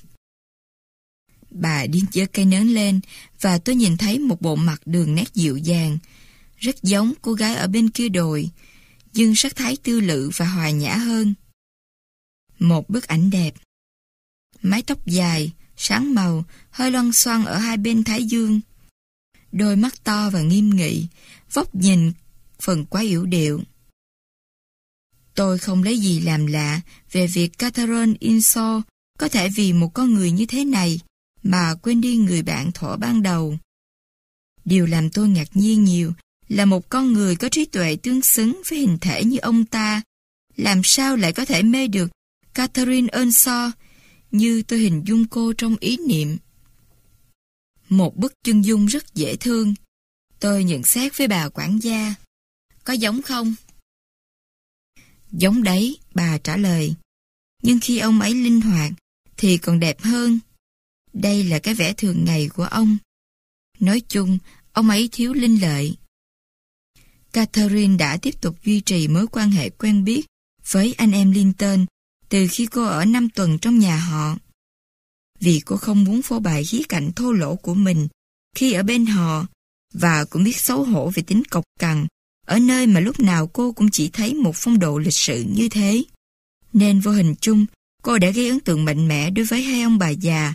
Bà đi giơ cây nến lên và tôi nhìn thấy một bộ mặt đường nét dịu dàng, rất giống cô gái ở bên kia đồi, nhưng sắc thái tư lự và hòa nhã hơn. Một bức ảnh đẹp. Mái tóc dài, sáng màu, hơi loan xoan ở hai bên thái dương. Đôi mắt to và nghiêm nghị, vóc nhìn phần quá yếu điệu. Tôi không lấy gì làm lạ về việc Catherine Inso có thể vì một con người như thế này mà quên đi người bạn thỏ ban đầu. Điều làm tôi ngạc nhiên nhiều là một con người có trí tuệ tương xứng với hình thể như ông ta, làm sao lại có thể mê được Catherine Earnshaw như tôi hình dung cô trong ý niệm. Một bức chân dung rất dễ thương. Tôi nhận xét với bà quản gia. Có giống không? Giống đấy, bà trả lời. Nhưng khi ông ấy linh hoạt, thì còn đẹp hơn. Đây là cái vẻ thường ngày của ông. Nói chung, ông ấy thiếu linh lợi. Catherine đã tiếp tục duy trì mối quan hệ quen biết với anh em Linton từ khi cô ở năm tuần trong nhà họ. Vì cô không muốn phô bày khí cạnh thô lỗ của mình khi ở bên họ và cũng biết xấu hổ về tính cộc cằn ở nơi mà lúc nào cô cũng chỉ thấy một phong độ lịch sự như thế. Nên vô hình chung, cô đã gây ấn tượng mạnh mẽ đối với hai ông bà già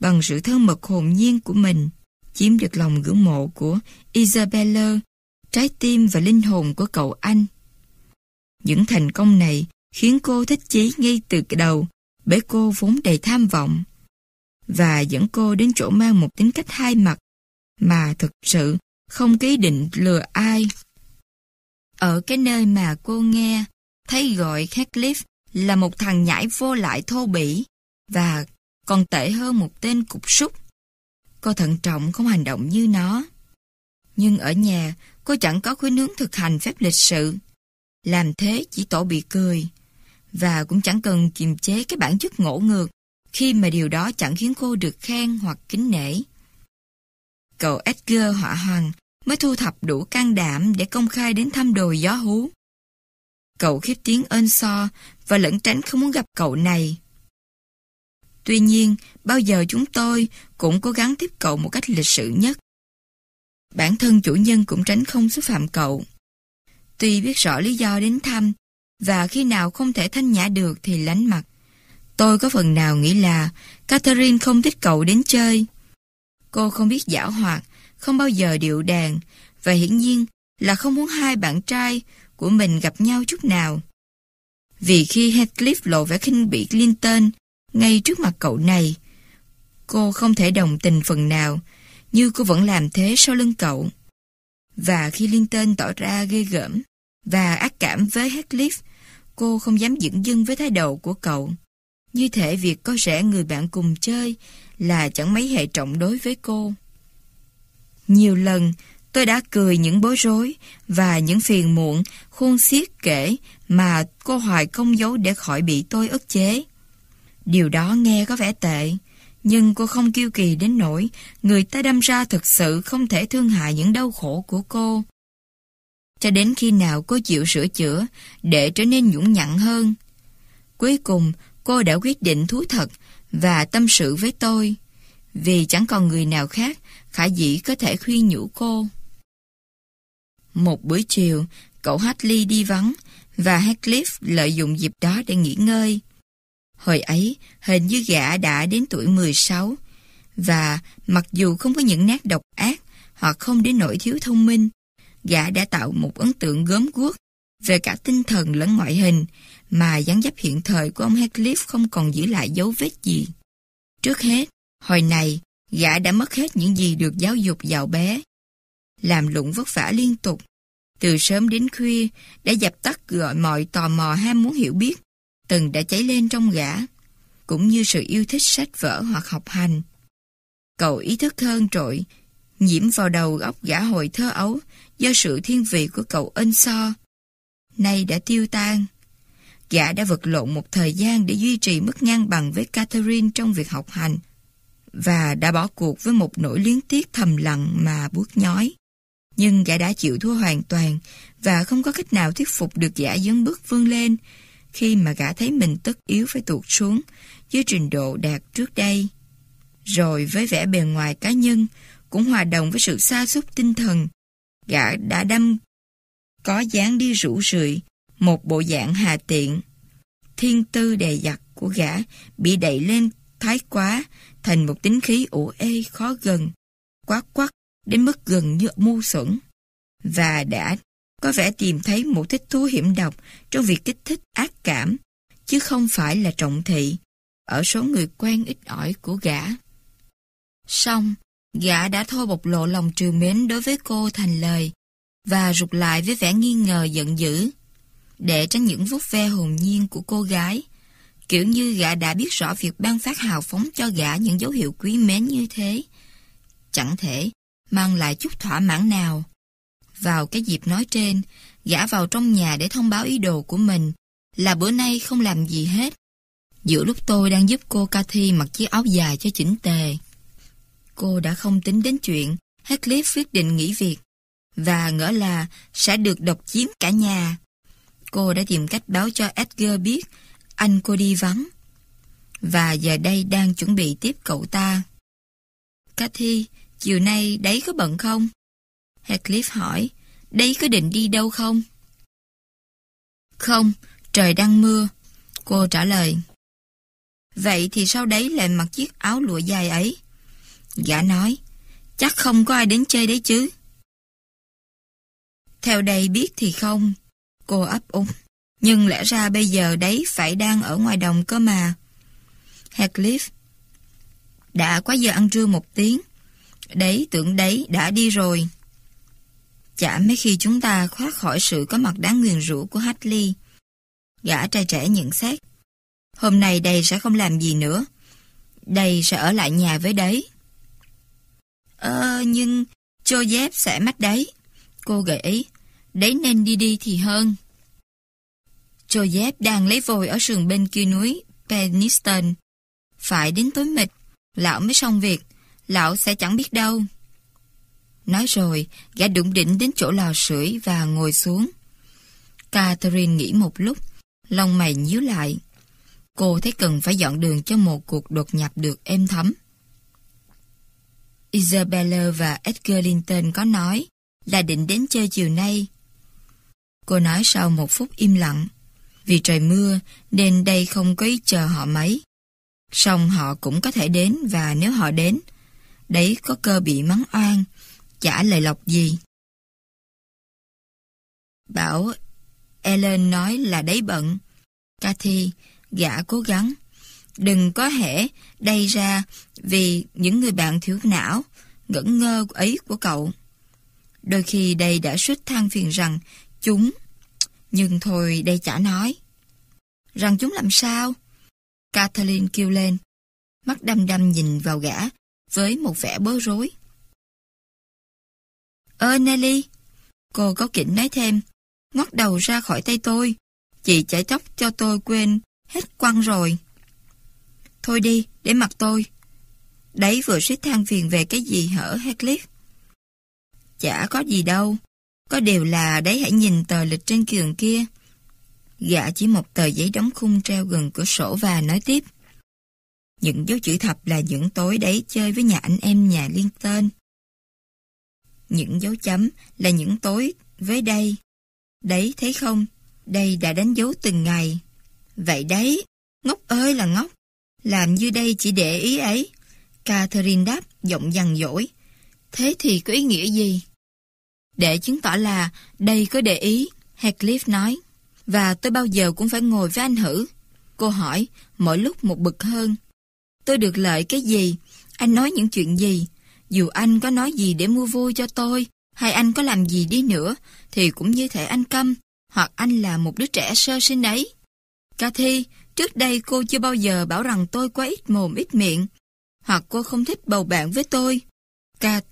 bằng sự thân mật hồn nhiên của mình, chiếm được lòng ngưỡng mộ của Isabella, trái tim và linh hồn của cậu anh. Những thành công này khiến cô thích chí ngay từ đầu, bởi cô vốn đầy tham vọng, và dẫn cô đến chỗ mang một tính cách hai mặt, mà thực sự không ký định lừa ai. Ở cái nơi mà cô nghe, thấy gọi Heathcliff là một thằng nhãi vô lại thô bỉ, và còn tệ hơn một tên cục súc. Cô thận trọng không hành động như nó. Nhưng ở nhà, cô chẳng có khuyến hướng thực hành phép lịch sự. Làm thế chỉ tổ bị cười và cũng chẳng cần kiềm chế cái bản chất ngỗ ngược khi mà điều đó chẳng khiến cô được khen hoặc kính nể. Cậu Edgar Họa Hoàng mới thu thập đủ can đảm để công khai đến thăm đồi gió hú. Cậu khiếp tiếng ơn so và lẩn tránh không muốn gặp cậu này. Tuy nhiên, bao giờ chúng tôi cũng cố gắng tiếp cậu một cách lịch sự nhất. Bản thân chủ nhân cũng tránh không xúc phạm cậu. Tuy biết rõ lý do đến thăm, và khi nào không thể thanh nhã được thì lánh mặt. Tôi có phần nào nghĩ là Catherine không thích cậu đến chơi. Cô không biết giả hoạt, không bao giờ điệu đàn, và hiển nhiên là không muốn hai bạn trai của mình gặp nhau chút nào. Vì khi Heathcliff lộ vẻ khinh bỉ Clinton ngay trước mặt cậu này, cô không thể đồng tình phần nào, như cô vẫn làm thế sau lưng cậu. Và khi Clinton tỏ ra ghê gởm và ác cảm với Heathcliff, Cô không dám dựng dưng với thái độ của cậu. Như thể việc có rẻ người bạn cùng chơi là chẳng mấy hệ trọng đối với cô. Nhiều lần, tôi đã cười những bối rối và những phiền muộn khôn xiết kể mà cô Hoài không giấu để khỏi bị tôi ức chế. Điều đó nghe có vẻ tệ, nhưng cô không kiêu kỳ đến nỗi người ta đâm ra thực sự không thể thương hại những đau khổ của cô cho đến khi nào cô chịu sửa chữa để trở nên nhũn nhặn hơn. Cuối cùng, cô đã quyết định thú thật và tâm sự với tôi, vì chẳng còn người nào khác khả dĩ có thể khuyên nhủ cô. Một buổi chiều, cậu Hartley đi vắng và Heathcliff lợi dụng dịp đó để nghỉ ngơi. Hồi ấy, hình như gã đã đến tuổi 16 và mặc dù không có những nét độc ác hoặc không đến nỗi thiếu thông minh, gã đã tạo một ấn tượng gớm guốc về cả tinh thần lẫn ngoại hình mà dáng dấp hiện thời của ông Heathcliff không còn giữ lại dấu vết gì. Trước hết, hồi này, gã đã mất hết những gì được giáo dục giàu bé. Làm lụng vất vả liên tục, từ sớm đến khuya đã dập tắt gọi mọi tò mò ham muốn hiểu biết, từng đã cháy lên trong gã, cũng như sự yêu thích sách vở hoặc học hành. Cậu ý thức hơn trội, nhiễm vào đầu óc gã hồi thơ ấu do sự thiên vị của cậu ân so, nay đã tiêu tan. Gã đã vật lộn một thời gian để duy trì mức ngang bằng với Catherine trong việc học hành và đã bỏ cuộc với một nỗi liếng tiếc thầm lặng mà buốt nhói. Nhưng gã đã chịu thua hoàn toàn và không có cách nào thuyết phục được gã dấn bước vươn lên khi mà gã thấy mình tất yếu phải tuột xuống với trình độ đạt trước đây. Rồi với vẻ bề ngoài cá nhân cũng hòa đồng với sự xa xúc tinh thần gã đã đâm có dáng đi rủ rượi, một bộ dạng hà tiện. Thiên tư đề giặc của gã bị đẩy lên thái quá thành một tính khí ủ ê khó gần, quá quắc đến mức gần như mưu xuẩn. Và đã có vẻ tìm thấy một thích thú hiểm độc trong việc kích thích ác cảm, chứ không phải là trọng thị, ở số người quen ít ỏi của gã. Xong, Gã đã thôi bộc lộ lòng trừ mến đối với cô thành lời, và rụt lại với vẻ nghi ngờ giận dữ. Để tránh những vút ve hồn nhiên của cô gái, kiểu như gã đã biết rõ việc ban phát hào phóng cho gã những dấu hiệu quý mến như thế. Chẳng thể mang lại chút thỏa mãn nào. Vào cái dịp nói trên, gã vào trong nhà để thông báo ý đồ của mình, là bữa nay không làm gì hết. Giữa lúc tôi đang giúp cô Cathy mặc chiếc áo dài cho chỉnh tề, cô đã không tính đến chuyện Heathcliff quyết định nghỉ việc và ngỡ là sẽ được độc chiếm cả nhà. Cô đã tìm cách báo cho Edgar biết anh cô đi vắng và giờ đây đang chuẩn bị tiếp cậu ta. Cathy, chiều nay đấy có bận không? Heathcliff hỏi, đấy có định đi đâu không? Không, trời đang mưa. Cô trả lời. Vậy thì sau đấy lại mặc chiếc áo lụa dài ấy. Gã nói, chắc không có ai đến chơi đấy chứ. Theo đây biết thì không, cô ấp úng. Nhưng lẽ ra bây giờ đấy phải đang ở ngoài đồng cơ mà. Heathcliff Đã quá giờ ăn trưa một tiếng. Đấy tưởng đấy đã đi rồi. Chả mấy khi chúng ta thoát khỏi sự có mặt đáng nguyền rủa của Hadley. Gã trai trẻ nhận xét. Hôm nay đây sẽ không làm gì nữa. đây sẽ ở lại nhà với đấy. Ờ, nhưng cho Joseph sẽ mắc đấy. Cô gợi ý, đấy nên đi đi thì hơn. cho Joseph đang lấy vôi ở sườn bên kia núi Peniston. Phải đến tối mịt, lão mới xong việc, lão sẽ chẳng biết đâu. Nói rồi, gã đụng đỉnh đến chỗ lò sưởi và ngồi xuống. Catherine nghĩ một lúc, lông mày nhíu lại. Cô thấy cần phải dọn đường cho một cuộc đột nhập được êm thấm. Isabella và Edgar Linton có nói là định đến chơi chiều nay. Cô nói sau một phút im lặng. Vì trời mưa nên đây không có ý chờ họ mấy. Xong họ cũng có thể đến và nếu họ đến, đấy có cơ bị mắng oan, chả lời lọc gì. Bảo Ellen nói là đấy bận. Cathy, gã cố gắng, Đừng có hễ đây ra vì những người bạn thiếu não, ngẩn ngơ ấy của cậu. Đôi khi đây đã suýt than phiền rằng chúng, nhưng thôi đây chả nói. Rằng chúng làm sao? Kathleen kêu lên, mắt đăm đăm nhìn vào gã với một vẻ bối rối. Ơ ờ, Nelly, cô có kỉnh nói thêm, ngót đầu ra khỏi tay tôi, chị chảy tóc cho tôi quên hết quăng rồi. Thôi đi, để mặt tôi. Đấy vừa suýt than phiền về cái gì hở Heathcliff. Chả có gì đâu. Có điều là đấy hãy nhìn tờ lịch trên giường kia. Gã chỉ một tờ giấy đóng khung treo gần cửa sổ và nói tiếp. Những dấu chữ thập là những tối đấy chơi với nhà anh em nhà liên tên. Những dấu chấm là những tối với đây. Đấy thấy không, đây đã đánh dấu từng ngày. Vậy đấy, ngốc ơi là ngốc. Làm như đây chỉ để ý ấy. Catherine đáp, giọng dằn dỗi. Thế thì có ý nghĩa gì? Để chứng tỏ là đây có để ý, Heathcliff nói. Và tôi bao giờ cũng phải ngồi với anh Hử. Cô hỏi, mỗi lúc một bực hơn. Tôi được lợi cái gì? Anh nói những chuyện gì? Dù anh có nói gì để mua vui cho tôi, hay anh có làm gì đi nữa, thì cũng như thể anh câm, hoặc anh là một đứa trẻ sơ sinh đấy. Cathy, Trước đây cô chưa bao giờ bảo rằng tôi quá ít mồm ít miệng, hoặc cô không thích bầu bạn với tôi. Cat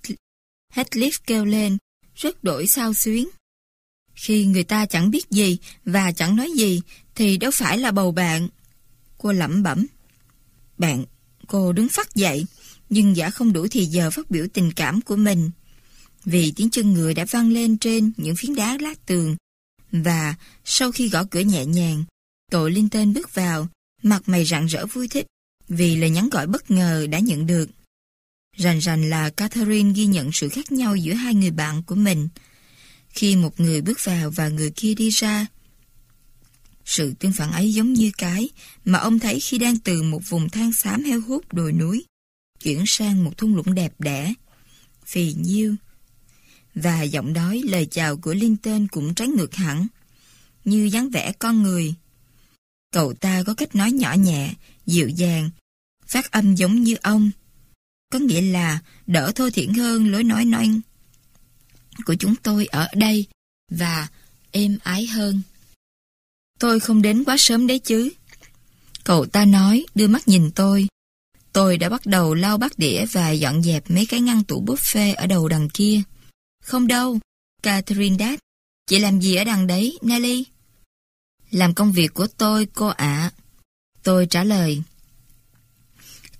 Heathcliff kêu lên, rất đổi sao xuyến. Khi người ta chẳng biết gì và chẳng nói gì thì đâu phải là bầu bạn. Cô lẩm bẩm. Bạn, cô đứng phát dậy, nhưng giả không đủ thì giờ phát biểu tình cảm của mình. Vì tiếng chân người đã vang lên trên những phiến đá lát tường, và sau khi gõ cửa nhẹ nhàng, Cậu Tên bước vào, mặt mày rạng rỡ vui thích vì lời nhắn gọi bất ngờ đã nhận được. Rành rành là Catherine ghi nhận sự khác nhau giữa hai người bạn của mình. Khi một người bước vào và người kia đi ra, sự tương phản ấy giống như cái mà ông thấy khi đang từ một vùng than xám heo hút đồi núi chuyển sang một thung lũng đẹp đẽ, phì nhiêu. Và giọng nói lời chào của Linton cũng trái ngược hẳn, như dáng vẻ con người Cậu ta có cách nói nhỏ nhẹ, dịu dàng, phát âm giống như ông. Có nghĩa là đỡ thô thiển hơn lối nói nói của chúng tôi ở đây và êm ái hơn. Tôi không đến quá sớm đấy chứ. Cậu ta nói, đưa mắt nhìn tôi. Tôi đã bắt đầu lau bát đĩa và dọn dẹp mấy cái ngăn tủ buffet ở đầu đằng kia. Không đâu, Catherine đáp. Chị làm gì ở đằng đấy, Nelly? Làm công việc của tôi, cô ạ. Tôi trả lời.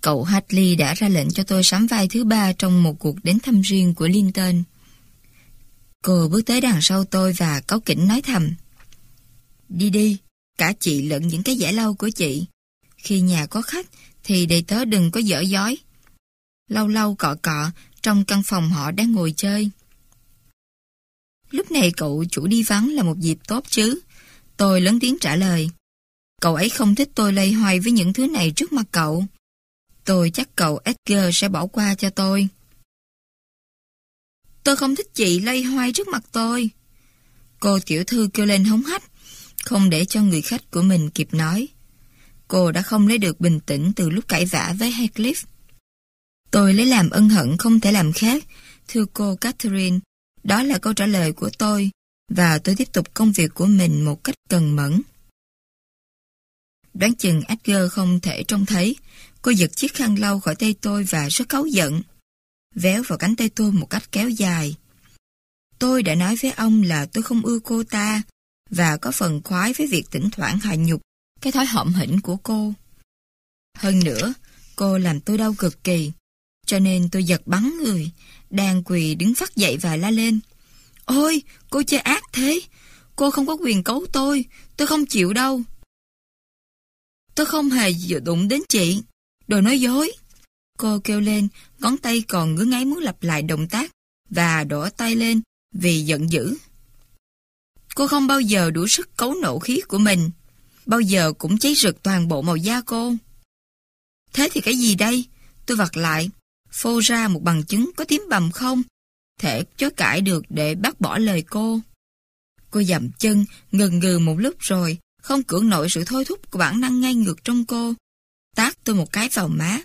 Cậu Hartley đã ra lệnh cho tôi sắm vai thứ ba trong một cuộc đến thăm riêng của Linton. Cô bước tới đằng sau tôi và cáu kỉnh nói thầm. Đi đi, cả chị lẫn những cái giải lau của chị. Khi nhà có khách thì đầy tớ đừng có dở dối. Lâu lâu cọ cọ trong căn phòng họ đang ngồi chơi. Lúc này cậu chủ đi vắng là một dịp tốt chứ. Tôi lớn tiếng trả lời. Cậu ấy không thích tôi lây hoay với những thứ này trước mặt cậu. Tôi chắc cậu Edgar sẽ bỏ qua cho tôi. Tôi không thích chị lây hoay trước mặt tôi. Cô tiểu thư kêu lên hống hách, không để cho người khách của mình kịp nói. Cô đã không lấy được bình tĩnh từ lúc cãi vã với Heathcliff. Tôi lấy làm ân hận không thể làm khác, thưa cô Catherine. Đó là câu trả lời của tôi và tôi tiếp tục công việc của mình một cách cần mẫn. Đoán chừng Edgar không thể trông thấy, cô giật chiếc khăn lau khỏi tay tôi và rất cáu giận. Véo vào cánh tay tôi một cách kéo dài. Tôi đã nói với ông là tôi không ưa cô ta và có phần khoái với việc tỉnh thoảng hạ nhục cái thói hậm hỉnh của cô. Hơn nữa, cô làm tôi đau cực kỳ, cho nên tôi giật bắn người, đang quỳ đứng phát dậy và la lên. Ôi, cô chơi ác thế. Cô không có quyền cấu tôi. Tôi không chịu đâu. Tôi không hề đụng đến chị. Đồ nói dối. Cô kêu lên, ngón tay còn ngứa ngáy muốn lặp lại động tác và đổ tay lên vì giận dữ. Cô không bao giờ đủ sức cấu nổ khí của mình. Bao giờ cũng cháy rực toàn bộ màu da cô. Thế thì cái gì đây? Tôi vặt lại. Phô ra một bằng chứng có tím bầm không thể chối cãi được để bác bỏ lời cô. Cô dầm chân, ngừng ngừ một lúc rồi, không cưỡng nổi sự thôi thúc của bản năng ngay ngược trong cô. Tát tôi một cái vào má,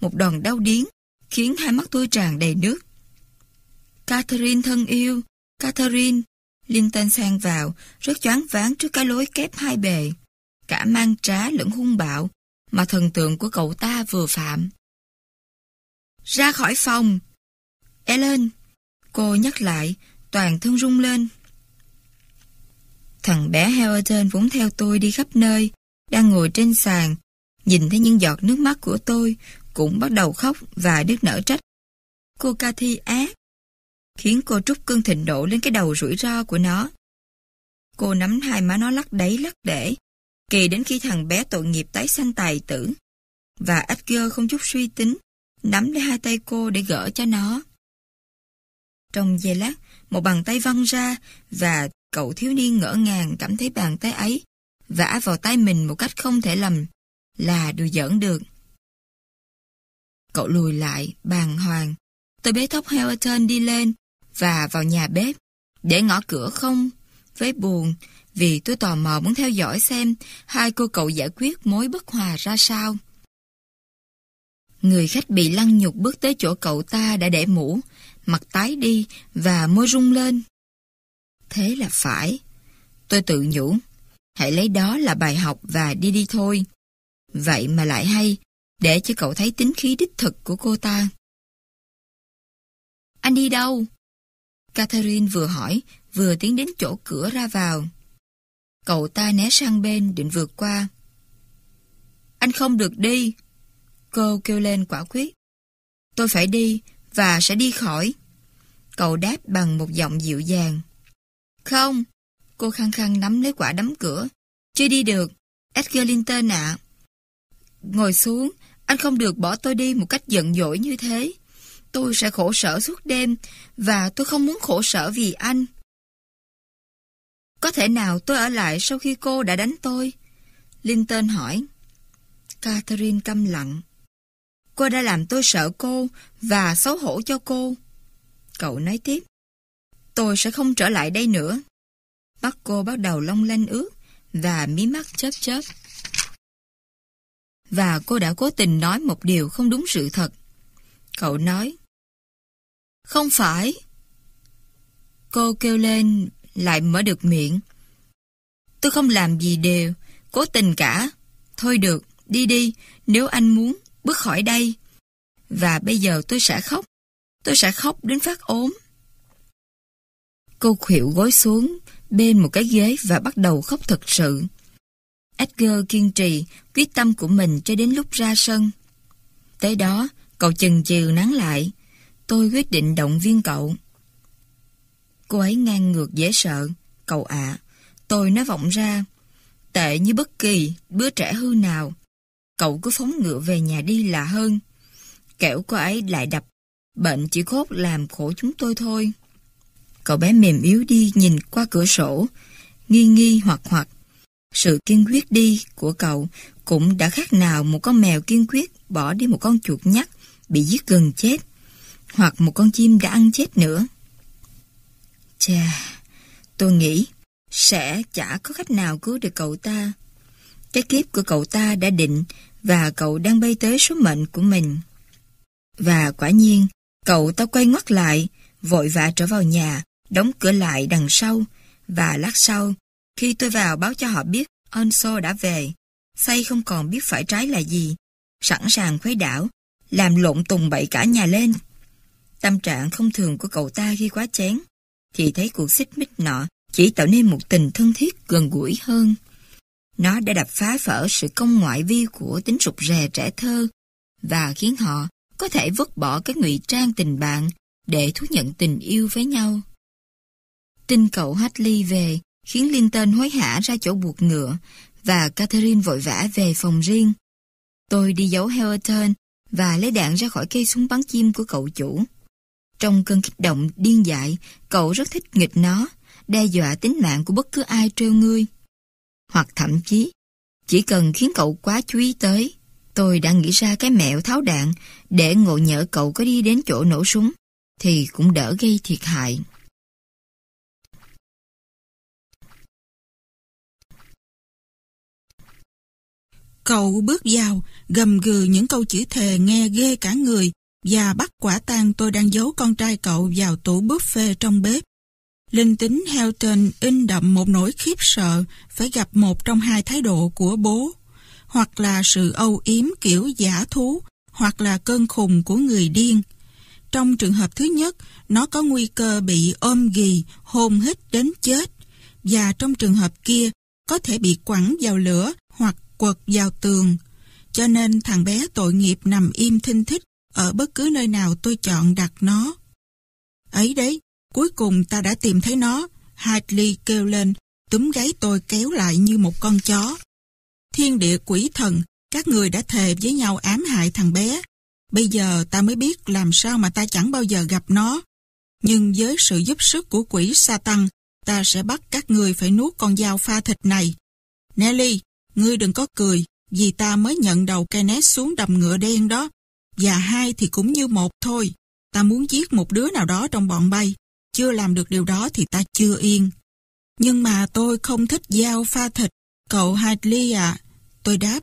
một đòn đau điến, khiến hai mắt tôi tràn đầy nước. Catherine thân yêu, Catherine, Linton sang vào, rất choáng ván trước cái lối kép hai bề, cả mang trá lẫn hung bạo, mà thần tượng của cậu ta vừa phạm. Ra khỏi phòng! Ellen! Cô nhắc lại, toàn thân rung lên. Thằng bé Hellerton vốn theo tôi đi khắp nơi, đang ngồi trên sàn, nhìn thấy những giọt nước mắt của tôi, cũng bắt đầu khóc và đứt nở trách. Cô Cathy ác, khiến cô trút cơn thịnh nộ lên cái đầu rủi ro của nó. Cô nắm hai má nó lắc đáy lắc để, kỳ đến khi thằng bé tội nghiệp tái sanh tài tử. Và Edgar không chút suy tính, nắm lấy hai tay cô để gỡ cho nó. Trong giây lát, một bàn tay văng ra và cậu thiếu niên ngỡ ngàng cảm thấy bàn tay ấy vả vào tay mình một cách không thể lầm là đùa giỡn được. Cậu lùi lại, bàng hoàng. Tôi bế tóc Helton đi lên và vào nhà bếp, để ngõ cửa không với buồn vì tôi tò mò muốn theo dõi xem hai cô cậu giải quyết mối bất hòa ra sao. Người khách bị lăng nhục bước tới chỗ cậu ta đã để mũ, mặt tái đi và môi rung lên. Thế là phải. Tôi tự nhủ, hãy lấy đó là bài học và đi đi thôi. Vậy mà lại hay, để cho cậu thấy tính khí đích thực của cô ta. Anh đi đâu? Catherine vừa hỏi, vừa tiến đến chỗ cửa ra vào. Cậu ta né sang bên định vượt qua. Anh không được đi. Cô kêu lên quả quyết. Tôi phải đi, và sẽ đi khỏi. Cậu đáp bằng một giọng dịu dàng. Không, cô khăng khăng nắm lấy quả đấm cửa. Chưa đi được, Edgar Linton ạ. Ngồi xuống, anh không được bỏ tôi đi một cách giận dỗi như thế. Tôi sẽ khổ sở suốt đêm và tôi không muốn khổ sở vì anh. Có thể nào tôi ở lại sau khi cô đã đánh tôi? Linton hỏi. Catherine câm lặng. Cô đã làm tôi sợ cô và xấu hổ cho cô. Cậu nói tiếp. Tôi sẽ không trở lại đây nữa. Mắt cô bắt đầu long lanh ướt và mí mắt chớp chớp. Và cô đã cố tình nói một điều không đúng sự thật. Cậu nói. Không phải. Cô kêu lên, lại mở được miệng. Tôi không làm gì đều, cố tình cả. Thôi được, đi đi, nếu anh muốn bước khỏi đây. Và bây giờ tôi sẽ khóc. Tôi sẽ khóc đến phát ốm. Cô khuỵu gối xuống, bên một cái ghế và bắt đầu khóc thật sự. Edgar kiên trì, quyết tâm của mình cho đến lúc ra sân. Tới đó, cậu chừng chiều nắng lại. Tôi quyết định động viên cậu. Cô ấy ngang ngược dễ sợ. Cậu ạ, tôi nói vọng ra. Tệ như bất kỳ đứa trẻ hư nào cậu cứ phóng ngựa về nhà đi là hơn. Kẻo cô ấy lại đập, bệnh chỉ khốt làm khổ chúng tôi thôi. Cậu bé mềm yếu đi nhìn qua cửa sổ, nghi nghi hoặc hoặc. Sự kiên quyết đi của cậu cũng đã khác nào một con mèo kiên quyết bỏ đi một con chuột nhắt bị giết gần chết, hoặc một con chim đã ăn chết nữa. Chà, tôi nghĩ sẽ chả có khách nào cứu được cậu ta cái kiếp của cậu ta đã định và cậu đang bay tới số mệnh của mình. Và quả nhiên, cậu ta quay ngoắt lại, vội vã trở vào nhà, đóng cửa lại đằng sau. Và lát sau, khi tôi vào báo cho họ biết Onso đã về, say không còn biết phải trái là gì, sẵn sàng khuấy đảo, làm lộn tùng bậy cả nhà lên. Tâm trạng không thường của cậu ta khi quá chén, thì thấy cuộc xích mích nọ chỉ tạo nên một tình thân thiết gần gũi hơn. Nó đã đập phá vỡ sự công ngoại vi của tính rụt rè trẻ thơ và khiến họ có thể vứt bỏ cái ngụy trang tình bạn để thú nhận tình yêu với nhau. Tin cậu Hartley về khiến Linton hối hả ra chỗ buộc ngựa và Catherine vội vã về phòng riêng. Tôi đi giấu Hellerton và lấy đạn ra khỏi cây súng bắn chim của cậu chủ. Trong cơn kích động điên dại, cậu rất thích nghịch nó, đe dọa tính mạng của bất cứ ai trêu ngươi. Hoặc thậm chí, chỉ cần khiến cậu quá chú ý tới, tôi đã nghĩ ra cái mẹo tháo đạn để ngộ nhỡ cậu có đi đến chỗ nổ súng, thì cũng đỡ gây thiệt hại. Cậu bước vào, gầm gừ những câu chữ thề nghe ghê cả người và bắt quả tang tôi đang giấu con trai cậu vào tủ buffet trong bếp. Linh tính Helton in đậm một nỗi khiếp sợ phải gặp một trong hai thái độ của bố, hoặc là sự âu yếm kiểu giả thú, hoặc là cơn khùng của người điên. Trong trường hợp thứ nhất, nó có nguy cơ bị ôm ghì, hôn hít đến chết, và trong trường hợp kia, có thể bị quẳng vào lửa hoặc quật vào tường. Cho nên thằng bé tội nghiệp nằm im thinh thích ở bất cứ nơi nào tôi chọn đặt nó. Ấy đấy, Cuối cùng ta đã tìm thấy nó. Hadley kêu lên, túm gáy tôi kéo lại như một con chó. Thiên địa quỷ thần, các người đã thề với nhau ám hại thằng bé. Bây giờ ta mới biết làm sao mà ta chẳng bao giờ gặp nó. Nhưng với sự giúp sức của quỷ Satan, ta sẽ bắt các người phải nuốt con dao pha thịt này. Nelly, ngươi đừng có cười, vì ta mới nhận đầu cây Kenneth xuống đầm ngựa đen đó. Và hai thì cũng như một thôi. Ta muốn giết một đứa nào đó trong bọn bay chưa làm được điều đó thì ta chưa yên. Nhưng mà tôi không thích dao pha thịt, cậu Hadley à. Tôi đáp,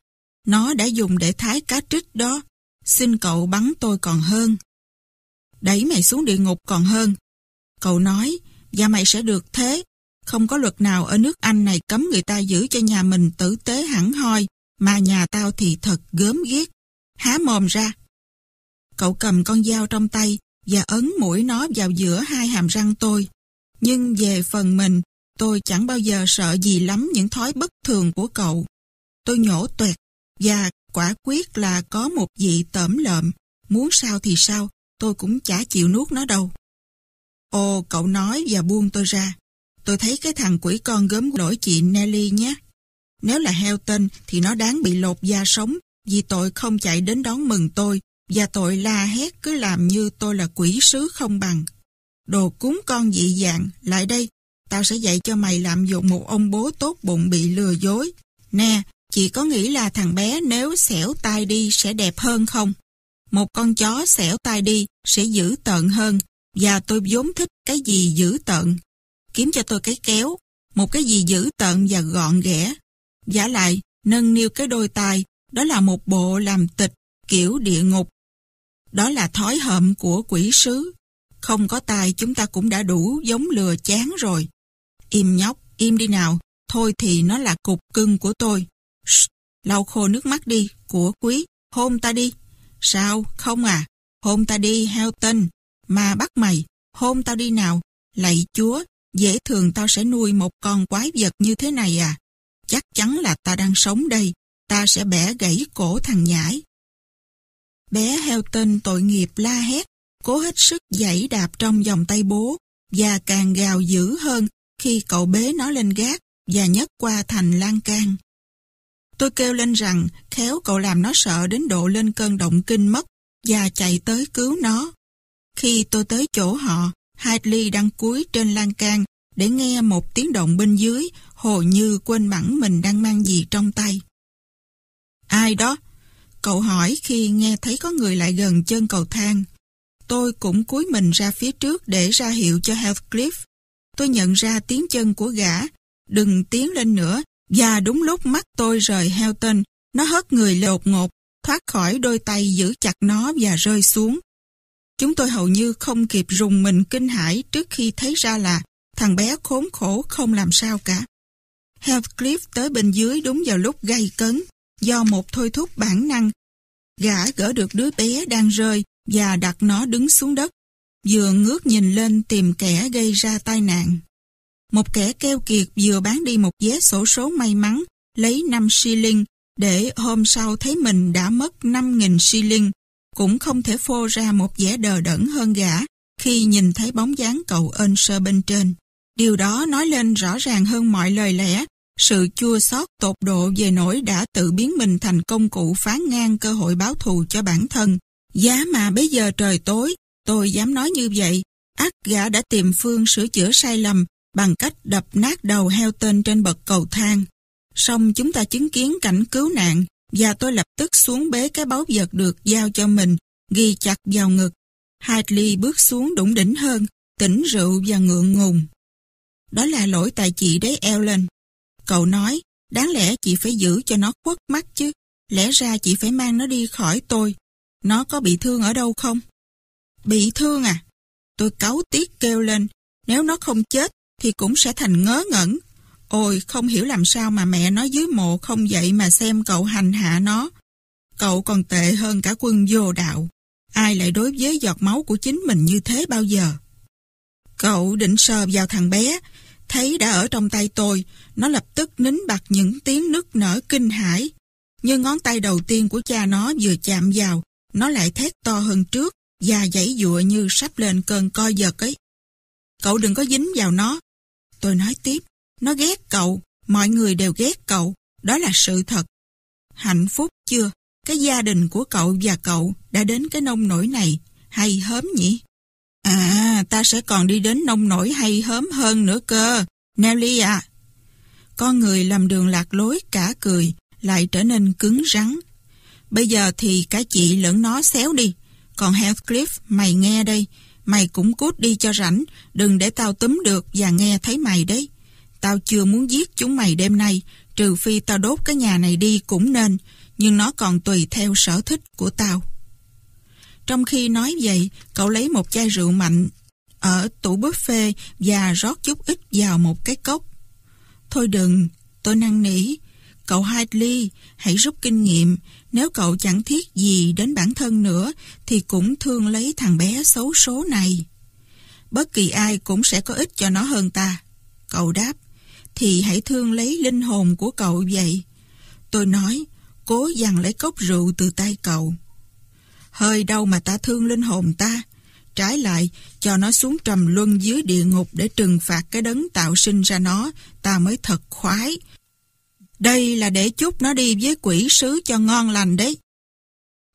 nó đã dùng để thái cá trích đó. Xin cậu bắn tôi còn hơn. Đẩy mày xuống địa ngục còn hơn. Cậu nói, và dạ mày sẽ được thế. Không có luật nào ở nước Anh này cấm người ta giữ cho nhà mình tử tế hẳn hoi, mà nhà tao thì thật gớm ghét. Há mồm ra. Cậu cầm con dao trong tay, và ấn mũi nó vào giữa hai hàm răng tôi. Nhưng về phần mình, tôi chẳng bao giờ sợ gì lắm những thói bất thường của cậu. Tôi nhổ tuẹt và quả quyết là có một vị tẩm lợm. Muốn sao thì sao, tôi cũng chả chịu nuốt nó đâu. Ồ, cậu nói và buông tôi ra. Tôi thấy cái thằng quỷ con gớm đổi chị Nelly nhé. Nếu là heo tên thì nó đáng bị lột da sống vì tội không chạy đến đón mừng tôi và tội la hét cứ làm như tôi là quỷ sứ không bằng. Đồ cúng con dị dạng, lại đây, tao sẽ dạy cho mày lạm dụng một ông bố tốt bụng bị lừa dối. Nè, chị có nghĩ là thằng bé nếu xẻo tai đi sẽ đẹp hơn không? Một con chó xẻo tai đi sẽ dữ tợn hơn, và tôi vốn thích cái gì dữ tợn. Kiếm cho tôi cái kéo, một cái gì dữ tợn và gọn ghẽ. Giả lại, nâng niu cái đôi tai, đó là một bộ làm tịch kiểu địa ngục đó là thói hợm của quỷ sứ. Không có tài chúng ta cũng đã đủ giống lừa chán rồi. Im nhóc, im đi nào. Thôi thì nó là cục cưng của tôi. Shh, lau khô nước mắt đi, của quý. Hôn ta đi. Sao, không à? Hôn ta đi, heo tên. Mà bắt mày, hôn tao đi nào. Lạy chúa, dễ thường tao sẽ nuôi một con quái vật như thế này à. Chắc chắn là ta đang sống đây. Ta sẽ bẻ gãy cổ thằng nhãi. Bé heo tên tội nghiệp la hét, cố hết sức giãy đạp trong vòng tay bố và càng gào dữ hơn khi cậu bế nó lên gác và nhấc qua thành lan can. Tôi kêu lên rằng khéo cậu làm nó sợ đến độ lên cơn động kinh mất và chạy tới cứu nó. Khi tôi tới chỗ họ, Hadley đang cúi trên lan can để nghe một tiếng động bên dưới, hồ như quên bẵng mình đang mang gì trong tay. Ai đó, Cậu hỏi khi nghe thấy có người lại gần chân cầu thang. Tôi cũng cúi mình ra phía trước để ra hiệu cho Heathcliff. Tôi nhận ra tiếng chân của gã. Đừng tiến lên nữa. Và đúng lúc mắt tôi rời Helton, nó hất người lột ngột, thoát khỏi đôi tay giữ chặt nó và rơi xuống. Chúng tôi hầu như không kịp rùng mình kinh hãi trước khi thấy ra là thằng bé khốn khổ không làm sao cả. Heathcliff tới bên dưới đúng vào lúc gây cấn do một thôi thúc bản năng. Gã gỡ được đứa bé đang rơi và đặt nó đứng xuống đất, vừa ngước nhìn lên tìm kẻ gây ra tai nạn. Một kẻ keo kiệt vừa bán đi một vé sổ số may mắn, lấy 5 shilling, để hôm sau thấy mình đã mất 5.000 shilling, cũng không thể phô ra một vẻ đờ đẫn hơn gã khi nhìn thấy bóng dáng cậu ơn sơ bên trên. Điều đó nói lên rõ ràng hơn mọi lời lẽ sự chua xót tột độ về nỗi đã tự biến mình thành công cụ phá ngang cơ hội báo thù cho bản thân. Giá mà bây giờ trời tối, tôi dám nói như vậy, ác gã đã tìm phương sửa chữa sai lầm bằng cách đập nát đầu heo tên trên bậc cầu thang. Xong chúng ta chứng kiến cảnh cứu nạn và tôi lập tức xuống bế cái báu vật được giao cho mình, ghi chặt vào ngực. Hadley bước xuống đủng đỉnh hơn, tỉnh rượu và ngượng ngùng. Đó là lỗi tại chị đấy Ellen. Cậu nói, đáng lẽ chị phải giữ cho nó khuất mắt chứ, lẽ ra chị phải mang nó đi khỏi tôi. Nó có bị thương ở đâu không? Bị thương à? Tôi cáu tiếc kêu lên, nếu nó không chết thì cũng sẽ thành ngớ ngẩn. Ôi, không hiểu làm sao mà mẹ nó dưới mộ không dậy mà xem cậu hành hạ nó. Cậu còn tệ hơn cả quân vô đạo. Ai lại đối với giọt máu của chính mình như thế bao giờ? Cậu định sờ vào thằng bé, Thấy đã ở trong tay tôi, nó lập tức nín bặt những tiếng nức nở kinh hãi. Nhưng ngón tay đầu tiên của cha nó vừa chạm vào, nó lại thét to hơn trước và giãy dụa như sắp lên cơn co giật ấy. Cậu đừng có dính vào nó. Tôi nói tiếp, nó ghét cậu, mọi người đều ghét cậu, đó là sự thật. Hạnh phúc chưa? Cái gia đình của cậu và cậu đã đến cái nông nổi này, hay hớm nhỉ? À, ta sẽ còn đi đến nông nổi hay hớm hơn nữa cơ. Nelly à! Con người làm đường lạc lối cả cười, lại trở nên cứng rắn. Bây giờ thì cả chị lẫn nó xéo đi. Còn Heathcliff, mày nghe đây. Mày cũng cút đi cho rảnh, đừng để tao túm được và nghe thấy mày đấy. Tao chưa muốn giết chúng mày đêm nay, trừ phi tao đốt cái nhà này đi cũng nên, nhưng nó còn tùy theo sở thích của tao. Trong khi nói vậy, cậu lấy một chai rượu mạnh ở tủ buffet và rót chút ít vào một cái cốc. Thôi đừng, tôi năn nỉ. Cậu Hidley, hãy rút kinh nghiệm. Nếu cậu chẳng thiết gì đến bản thân nữa, thì cũng thương lấy thằng bé xấu số này. Bất kỳ ai cũng sẽ có ích cho nó hơn ta. Cậu đáp, thì hãy thương lấy linh hồn của cậu vậy. Tôi nói, cố dằn lấy cốc rượu từ tay cậu hơi đâu mà ta thương linh hồn ta. Trái lại, cho nó xuống trầm luân dưới địa ngục để trừng phạt cái đấng tạo sinh ra nó, ta mới thật khoái. Đây là để chúc nó đi với quỷ sứ cho ngon lành đấy.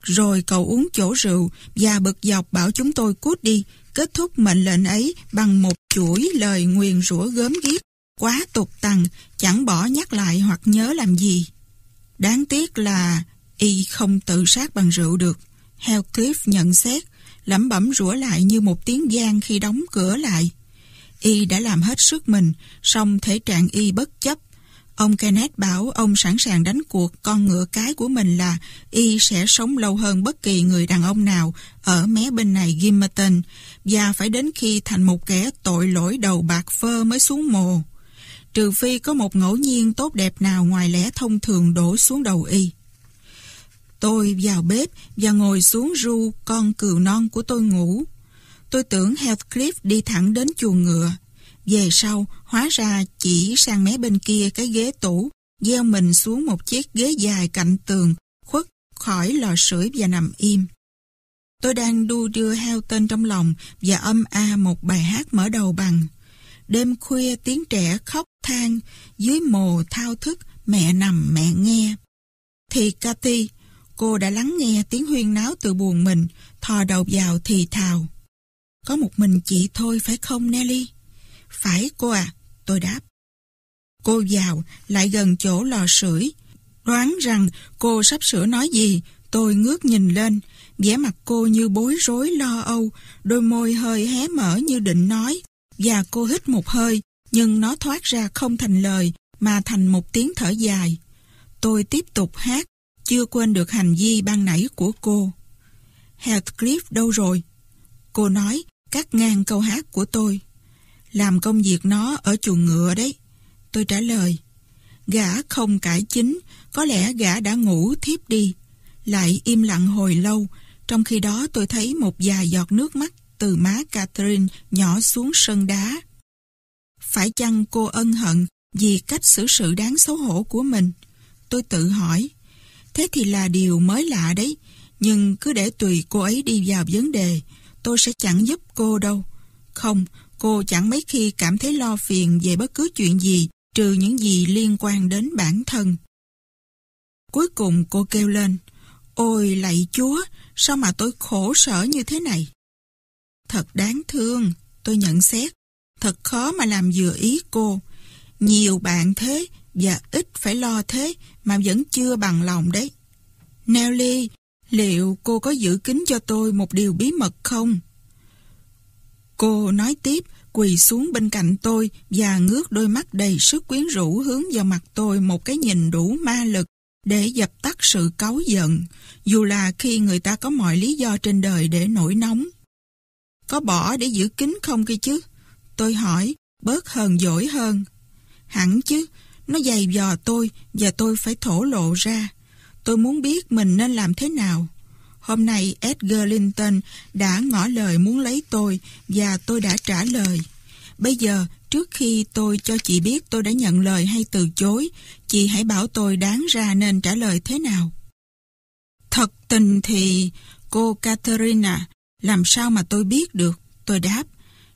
Rồi cậu uống chỗ rượu và bực dọc bảo chúng tôi cút đi, kết thúc mệnh lệnh ấy bằng một chuỗi lời nguyền rủa gớm ghiếc, quá tục tằn, chẳng bỏ nhắc lại hoặc nhớ làm gì. Đáng tiếc là y không tự sát bằng rượu được. Hellcliff nhận xét, lẩm bẩm rủa lại như một tiếng gian khi đóng cửa lại. Y đã làm hết sức mình, song thể trạng Y bất chấp. Ông Kenneth bảo ông sẵn sàng đánh cuộc con ngựa cái của mình là Y sẽ sống lâu hơn bất kỳ người đàn ông nào ở mé bên này Gimmerton và phải đến khi thành một kẻ tội lỗi đầu bạc phơ mới xuống mồ. Trừ phi có một ngẫu nhiên tốt đẹp nào ngoài lẽ thông thường đổ xuống đầu Y. Tôi vào bếp và ngồi xuống ru con cừu non của tôi ngủ. Tôi tưởng Heathcliff đi thẳng đến chuồng ngựa. Về sau, hóa ra chỉ sang mé bên kia cái ghế tủ, gieo mình xuống một chiếc ghế dài cạnh tường, khuất khỏi lò sưởi và nằm im. Tôi đang đu đưa heo tên trong lòng và âm a một bài hát mở đầu bằng Đêm khuya tiếng trẻ khóc than, dưới mồ thao thức mẹ nằm mẹ nghe. Thì Cathy, Cô đã lắng nghe tiếng huyên náo từ buồn mình, thò đầu vào thì thào. Có một mình chị thôi phải không Nelly? Phải cô à, tôi đáp. Cô vào, lại gần chỗ lò sưởi. Đoán rằng cô sắp sửa nói gì, tôi ngước nhìn lên. vẻ mặt cô như bối rối lo âu, đôi môi hơi hé mở như định nói. Và cô hít một hơi, nhưng nó thoát ra không thành lời, mà thành một tiếng thở dài. Tôi tiếp tục hát, chưa quên được hành vi ban nãy của cô. Heathcliff đâu rồi? Cô nói, cắt ngang câu hát của tôi. Làm công việc nó ở chuồng ngựa đấy. Tôi trả lời, gã không cải chính, có lẽ gã đã ngủ thiếp đi. Lại im lặng hồi lâu, trong khi đó tôi thấy một vài giọt nước mắt từ má Catherine nhỏ xuống sân đá. Phải chăng cô ân hận vì cách xử sự đáng xấu hổ của mình? Tôi tự hỏi. Thế thì là điều mới lạ đấy, nhưng cứ để tùy cô ấy đi vào vấn đề, tôi sẽ chẳng giúp cô đâu. Không, cô chẳng mấy khi cảm thấy lo phiền về bất cứ chuyện gì, trừ những gì liên quan đến bản thân. Cuối cùng cô kêu lên, Ôi lạy chúa, sao mà tôi khổ sở như thế này? Thật đáng thương, tôi nhận xét. Thật khó mà làm vừa ý cô. Nhiều bạn thế, và ít phải lo thế mà vẫn chưa bằng lòng đấy. Nelly, liệu cô có giữ kín cho tôi một điều bí mật không? Cô nói tiếp, quỳ xuống bên cạnh tôi và ngước đôi mắt đầy sức quyến rũ hướng vào mặt tôi một cái nhìn đủ ma lực để dập tắt sự cáu giận, dù là khi người ta có mọi lý do trên đời để nổi nóng. Có bỏ để giữ kín không kia chứ? Tôi hỏi, bớt hờn dỗi hơn. Hẳn chứ, nó dày dò tôi và tôi phải thổ lộ ra. Tôi muốn biết mình nên làm thế nào. Hôm nay Edgar Linton đã ngỏ lời muốn lấy tôi và tôi đã trả lời. Bây giờ, trước khi tôi cho chị biết tôi đã nhận lời hay từ chối, chị hãy bảo tôi đáng ra nên trả lời thế nào. Thật tình thì, cô Catherine à, làm sao mà tôi biết được? Tôi đáp,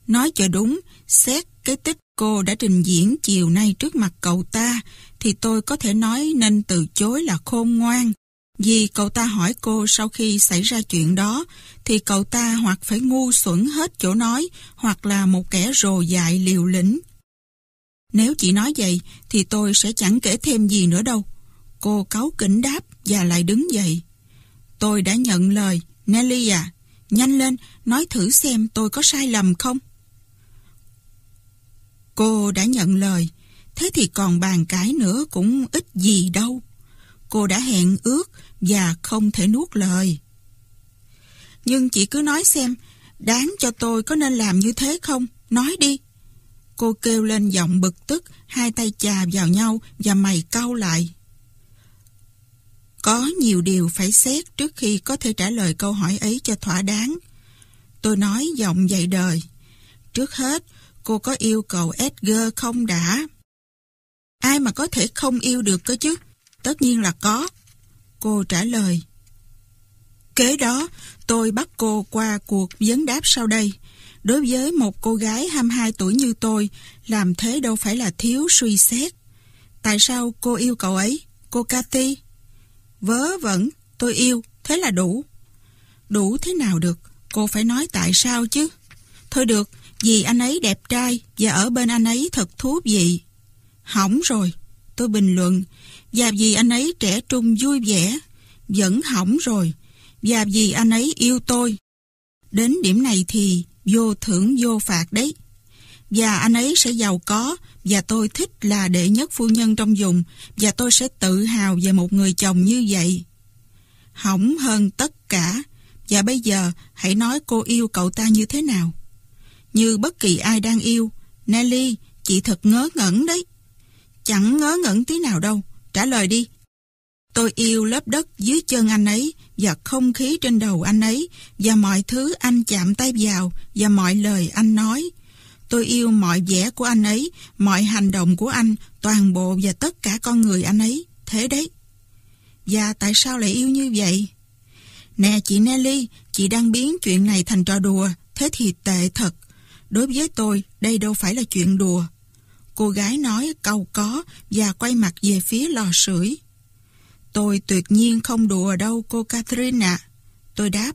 nói cho đúng, xét cái tích cô đã trình diễn chiều nay trước mặt cậu ta, thì tôi có thể nói nên từ chối là khôn ngoan. Vì cậu ta hỏi cô sau khi xảy ra chuyện đó, thì cậu ta hoặc phải ngu xuẩn hết chỗ nói, hoặc là một kẻ rồ dại liều lĩnh. Nếu chị nói vậy, thì tôi sẽ chẳng kể thêm gì nữa đâu. Cô cáu kỉnh đáp và lại đứng dậy. Tôi đã nhận lời, Nelly à, nhanh lên, nói thử xem tôi có sai lầm không. Cô đã nhận lời, thế thì còn bàn cãi nữa cũng ít gì đâu. Cô đã hẹn ước và không thể nuốt lời. Nhưng chị cứ nói xem, đáng cho tôi có nên làm như thế không? Nói đi. Cô kêu lên giọng bực tức, hai tay chà vào nhau và mày cau lại. Có nhiều điều phải xét trước khi có thể trả lời câu hỏi ấy cho thỏa đáng. Tôi nói giọng dạy đời. Trước hết, Cô có yêu cầu Edgar không đã? Ai mà có thể không yêu được cơ chứ? Tất nhiên là có. Cô trả lời. Kế đó, tôi bắt cô qua cuộc vấn đáp sau đây. Đối với một cô gái 22 tuổi như tôi, làm thế đâu phải là thiếu suy xét. Tại sao cô yêu cậu ấy, cô Cathy? Vớ vẩn, tôi yêu, thế là đủ. Đủ thế nào được, cô phải nói tại sao chứ? Thôi được, vì anh ấy đẹp trai và ở bên anh ấy thật thú vị. Hỏng rồi, tôi bình luận. Và vì anh ấy trẻ trung vui vẻ, vẫn hỏng rồi. Và vì anh ấy yêu tôi. Đến điểm này thì vô thưởng vô phạt đấy. Và anh ấy sẽ giàu có và tôi thích là đệ nhất phu nhân trong vùng và tôi sẽ tự hào về một người chồng như vậy. Hỏng hơn tất cả và bây giờ hãy nói cô yêu cậu ta như thế nào. Như bất kỳ ai đang yêu, Nelly, chị thật ngớ ngẩn đấy. Chẳng ngớ ngẩn tí nào đâu, trả lời đi. Tôi yêu lớp đất dưới chân anh ấy và không khí trên đầu anh ấy và mọi thứ anh chạm tay vào và mọi lời anh nói. Tôi yêu mọi vẻ của anh ấy, mọi hành động của anh, toàn bộ và tất cả con người anh ấy. Thế đấy. Và tại sao lại yêu như vậy? Nè chị Nelly, chị đang biến chuyện này thành trò đùa, thế thì tệ thật. Đối với tôi, đây đâu phải là chuyện đùa. Cô gái nói câu có và quay mặt về phía lò sưởi. Tôi tuyệt nhiên không đùa đâu cô Catherine ạ. Tôi đáp,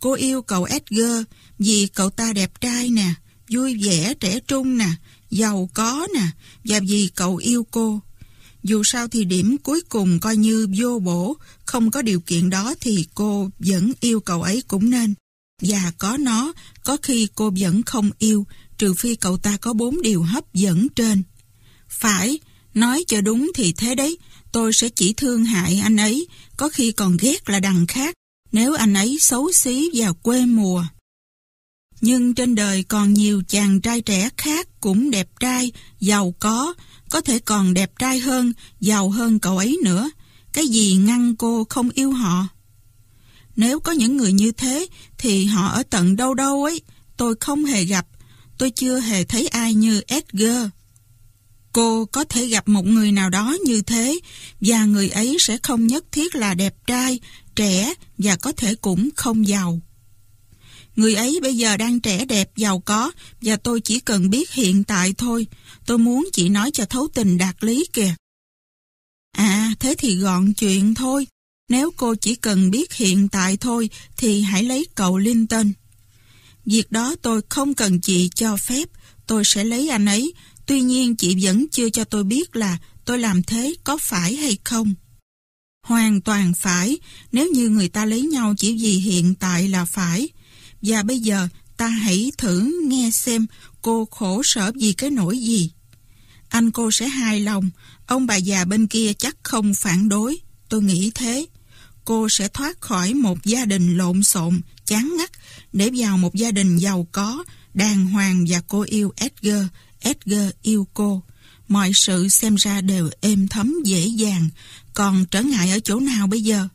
cô yêu cậu Edgar vì cậu ta đẹp trai nè, vui vẻ trẻ trung nè, giàu có nè, và vì cậu yêu cô. Dù sao thì điểm cuối cùng coi như vô bổ, không có điều kiện đó thì cô vẫn yêu cậu ấy cũng nên. Và có nó, có khi cô vẫn không yêu, trừ phi cậu ta có bốn điều hấp dẫn trên. Phải, nói cho đúng thì thế đấy, tôi sẽ chỉ thương hại anh ấy, có khi còn ghét là đằng khác, nếu anh ấy xấu xí và quê mùa. Nhưng trên đời còn nhiều chàng trai trẻ khác cũng đẹp trai, giàu có, có thể còn đẹp trai hơn, giàu hơn cậu ấy nữa. Cái gì ngăn cô không yêu họ? Nếu có những người như thế thì họ ở tận đâu đâu ấy, tôi không hề gặp, tôi chưa hề thấy ai như Edgar. Cô có thể gặp một người nào đó như thế và người ấy sẽ không nhất thiết là đẹp trai, trẻ và có thể cũng không giàu. Người ấy bây giờ đang trẻ đẹp, giàu có và tôi chỉ cần biết hiện tại thôi. Tôi muốn chỉ nói cho thấu tình đạt lý kìa. À, thế thì gọn chuyện thôi. Nếu cô chỉ cần biết hiện tại thôi thì hãy lấy cậu Linton. Việc đó tôi không cần chị cho phép, tôi sẽ lấy anh ấy. Tuy nhiên chị vẫn chưa cho tôi biết là tôi làm thế có phải hay không. Hoàn toàn phải, nếu như người ta lấy nhau chỉ vì hiện tại là phải. Và bây giờ ta hãy thử nghe xem cô khổ sở vì cái nỗi gì. Anh cô sẽ hài lòng, ông bà già bên kia chắc không phản đối, tôi nghĩ thế cô sẽ thoát khỏi một gia đình lộn xộn, chán ngắt để vào một gia đình giàu có, đàng hoàng và cô yêu Edgar, Edgar yêu cô. Mọi sự xem ra đều êm thấm dễ dàng, còn trở ngại ở chỗ nào bây giờ?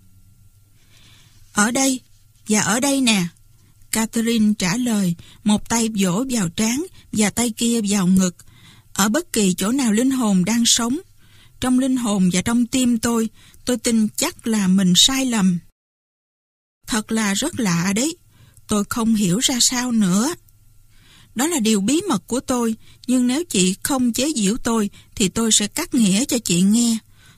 Ở đây, và ở đây nè. Catherine trả lời, một tay vỗ vào trán và tay kia vào ngực. Ở bất kỳ chỗ nào linh hồn đang sống, trong linh hồn và trong tim tôi, Tôi tin chắc là mình sai lầm. Thật là rất lạ đấy. Tôi không hiểu ra sao nữa. Đó là điều bí mật của tôi, nhưng nếu chị không chế giễu tôi thì tôi sẽ cắt nghĩa cho chị nghe.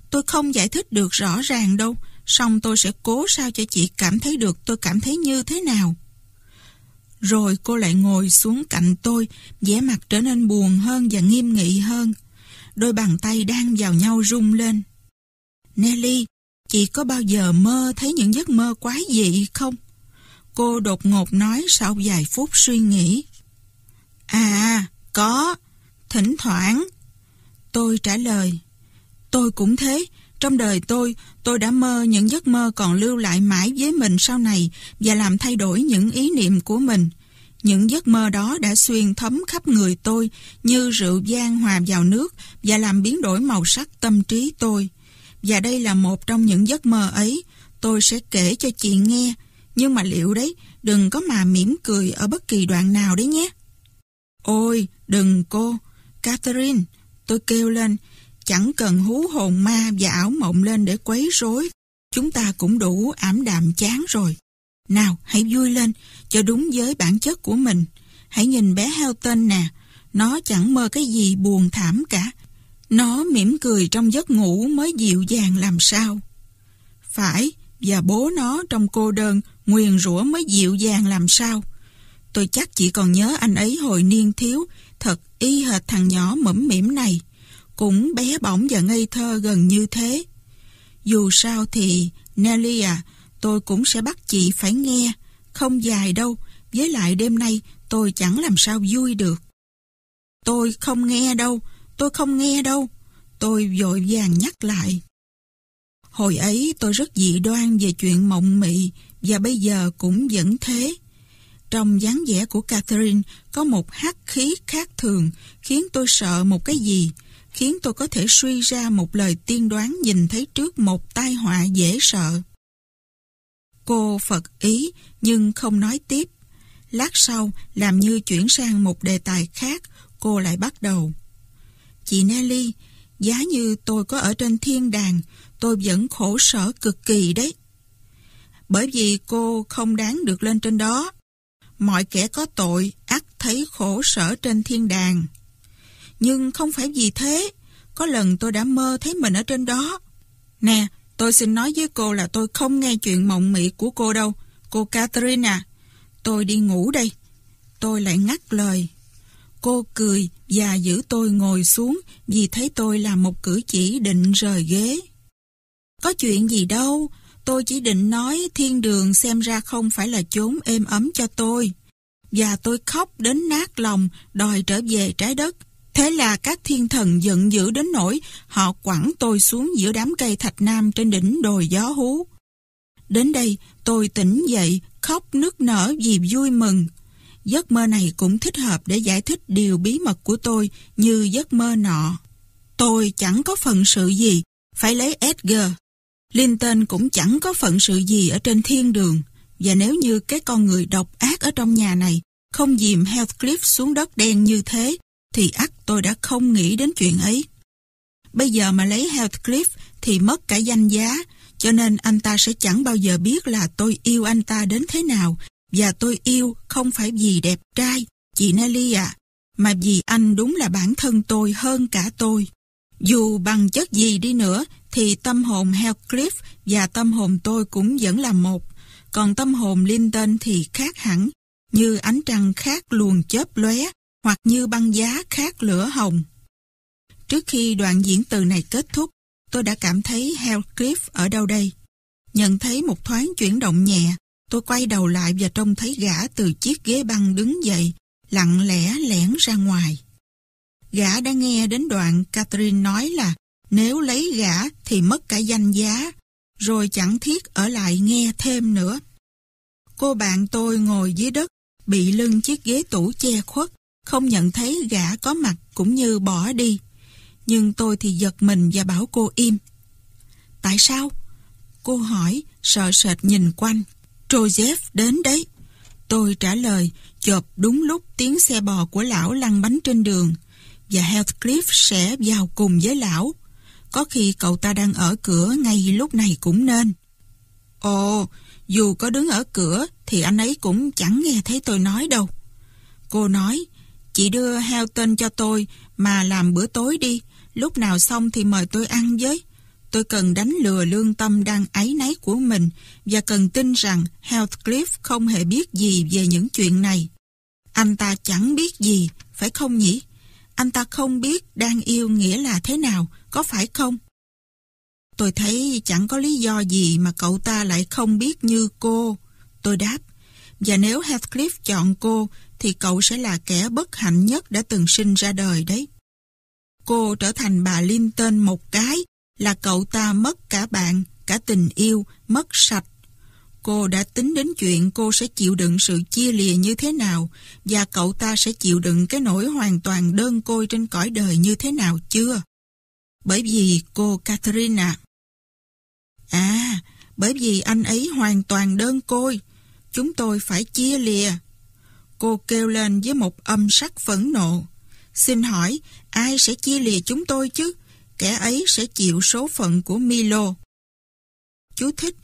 Tôi không giải thích được rõ ràng đâu, song tôi sẽ cố sao cho chị cảm thấy được tôi cảm thấy như thế nào. Rồi cô lại ngồi xuống cạnh tôi, vẻ mặt trở nên buồn hơn và nghiêm nghị hơn. Đôi bàn tay đang vào nhau rung lên. Nelly, chị có bao giờ mơ thấy những giấc mơ quái dị không? Cô đột ngột nói sau vài phút suy nghĩ. À, có, thỉnh thoảng. Tôi trả lời. Tôi cũng thế, trong đời tôi, tôi đã mơ những giấc mơ còn lưu lại mãi với mình sau này và làm thay đổi những ý niệm của mình. Những giấc mơ đó đã xuyên thấm khắp người tôi như rượu gian hòa vào nước và làm biến đổi màu sắc tâm trí tôi. Và đây là một trong những giấc mơ ấy, tôi sẽ kể cho chị nghe. Nhưng mà liệu đấy, đừng có mà mỉm cười ở bất kỳ đoạn nào đấy nhé. Ôi, đừng cô, Catherine, tôi kêu lên, chẳng cần hú hồn ma và ảo mộng lên để quấy rối. Chúng ta cũng đủ ảm đạm chán rồi. Nào, hãy vui lên, cho đúng với bản chất của mình. Hãy nhìn bé Helton nè, nó chẳng mơ cái gì buồn thảm cả. Nó mỉm cười trong giấc ngủ mới dịu dàng làm sao. Phải, và bố nó trong cô đơn nguyền rủa mới dịu dàng làm sao. Tôi chắc chỉ còn nhớ anh ấy hồi niên thiếu, thật y hệt thằng nhỏ mẫm mỉm này. Cũng bé bỏng và ngây thơ gần như thế. Dù sao thì, Nelly à, tôi cũng sẽ bắt chị phải nghe. Không dài đâu, với lại đêm nay tôi chẳng làm sao vui được. Tôi không nghe đâu, Tôi không nghe đâu. Tôi vội vàng nhắc lại. Hồi ấy tôi rất dị đoan về chuyện mộng mị và bây giờ cũng vẫn thế. Trong dáng vẻ của Catherine có một hắc khí khác thường khiến tôi sợ một cái gì, khiến tôi có thể suy ra một lời tiên đoán nhìn thấy trước một tai họa dễ sợ. Cô Phật ý nhưng không nói tiếp. Lát sau làm như chuyển sang một đề tài khác, cô lại bắt đầu. Chị Nelly, giá như tôi có ở trên thiên đàng, tôi vẫn khổ sở cực kỳ đấy. Bởi vì cô không đáng được lên trên đó. Mọi kẻ có tội ắt thấy khổ sở trên thiên đàng. Nhưng không phải vì thế, có lần tôi đã mơ thấy mình ở trên đó. Nè, tôi xin nói với cô là tôi không nghe chuyện mộng mị của cô đâu, cô Catherine à. Tôi đi ngủ đây. Tôi lại ngắt lời Cô cười và giữ tôi ngồi xuống vì thấy tôi là một cử chỉ định rời ghế. Có chuyện gì đâu, tôi chỉ định nói thiên đường xem ra không phải là chốn êm ấm cho tôi. Và tôi khóc đến nát lòng, đòi trở về trái đất. Thế là các thiên thần giận dữ đến nỗi họ quẳng tôi xuống giữa đám cây thạch nam trên đỉnh đồi gió hú. Đến đây, tôi tỉnh dậy, khóc nức nở vì vui mừng, giấc mơ này cũng thích hợp để giải thích điều bí mật của tôi như giấc mơ nọ. Tôi chẳng có phận sự gì, phải lấy Edgar. Linton cũng chẳng có phận sự gì ở trên thiên đường. Và nếu như cái con người độc ác ở trong nhà này không dìm Heathcliff xuống đất đen như thế, thì ắt tôi đã không nghĩ đến chuyện ấy. Bây giờ mà lấy Heathcliff thì mất cả danh giá, cho nên anh ta sẽ chẳng bao giờ biết là tôi yêu anh ta đến thế nào và tôi yêu không phải vì đẹp trai, chị Nelly ạ, à, mà vì anh đúng là bản thân tôi hơn cả tôi. Dù bằng chất gì đi nữa, thì tâm hồn Hellcliff và tâm hồn tôi cũng vẫn là một. Còn tâm hồn Linton thì khác hẳn, như ánh trăng khác luồn chớp lóe hoặc như băng giá khác lửa hồng. Trước khi đoạn diễn từ này kết thúc, tôi đã cảm thấy Hellcliff ở đâu đây. Nhận thấy một thoáng chuyển động nhẹ, Tôi quay đầu lại và trông thấy gã từ chiếc ghế băng đứng dậy, lặng lẽ lẻn ra ngoài. Gã đã nghe đến đoạn Catherine nói là nếu lấy gã thì mất cả danh giá, rồi chẳng thiết ở lại nghe thêm nữa. Cô bạn tôi ngồi dưới đất, bị lưng chiếc ghế tủ che khuất, không nhận thấy gã có mặt cũng như bỏ đi. Nhưng tôi thì giật mình và bảo cô im. Tại sao? Cô hỏi, sợ sệt nhìn quanh. Joseph đến đấy. Tôi trả lời, Chợp đúng lúc tiếng xe bò của lão lăn bánh trên đường, và Heathcliff sẽ vào cùng với lão. Có khi cậu ta đang ở cửa ngay lúc này cũng nên. Ồ, dù có đứng ở cửa thì anh ấy cũng chẳng nghe thấy tôi nói đâu. Cô nói, chị đưa heo tên cho tôi mà làm bữa tối đi, lúc nào xong thì mời tôi ăn với. Tôi cần đánh lừa lương tâm đang áy náy của mình và cần tin rằng Heathcliff không hề biết gì về những chuyện này. Anh ta chẳng biết gì, phải không nhỉ? Anh ta không biết đang yêu nghĩa là thế nào, có phải không? Tôi thấy chẳng có lý do gì mà cậu ta lại không biết như cô. Tôi đáp, và nếu Heathcliff chọn cô, thì cậu sẽ là kẻ bất hạnh nhất đã từng sinh ra đời đấy. Cô trở thành bà Linton một cái, là cậu ta mất cả bạn, cả tình yêu, mất sạch. Cô đã tính đến chuyện cô sẽ chịu đựng sự chia lìa như thế nào và cậu ta sẽ chịu đựng cái nỗi hoàn toàn đơn côi trên cõi đời như thế nào chưa? Bởi vì cô Catherine à. À, bởi vì anh ấy hoàn toàn đơn côi. Chúng tôi phải chia lìa. Cô kêu lên với một âm sắc phẫn nộ. Xin hỏi, ai sẽ chia lìa chúng tôi chứ? kẻ ấy sẽ chịu số phận của Milo. Chú thích,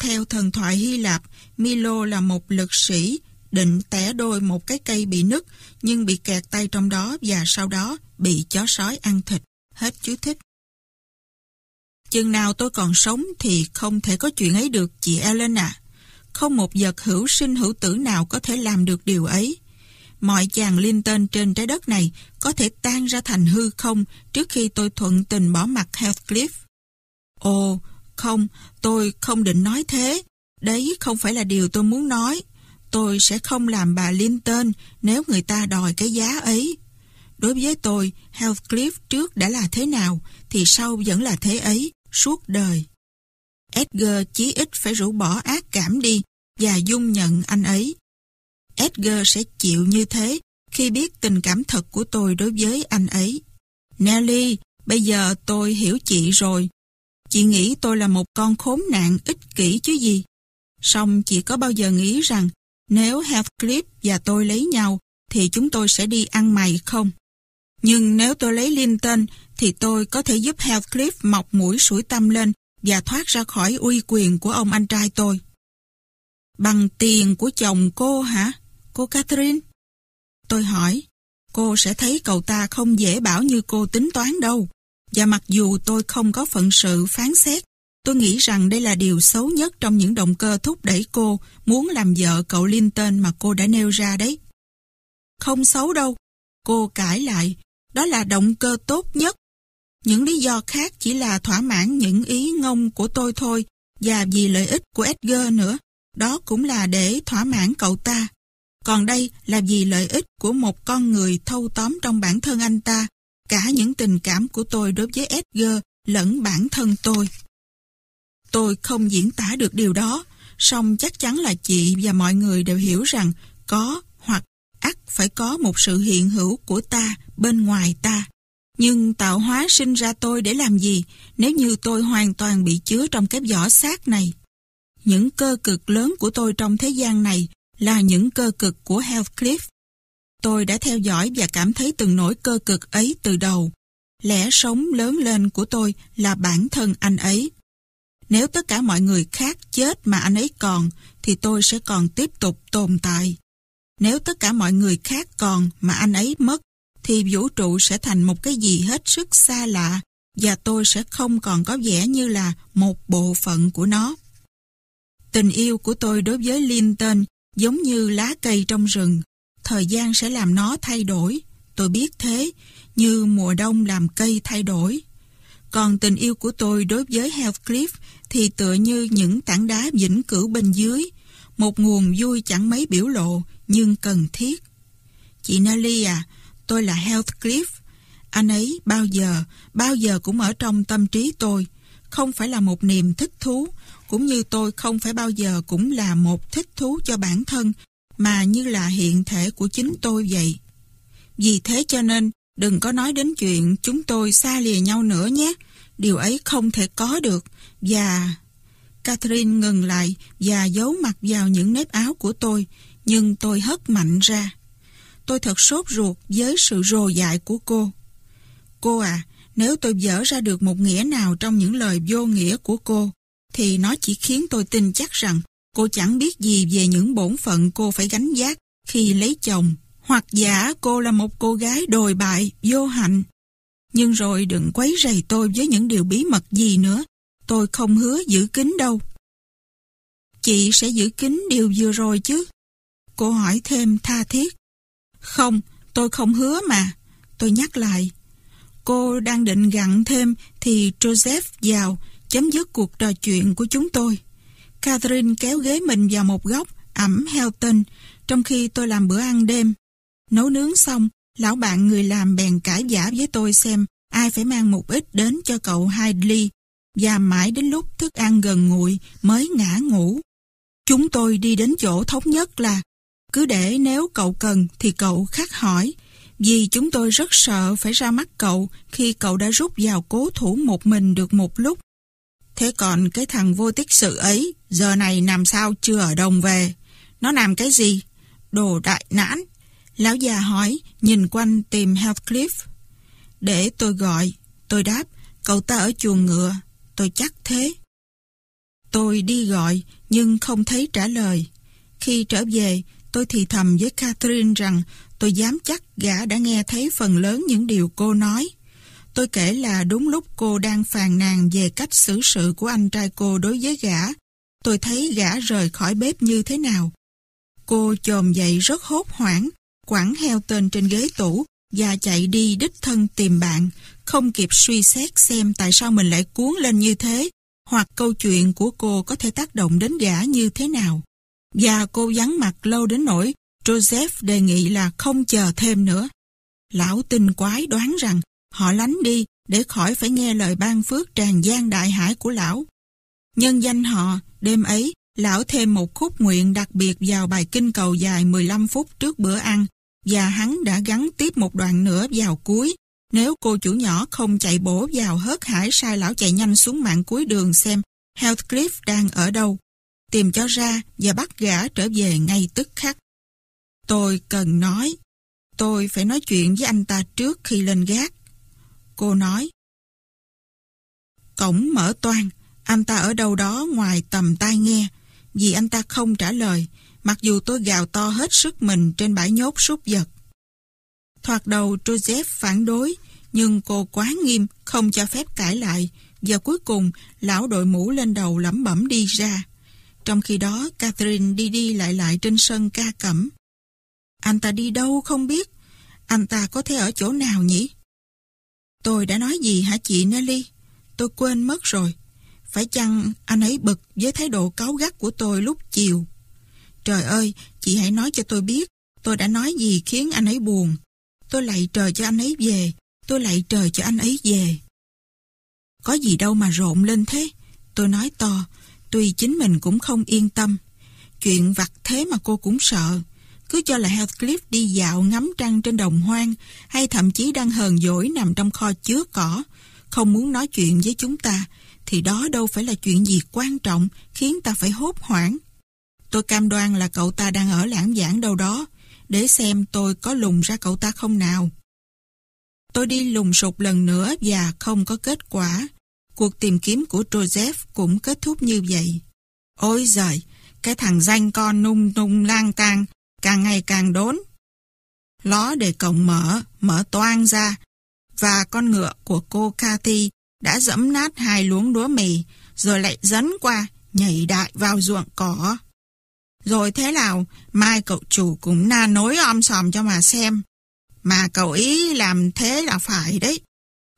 theo thần thoại Hy Lạp, Milo là một lực sĩ định tẻ đôi một cái cây bị nứt nhưng bị kẹt tay trong đó và sau đó bị chó sói ăn thịt. Hết chú thích. Chừng nào tôi còn sống thì không thể có chuyện ấy được chị Elena. Không một vật hữu sinh hữu tử nào có thể làm được điều ấy mọi chàng tên trên trái đất này có thể tan ra thành hư không trước khi tôi thuận tình bỏ mặt Heathcliff. Ồ, không, tôi không định nói thế. Đấy không phải là điều tôi muốn nói. Tôi sẽ không làm bà tên nếu người ta đòi cái giá ấy. Đối với tôi, Heathcliff trước đã là thế nào, thì sau vẫn là thế ấy, suốt đời. Edgar chí ít phải rũ bỏ ác cảm đi và dung nhận anh ấy. Edgar sẽ chịu như thế khi biết tình cảm thật của tôi đối với anh ấy. Nelly, bây giờ tôi hiểu chị rồi. Chị nghĩ tôi là một con khốn nạn ích kỷ chứ gì. Song chị có bao giờ nghĩ rằng nếu Heathcliff và tôi lấy nhau thì chúng tôi sẽ đi ăn mày không? Nhưng nếu tôi lấy Linton thì tôi có thể giúp Heathcliff mọc mũi sủi tâm lên và thoát ra khỏi uy quyền của ông anh trai tôi. Bằng tiền của chồng cô hả? cô Catherine? Tôi hỏi, cô sẽ thấy cậu ta không dễ bảo như cô tính toán đâu. Và mặc dù tôi không có phận sự phán xét, tôi nghĩ rằng đây là điều xấu nhất trong những động cơ thúc đẩy cô muốn làm vợ cậu Linton mà cô đã nêu ra đấy. Không xấu đâu, cô cãi lại, đó là động cơ tốt nhất. Những lý do khác chỉ là thỏa mãn những ý ngông của tôi thôi và vì lợi ích của Edgar nữa, đó cũng là để thỏa mãn cậu ta. Còn đây là vì lợi ích của một con người thâu tóm trong bản thân anh ta, cả những tình cảm của tôi đối với Edgar lẫn bản thân tôi. Tôi không diễn tả được điều đó, song chắc chắn là chị và mọi người đều hiểu rằng có hoặc ắt phải có một sự hiện hữu của ta bên ngoài ta. Nhưng tạo hóa sinh ra tôi để làm gì nếu như tôi hoàn toàn bị chứa trong cái vỏ xác này? Những cơ cực lớn của tôi trong thế gian này là những cơ cực của Heathcliff. Tôi đã theo dõi và cảm thấy từng nỗi cơ cực ấy từ đầu. Lẽ sống lớn lên của tôi là bản thân anh ấy. Nếu tất cả mọi người khác chết mà anh ấy còn, thì tôi sẽ còn tiếp tục tồn tại. Nếu tất cả mọi người khác còn mà anh ấy mất, thì vũ trụ sẽ thành một cái gì hết sức xa lạ và tôi sẽ không còn có vẻ như là một bộ phận của nó. Tình yêu của tôi đối với Linton Giống như lá cây trong rừng, thời gian sẽ làm nó thay đổi. Tôi biết thế, như mùa đông làm cây thay đổi. Còn tình yêu của tôi đối với Heathcliff thì tựa như những tảng đá vĩnh cửu bên dưới, một nguồn vui chẳng mấy biểu lộ nhưng cần thiết. Chị Nelly à, tôi là Heathcliff. Anh ấy bao giờ, bao giờ cũng ở trong tâm trí tôi. Không phải là một niềm thích thú, cũng như tôi không phải bao giờ cũng là một thích thú cho bản thân, mà như là hiện thể của chính tôi vậy. Vì thế cho nên, đừng có nói đến chuyện chúng tôi xa lìa nhau nữa nhé. Điều ấy không thể có được. Và... Catherine ngừng lại và giấu mặt vào những nếp áo của tôi, nhưng tôi hất mạnh ra. Tôi thật sốt ruột với sự rồ dại của cô. Cô à, nếu tôi dở ra được một nghĩa nào trong những lời vô nghĩa của cô, thì nó chỉ khiến tôi tin chắc rằng cô chẳng biết gì về những bổn phận cô phải gánh giác khi lấy chồng, hoặc giả cô là một cô gái đồi bại, vô hạnh. Nhưng rồi đừng quấy rầy tôi với những điều bí mật gì nữa, tôi không hứa giữ kín đâu. Chị sẽ giữ kín điều vừa rồi chứ? Cô hỏi thêm tha thiết. Không, tôi không hứa mà. Tôi nhắc lại. Cô đang định gặn thêm thì Joseph vào, chấm dứt cuộc trò chuyện của chúng tôi. Catherine kéo ghế mình vào một góc, ẩm heo Helton, trong khi tôi làm bữa ăn đêm. Nấu nướng xong, lão bạn người làm bèn cãi giả với tôi xem ai phải mang một ít đến cho cậu Hidley và mãi đến lúc thức ăn gần nguội mới ngã ngủ. Chúng tôi đi đến chỗ thống nhất là cứ để nếu cậu cần thì cậu khắc hỏi vì chúng tôi rất sợ phải ra mắt cậu khi cậu đã rút vào cố thủ một mình được một lúc Thế còn cái thằng vô tích sự ấy giờ này làm sao chưa ở đồng về? Nó làm cái gì? Đồ đại nãn. Lão già hỏi, nhìn quanh tìm Heathcliff. Để tôi gọi, tôi đáp, cậu ta ở chuồng ngựa, tôi chắc thế. Tôi đi gọi, nhưng không thấy trả lời. Khi trở về, tôi thì thầm với Catherine rằng tôi dám chắc gã đã nghe thấy phần lớn những điều cô nói. Tôi kể là đúng lúc cô đang phàn nàn về cách xử sự của anh trai cô đối với gã. Tôi thấy gã rời khỏi bếp như thế nào. Cô chồm dậy rất hốt hoảng, quẳng heo tên trên ghế tủ và chạy đi đích thân tìm bạn, không kịp suy xét xem tại sao mình lại cuốn lên như thế, hoặc câu chuyện của cô có thể tác động đến gã như thế nào. Và cô vắng mặt lâu đến nỗi Joseph đề nghị là không chờ thêm nữa. Lão tinh quái đoán rằng Họ lánh đi để khỏi phải nghe lời ban phước tràn gian đại hải của lão. Nhân danh họ, đêm ấy, lão thêm một khúc nguyện đặc biệt vào bài kinh cầu dài 15 phút trước bữa ăn và hắn đã gắn tiếp một đoạn nữa vào cuối. Nếu cô chủ nhỏ không chạy bổ vào hớt hải sai lão chạy nhanh xuống mạng cuối đường xem Heathcliff đang ở đâu. Tìm cho ra và bắt gã trở về ngay tức khắc. Tôi cần nói. Tôi phải nói chuyện với anh ta trước khi lên gác. Cô nói. Cổng mở toan, anh ta ở đâu đó ngoài tầm tai nghe, vì anh ta không trả lời, mặc dù tôi gào to hết sức mình trên bãi nhốt súc vật. Thoạt đầu Joseph phản đối, nhưng cô quá nghiêm, không cho phép cãi lại, và cuối cùng lão đội mũ lên đầu lẩm bẩm đi ra. Trong khi đó Catherine đi đi lại lại trên sân ca cẩm. Anh ta đi đâu không biết, anh ta có thể ở chỗ nào nhỉ? Tôi đã nói gì hả chị Nelly? Tôi quên mất rồi. Phải chăng anh ấy bực với thái độ cáu gắt của tôi lúc chiều? Trời ơi, chị hãy nói cho tôi biết tôi đã nói gì khiến anh ấy buồn. Tôi lạy trời cho anh ấy về. Tôi lạy trời cho anh ấy về. Có gì đâu mà rộn lên thế. Tôi nói to, tuy chính mình cũng không yên tâm. Chuyện vặt thế mà cô cũng sợ. Cứ cho là Heathcliff đi dạo ngắm trăng trên đồng hoang hay thậm chí đang hờn dỗi nằm trong kho chứa cỏ, không muốn nói chuyện với chúng ta, thì đó đâu phải là chuyện gì quan trọng khiến ta phải hốt hoảng. Tôi cam đoan là cậu ta đang ở lãng giảng đâu đó, để xem tôi có lùng ra cậu ta không nào. Tôi đi lùng sụp lần nữa và không có kết quả. Cuộc tìm kiếm của Joseph cũng kết thúc như vậy. Ôi giời, cái thằng danh con nung nung lang tang càng ngày càng đốn. Ló để cổng mở, mở toang ra, và con ngựa của cô Cathy đã dẫm nát hai luống lúa mì, rồi lại dấn qua, nhảy đại vào ruộng cỏ. Rồi thế nào, mai cậu chủ cũng na nối om sòm cho mà xem. Mà cậu ý làm thế là phải đấy.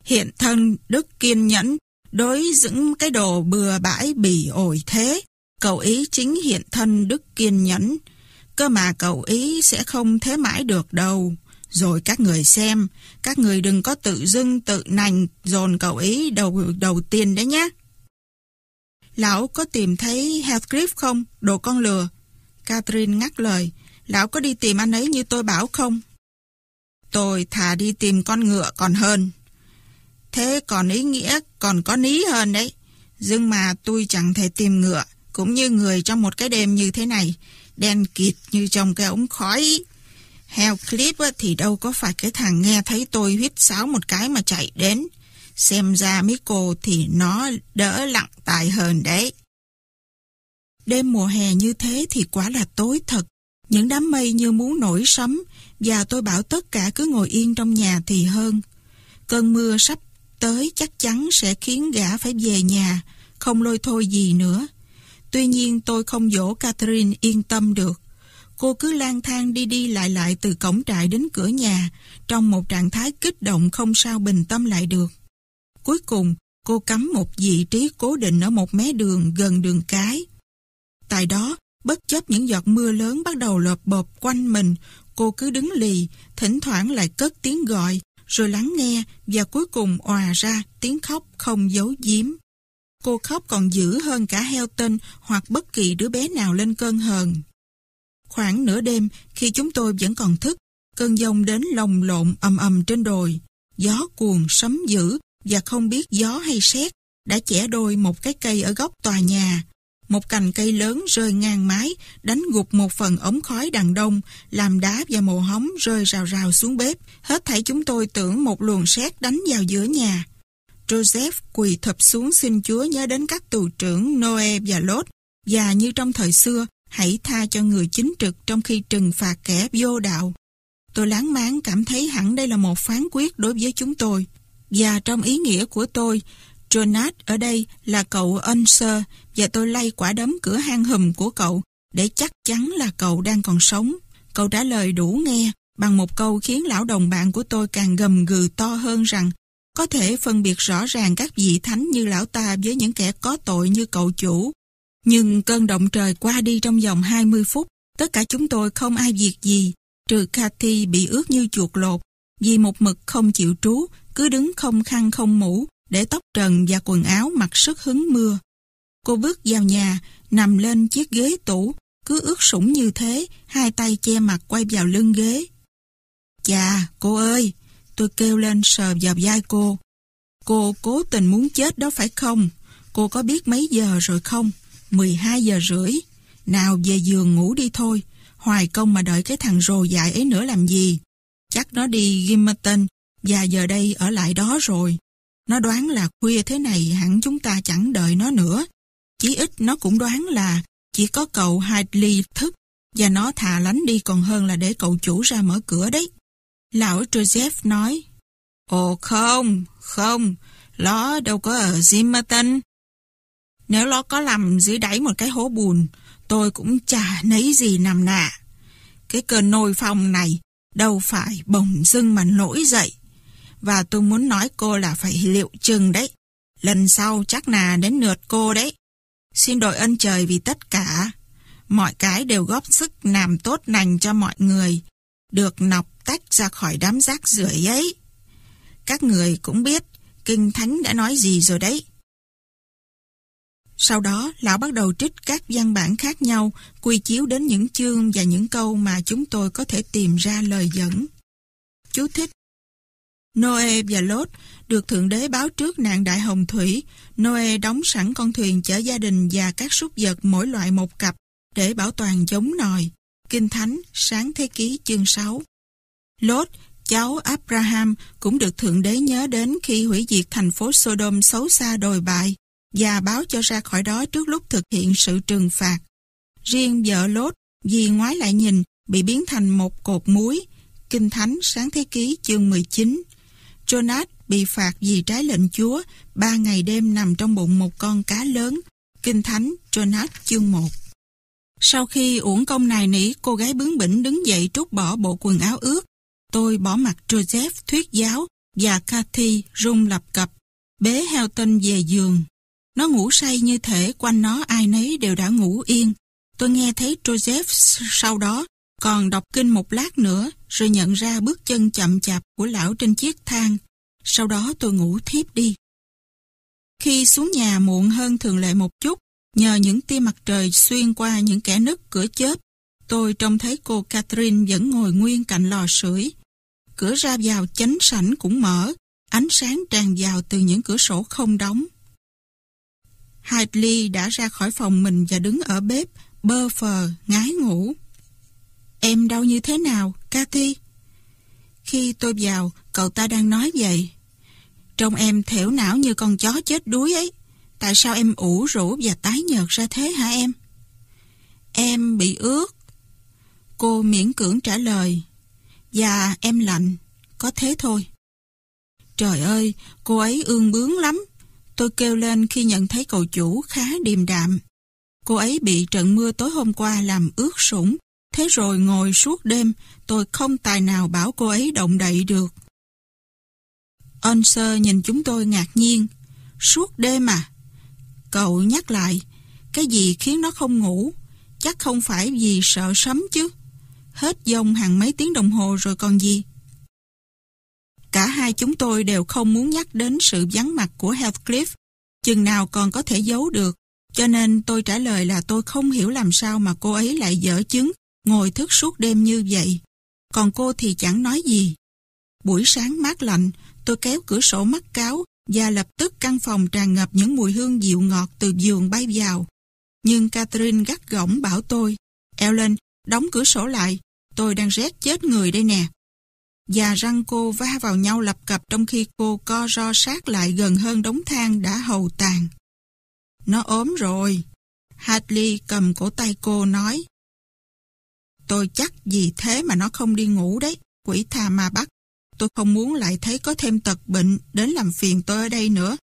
Hiện thân Đức kiên nhẫn đối dưỡng cái đồ bừa bãi bỉ ổi thế. Cậu ý chính hiện thân Đức kiên nhẫn Cơ mà cậu ý sẽ không thế mãi được đâu. Rồi các người xem, các người đừng có tự dưng tự nành dồn cậu ý đầu đầu tiên đấy nhé. Lão có tìm thấy Heathcliff không, đồ con lừa? Catherine ngắt lời, lão có đi tìm anh ấy như tôi bảo không? Tôi thà đi tìm con ngựa còn hơn. Thế còn ý nghĩa còn có ní hơn đấy. Nhưng mà tôi chẳng thể tìm ngựa, cũng như người trong một cái đêm như thế này đen kịt như trong cái ống khói. Heo clip thì đâu có phải cái thằng nghe thấy tôi huyết sáo một cái mà chạy đến. Xem ra mấy cô thì nó đỡ lặng tài hơn đấy. Đêm mùa hè như thế thì quá là tối thật. Những đám mây như muốn nổi sấm và tôi bảo tất cả cứ ngồi yên trong nhà thì hơn. Cơn mưa sắp tới chắc chắn sẽ khiến gã phải về nhà, không lôi thôi gì nữa. Tuy nhiên tôi không dỗ Catherine yên tâm được. Cô cứ lang thang đi đi lại lại từ cổng trại đến cửa nhà, trong một trạng thái kích động không sao bình tâm lại được. Cuối cùng, cô cắm một vị trí cố định ở một mé đường gần đường cái. Tại đó, bất chấp những giọt mưa lớn bắt đầu lợp bộp quanh mình, cô cứ đứng lì, thỉnh thoảng lại cất tiếng gọi, rồi lắng nghe và cuối cùng òa ra tiếng khóc không giấu giếm cô khóc còn dữ hơn cả heo tên hoặc bất kỳ đứa bé nào lên cơn hờn. Khoảng nửa đêm, khi chúng tôi vẫn còn thức, cơn giông đến lồng lộn ầm ầm trên đồi. Gió cuồng sấm dữ và không biết gió hay sét đã chẻ đôi một cái cây ở góc tòa nhà. Một cành cây lớn rơi ngang mái, đánh gục một phần ống khói đằng đông, làm đá và mồ hóng rơi rào rào xuống bếp. Hết thảy chúng tôi tưởng một luồng sét đánh vào giữa nhà. Joseph quỳ thập xuống xin Chúa nhớ đến các tù trưởng Noe và Lot và như trong thời xưa, hãy tha cho người chính trực trong khi trừng phạt kẻ vô đạo. Tôi láng máng cảm thấy hẳn đây là một phán quyết đối với chúng tôi. Và trong ý nghĩa của tôi, Jonas ở đây là cậu Unser và tôi lay quả đấm cửa hang hùm của cậu để chắc chắn là cậu đang còn sống. Cậu trả lời đủ nghe bằng một câu khiến lão đồng bạn của tôi càng gầm gừ to hơn rằng có thể phân biệt rõ ràng các vị thánh như lão ta với những kẻ có tội như cậu chủ. Nhưng cơn động trời qua đi trong vòng 20 phút, tất cả chúng tôi không ai việc gì, trừ Cathy bị ướt như chuột lột, vì một mực không chịu trú, cứ đứng không khăn không mũ, để tóc trần và quần áo mặc sức hứng mưa. Cô bước vào nhà, nằm lên chiếc ghế tủ, cứ ướt sũng như thế, hai tay che mặt quay vào lưng ghế. Chà, cô ơi, Tôi kêu lên sờ vào vai cô. Cô cố tình muốn chết đó phải không? Cô có biết mấy giờ rồi không? 12 giờ rưỡi. Nào về giường ngủ đi thôi. Hoài công mà đợi cái thằng rồ dại ấy nữa làm gì? Chắc nó đi Gimmerton và giờ đây ở lại đó rồi. Nó đoán là khuya thế này hẳn chúng ta chẳng đợi nó nữa. Chí ít nó cũng đoán là chỉ có cậu Hadley thức và nó thà lánh đi còn hơn là để cậu chủ ra mở cửa đấy. Lão Joseph nói, Ồ không, không, ló đâu có ở Zimmerton. Nếu ló có nằm dưới đáy một cái hố bùn, tôi cũng chả nấy gì nằm nạ. Cái cơn nồi phòng này đâu phải bồng dưng mà nổi dậy. Và tôi muốn nói cô là phải liệu chừng đấy. Lần sau chắc là đến lượt cô đấy. Xin đội ơn trời vì tất cả. Mọi cái đều góp sức làm tốt nành cho mọi người. Được nọc tách ra khỏi đám rác rưởi ấy. Các người cũng biết Kinh Thánh đã nói gì rồi đấy. Sau đó, lão bắt đầu trích các văn bản khác nhau, quy chiếu đến những chương và những câu mà chúng tôi có thể tìm ra lời dẫn. Chú thích Noe và Lốt được Thượng Đế báo trước nạn đại hồng thủy. Noe đóng sẵn con thuyền chở gia đình và các súc vật mỗi loại một cặp để bảo toàn giống nòi. Kinh Thánh, sáng thế ký chương 6 Lốt, cháu Abraham cũng được Thượng Đế nhớ đến khi hủy diệt thành phố Sodom xấu xa đồi bại và báo cho ra khỏi đó trước lúc thực hiện sự trừng phạt. Riêng vợ Lốt, vì ngoái lại nhìn, bị biến thành một cột muối. Kinh Thánh sáng thế ký chương 19 Jonas bị phạt vì trái lệnh Chúa, ba ngày đêm nằm trong bụng một con cá lớn. Kinh Thánh Jonas chương 1 Sau khi uổng công này nỉ, cô gái bướng bỉnh đứng dậy trút bỏ bộ quần áo ướt, tôi bỏ mặt Joseph thuyết giáo và Cathy rung lập cập, bế heo Helton về giường. Nó ngủ say như thể quanh nó ai nấy đều đã ngủ yên. Tôi nghe thấy Joseph sau đó còn đọc kinh một lát nữa rồi nhận ra bước chân chậm chạp của lão trên chiếc thang. Sau đó tôi ngủ thiếp đi. Khi xuống nhà muộn hơn thường lệ một chút, nhờ những tia mặt trời xuyên qua những kẻ nứt cửa chớp, tôi trông thấy cô Catherine vẫn ngồi nguyên cạnh lò sưởi, Cửa ra vào chánh sảnh cũng mở, ánh sáng tràn vào từ những cửa sổ không đóng. Hadley đã ra khỏi phòng mình và đứng ở bếp, bơ phờ, ngái ngủ. Em đau như thế nào, Cathy? Khi tôi vào, cậu ta đang nói vậy. Trông em thiểu não như con chó chết đuối ấy. Tại sao em ủ rũ và tái nhợt ra thế hả em? Em bị ướt. Cô miễn cưỡng trả lời dạ em lạnh, có thế thôi. Trời ơi, cô ấy ương bướng lắm. Tôi kêu lên khi nhận thấy cậu chủ khá điềm đạm. Cô ấy bị trận mưa tối hôm qua làm ướt sũng. Thế rồi ngồi suốt đêm, tôi không tài nào bảo cô ấy động đậy được. Ân sơ nhìn chúng tôi ngạc nhiên. Suốt đêm à? Cậu nhắc lại, cái gì khiến nó không ngủ? Chắc không phải vì sợ sấm chứ hết dông hàng mấy tiếng đồng hồ rồi còn gì. Cả hai chúng tôi đều không muốn nhắc đến sự vắng mặt của Heathcliff, chừng nào còn có thể giấu được, cho nên tôi trả lời là tôi không hiểu làm sao mà cô ấy lại dở chứng, ngồi thức suốt đêm như vậy. Còn cô thì chẳng nói gì. Buổi sáng mát lạnh, tôi kéo cửa sổ mắt cáo và lập tức căn phòng tràn ngập những mùi hương dịu ngọt từ giường bay vào. Nhưng Catherine gắt gỏng bảo tôi, Ellen, đóng cửa sổ lại, Tôi đang rét chết người đây nè. Và răng cô va vào nhau lập cập trong khi cô co ro sát lại gần hơn đống than đã hầu tàn. Nó ốm rồi. Hadley cầm cổ tay cô nói. Tôi chắc vì thế mà nó không đi ngủ đấy, quỷ tha ma bắt. Tôi không muốn lại thấy có thêm tật bệnh đến làm phiền tôi ở đây nữa.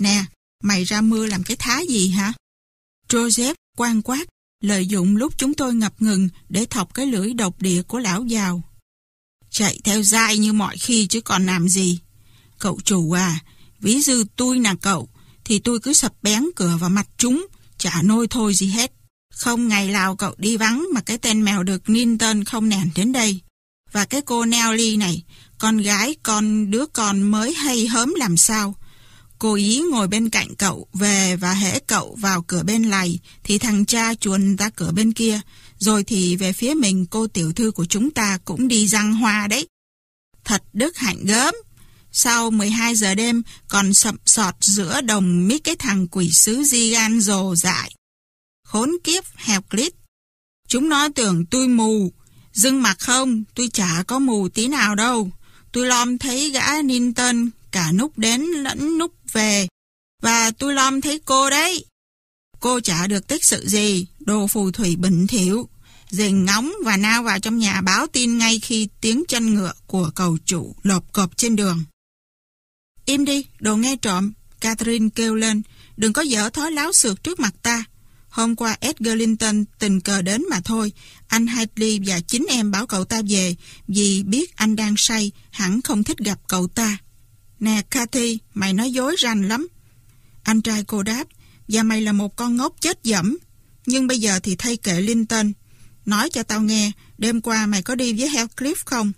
Nè, mày ra mưa làm cái thá gì hả? Joseph quan quát lợi dụng lúc chúng tôi ngập ngừng để thọc cái lưỡi độc địa của lão giàu. Chạy theo dai như mọi khi chứ còn làm gì. Cậu chủ à, ví dụ tôi là cậu, thì tôi cứ sập bén cửa vào mặt chúng, chả nôi thôi gì hết. Không ngày nào cậu đi vắng mà cái tên mèo được Ninton không nản đến đây. Và cái cô Nelly này, con gái con đứa con mới hay hớm làm sao. Cô ý ngồi bên cạnh cậu về và hễ cậu vào cửa bên này thì thằng cha chuồn ra cửa bên kia. Rồi thì về phía mình cô tiểu thư của chúng ta cũng đi răng hoa đấy. Thật đức hạnh gớm. Sau 12 giờ đêm còn sậm sọt giữa đồng mít cái thằng quỷ sứ di gan rồ dại. Khốn kiếp hẹp clip. Chúng nó tưởng tôi mù. Dưng mặt không, tôi chả có mù tí nào đâu. Tôi lom thấy gã Ninton cả núp đến lẫn núp về. Và tôi Lâm thấy cô đấy. Cô chả được tích sự gì, đồ phù thủy bệnh thiểu. Dình ngóng và nao vào trong nhà báo tin ngay khi tiếng chân ngựa của cầu chủ lộp cộp trên đường. Im đi, đồ nghe trộm, Catherine kêu lên. Đừng có dở thói láo xược trước mặt ta. Hôm qua Edgar Linton tình cờ đến mà thôi. Anh Hadley và chính em bảo cậu ta về vì biết anh đang say, hẳn không thích gặp cậu ta. Nè Cathy, mày nói dối rành lắm. Anh trai cô đáp, và dạ, mày là một con ngốc chết dẫm. Nhưng bây giờ thì thay kệ Linton. Nói cho tao nghe, đêm qua mày có đi với Hellcliff không?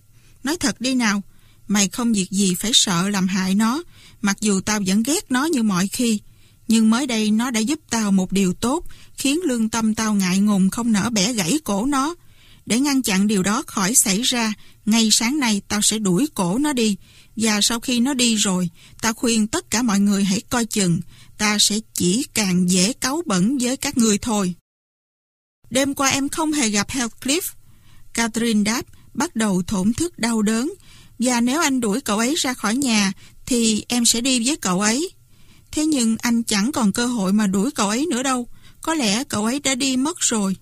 Nói thật đi nào, mày không việc gì phải sợ làm hại nó, mặc dù tao vẫn ghét nó như mọi khi. Nhưng mới đây nó đã giúp tao một điều tốt, khiến lương tâm tao ngại ngùng không nỡ bẻ gãy cổ nó. Để ngăn chặn điều đó khỏi xảy ra, ngay sáng nay tao sẽ đuổi cổ nó đi, và sau khi nó đi rồi, ta khuyên tất cả mọi người hãy coi chừng, ta sẽ chỉ càng dễ cáu bẩn với các người thôi. Đêm qua em không hề gặp Heathcliff. Catherine đáp, bắt đầu thổn thức đau đớn. Và nếu anh đuổi cậu ấy ra khỏi nhà, thì em sẽ đi với cậu ấy. Thế nhưng anh chẳng còn cơ hội mà đuổi cậu ấy nữa đâu. Có lẽ cậu ấy đã đi mất rồi.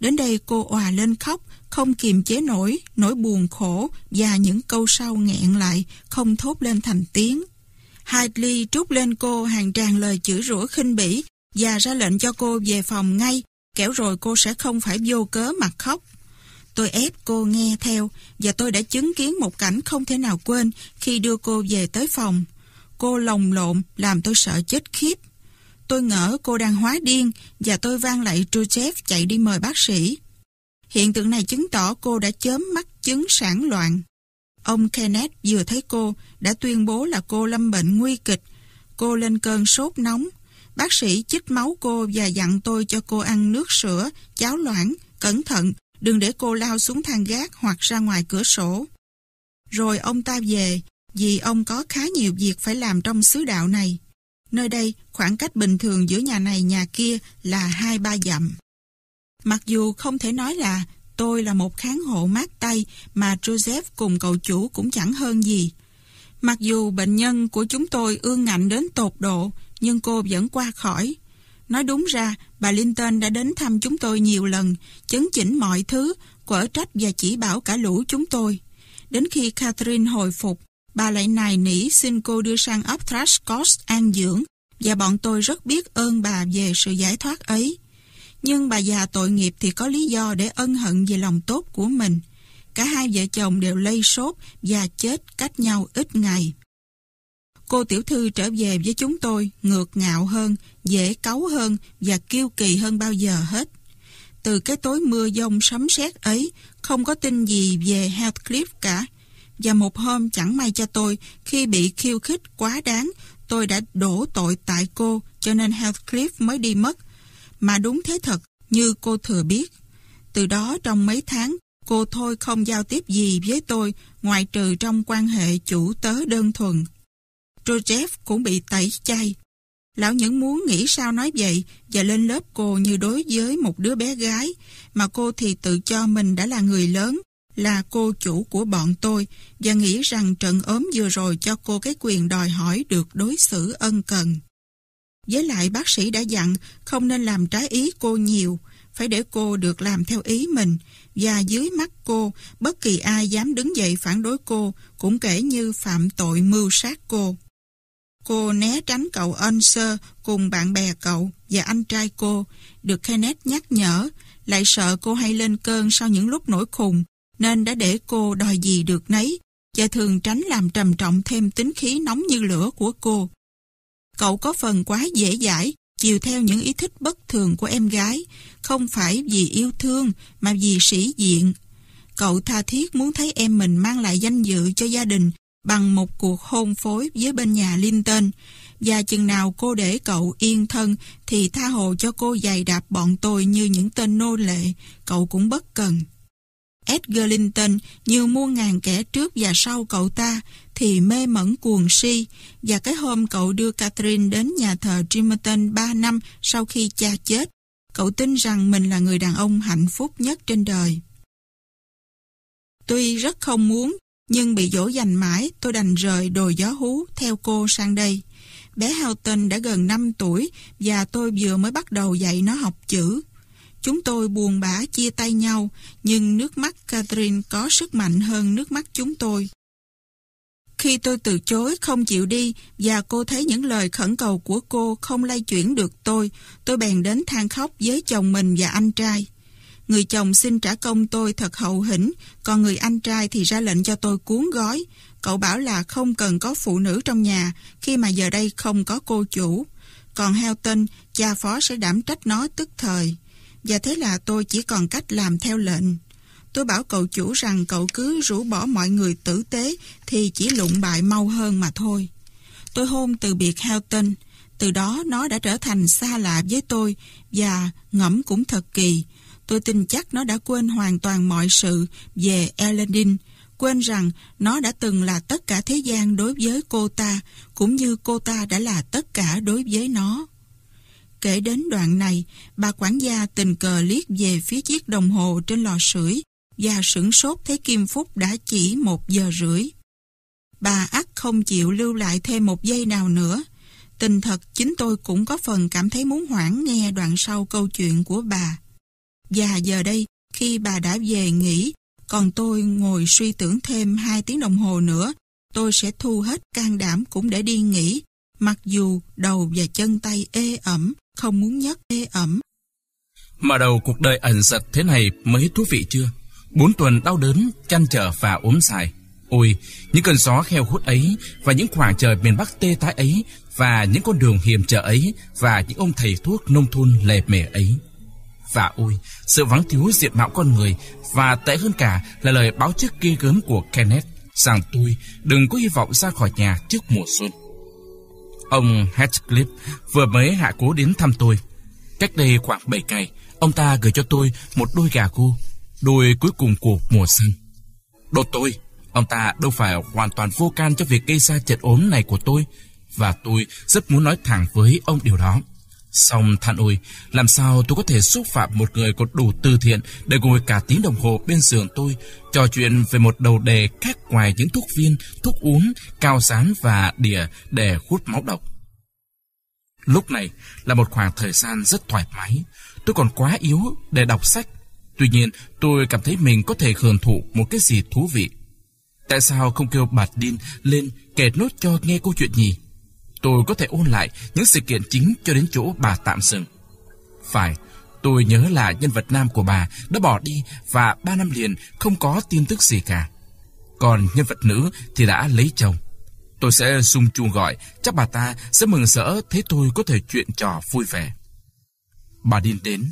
Đến đây cô òa lên khóc, không kiềm chế nổi, nỗi buồn khổ và những câu sau nghẹn lại, không thốt lên thành tiếng. Hadley trút lên cô hàng tràn lời chửi rủa khinh bỉ và ra lệnh cho cô về phòng ngay, kẻo rồi cô sẽ không phải vô cớ mặt khóc. Tôi ép cô nghe theo và tôi đã chứng kiến một cảnh không thể nào quên khi đưa cô về tới phòng. Cô lồng lộn làm tôi sợ chết khiếp. Tôi ngỡ cô đang hóa điên và tôi vang lại Truchev chạy đi mời bác sĩ. Hiện tượng này chứng tỏ cô đã chớm mắc chứng sản loạn. Ông Kenneth vừa thấy cô đã tuyên bố là cô lâm bệnh nguy kịch. Cô lên cơn sốt nóng. Bác sĩ chích máu cô và dặn tôi cho cô ăn nước sữa, cháo loãng, cẩn thận, đừng để cô lao xuống thang gác hoặc ra ngoài cửa sổ. Rồi ông ta về, vì ông có khá nhiều việc phải làm trong xứ đạo này. Nơi đây, khoảng cách bình thường giữa nhà này nhà kia là hai ba dặm. Mặc dù không thể nói là tôi là một kháng hộ mát tay mà Joseph cùng cậu chủ cũng chẳng hơn gì. Mặc dù bệnh nhân của chúng tôi ương ngạnh đến tột độ, nhưng cô vẫn qua khỏi. Nói đúng ra, bà Linton đã đến thăm chúng tôi nhiều lần, chấn chỉnh mọi thứ, quở trách và chỉ bảo cả lũ chúng tôi. Đến khi Catherine hồi phục, bà lại nài nỉ xin cô đưa sang ốc Thrash an dưỡng và bọn tôi rất biết ơn bà về sự giải thoát ấy. Nhưng bà già tội nghiệp thì có lý do để ân hận về lòng tốt của mình. Cả hai vợ chồng đều lây sốt và chết cách nhau ít ngày. Cô tiểu thư trở về với chúng tôi ngược ngạo hơn, dễ cáu hơn và kiêu kỳ hơn bao giờ hết. Từ cái tối mưa dông sấm sét ấy, không có tin gì về Heathcliff cả. Và một hôm chẳng may cho tôi, khi bị khiêu khích quá đáng, tôi đã đổ tội tại cô, cho nên Heathcliff mới đi mất mà đúng thế thật, như cô thừa biết. Từ đó trong mấy tháng, cô thôi không giao tiếp gì với tôi ngoại trừ trong quan hệ chủ tớ đơn thuần. Joseph cũng bị tẩy chay. Lão những muốn nghĩ sao nói vậy và lên lớp cô như đối với một đứa bé gái mà cô thì tự cho mình đã là người lớn, là cô chủ của bọn tôi và nghĩ rằng trận ốm vừa rồi cho cô cái quyền đòi hỏi được đối xử ân cần. Với lại bác sĩ đã dặn không nên làm trái ý cô nhiều, phải để cô được làm theo ý mình. Và dưới mắt cô, bất kỳ ai dám đứng dậy phản đối cô cũng kể như phạm tội mưu sát cô. Cô né tránh cậu Unser cùng bạn bè cậu và anh trai cô, được Kenneth nhắc nhở, lại sợ cô hay lên cơn sau những lúc nổi khùng, nên đã để cô đòi gì được nấy, và thường tránh làm trầm trọng thêm tính khí nóng như lửa của cô. Cậu có phần quá dễ dãi, chiều theo những ý thích bất thường của em gái, không phải vì yêu thương mà vì sĩ diện. Cậu tha thiết muốn thấy em mình mang lại danh dự cho gia đình bằng một cuộc hôn phối với bên nhà Linton. Và chừng nào cô để cậu yên thân thì tha hồ cho cô giày đạp bọn tôi như những tên nô lệ, cậu cũng bất cần. Edgar Linton như muôn ngàn kẻ trước và sau cậu ta thì mê mẩn cuồng si và cái hôm cậu đưa Catherine đến nhà thờ Trimerton 3 năm sau khi cha chết, cậu tin rằng mình là người đàn ông hạnh phúc nhất trên đời. Tuy rất không muốn, nhưng bị dỗ dành mãi, tôi đành rời đồ gió hú theo cô sang đây. Bé Houghton đã gần 5 tuổi và tôi vừa mới bắt đầu dạy nó học chữ. Chúng tôi buồn bã chia tay nhau, nhưng nước mắt Catherine có sức mạnh hơn nước mắt chúng tôi. Khi tôi từ chối không chịu đi và cô thấy những lời khẩn cầu của cô không lay chuyển được tôi, tôi bèn đến than khóc với chồng mình và anh trai. Người chồng xin trả công tôi thật hậu hĩnh, còn người anh trai thì ra lệnh cho tôi cuốn gói. Cậu bảo là không cần có phụ nữ trong nhà khi mà giờ đây không có cô chủ. Còn heo tên, cha phó sẽ đảm trách nó tức thời. Và thế là tôi chỉ còn cách làm theo lệnh. Tôi bảo cậu chủ rằng cậu cứ rủ bỏ mọi người tử tế thì chỉ lụng bại mau hơn mà thôi. Tôi hôn từ biệt Helton, từ đó nó đã trở thành xa lạ với tôi và ngẫm cũng thật kỳ. Tôi tin chắc nó đã quên hoàn toàn mọi sự về Elendin, quên rằng nó đã từng là tất cả thế gian đối với cô ta, cũng như cô ta đã là tất cả đối với nó. Kể đến đoạn này, bà quản gia tình cờ liếc về phía chiếc đồng hồ trên lò sưởi và sửng sốt thấy Kim Phúc đã chỉ một giờ rưỡi. Bà ắt không chịu lưu lại thêm một giây nào nữa. Tình thật chính tôi cũng có phần cảm thấy muốn hoãn nghe đoạn sau câu chuyện của bà. Và giờ đây, khi bà đã về nghỉ, còn tôi ngồi suy tưởng thêm hai tiếng đồng hồ nữa, tôi sẽ thu hết can đảm cũng để đi nghỉ, mặc dù đầu và chân tay ê ẩm, không muốn nhấc ê ẩm. Mà đầu cuộc đời ẩn giật thế này mới thú vị chưa? Bốn tuần đau đớn, chăn trở và ốm xài Ôi, những cơn gió kheo hút ấy và những khoảng trời miền Bắc tê tái ấy và những con đường hiểm trở ấy và những ông thầy thuốc nông thôn lề mề ấy. Và ôi, sự vắng thiếu diện mạo con người và tệ hơn cả là lời báo trước ghê gớm của Kenneth rằng tôi đừng có hy vọng ra khỏi nhà trước mùa xuân. Ông Hatcliffe vừa mới hạ cố đến thăm tôi. Cách đây khoảng 7 ngày, ông ta gửi cho tôi một đôi gà cu đuôi cuối cùng của mùa xuân. Đồ tôi, ông ta đâu phải hoàn toàn vô can cho việc gây ra trận ốm này của tôi, và tôi rất muốn nói thẳng với ông điều đó. Xong than ôi, làm sao tôi có thể xúc phạm một người có đủ từ thiện để ngồi cả tiếng đồng hồ bên giường tôi, trò chuyện về một đầu đề khác ngoài những thuốc viên, thuốc uống, cao sán và đỉa để hút máu độc. Lúc này là một khoảng thời gian rất thoải mái. Tôi còn quá yếu để đọc sách Tuy nhiên, tôi cảm thấy mình có thể hưởng thụ một cái gì thú vị. Tại sao không kêu bà đin lên kể nốt cho nghe câu chuyện gì Tôi có thể ôn lại những sự kiện chính cho đến chỗ bà tạm dừng. Phải, tôi nhớ là nhân vật nam của bà đã bỏ đi và ba năm liền không có tin tức gì cả. Còn nhân vật nữ thì đã lấy chồng. Tôi sẽ sung chuông gọi, chắc bà ta sẽ mừng rỡ thấy tôi có thể chuyện trò vui vẻ. Bà Điên đến,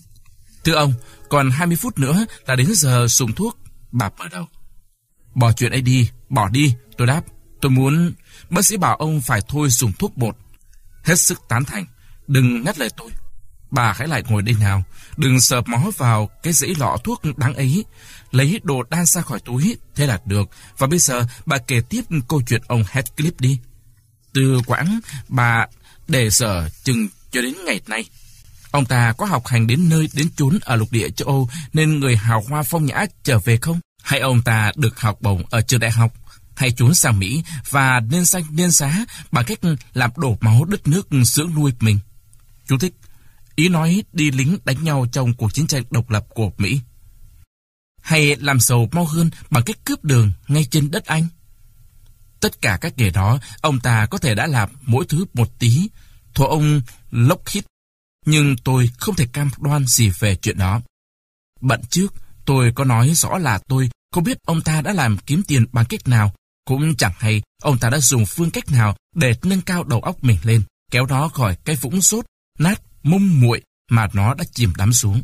Thưa ông, còn 20 phút nữa là đến giờ dùng thuốc. Bà mở đầu. Bỏ chuyện ấy đi, bỏ đi. Tôi đáp, tôi muốn... Bác sĩ bảo ông phải thôi dùng thuốc bột. Hết sức tán thành. Đừng ngắt lời tôi. Bà hãy lại ngồi đây nào. Đừng sợp mó vào cái dãy lọ thuốc đáng ấy. Lấy đồ đan ra khỏi túi, thế là được. Và bây giờ bà kể tiếp câu chuyện ông clip đi. Từ quãng bà để sở chừng cho đến ngày nay Ông ta có học hành đến nơi đến chốn ở lục địa châu Âu nên người hào hoa phong nhã trở về không? Hay ông ta được học bổng ở trường đại học? Hay trốn sang Mỹ và nên sanh nên xá bằng cách làm đổ máu đất nước dưỡng nuôi mình? Chú thích. Ý nói đi lính đánh nhau trong cuộc chiến tranh độc lập của Mỹ. Hay làm giàu mau hơn bằng cách cướp đường ngay trên đất Anh? Tất cả các nghề đó, ông ta có thể đã làm mỗi thứ một tí. Thuộc ông Lockheed nhưng tôi không thể cam đoan gì về chuyện đó. Bận trước, tôi có nói rõ là tôi không biết ông ta đã làm kiếm tiền bằng cách nào, cũng chẳng hay ông ta đã dùng phương cách nào để nâng cao đầu óc mình lên, kéo nó khỏi cái vũng sốt, nát, mông muội mà nó đã chìm đắm xuống.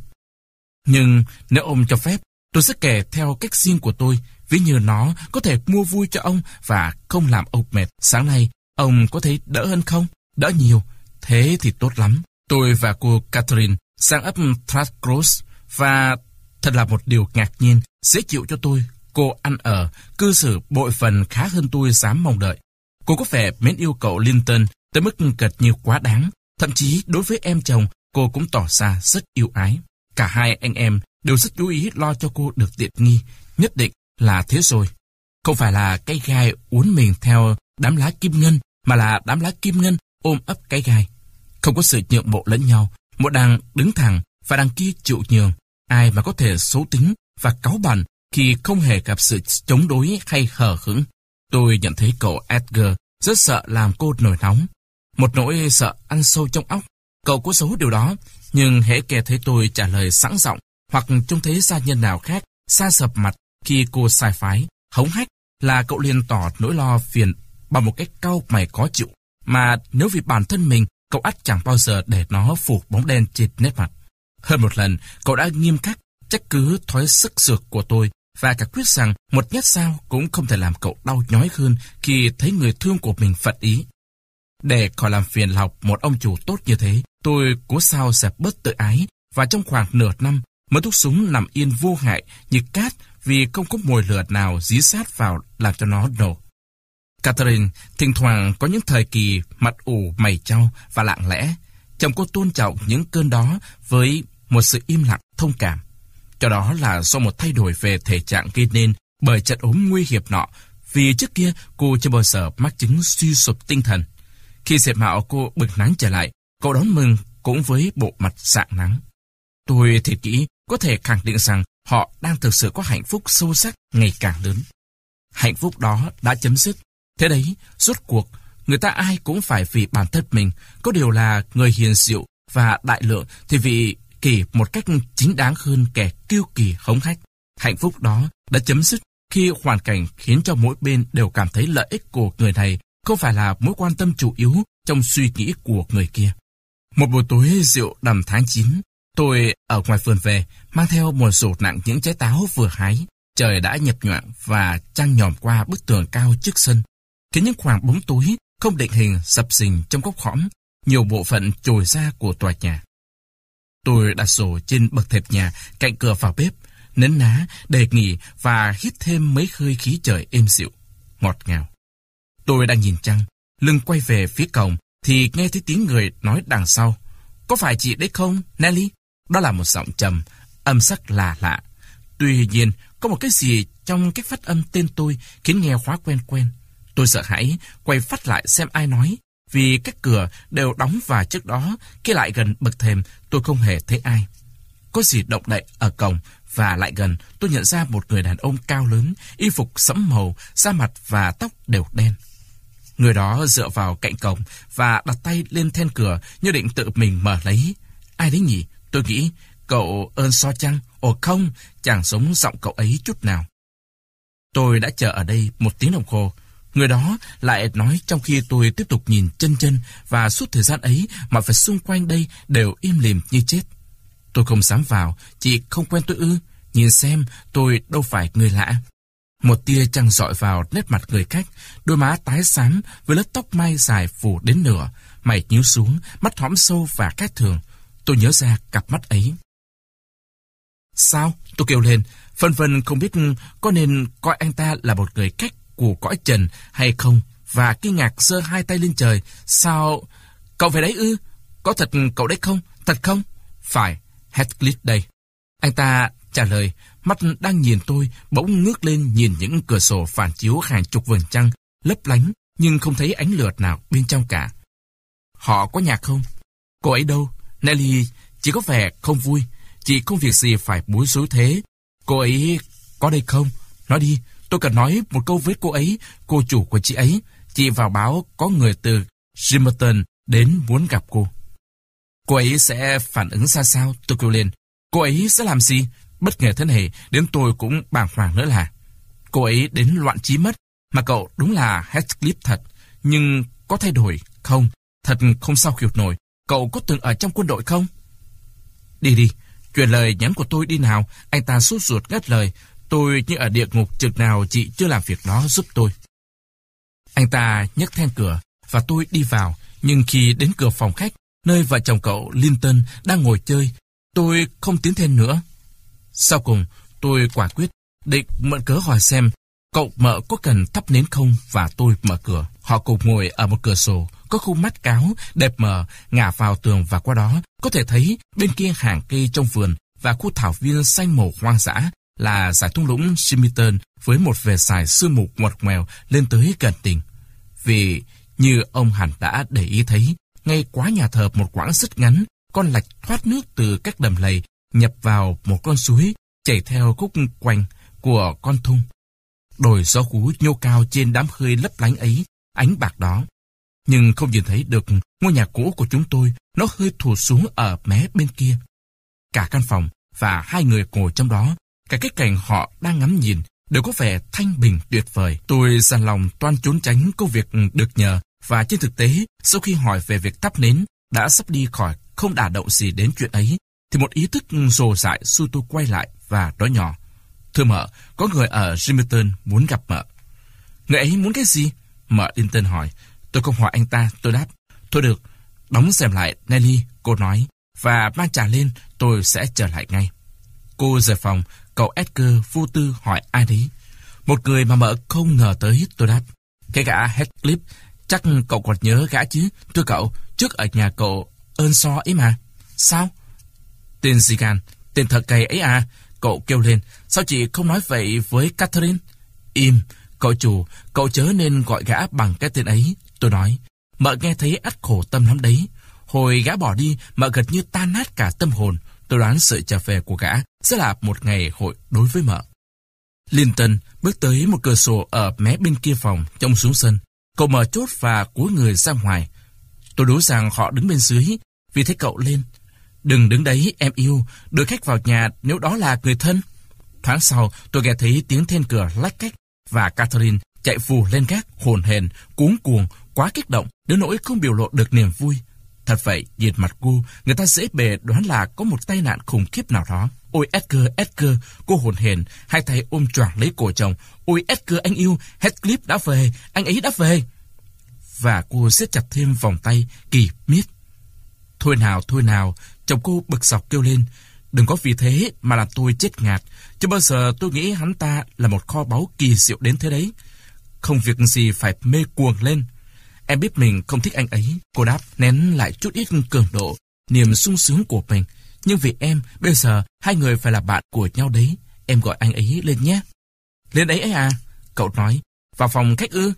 Nhưng nếu ông cho phép, tôi sẽ kể theo cách riêng của tôi, ví như nó có thể mua vui cho ông và không làm ông mệt. Sáng nay, ông có thấy đỡ hơn không? Đỡ nhiều, thế thì tốt lắm. Tôi và cô Catherine sang ấp Thrathcross và thật là một điều ngạc nhiên, dễ chịu cho tôi. Cô ăn ở, cư xử bội phần khá hơn tôi dám mong đợi. Cô có vẻ mến yêu cậu Linton tới mức cật nhiều quá đáng. Thậm chí đối với em chồng, cô cũng tỏ ra rất yêu ái. Cả hai anh em đều rất chú ý lo cho cô được tiện nghi. Nhất định là thế rồi. Không phải là cây gai uốn mình theo đám lá kim ngân, mà là đám lá kim ngân ôm ấp cái gai. Không có sự nhượng bộ lẫn nhau, một đằng đứng thẳng và đằng kia chịu nhường. Ai mà có thể xấu tính và cáu bẩn khi không hề gặp sự chống đối hay hờ hững. Tôi nhận thấy cậu Edgar rất sợ làm cô nổi nóng. Một nỗi sợ ăn sâu trong óc. Cậu có xấu điều đó, nhưng hễ nghe thấy tôi trả lời sẵn giọng hoặc trông thấy gia nhân nào khác xa sập mặt khi cô sai phái, hống hách là cậu liền tỏ nỗi lo phiền bằng một cách cao mày có chịu. Mà nếu vì bản thân mình cậu ắt chẳng bao giờ để nó phủ bóng đen trên nét mặt. Hơn một lần, cậu đã nghiêm khắc trách cứ thói sức sược của tôi và cả quyết rằng một nhát sao cũng không thể làm cậu đau nhói hơn khi thấy người thương của mình phật ý. Để khỏi làm phiền học một ông chủ tốt như thế, tôi cố sao dẹp bớt tự ái và trong khoảng nửa năm, mới thuốc súng nằm yên vô hại như cát vì không có mồi lửa nào dí sát vào làm cho nó nổ. Catherine thỉnh thoảng có những thời kỳ mặt ủ mày trao và lặng lẽ. Chồng cô tôn trọng những cơn đó với một sự im lặng thông cảm. Cho đó là do một thay đổi về thể trạng gây nên bởi trận ốm nguy hiểm nọ vì trước kia cô chưa bao giờ mắc chứng suy sụp tinh thần. Khi dẹp mạo cô bực nắng trở lại, cậu đón mừng cũng với bộ mặt dạng nắng. Tôi thiệt kỹ có thể khẳng định rằng họ đang thực sự có hạnh phúc sâu sắc ngày càng lớn. Hạnh phúc đó đã chấm dứt Thế đấy, rốt cuộc, người ta ai cũng phải vì bản thân mình, có điều là người hiền diệu và đại lượng thì vì kỳ một cách chính đáng hơn kẻ kiêu kỳ hống hách. Hạnh phúc đó đã chấm dứt khi hoàn cảnh khiến cho mỗi bên đều cảm thấy lợi ích của người này không phải là mối quan tâm chủ yếu trong suy nghĩ của người kia. Một buổi tối rượu đầm tháng 9, tôi ở ngoài vườn về, mang theo một rổ nặng những trái táo vừa hái. Trời đã nhập nhoạng và trăng nhòm qua bức tường cao trước sân. Thế những khoảng bóng tối không định hình sập sình trong góc hõm, nhiều bộ phận trồi ra của tòa nhà. Tôi đặt sổ trên bậc thềm nhà cạnh cửa vào bếp, nấn ná, đề nghỉ và hít thêm mấy hơi khí trời êm dịu, ngọt ngào. Tôi đang nhìn trăng, lưng quay về phía cổng thì nghe thấy tiếng người nói đằng sau. Có phải chị đấy không, Nelly? Đó là một giọng trầm, âm sắc lạ lạ. Tuy nhiên, có một cái gì trong cách phát âm tên tôi khiến nghe khóa quen quen. Tôi sợ hãi, quay phát lại xem ai nói, vì các cửa đều đóng và trước đó, khi lại gần bậc thềm, tôi không hề thấy ai. Có gì động đậy ở cổng và lại gần, tôi nhận ra một người đàn ông cao lớn, y phục sẫm màu, da mặt và tóc đều đen. Người đó dựa vào cạnh cổng và đặt tay lên then cửa như định tự mình mở lấy. Ai đấy nhỉ? Tôi nghĩ, cậu ơn so chăng? Ồ không, chẳng giống giọng cậu ấy chút nào. Tôi đã chờ ở đây một tiếng đồng hồ. Người đó lại nói trong khi tôi tiếp tục nhìn chân chân và suốt thời gian ấy mọi vật xung quanh đây đều im lìm như chết. Tôi không dám vào, chị không quen tôi ư. Nhìn xem, tôi đâu phải người lạ. Một tia trăng dọi vào nét mặt người khách, đôi má tái xám với lớp tóc mai dài phủ đến nửa, mày nhíu xuống, mắt hõm sâu và khác thường. Tôi nhớ ra cặp mắt ấy. Sao? Tôi kêu lên, phân vân không biết có nên coi anh ta là một người khách của cõi trần hay không và kinh ngạc giơ hai tay lên trời. Sao? Cậu về đấy ư? Có thật cậu đấy không? Thật không? Phải, Heathcliff đây. Anh ta trả lời, mắt đang nhìn tôi, bỗng ngước lên nhìn những cửa sổ phản chiếu hàng chục vầng trăng, lấp lánh, nhưng không thấy ánh lửa nào bên trong cả. Họ có nhạc không? Cô ấy đâu? Nelly chỉ có vẻ không vui, chị không việc gì phải bối rối thế. Cô ấy có đây không? Nói đi, Tôi cần nói một câu với cô ấy, cô chủ của chị ấy. Chị vào báo có người từ Jimerton đến muốn gặp cô. Cô ấy sẽ phản ứng ra sao? Tôi kêu lên. Cô ấy sẽ làm gì? Bất ngờ thế này, đến tôi cũng bàng hoàng nữa là. Cô ấy đến loạn trí mất, mà cậu đúng là Heathcliff thật. Nhưng có thay đổi? Không, thật không sao khiêu nổi. Cậu có từng ở trong quân đội không? Đi đi, truyền lời nhắn của tôi đi nào. Anh ta sốt ruột ngắt lời. Tôi như ở địa ngục trực nào chị chưa làm việc đó giúp tôi. Anh ta nhấc then cửa và tôi đi vào. Nhưng khi đến cửa phòng khách, nơi vợ chồng cậu Linton đang ngồi chơi, tôi không tiến thêm nữa. Sau cùng, tôi quả quyết định mượn cớ hỏi xem cậu mợ có cần thắp nến không và tôi mở cửa. Họ cùng ngồi ở một cửa sổ, có khu mắt cáo, đẹp mờ, ngả vào tường và qua đó có thể thấy bên kia hàng cây trong vườn và khu thảo viên xanh màu hoang dã là giải thung lũng Simington với một vẻ dài sương mù ngoặt ngoèo lên tới gần đỉnh. Vì như ông hẳn đã để ý thấy, ngay quá nhà thờ một quãng rất ngắn, con lạch thoát nước từ các đầm lầy nhập vào một con suối chảy theo khúc quanh của con thung. Đồi gió hú nhô cao trên đám khơi lấp lánh ấy, ánh bạc đó. Nhưng không nhìn thấy được ngôi nhà cũ của chúng tôi, nó hơi thụt xuống ở mé bên kia. Cả căn phòng và hai người ngồi trong đó Cả cái cảnh họ đang ngắm nhìn đều có vẻ thanh bình tuyệt vời. Tôi sẵn lòng toan trốn tránh công việc được nhờ và trên thực tế, sau khi hỏi về việc thắp nến, đã sắp đi khỏi không đả động gì đến chuyện ấy, thì một ý thức rồ dại su tôi quay lại và nói nhỏ. Thưa mợ, có người ở Jimerton muốn gặp mợ. Người ấy muốn cái gì? Mợ tên hỏi. Tôi không hỏi anh ta, tôi đáp. Thôi được, đóng xem lại, Nelly, cô nói. Và mang trà lên, tôi sẽ trở lại ngay. Cô rời phòng, Cậu Edgar vô tư hỏi ai đấy. Một người mà mợ không ngờ tới tôi đáp. Cái gã Heathcliff, chắc cậu còn nhớ gã chứ. Thưa cậu, trước ở nhà cậu ơn so ấy mà. Sao? Tên gì gan, tên thật cày ấy à. Cậu kêu lên, sao chị không nói vậy với Catherine? Im, cậu chủ, cậu chớ nên gọi gã bằng cái tên ấy. Tôi nói, mợ nghe thấy ắt khổ tâm lắm đấy. Hồi gã bỏ đi, mợ gật như tan nát cả tâm hồn. Tôi đoán sự trở về của gã sẽ là một ngày hội đối với mợ. Linton bước tới một cửa sổ ở mé bên kia phòng trông xuống sân. Cậu mở chốt và cúi người ra ngoài. Tôi đối rằng họ đứng bên dưới vì thấy cậu lên. Đừng đứng đấy em yêu, đưa khách vào nhà nếu đó là người thân. Thoáng sau tôi nghe thấy tiếng then cửa lách cách và Catherine chạy vù lên gác hồn hền, cuống cuồng, quá kích động đến nỗi không biểu lộ được niềm vui. Thật vậy, nhìn mặt cô, người ta dễ bề đoán là có một tai nạn khủng khiếp nào đó. Ôi Edgar, Edgar, cô hồn hển, hai tay ôm choàng lấy cổ chồng. Ôi Edgar anh yêu, hết clip đã về, anh ấy đã về. Và cô siết chặt thêm vòng tay, kỳ miết. Thôi nào, thôi nào, chồng cô bực sọc kêu lên. Đừng có vì thế mà làm tôi chết ngạt. Chứ bao giờ tôi nghĩ hắn ta là một kho báu kỳ diệu đến thế đấy. Không việc gì phải mê cuồng lên. Em biết mình không thích anh ấy. Cô đáp nén lại chút ít cường độ, niềm sung sướng của mình. Nhưng vì em, bây giờ hai người phải là bạn của nhau đấy. Em gọi anh ấy lên nhé. Lên ấy ấy à? Cậu nói. Vào phòng khách ư?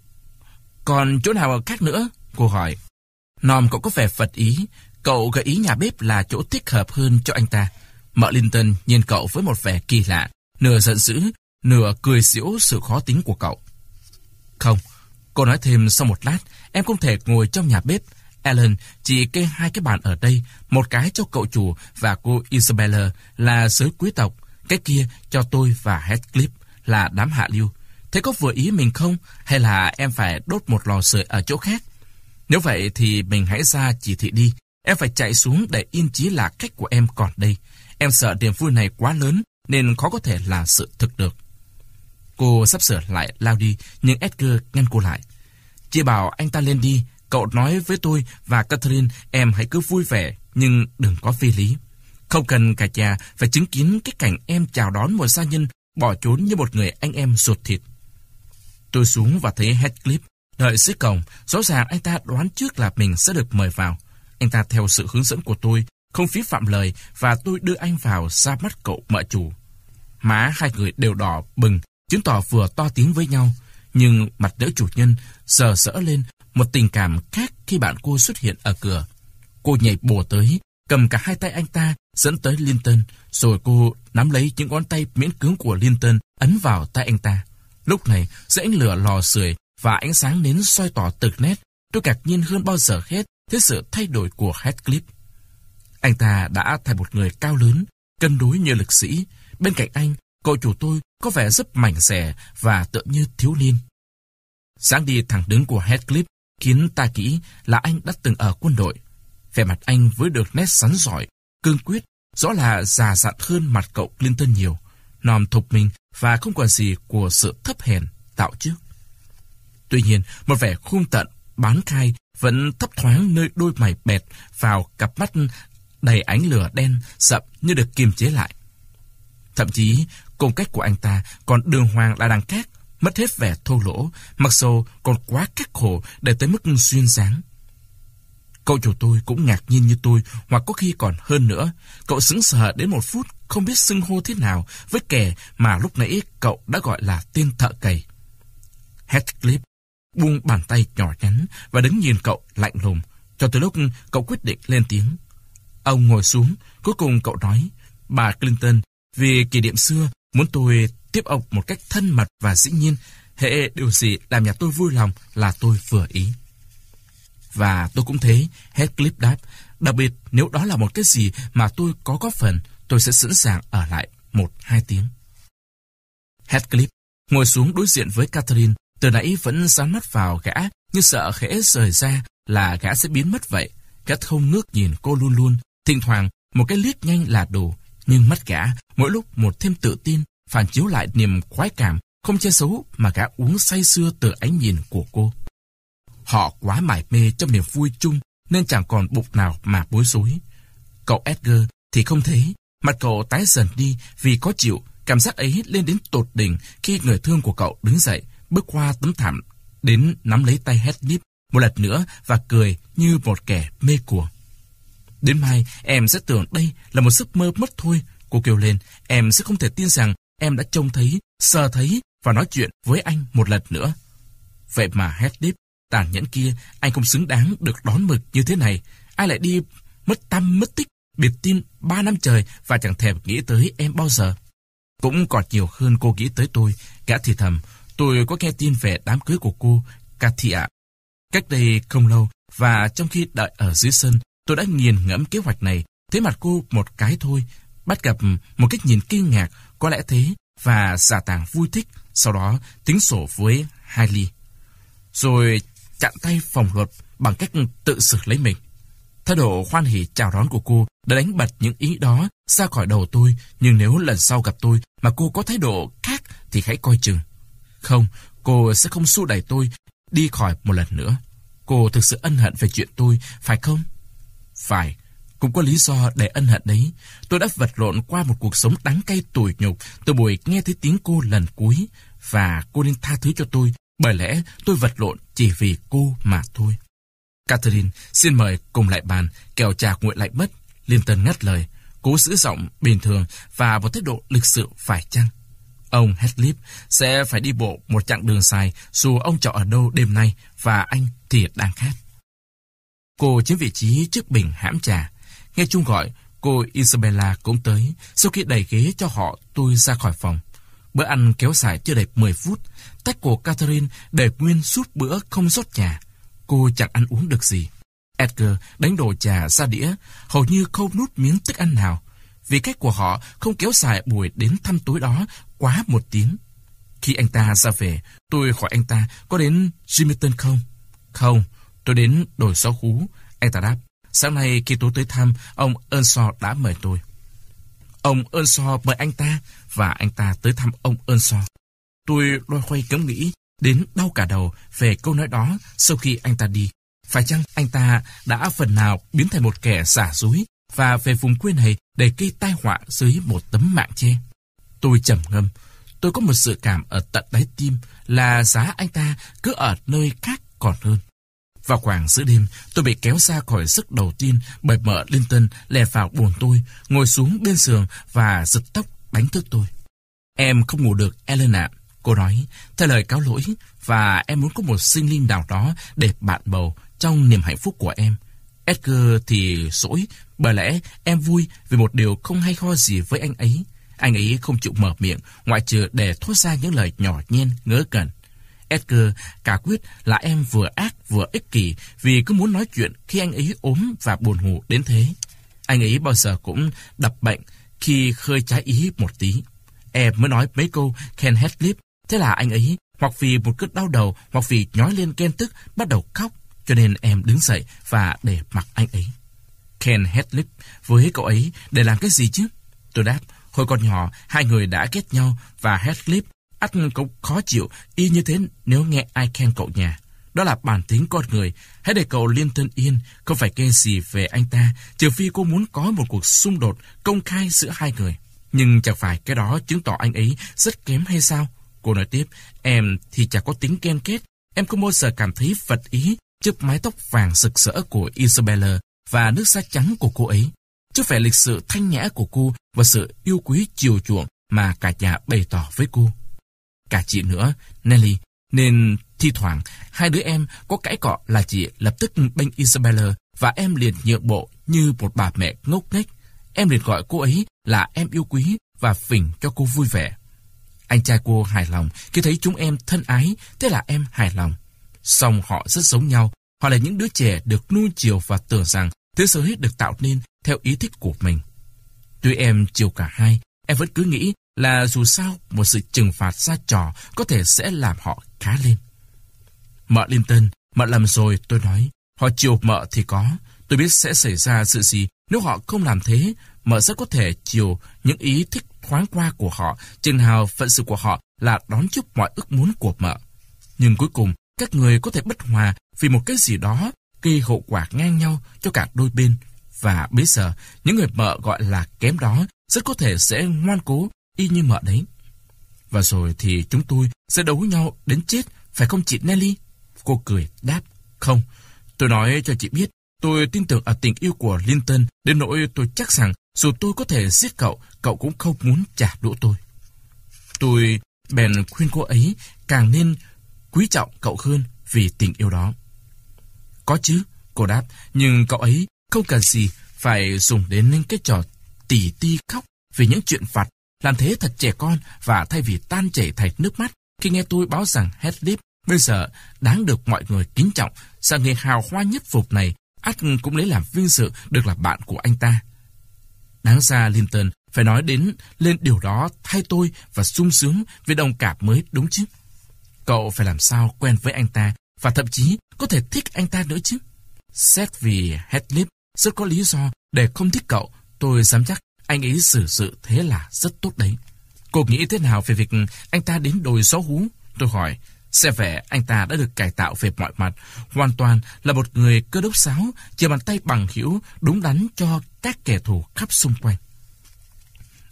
Còn chỗ nào khác nữa? Cô hỏi. Nom cậu có vẻ phật ý. Cậu gợi ý nhà bếp là chỗ thích hợp hơn cho anh ta. Mợ Linton nhìn cậu với một vẻ kỳ lạ. Nửa giận dữ, nửa cười giễu sự khó tính của cậu. Không, cô nói thêm sau một lát, em không thể ngồi trong nhà bếp. Alan chỉ kê hai cái bàn ở đây, một cái cho cậu chủ và cô Isabella là sứ quý tộc, cái kia cho tôi và Heathcliff là đám hạ lưu. Thế có vừa ý mình không? Hay là em phải đốt một lò sưởi ở chỗ khác? Nếu vậy thì mình hãy ra chỉ thị đi. Em phải chạy xuống để yên chí là cách của em còn đây. Em sợ niềm vui này quá lớn nên khó có thể là sự thực được. Cô sắp sửa lại lao đi nhưng Edgar ngăn cô lại. Chị bảo anh ta lên đi Cậu nói với tôi và Catherine, em hãy cứ vui vẻ, nhưng đừng có phi lý. Không cần cả cha phải chứng kiến cái cảnh em chào đón một gia nhân bỏ trốn như một người anh em ruột thịt. Tôi xuống và thấy Heathcliff đợi dưới cổng, rõ ràng anh ta đoán trước là mình sẽ được mời vào. Anh ta theo sự hướng dẫn của tôi, không phí phạm lời và tôi đưa anh vào ra mắt cậu mợ chủ. Má hai người đều đỏ bừng, chứng tỏ vừa to tiếng với nhau. Nhưng mặt đỡ chủ nhân sờ sỡ lên một tình cảm khác khi bạn cô xuất hiện ở cửa. Cô nhảy bổ tới, cầm cả hai tay anh ta, dẫn tới Linton, rồi cô nắm lấy những ngón tay miễn cưỡng của Linton, ấn vào tay anh ta. Lúc này, giữa ánh lửa lò sưởi và ánh sáng nến soi tỏ từng nét, tôi ngạc nhiên hơn bao giờ hết thế sự thay đổi của Heathcliff. Anh ta đã thành một người cao lớn, cân đối như lực sĩ. Bên cạnh anh, cậu chủ tôi có vẻ rất mảnh rẻ và tựa như thiếu niên. Sáng đi thẳng đứng của Heathcliff khiến ta nghĩ là anh đã từng ở quân đội. Vẻ mặt anh với được nét sắn giỏi, cương quyết, rõ là già dặn hơn mặt cậu Clinton nhiều, nòm thục mình và không còn gì của sự thấp hèn tạo trước. Tuy nhiên, một vẻ khung tận, bán khai vẫn thấp thoáng nơi đôi mày bẹt vào cặp mắt đầy ánh lửa đen sậm như được kiềm chế lại. Thậm chí, cung cách của anh ta còn đường hoàng là đằng khác mất hết vẻ thô lỗ, mặc dù còn quá khắc khổ để tới mức xuyên sáng. Cậu chủ tôi cũng ngạc nhiên như tôi, hoặc có khi còn hơn nữa. Cậu sững sờ đến một phút, không biết xưng hô thế nào với kẻ mà lúc nãy cậu đã gọi là tên thợ cày. Heathcliff buông bàn tay nhỏ nhắn và đứng nhìn cậu lạnh lùng, cho tới lúc cậu quyết định lên tiếng. Ông ngồi xuống, cuối cùng cậu nói, bà Clinton, vì kỷ niệm xưa Muốn tôi tiếp ông một cách thân mật và dĩ nhiên, hệ điều gì làm nhà tôi vui lòng là tôi vừa ý. Và tôi cũng thế, clip đáp, đặc biệt nếu đó là một cái gì mà tôi có góp phần, tôi sẽ sẵn sàng ở lại một hai tiếng. clip ngồi xuống đối diện với Catherine, từ nãy vẫn dán mắt vào gã, như sợ khẽ rời ra là gã sẽ biến mất vậy. Gã không ngước nhìn cô luôn luôn, thỉnh thoảng một cái liếc nhanh là đủ, nhưng mất gã, mỗi lúc một thêm tự tin, phản chiếu lại niềm khoái cảm, không che xấu mà gã uống say sưa từ ánh nhìn của cô. Họ quá mải mê trong niềm vui chung nên chẳng còn bục nào mà bối rối. Cậu Edgar thì không thấy mặt cậu tái dần đi vì có chịu, cảm giác ấy lên đến tột đỉnh khi người thương của cậu đứng dậy, bước qua tấm thảm, đến nắm lấy tay Hednip một lần nữa và cười như một kẻ mê cuồng. Đến mai, em sẽ tưởng đây là một giấc mơ mất thôi. Cô kêu lên, em sẽ không thể tin rằng em đã trông thấy, sờ thấy và nói chuyện với anh một lần nữa. Vậy mà Hedip, tàn nhẫn kia, anh không xứng đáng được đón mực như thế này. Ai lại đi mất tâm mất tích, biệt tin ba năm trời và chẳng thèm nghĩ tới em bao giờ. Cũng còn nhiều hơn cô nghĩ tới tôi, gã thì thầm. Tôi có nghe tin về đám cưới của cô, Katia. Cách đây không lâu, và trong khi đợi ở dưới sân, Tôi đã nghiền ngẫm kế hoạch này, thế mặt cô một cái thôi, bắt gặp một cách nhìn kinh ngạc, có lẽ thế, và giả tàng vui thích, sau đó tính sổ với Hailey. Rồi chặn tay phòng luật bằng cách tự xử lấy mình. Thái độ khoan hỉ chào đón của cô đã đánh bật những ý đó ra khỏi đầu tôi, nhưng nếu lần sau gặp tôi mà cô có thái độ khác thì hãy coi chừng. Không, cô sẽ không xu đẩy tôi đi khỏi một lần nữa. Cô thực sự ân hận về chuyện tôi, phải không? Phải, cũng có lý do để ân hận đấy. Tôi đã vật lộn qua một cuộc sống đắng cay tủi nhục từ buổi nghe thấy tiếng cô lần cuối và cô nên tha thứ cho tôi bởi lẽ tôi vật lộn chỉ vì cô mà thôi. Catherine, xin mời cùng lại bàn, kẻo trà nguội lại mất. Liên Tân ngắt lời, cố giữ giọng bình thường và một thái độ lịch sự phải chăng. Ông Hedlip sẽ phải đi bộ một chặng đường dài dù ông chọn ở đâu đêm nay và anh thì đang khát. Cô chiếm vị trí trước bình hãm trà. Nghe chung gọi, cô Isabella cũng tới. Sau khi đẩy ghế cho họ, tôi ra khỏi phòng. Bữa ăn kéo dài chưa đầy 10 phút. Tách của Catherine để nguyên suốt bữa không rót trà. Cô chẳng ăn uống được gì. Edgar đánh đồ trà ra đĩa, hầu như không nút miếng thức ăn nào. Vì cách của họ không kéo dài buổi đến thăm tối đó quá một tiếng. Khi anh ta ra về, tôi hỏi anh ta có đến Jimmyton không? Không, Tôi đến đồi sáu khú, anh ta đáp. Sáng nay khi tôi tới thăm, ông Earnshaw đã mời tôi. Ông Earnshaw mời anh ta và anh ta tới thăm ông Earnshaw. Tôi loay hoay cấm nghĩ, đến đau cả đầu về câu nói đó sau khi anh ta đi. Phải chăng anh ta đã phần nào biến thành một kẻ giả dối và về vùng quê này để gây tai họa dưới một tấm mạng che? Tôi trầm ngâm. Tôi có một sự cảm ở tận đáy tim là giá anh ta cứ ở nơi khác còn hơn. Vào khoảng giữa đêm, tôi bị kéo ra khỏi giấc đầu tiên bởi mợ Linton lè vào buồn tôi, ngồi xuống bên giường và giật tóc đánh thức tôi. Em không ngủ được, Ellen ạ. Cô nói, theo lời cáo lỗi và em muốn có một sinh linh nào đó để bạn bầu trong niềm hạnh phúc của em. Edgar thì sỗi, bởi lẽ em vui vì một điều không hay ho gì với anh ấy. Anh ấy không chịu mở miệng, ngoại trừ để thốt ra những lời nhỏ nhen, ngớ ngẩn. Edgar cả quyết là em vừa ác vừa ích kỷ vì cứ muốn nói chuyện khi anh ấy ốm và buồn ngủ đến thế. Anh ấy bao giờ cũng đập bệnh khi khơi trái ý một tí. Em mới nói mấy câu Ken Headlip. Thế là anh ấy hoặc vì một cơn đau đầu hoặc vì nhói lên ken tức bắt đầu khóc. Cho nên em đứng dậy và để mặc anh ấy. Ken Headlip với cậu ấy để làm cái gì chứ? Tôi đáp, hồi còn nhỏ hai người đã ghét nhau và Headlip ắt cậu khó chịu y như thế nếu nghe ai khen cậu nhà. Đó là bản tính con người. Hãy để cậu liên thân yên, không phải khen gì về anh ta, trừ phi cô muốn có một cuộc xung đột công khai giữa hai người. Nhưng chẳng phải cái đó chứng tỏ anh ấy rất kém hay sao? Cô nói tiếp, em thì chả có tính ken kết. Em không bao giờ cảm thấy vật ý trước mái tóc vàng rực rỡ của Isabella và nước da trắng của cô ấy. Trước vẻ lịch sự thanh nhã của cô và sự yêu quý chiều chuộng mà cả nhà bày tỏ với cô cả chị nữa, Nelly, nên thi thoảng hai đứa em có cãi cọ là chị lập tức bênh Isabella và em liền nhượng bộ như một bà mẹ ngốc nghếch. Em liền gọi cô ấy là em yêu quý và phỉnh cho cô vui vẻ. Anh trai cô hài lòng khi thấy chúng em thân ái, thế là em hài lòng. Song họ rất giống nhau, họ là những đứa trẻ được nuôi chiều và tưởng rằng thế giới được tạo nên theo ý thích của mình. Tuy em chiều cả hai, em vẫn cứ nghĩ là dù sao một sự trừng phạt ra trò có thể sẽ làm họ khá lên. Mợ lên tên mợ làm rồi tôi nói, họ chiều mợ thì có, tôi biết sẽ xảy ra sự gì nếu họ không làm thế, mợ rất có thể chiều những ý thích thoáng qua của họ, chừng hào phận sự của họ là đón chúc mọi ước muốn của mợ. Nhưng cuối cùng, các người có thể bất hòa vì một cái gì đó gây hậu quả ngang nhau cho cả đôi bên. Và bây giờ, những người mợ gọi là kém đó rất có thể sẽ ngoan cố y như mợ đấy. Và rồi thì chúng tôi sẽ đấu nhau đến chết, phải không chị Nelly? Cô cười, đáp, không. Tôi nói cho chị biết, tôi tin tưởng ở tình yêu của Linton, đến nỗi tôi chắc rằng dù tôi có thể giết cậu, cậu cũng không muốn trả đũa tôi. Tôi bèn khuyên cô ấy càng nên quý trọng cậu hơn vì tình yêu đó. Có chứ, cô đáp, nhưng cậu ấy không cần gì phải dùng đến những cái trò tỉ ti khóc vì những chuyện vặt làm thế thật trẻ con và thay vì tan chảy thành nước mắt khi nghe tôi báo rằng Headlip bây giờ đáng được mọi người kính trọng, sự nghề hào hoa nhất phục này, ắt cũng lấy làm vinh sự được là bạn của anh ta. Đáng ra Linton phải nói đến lên điều đó thay tôi và sung sướng vì đồng cảm mới đúng chứ. Cậu phải làm sao quen với anh ta và thậm chí có thể thích anh ta nữa chứ. Xét vì Headlip rất có lý do để không thích cậu, tôi dám chắc anh ấy xử sự thế là rất tốt đấy. Cô nghĩ thế nào về việc anh ta đến đồi gió hú? Tôi hỏi, xe vẻ anh ta đã được cải tạo về mọi mặt, hoàn toàn là một người cơ đốc giáo, chờ bàn tay bằng hữu đúng đắn cho các kẻ thù khắp xung quanh.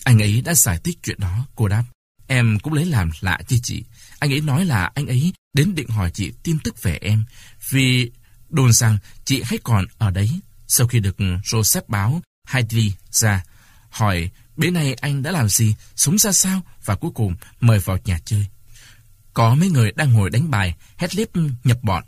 Anh ấy đã giải thích chuyện đó, cô đáp. Em cũng lấy làm lạ chứ chị. Anh ấy nói là anh ấy đến định hỏi chị tin tức về em, vì đồn rằng chị hãy còn ở đấy. Sau khi được Joseph báo, Heidi ra, hỏi bữa nay anh đã làm gì, sống ra sao và cuối cùng mời vào nhà chơi. Có mấy người đang ngồi đánh bài, hét liếp nhập bọn.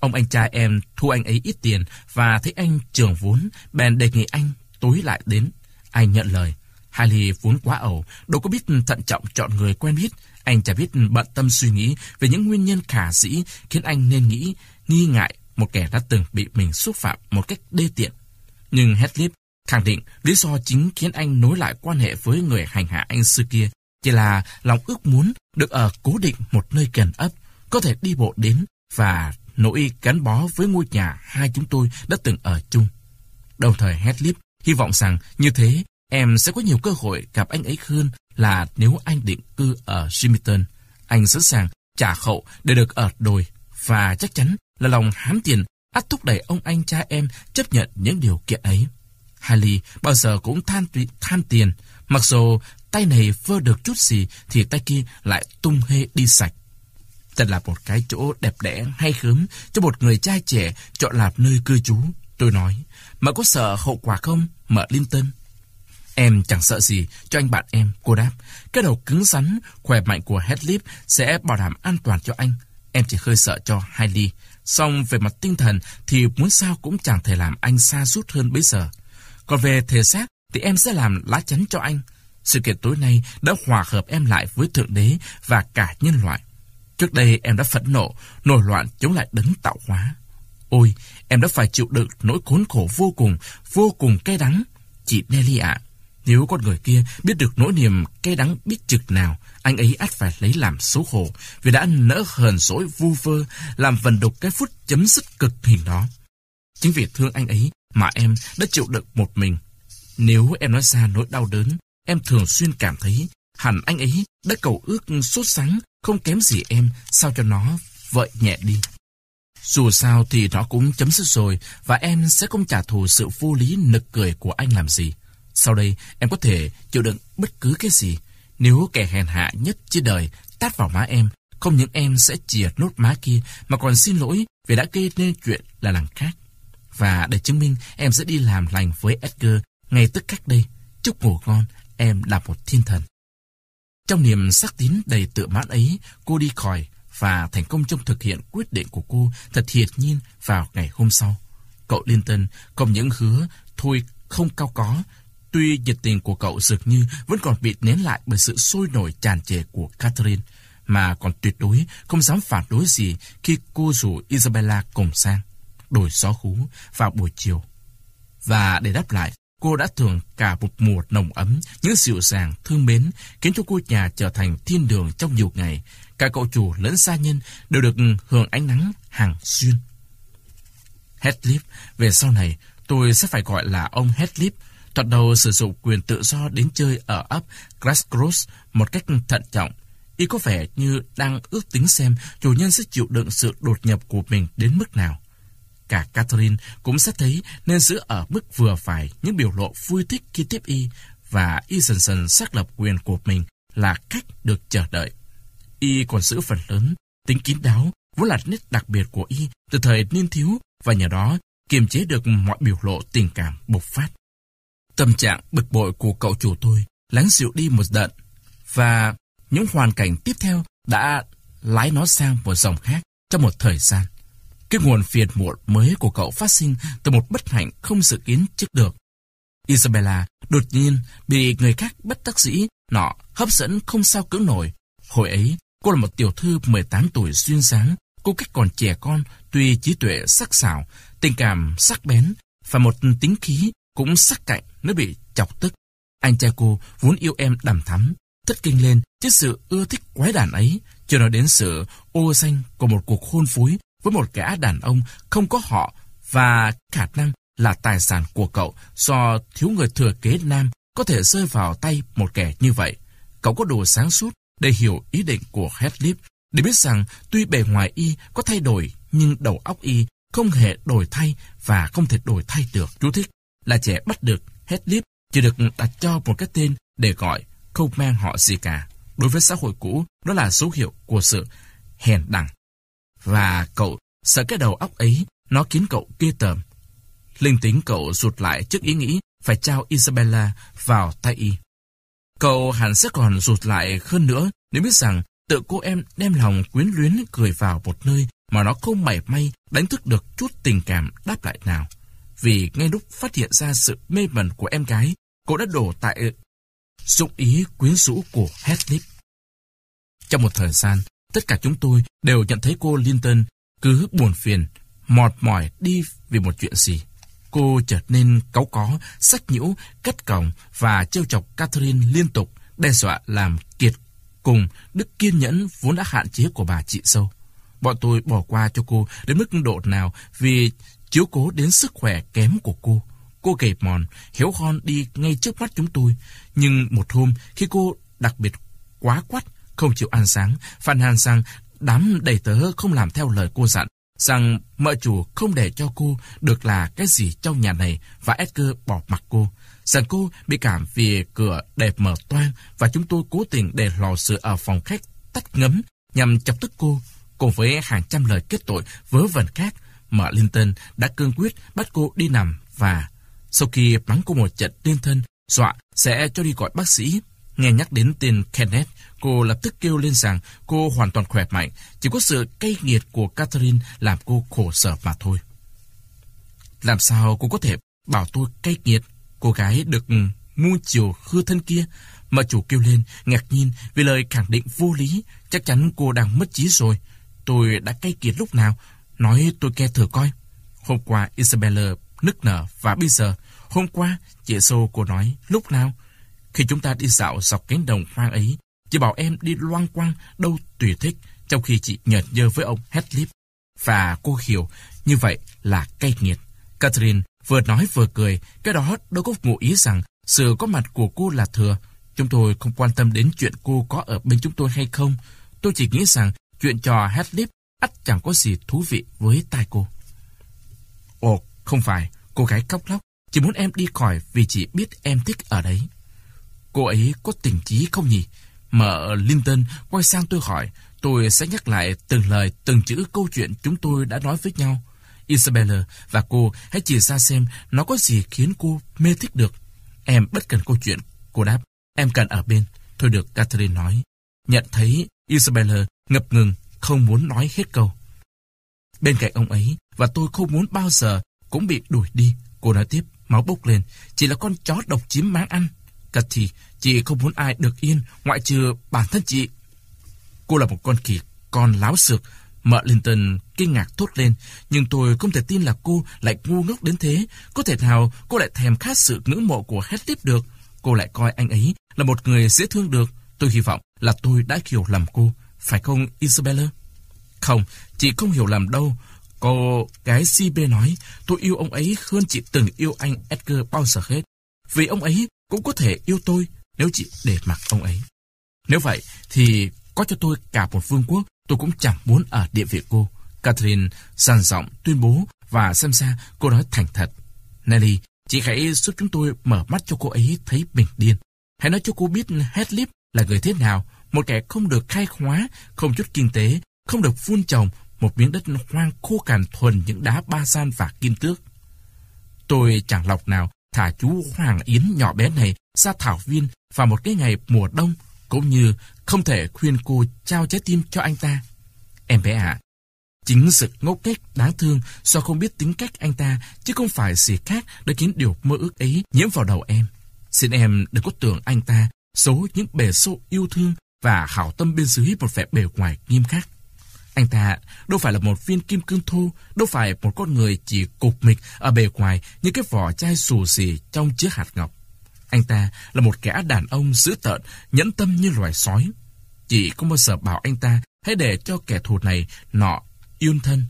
Ông anh trai em thu anh ấy ít tiền và thấy anh trưởng vốn, bèn đề nghị anh tối lại đến. Anh nhận lời. Harley vốn quá ẩu, đâu có biết thận trọng chọn người quen biết. Anh chả biết bận tâm suy nghĩ về những nguyên nhân khả dĩ khiến anh nên nghĩ, nghi ngại một kẻ đã từng bị mình xúc phạm một cách đê tiện. Nhưng Hedlip khẳng định lý do chính khiến anh nối lại quan hệ với người hành hạ anh xưa kia chỉ là lòng ước muốn được ở cố định một nơi gần ấp, có thể đi bộ đến và nỗi gắn bó với ngôi nhà hai chúng tôi đã từng ở chung. Đồng thời Hedlip hy vọng rằng như thế em sẽ có nhiều cơ hội gặp anh ấy hơn là nếu anh định cư ở Jimmyton. Anh sẵn sàng trả khẩu để được ở đồi và chắc chắn là lòng hám tiền ắt thúc đẩy ông anh cha em chấp nhận những điều kiện ấy. Harley bao giờ cũng than, than tiền, mặc dù tay này vơ được chút gì thì tay kia lại tung hê đi sạch. Thật là một cái chỗ đẹp đẽ hay khớm cho một người trai trẻ chọn làm nơi cư trú. Tôi nói, mà có sợ hậu quả không? Mở Linton. Em chẳng sợ gì cho anh bạn em, cô đáp. Cái đầu cứng rắn, khỏe mạnh của Headlip sẽ bảo đảm an toàn cho anh. Em chỉ hơi sợ cho Hailey. Xong về mặt tinh thần thì muốn sao cũng chẳng thể làm anh xa rút hơn bây giờ. Còn về thể xác thì em sẽ làm lá chắn cho anh. Sự kiện tối nay đã hòa hợp em lại với Thượng Đế và cả nhân loại. Trước đây em đã phẫn nộ, nổi loạn chống lại đấng tạo hóa. Ôi, em đã phải chịu đựng nỗi khốn khổ vô cùng, vô cùng cay đắng. Chị Nelly ạ, nếu con người kia biết được nỗi niềm cay đắng biết chực nào, anh ấy ắt phải lấy làm xấu hổ vì đã nỡ hờn dỗi vu vơ, làm vần đục cái phút chấm dứt cực hình đó. Chính vì thương anh ấy mà em đã chịu đựng một mình. Nếu em nói ra nỗi đau đớn, em thường xuyên cảm thấy hẳn anh ấy đã cầu ước sốt sắng không kém gì em sao cho nó vậy nhẹ đi. Dù sao thì nó cũng chấm dứt rồi và em sẽ không trả thù sự vô lý nực cười của anh làm gì. Sau đây em có thể chịu đựng bất cứ cái gì. Nếu kẻ hèn hạ nhất trên đời tát vào má em, không những em sẽ chìa nốt má kia mà còn xin lỗi vì đã gây nên chuyện là làng khác. Và để chứng minh, em sẽ đi làm lành với Edgar ngay tức cách đây. Chúc ngủ ngon em là một thiên thần. Trong niềm sắc tín đầy tự mãn ấy, cô đi khỏi và thành công trong thực hiện quyết định của cô thật hiển nhiên vào ngày hôm sau. Cậu Linton không những hứa thôi không cao có, tuy nhiệt tình của cậu dường như vẫn còn bị nén lại bởi sự sôi nổi tràn trề của Catherine, mà còn tuyệt đối không dám phản đối gì khi cô rủ Isabella cùng sang đồi gió khú vào buổi chiều. Và để đáp lại, cô đã thường cả một mùa nồng ấm, những dịu dàng, thương mến, khiến cho ngôi nhà trở thành thiên đường trong nhiều ngày. Cả cậu chủ lẫn gia nhân đều được hưởng ánh nắng hàng xuyên. Headlip, về sau này, tôi sẽ phải gọi là ông Headlip, thoạt đầu sử dụng quyền tự do đến chơi ở ấp Grasscross một cách thận trọng. Y có vẻ như đang ước tính xem chủ nhân sẽ chịu đựng sự đột nhập của mình đến mức nào. Cả Catherine cũng xét thấy nên giữ ở mức vừa phải những biểu lộ vui thích khi tiếp y và y dần dần xác lập quyền của mình là cách được chờ đợi. Y còn giữ phần lớn, tính kín đáo, vốn là nét đặc biệt của y từ thời niên thiếu và nhờ đó kiềm chế được mọi biểu lộ tình cảm bộc phát. Tâm trạng bực bội của cậu chủ tôi lắng dịu đi một đợt và những hoàn cảnh tiếp theo đã lái nó sang một dòng khác trong một thời gian. Cái nguồn phiền muộn mới của cậu phát sinh từ một bất hạnh không dự kiến trước được. Isabella đột nhiên bị người khác bất tác sĩ nọ hấp dẫn không sao cưỡng nổi. Hồi ấy, cô là một tiểu thư 18 tuổi duyên dáng, cô cách còn trẻ con, tuy trí tuệ sắc sảo, tình cảm sắc bén và một tính khí cũng sắc cạnh nếu bị chọc tức. Anh cha cô vốn yêu em đằm thắm, thất kinh lên trước sự ưa thích quái đản ấy, chưa nói đến sự ô xanh của một cuộc hôn phối với một gã đàn ông không có họ và khả năng là tài sản của cậu do thiếu người thừa kế nam có thể rơi vào tay một kẻ như vậy. Cậu có đủ sáng suốt để hiểu ý định của Hedlip, để biết rằng tuy bề ngoài y có thay đổi nhưng đầu óc y không hề đổi thay và không thể đổi thay được. Chú thích là trẻ bắt được Hedlip chỉ được đặt cho một cái tên để gọi không mang họ gì cả. Đối với xã hội cũ, đó là dấu hiệu của sự hèn đẳng. Và cậu sợ cái đầu óc ấy nó khiến cậu ghê tởm. Linh tính cậu rụt lại trước ý nghĩ phải trao Isabella vào tay y. Cậu hẳn sẽ còn rụt lại hơn nữa nếu biết rằng tự cô em đem lòng quyến luyến cười vào một nơi mà nó không mảy may đánh thức được chút tình cảm đáp lại nào. Vì ngay lúc phát hiện ra sự mê mẩn của em gái, cô đã đổ tại dụng ý quyến rũ của Hedwig. Trong một thời gian, Tất cả chúng tôi đều nhận thấy cô Linton cứ buồn phiền, mọt mỏi đi vì một chuyện gì. Cô trở nên cáu có, sách nhũ, cắt cổng và trêu chọc Catherine liên tục, đe dọa làm kiệt cùng đức kiên nhẫn vốn đã hạn chế của bà chị sâu. Bọn tôi bỏ qua cho cô đến mức độ nào vì chiếu cố đến sức khỏe kém của cô. Cô gầy mòn, héo hon đi ngay trước mắt chúng tôi. Nhưng một hôm, khi cô đặc biệt quá quắt, không chịu ăn sáng, phàn nàn rằng đám đầy tớ không làm theo lời cô dặn, rằng mợ chủ không để cho cô được là cái gì trong nhà này và Edgar bỏ mặt cô. Rằng cô bị cảm vì cửa đẹp mở toang và chúng tôi cố tình để lò sữa ở phòng khách tắt ngấm nhằm chọc tức cô, cùng với hàng trăm lời kết tội vớ vẩn khác. Mợ Linton đã cương quyết bắt cô đi nằm và sau khi bắn cô một trận liên thân, dọa sẽ cho đi gọi bác sĩ. Nghe nhắc đến tên Kenneth, Cô lập tức kêu lên rằng cô hoàn toàn khỏe mạnh, chỉ có sự cay nghiệt của Catherine làm cô khổ sở mà thôi. Làm sao cô có thể bảo tôi cay nghiệt, cô gái được ừ, mua chiều hư thân kia, mà chủ kêu lên, ngạc nhiên vì lời khẳng định vô lý, chắc chắn cô đang mất trí rồi. Tôi đã cay nghiệt lúc nào, nói tôi nghe thử coi. Hôm qua Isabella nức nở và bây giờ, hôm qua chị sâu cô nói lúc nào, khi chúng ta đi dạo dọc cánh đồng hoang ấy, Chị bảo em đi loang quang đâu tùy thích, trong khi chị nhợt nhơ với ông Hedlip. Và cô hiểu, như vậy là cay nghiệt. Catherine vừa nói vừa cười, cái đó đâu có ngụ ý rằng sự có mặt của cô là thừa. Chúng tôi không quan tâm đến chuyện cô có ở bên chúng tôi hay không. Tôi chỉ nghĩ rằng chuyện trò Hedlip ắt chẳng có gì thú vị với tai cô. Ồ, không phải, cô gái khóc lóc, chỉ muốn em đi khỏi vì chị biết em thích ở đấy. Cô ấy có tình trí không nhỉ? Mở Linton quay sang tôi hỏi, tôi sẽ nhắc lại từng lời, từng chữ câu chuyện chúng tôi đã nói với nhau. Isabella và cô hãy chỉ ra xem nó có gì khiến cô mê thích được. Em bất cần câu chuyện, cô đáp. Em cần ở bên. Thôi được, Catherine nói. Nhận thấy Isabella ngập ngừng, không muốn nói hết câu. Bên cạnh ông ấy, và tôi không muốn bao giờ cũng bị đuổi đi. Cô nói tiếp, máu bốc lên. Chỉ là con chó độc chiếm máng ăn. Cathy, chị không muốn ai được yên ngoại trừ bản thân chị. Cô là một con kỳ con láo xược. Mợ Linton kinh ngạc thốt lên, nhưng tôi không thể tin là cô lại ngu ngốc đến thế. Có thể nào cô lại thèm khát sự ngưỡng mộ của Hedlip được? Cô lại coi anh ấy là một người dễ thương được. Tôi hy vọng là tôi đã hiểu lầm cô. Phải không Isabella? Không, chị không hiểu lầm đâu. Cô gái CB nói, tôi yêu ông ấy hơn chị từng yêu anh Edgar bao giờ hết. Vì ông ấy cũng có thể yêu tôi nếu chị để mặc ông ấy. Nếu vậy thì có cho tôi cả một vương quốc, tôi cũng chẳng muốn ở địa vị cô. Catherine sàn giọng tuyên bố và xem ra cô nói thành thật. Nelly, chị hãy giúp chúng tôi mở mắt cho cô ấy thấy bình điên. Hãy nói cho cô biết Hedlip là người thế nào, một kẻ không được khai khóa, không chút kinh tế, không được phun trồng, một miếng đất hoang khô cằn thuần những đá ba san và kim tước. Tôi chẳng lọc nào thả chú Hoàng Yến nhỏ bé này ra thảo viên vào một cái ngày mùa đông, cũng như không thể khuyên cô trao trái tim cho anh ta. Em bé ạ, chính sự ngốc nghếch đáng thương do không biết tính cách anh ta chứ không phải gì khác đã khiến điều mơ ước ấy nhiễm vào đầu em. Xin em đừng có tưởng anh ta số những bề sâu yêu thương và hảo tâm bên dưới một vẻ bề ngoài nghiêm khắc. Anh ta đâu phải là một viên kim cương thô, đâu phải một con người chỉ cục mịch ở bề ngoài như cái vỏ chai xù xì trong chiếc hạt ngọc. Anh ta là một kẻ đàn ông dữ tợn, nhẫn tâm như loài sói. Chị không bao giờ bảo anh ta hãy để cho kẻ thù này nọ yên thân,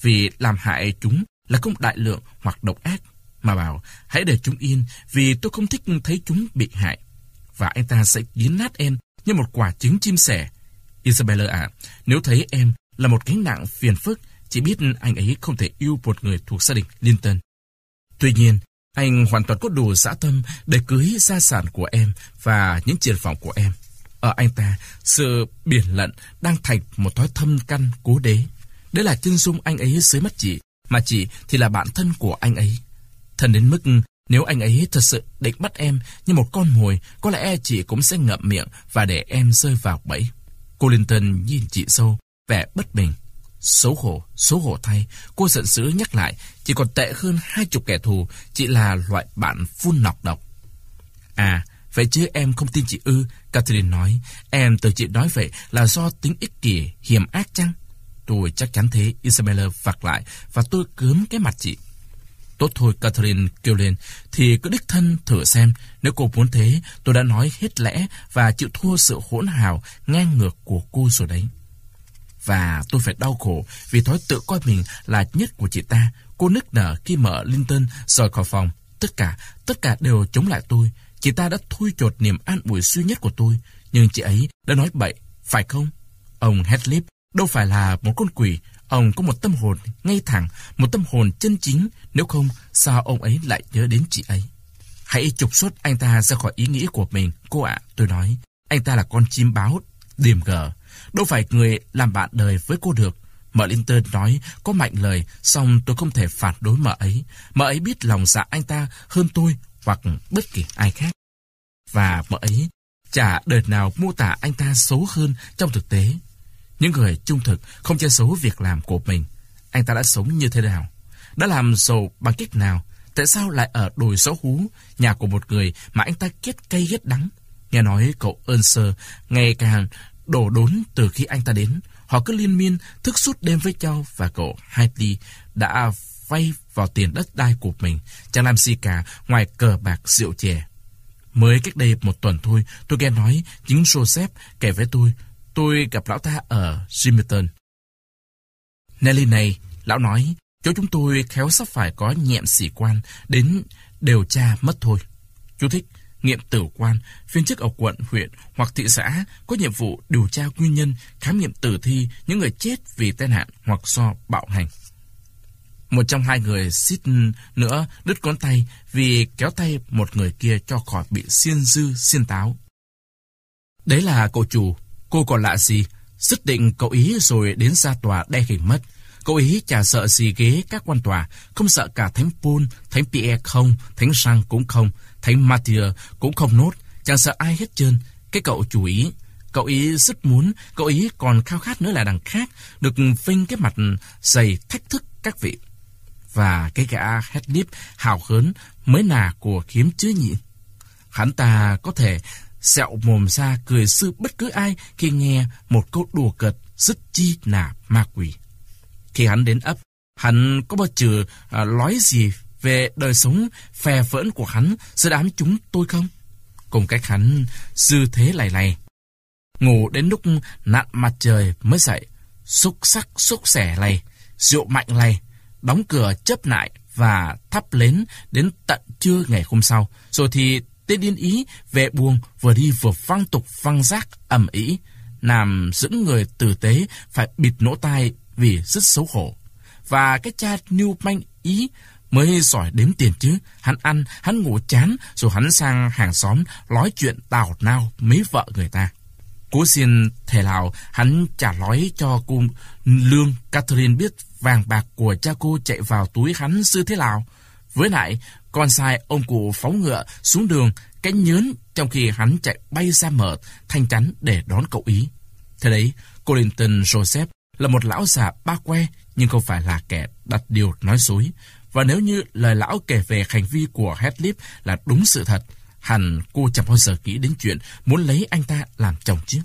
vì làm hại chúng là không đại lượng hoặc độc ác, mà bảo hãy để chúng yên vì tôi không thích thấy chúng bị hại. Và anh ta sẽ nghiến nát em như một quả trứng chim sẻ. Isabella à, nếu thấy em là một gánh nặng phiền phức, chỉ biết anh ấy không thể yêu một người thuộc gia đình Linton. Tuy nhiên, anh hoàn toàn có đủ dã tâm để cưới gia sản của em và những triển vọng của em. Ở anh ta, sự biển lận đang thành một thói thâm căn cố đế. Đấy là chân dung anh ấy dưới mắt chị, mà chị thì là bạn thân của anh ấy. Thân đến mức nếu anh ấy thật sự định bắt em như một con mồi, có lẽ chị cũng sẽ ngậm miệng và để em rơi vào bẫy. Cô Linton nhìn chị sâu, vẻ bất bình. Xấu hổ, xấu hổ thay, cô giận dữ nhắc lại, chỉ còn tệ hơn hai chục kẻ thù, chỉ là loại bạn phun nọc độc. À, vậy chứ em không tin chị ư, Catherine nói, em từ chị nói vậy là do tính ích kỷ, hiểm ác chăng? Tôi chắc chắn thế, Isabella vặc lại, và tôi cướm cái mặt chị. Tốt thôi, Catherine kêu lên, thì cứ đích thân thử xem, nếu cô muốn thế, tôi đã nói hết lẽ và chịu thua sự hỗn hào ngang ngược của cô rồi đấy. Và tôi phải đau khổ vì thói tự coi mình là nhất của chị ta. Cô nức nở khi mở Linton rời khỏi phòng. Tất cả, tất cả đều chống lại tôi. Chị ta đã thui chột niềm an ủi duy nhất của tôi. Nhưng chị ấy đã nói bậy, phải không? Ông Headlip đâu phải là một con quỷ. Ông có một tâm hồn ngay thẳng, một tâm hồn chân chính. Nếu không, sao ông ấy lại nhớ đến chị ấy? Hãy trục xuất anh ta ra khỏi ý nghĩ của mình, cô ạ, tôi nói. Anh ta là con chim báo, điểm gở. Đâu phải người làm bạn đời với cô được. Mợ Linh Tơn nói có mạnh lời, song tôi không thể phản đối mợ ấy. Mợ ấy biết lòng dạ anh ta hơn tôi hoặc bất kỳ ai khác. Và mợ ấy chả đời nào mô tả anh ta xấu hơn trong thực tế. Những người trung thực không che giấu việc làm của mình. Anh ta đã sống như thế nào? Đã làm giàu bằng cách nào? Tại sao lại ở đồi xấu hú, nhà của một người mà anh ta kết cây ghét đắng? Nghe nói cậu ơn Ernst ngày càng Đổ đốn từ khi anh ta đến, họ cứ liên miên thức suốt đêm với nhau và cậu Haiti đã vay vào tiền đất đai của mình, chẳng làm gì cả ngoài cờ bạc rượu chè. Mới cách đây một tuần thôi, tôi nghe nói chính Joseph kể với tôi, tôi gặp lão ta ở Jimerton. Nelly này, lão nói, chỗ chúng tôi khéo sắp phải có nhẹm sĩ quan đến điều tra mất thôi. Chú thích, nghiệm tử quan, viên chức ở quận, huyện hoặc thị xã có nhiệm vụ điều tra nguyên nhân, khám nghiệm tử thi những người chết vì tai nạn hoặc do bạo hành. Một trong hai người xít nữa đứt ngón tay vì kéo tay một người kia cho khỏi bị xiên dư, xiên táo. Đấy là cậu chủ, cô còn lạ gì? Dứt định cậu ý rồi đến ra tòa đe hình mất. Cậu ý chả sợ gì ghế các quan tòa, không sợ cả thánh Paul, thánh Pierre không, thánh Sang cũng không, thấy Matthew cũng không nốt, chẳng sợ ai hết trơn. Cái cậu chú ý, cậu ý rất muốn, cậu ý còn khao khát nữa là đằng khác, được vinh cái mặt dày thách thức các vị. Và cái gã Hedlip hào hớn mới nà của kiếm chứa nhị. Hắn ta có thể sẹo mồm ra cười sư bất cứ ai khi nghe một câu đùa cợt rất chi là ma quỷ. Khi hắn đến ấp, hắn có bao trừ à, lói gì về đời sống phè phỡn của hắn sẽ đám chúng tôi không? Cùng cách hắn dư thế lầy này Ngủ đến lúc nạn mặt trời mới dậy, xúc sắc xúc xẻ này rượu mạnh này đóng cửa chấp lại và thắp lến đến tận trưa ngày hôm sau. Rồi thì tên điên ý về buông vừa đi vừa văng tục văng rác ẩm ý. Nam dẫn người tử tế phải bịt nỗ tai vì rất xấu hổ. Và cái cha New Manh ý mới sỏi đếm tiền chứ. Hắn ăn, hắn ngủ chán, rồi hắn sang hàng xóm nói chuyện tào nao mấy vợ người ta. Cố xin thể lào, hắn trả lói cho cô lương Catherine biết vàng bạc của cha cô chạy vào túi hắn sư thế nào. Với lại, con sai ông cụ phóng ngựa xuống đường, cái nhớn trong khi hắn chạy bay ra mở thanh chắn để đón cậu ý. Thế đấy, Collington Joseph là một lão già ba que nhưng không phải là kẻ đặt điều nói dối. Và nếu như lời lão kể về hành vi của Hedlip là đúng sự thật, hẳn cô chẳng bao giờ nghĩ đến chuyện muốn lấy anh ta làm chồng chứ.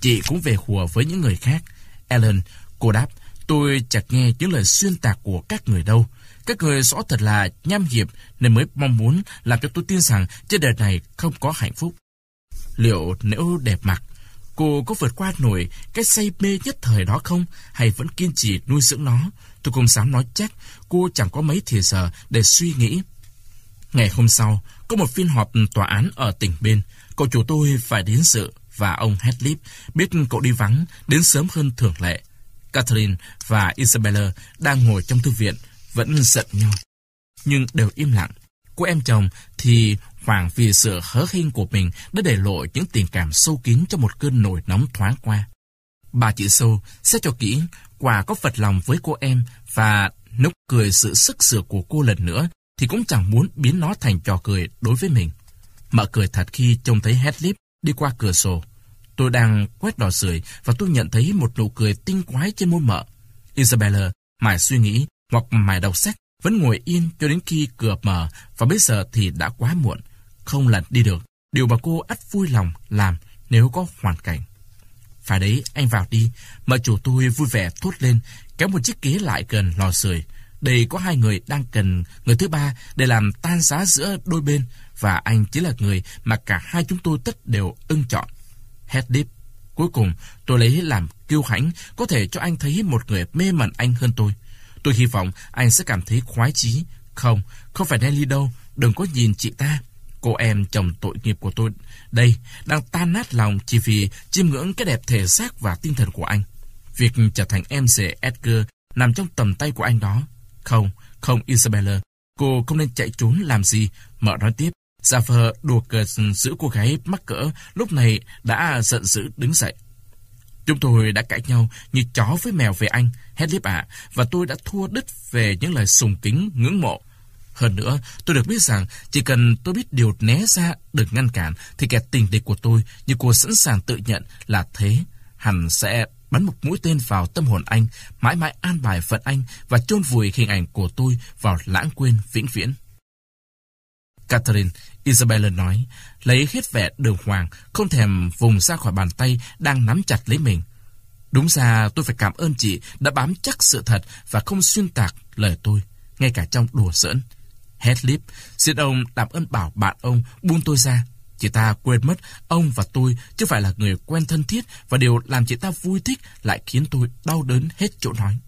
Chị cũng về hùa với những người khác. Ellen, cô đáp, tôi chặt nghe những lời xuyên tạc của các người đâu. Các người rõ thật là nham hiệp nên mới mong muốn làm cho tôi tin rằng trên đời này không có hạnh phúc. Liệu nếu đẹp mặt, cô có vượt qua nổi cái say mê nhất thời đó không hay vẫn kiên trì nuôi dưỡng nó Tôi không dám nói chắc cô chẳng có mấy thì giờ để suy nghĩ. Ngày hôm sau, có một phiên họp tòa án ở tỉnh bên. Cậu chủ tôi phải đến dự và ông Hedlip biết cậu đi vắng đến sớm hơn thường lệ. Catherine và Isabella đang ngồi trong thư viện vẫn giận nhau nhưng đều im lặng. Của em chồng thì hoàng vì sự hớ hinh của mình đã để lộ những tình cảm sâu kín trong một cơn nổi nóng thoáng qua. Bà chị sâu sẽ cho kỹ quả có phật lòng với cô em và nốc cười sự sức sửa của cô lần nữa thì cũng chẳng muốn biến nó thành trò cười đối với mình. Mợ cười thật khi trông thấy Hedlip đi qua cửa sổ. Tôi đang quét đỏ sưởi và tôi nhận thấy một nụ cười tinh quái trên môi mợ. Isabella mải suy nghĩ hoặc mải đọc sách vẫn ngồi yên cho đến khi cửa mở và bây giờ thì đã quá muộn, không lần đi được. Điều mà cô ắt vui lòng làm nếu có hoàn cảnh. Phải đấy, anh vào đi. Mà chủ tôi vui vẻ thốt lên, kéo một chiếc ghế lại gần lò sưởi. Đây có hai người đang cần người thứ ba để làm tan giá giữa đôi bên. Và anh chính là người mà cả hai chúng tôi tất đều ưng chọn. hết Hedip. Cuối cùng, tôi lấy làm kiêu hãnh có thể cho anh thấy một người mê mẩn anh hơn tôi. Tôi hy vọng anh sẽ cảm thấy khoái chí. Không, không phải Nelly đâu. Đừng có nhìn chị ta. Cô em chồng tội nghiệp của tôi đây đang tan nát lòng chỉ vì chiêm ngưỡng cái đẹp thể xác và tinh thần của anh. Việc trở thành em rể Edgar nằm trong tầm tay của anh đó. Không, không Isabella, cô không nên chạy trốn làm gì. mở nói tiếp, Jaffer đùa cợt giữ cô gái mắc cỡ lúc này đã giận dữ đứng dậy. Chúng tôi đã cãi nhau như chó với mèo về anh, Hedlip ạ, à, và tôi đã thua đứt về những lời sùng kính ngưỡng mộ hơn nữa, tôi được biết rằng chỉ cần tôi biết điều né ra, được ngăn cản, thì kẻ tình địch của tôi như cô sẵn sàng tự nhận là thế. Hẳn sẽ bắn một mũi tên vào tâm hồn anh, mãi mãi an bài phận anh và chôn vùi hình ảnh của tôi vào lãng quên vĩnh viễn. Catherine, Isabella nói, lấy hết vẻ đường hoàng, không thèm vùng ra khỏi bàn tay đang nắm chặt lấy mình. Đúng ra tôi phải cảm ơn chị đã bám chắc sự thật và không xuyên tạc lời tôi, ngay cả trong đùa giỡn. Hết Headlip, xin ông làm ơn bảo bạn ông buông tôi ra. Chị ta quên mất ông và tôi chứ phải là người quen thân thiết và điều làm chị ta vui thích lại khiến tôi đau đớn hết chỗ nói.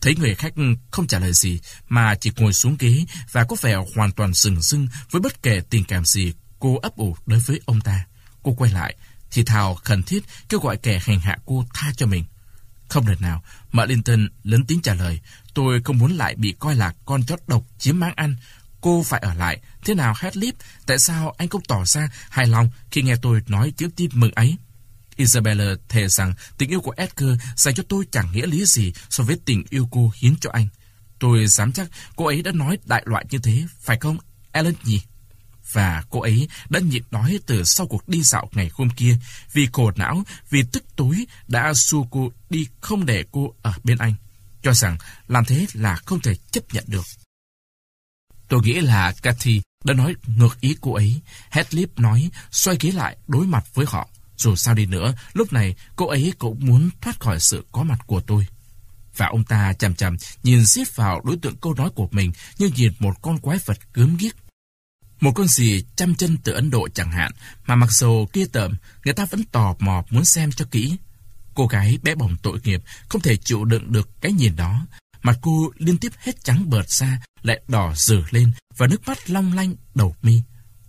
Thấy người khách không trả lời gì mà chỉ ngồi xuống ghế và có vẻ hoàn toàn sừng sưng với bất kể tình cảm gì cô ấp ủ đối với ông ta. Cô quay lại, thì thào khẩn thiết kêu gọi kẻ hành hạ cô tha cho mình. Không lần nào, Mã Linton lớn tiếng trả lời, Tôi không muốn lại bị coi là con chó độc chiếm máng ăn. Cô phải ở lại. Thế nào hết clip. Tại sao anh không tỏ ra hài lòng khi nghe tôi nói tiếng tin mừng ấy? Isabella thề rằng tình yêu của Edgar dành cho tôi chẳng nghĩa lý gì so với tình yêu cô hiến cho anh. Tôi dám chắc cô ấy đã nói đại loại như thế, phải không, Ellen nhỉ? Và cô ấy đã nhịn nói từ sau cuộc đi dạo ngày hôm kia vì khổ não, vì tức tối đã xua cô đi không để cô ở bên anh cho rằng làm thế là không thể chấp nhận được. Tôi nghĩ là Cathy đã nói ngược ý cô ấy. Headlip nói xoay ghế lại đối mặt với họ. Dù sao đi nữa, lúc này cô ấy cũng muốn thoát khỏi sự có mặt của tôi. Và ông ta chằm chằm nhìn xiết vào đối tượng câu nói của mình như nhìn một con quái vật gớm ghiếc. Một con gì chăm chân từ Ấn Độ chẳng hạn mà mặc dù kia tởm, người ta vẫn tò mò muốn xem cho kỹ. Cô gái bé bỏng tội nghiệp không thể chịu đựng được cái nhìn đó. Mặt cô liên tiếp hết trắng bợt ra, lại đỏ rửa lên và nước mắt long lanh đầu mi.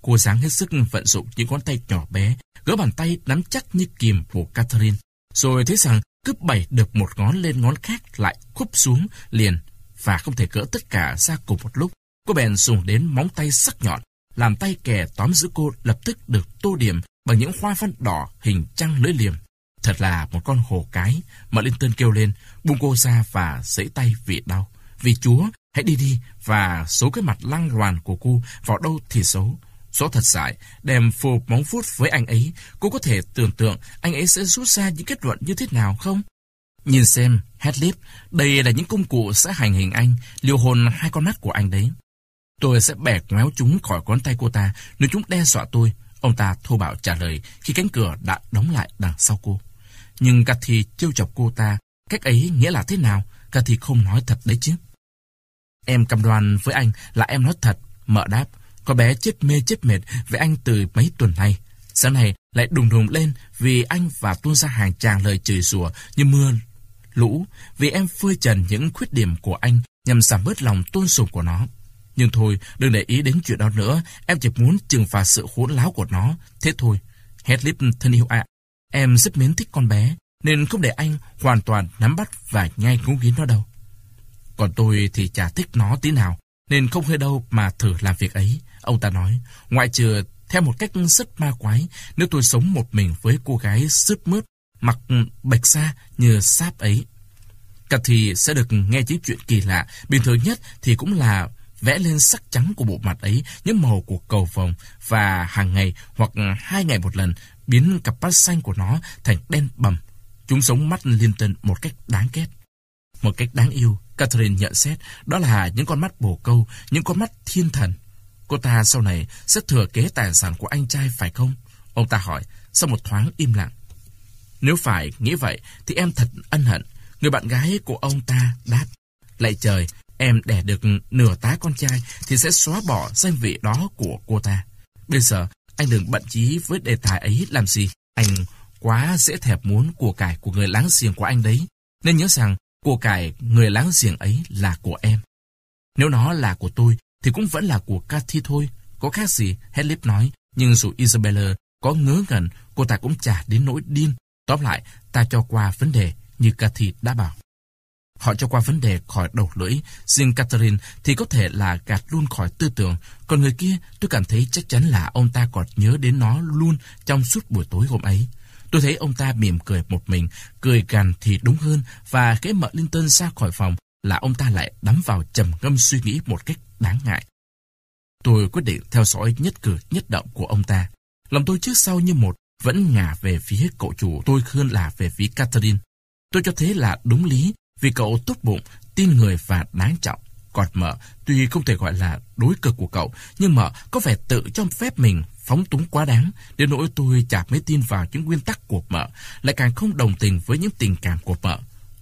Cô dáng hết sức vận dụng những ngón tay nhỏ bé, gỡ bàn tay nắm chắc như kìm của Catherine. Rồi thấy rằng cứ bảy được một ngón lên ngón khác lại khúc xuống liền và không thể gỡ tất cả ra cùng một lúc. Cô bèn dùng đến móng tay sắc nhọn, làm tay kè tóm giữ cô lập tức được tô điểm bằng những hoa văn đỏ hình trăng lưỡi liềm. Thật là một con hổ cái mà linh Linton kêu lên, buông cô ra và giãy tay vì đau. Vì Chúa, hãy đi đi và số cái mặt lăng loàn của cô vào đâu thì xấu. Rõ thật dại, đem phù móng phút với anh ấy, cô có thể tưởng tượng anh ấy sẽ rút ra những kết luận như thế nào không? Nhìn xem, Headlip, đây là những công cụ sẽ hành hình anh, liều hồn hai con mắt của anh đấy. Tôi sẽ bẻ ngoéo chúng khỏi ngón tay cô ta nếu chúng đe dọa tôi, ông ta thô bạo trả lời khi cánh cửa đã đóng lại đằng sau cô. Nhưng Cathy trêu chọc cô ta, cách ấy nghĩa là thế nào? Cathy không nói thật đấy chứ. Em cam đoan với anh là em nói thật, mợ đáp. Con bé chết mê chết mệt với anh từ mấy tuần nay. Sáng nay lại đùng đùng lên vì anh và tuôn ra hàng tràng lời chửi rủa như mưa lũ vì em phơi trần những khuyết điểm của anh nhằm giảm bớt lòng tôn sùng của nó. Nhưng thôi, đừng để ý đến chuyện đó nữa, em chỉ muốn trừng phạt sự khốn láo của nó. Thế thôi, hết Hedlip thân yêu ạ, à, Em rất mến thích con bé, nên không để anh hoàn toàn nắm bắt và nhai cúng kiến nó đâu. Còn tôi thì chả thích nó tí nào, nên không hơi đâu mà thử làm việc ấy. Ông ta nói, ngoại trừ theo một cách rất ma quái, nếu tôi sống một mình với cô gái sướt mướt, mặc bạch sa như sáp ấy. thì sẽ được nghe những chuyện kỳ lạ, bình thường nhất thì cũng là vẽ lên sắc trắng của bộ mặt ấy những màu của cầu vồng và hàng ngày hoặc hai ngày một lần biến cặp mắt xanh của nó thành đen bầm. Chúng sống mắt Linton một cách đáng ghét. Một cách đáng yêu, Catherine nhận xét đó là những con mắt bồ câu, những con mắt thiên thần. Cô ta sau này sẽ thừa kế tài sản của anh trai phải không? Ông ta hỏi, sau một thoáng im lặng. Nếu phải nghĩ vậy thì em thật ân hận. Người bạn gái của ông ta đáp. Lạy trời, em đẻ được nửa tá con trai thì sẽ xóa bỏ danh vị đó của cô ta. Bây giờ anh đừng bận trí với đề tài ấy làm gì. Anh quá dễ thèm muốn của cải của người láng giềng của anh đấy. Nên nhớ rằng, của cải người láng giềng ấy là của em. Nếu nó là của tôi, thì cũng vẫn là của Cathy thôi. Có khác gì, Hedlip nói. Nhưng dù Isabella có ngớ ngẩn, cô ta cũng chả đến nỗi điên. Tóm lại, ta cho qua vấn đề như Cathy đã bảo. Họ cho qua vấn đề khỏi đầu lưỡi, riêng Catherine thì có thể là gạt luôn khỏi tư tưởng, còn người kia tôi cảm thấy chắc chắn là ông ta còn nhớ đến nó luôn trong suốt buổi tối hôm ấy. Tôi thấy ông ta mỉm cười một mình, cười gằn thì đúng hơn và khi mở Linton ra khỏi phòng là ông ta lại đắm vào trầm ngâm suy nghĩ một cách đáng ngại. Tôi quyết định theo dõi nhất cử nhất động của ông ta. Lòng tôi trước sau như một vẫn ngả về phía cậu chủ tôi hơn là về phía Catherine. Tôi cho thế là đúng lý vì cậu tốt bụng, tin người và đáng trọng. Còn mợ, tuy không thể gọi là đối cực của cậu, nhưng mợ có vẻ tự cho phép mình phóng túng quá đáng, đến nỗi tôi chả mấy tin vào những nguyên tắc của mợ, lại càng không đồng tình với những tình cảm của mợ.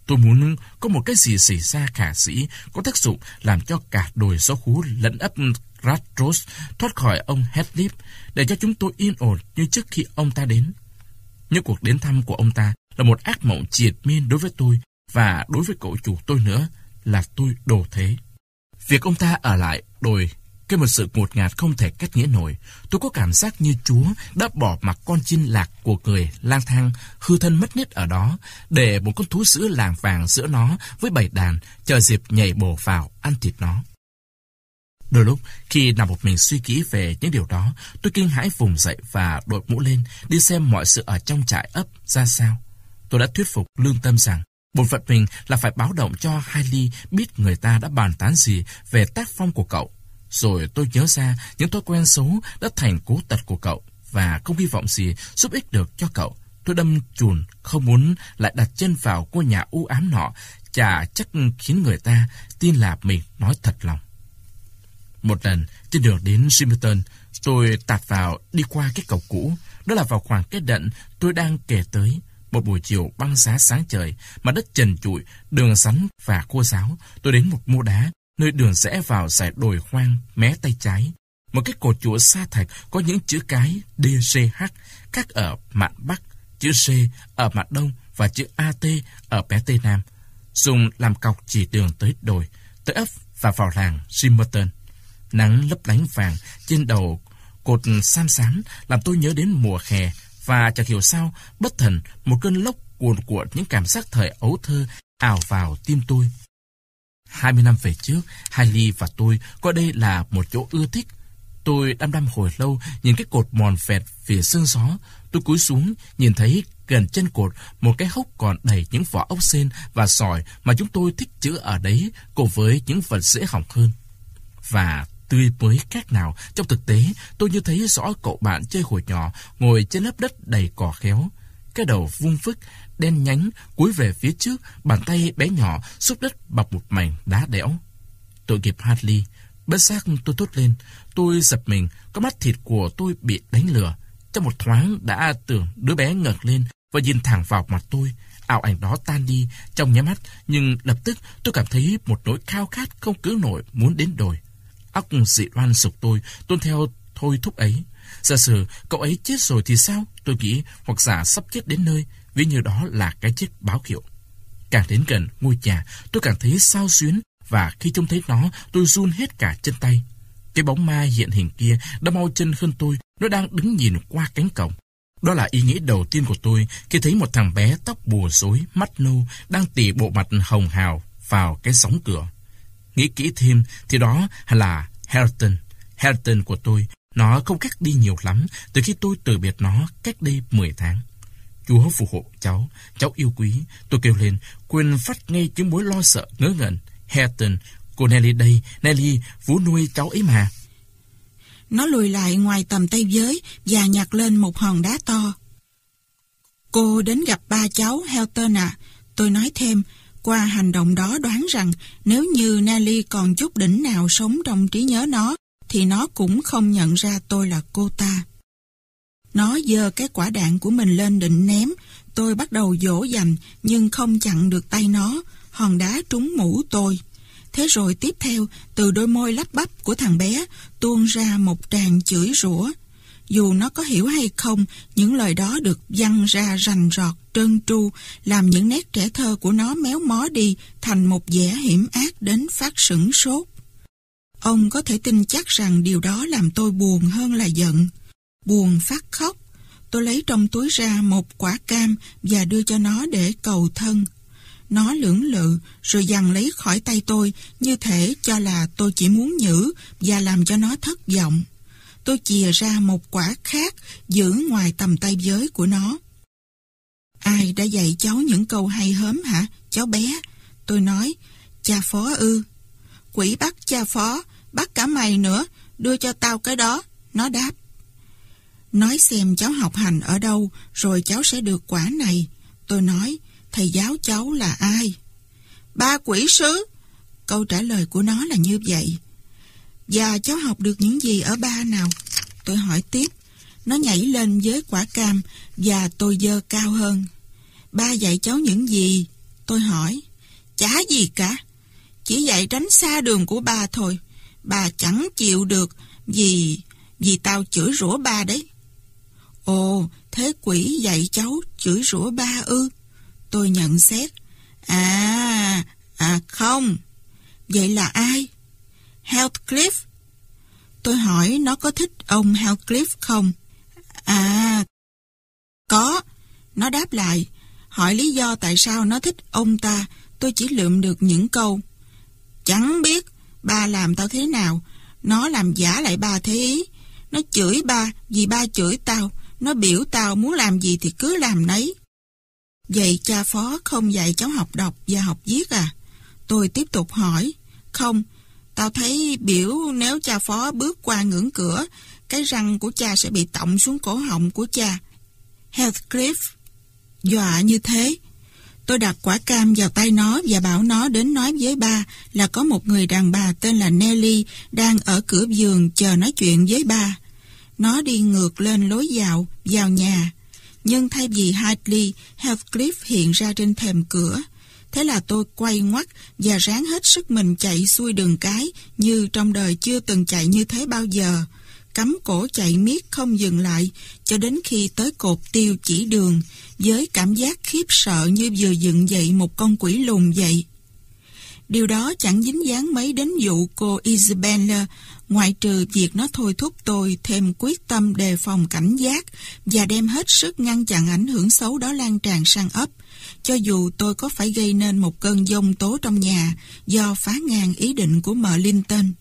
Tôi muốn có một cái gì xảy ra khả sĩ, có tác dụng làm cho cả đồi gió khú lẫn ấp Ratros thoát khỏi ông Hedlip, để cho chúng tôi yên ổn như trước khi ông ta đến. Những cuộc đến thăm của ông ta là một ác mộng triệt miên đối với tôi và đối với cậu chủ tôi nữa là tôi đồ thế. Việc ông ta ở lại đồi cái một sự ngột ngạt không thể cách nghĩa nổi. Tôi có cảm giác như Chúa đã bỏ mặc con chim lạc của người lang thang, hư thân mất nết ở đó, để một con thú sữa làng vàng giữa nó với bầy đàn, chờ dịp nhảy bổ vào ăn thịt nó. Đôi lúc, khi nằm một mình suy nghĩ về những điều đó, tôi kinh hãi vùng dậy và đội mũ lên, đi xem mọi sự ở trong trại ấp ra sao. Tôi đã thuyết phục lương tâm rằng Bổn phận mình là phải báo động cho Hailey biết người ta đã bàn tán gì về tác phong của cậu. Rồi tôi nhớ ra những thói quen xấu đã thành cố tật của cậu và không hy vọng gì giúp ích được cho cậu. Tôi đâm chùn, không muốn lại đặt chân vào ngôi nhà u ám nọ, chả chắc khiến người ta tin là mình nói thật lòng. Một lần, trên đường đến Simmerton, tôi tạt vào đi qua cái cầu cũ. Đó là vào khoảng cái đận tôi đang kể tới. Một buổi chiều băng giá sáng trời, mặt đất trần trụi, đường sắn và khô giáo, tôi đến một mô đá, nơi đường rẽ vào dải đồi hoang, mé tay trái. Một cái cột chùa sa thạch có những chữ cái DCH, các ở mặt Bắc, chữ C ở mặt Đông và chữ AT ở bé Tây Nam. Dùng làm cọc chỉ đường tới đồi, tới ấp và vào làng Simmerton. Nắng lấp lánh vàng trên đầu cột xám xám làm tôi nhớ đến mùa hè và chẳng hiểu sao, bất thần, một cơn lốc cuồn cuộn những cảm giác thời ấu thơ ảo vào tim tôi. 20 năm về trước, Hailey và tôi coi đây là một chỗ ưa thích. Tôi đăm đăm hồi lâu, nhìn cái cột mòn vẹt phía sương gió. Tôi cúi xuống, nhìn thấy gần chân cột một cái hốc còn đầy những vỏ ốc sen và sỏi mà chúng tôi thích chữ ở đấy cùng với những vật dễ hỏng hơn. Và tươi mới khác nào. Trong thực tế, tôi như thấy rõ cậu bạn chơi hồi nhỏ, ngồi trên lớp đất đầy cỏ khéo. Cái đầu vung phức, đen nhánh, cúi về phía trước, bàn tay bé nhỏ, xúc đất bọc một mảnh đá đẽo. Tội nghiệp Hartley, bất giác tôi thốt lên, tôi giật mình, có mắt thịt của tôi bị đánh lừa. Trong một thoáng đã tưởng đứa bé ngẩng lên và nhìn thẳng vào mặt tôi. Ảo ảnh đó tan đi trong nháy mắt, nhưng lập tức tôi cảm thấy một nỗi khao khát không cưỡng nổi muốn đến đồi. Óc dị oan sục tôi, tuân theo thôi thúc ấy. Giả sử cậu ấy chết rồi thì sao? Tôi nghĩ hoặc giả sắp chết đến nơi, vì như đó là cái chết báo hiệu. Càng đến gần ngôi nhà, tôi càng thấy sao xuyến và khi trông thấy nó, tôi run hết cả chân tay. Cái bóng ma hiện hình kia đã mau chân hơn tôi, nó đang đứng nhìn qua cánh cổng. Đó là ý nghĩ đầu tiên của tôi khi thấy một thằng bé tóc bùa rối, mắt nâu, đang tỉ bộ mặt hồng hào vào cái sóng cửa. Nghĩ kỹ thêm thì đó là Helton. Helton của tôi. Nó không cách đi nhiều lắm từ khi tôi từ biệt nó cách đây 10 tháng. Chúa phù hộ cháu, cháu yêu quý. Tôi kêu lên, quên phát ngay những mối lo sợ ngớ ngẩn. Helton, cô Nelly đây, Nelly, vú nuôi cháu ấy mà. Nó lùi lại ngoài tầm tay giới và nhặt lên một hòn đá to. Cô đến gặp ba cháu Helton à. Tôi nói thêm, qua hành động đó đoán rằng nếu như Nelly còn chút đỉnh nào sống trong trí nhớ nó, thì nó cũng không nhận ra tôi là cô ta. Nó dơ cái quả đạn của mình lên định ném, tôi bắt đầu dỗ dành nhưng không chặn được tay nó, hòn đá trúng mũ tôi. Thế rồi tiếp theo, từ đôi môi lắp bắp của thằng bé tuôn ra một tràng chửi rủa. Dù nó có hiểu hay không, những lời đó được văng ra rành rọt trơn tru, làm những nét trẻ thơ của nó méo mó đi thành một vẻ hiểm ác đến phát sửng sốt. Ông có thể tin chắc rằng điều đó làm tôi buồn hơn là giận. Buồn phát khóc, tôi lấy trong túi ra một quả cam và đưa cho nó để cầu thân. Nó lưỡng lự rồi giằng lấy khỏi tay tôi như thể cho là tôi chỉ muốn nhử và làm cho nó thất vọng. Tôi chìa ra một quả khác giữ ngoài tầm tay giới của nó. Ai đã dạy cháu những câu hay hớm hả, cháu bé? Tôi nói, cha phó ư. Quỷ bắt cha phó, bắt cả mày nữa, đưa cho tao cái đó. Nó đáp. Nói xem cháu học hành ở đâu, rồi cháu sẽ được quả này. Tôi nói, thầy giáo cháu là ai? Ba quỷ sứ. Câu trả lời của nó là như vậy. Và cháu học được những gì ở ba nào? Tôi hỏi tiếp. Nó nhảy lên với quả cam và tôi dơ cao hơn. Ba dạy cháu những gì? Tôi hỏi. Chả gì cả. Chỉ dạy tránh xa đường của ba thôi. Bà chẳng chịu được vì... vì tao chửi rủa ba đấy. Ồ, thế quỷ dạy cháu chửi rủa ba ư? Tôi nhận xét. À, à không. Vậy là ai? Heathcliff. Tôi hỏi nó có thích ông Heathcliff không? À, có. Nó đáp lại, Hỏi lý do tại sao nó thích ông ta, tôi chỉ lượm được những câu. Chẳng biết, ba làm tao thế nào, nó làm giả lại ba thế ý. Nó chửi ba vì ba chửi tao, nó biểu tao muốn làm gì thì cứ làm nấy. Vậy cha phó không dạy cháu học đọc và học viết à? Tôi tiếp tục hỏi. Không, tao thấy biểu nếu cha phó bước qua ngưỡng cửa, cái răng của cha sẽ bị tọng xuống cổ họng của cha. Heathcliff Dọa như thế. Tôi đặt quả cam vào tay nó và bảo nó đến nói với ba là có một người đàn bà tên là Nelly đang ở cửa giường chờ nói chuyện với ba. Nó đi ngược lên lối dạo, vào nhà. Nhưng thay vì Hartley, Heathcliff hiện ra trên thềm cửa. Thế là tôi quay ngoắt và ráng hết sức mình chạy xuôi đường cái như trong đời chưa từng chạy như thế bao giờ cắm cổ chạy miết không dừng lại cho đến khi tới cột tiêu chỉ đường với cảm giác khiếp sợ như vừa dựng dậy một con quỷ lùn vậy. Điều đó chẳng dính dáng mấy đến vụ cô Isabella ngoại trừ việc nó thôi thúc tôi thêm quyết tâm đề phòng cảnh giác và đem hết sức ngăn chặn ảnh hưởng xấu đó lan tràn sang ấp, cho dù tôi có phải gây nên một cơn giông tố trong nhà do phá ngang ý định của mợ Linton.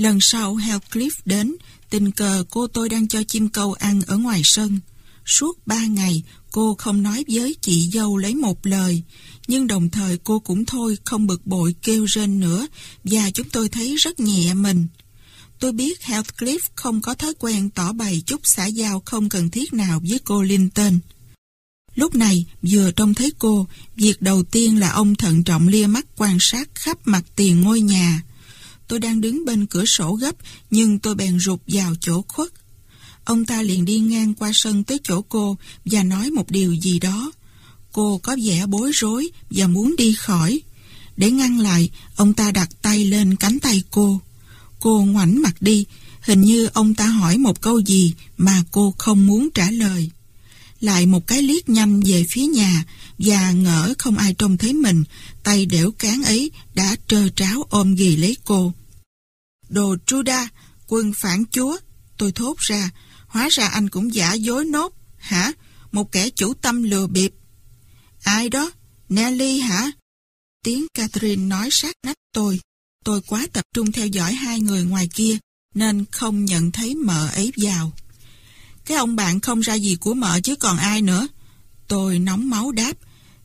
Lần sau Heathcliff đến, tình cờ cô tôi đang cho chim câu ăn ở ngoài sân. Suốt ba ngày, cô không nói với chị dâu lấy một lời, nhưng đồng thời cô cũng thôi không bực bội kêu rên nữa và chúng tôi thấy rất nhẹ mình. Tôi biết Heathcliff không có thói quen tỏ bày chút xã giao không cần thiết nào với cô Linton. Lúc này, vừa trông thấy cô, việc đầu tiên là ông thận trọng lia mắt quan sát khắp mặt tiền ngôi nhà. Tôi đang đứng bên cửa sổ gấp, nhưng tôi bèn rụt vào chỗ khuất. Ông ta liền đi ngang qua sân tới chỗ cô và nói một điều gì đó. Cô có vẻ bối rối và muốn đi khỏi. Để ngăn lại, ông ta đặt tay lên cánh tay cô. Cô ngoảnh mặt đi, hình như ông ta hỏi một câu gì mà cô không muốn trả lời. Lại một cái liếc nhanh về phía nhà và ngỡ không ai trông thấy mình, tay đểu cán ấy đã trơ tráo ôm ghì lấy cô đồ Truda, quân phản chúa. Tôi thốt ra, hóa ra anh cũng giả dối nốt, hả? Một kẻ chủ tâm lừa bịp. Ai đó? Nelly hả? Tiếng Catherine nói sát nách tôi. Tôi quá tập trung theo dõi hai người ngoài kia, nên không nhận thấy mợ ấy vào. Cái ông bạn không ra gì của mợ chứ còn ai nữa. Tôi nóng máu đáp.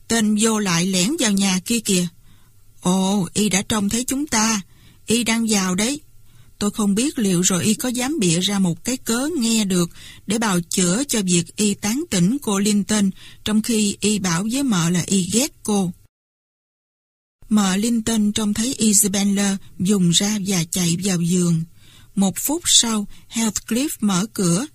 Tên vô lại lẻn vào nhà kia kìa. Ồ, y đã trông thấy chúng ta. Y đang vào đấy. Tôi không biết liệu rồi y có dám bịa ra một cái cớ nghe được để bào chữa cho việc y tán tỉnh cô Linton trong khi y bảo với mợ là y ghét cô. Mợ Linton trông thấy Isabella dùng ra và chạy vào giường. Một phút sau, Heathcliff mở cửa.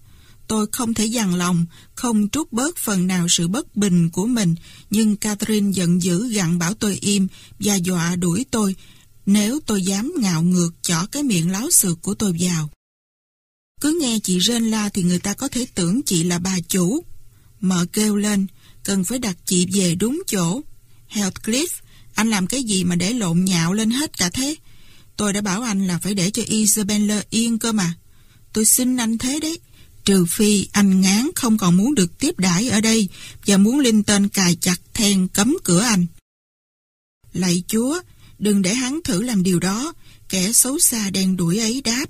Tôi không thể dằn lòng, không trút bớt phần nào sự bất bình của mình, nhưng Catherine giận dữ gặn bảo tôi im và dọa đuổi tôi, nếu tôi dám ngạo ngược chỏ cái miệng láo xược của tôi vào. Cứ nghe chị rên la thì người ta có thể tưởng chị là bà chủ. Mợ kêu lên, cần phải đặt chị về đúng chỗ. Heathcliff, anh làm cái gì mà để lộn nhạo lên hết cả thế? Tôi đã bảo anh là phải để cho Isabella yên cơ mà. Tôi xin anh thế đấy. Trừ phi anh ngán không còn muốn được tiếp đãi ở đây và muốn Linh tên cài chặt then cấm cửa anh. Lạy Chúa, Đừng để hắn thử làm điều đó, kẻ xấu xa đen đuổi ấy đáp.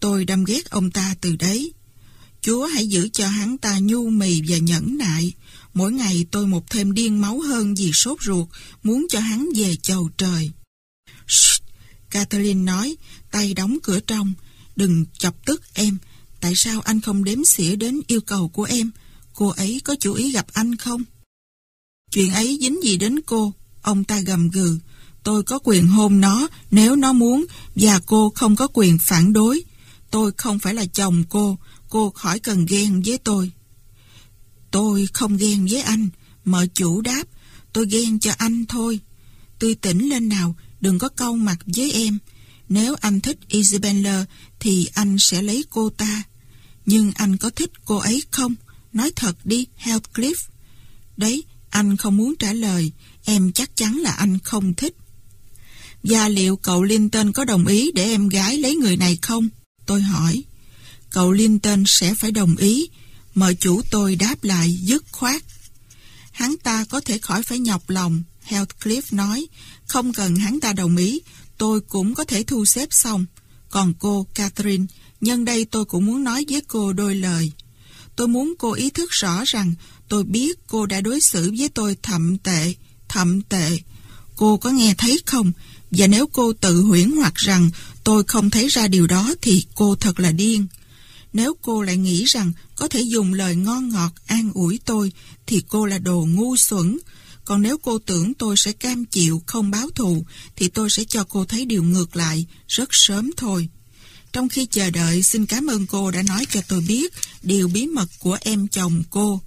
Tôi đâm ghét ông ta từ đấy. Chúa hãy giữ cho hắn ta nhu mì và nhẫn nại. Mỗi ngày tôi một thêm điên máu hơn vì sốt ruột, muốn cho hắn về chầu trời. Shh! Catherine nói, tay đóng cửa trong. Đừng chọc tức em. Tại sao anh không đếm xỉa đến yêu cầu của em? Cô ấy có chú ý gặp anh không? Chuyện ấy dính gì đến cô? Ông ta gầm gừ. Tôi có quyền hôn nó nếu nó muốn và cô không có quyền phản đối. Tôi không phải là chồng cô, cô khỏi cần ghen với tôi. Tôi không ghen với anh, mợ chủ đáp, tôi ghen cho anh thôi. Tươi tỉnh lên nào, đừng có câu mặt với em. Nếu anh thích Isabella thì anh sẽ lấy cô ta. Nhưng anh có thích cô ấy không? Nói thật đi, Heathcliff. Đấy, anh không muốn trả lời, em chắc chắn là anh không thích và liệu cậu Linton có đồng ý để em gái lấy người này không? Tôi hỏi. Cậu Linton sẽ phải đồng ý. Mợ chủ tôi đáp lại dứt khoát. Hắn ta có thể khỏi phải nhọc lòng, Heathcliff nói. Không cần hắn ta đồng ý, tôi cũng có thể thu xếp xong. Còn cô, Catherine, nhân đây tôi cũng muốn nói với cô đôi lời. Tôi muốn cô ý thức rõ rằng tôi biết cô đã đối xử với tôi thậm tệ, thậm tệ. Cô có nghe thấy không? Và nếu cô tự huyễn hoặc rằng tôi không thấy ra điều đó thì cô thật là điên. Nếu cô lại nghĩ rằng có thể dùng lời ngon ngọt an ủi tôi thì cô là đồ ngu xuẩn. Còn nếu cô tưởng tôi sẽ cam chịu không báo thù thì tôi sẽ cho cô thấy điều ngược lại rất sớm thôi. Trong khi chờ đợi xin cảm ơn cô đã nói cho tôi biết điều bí mật của em chồng cô.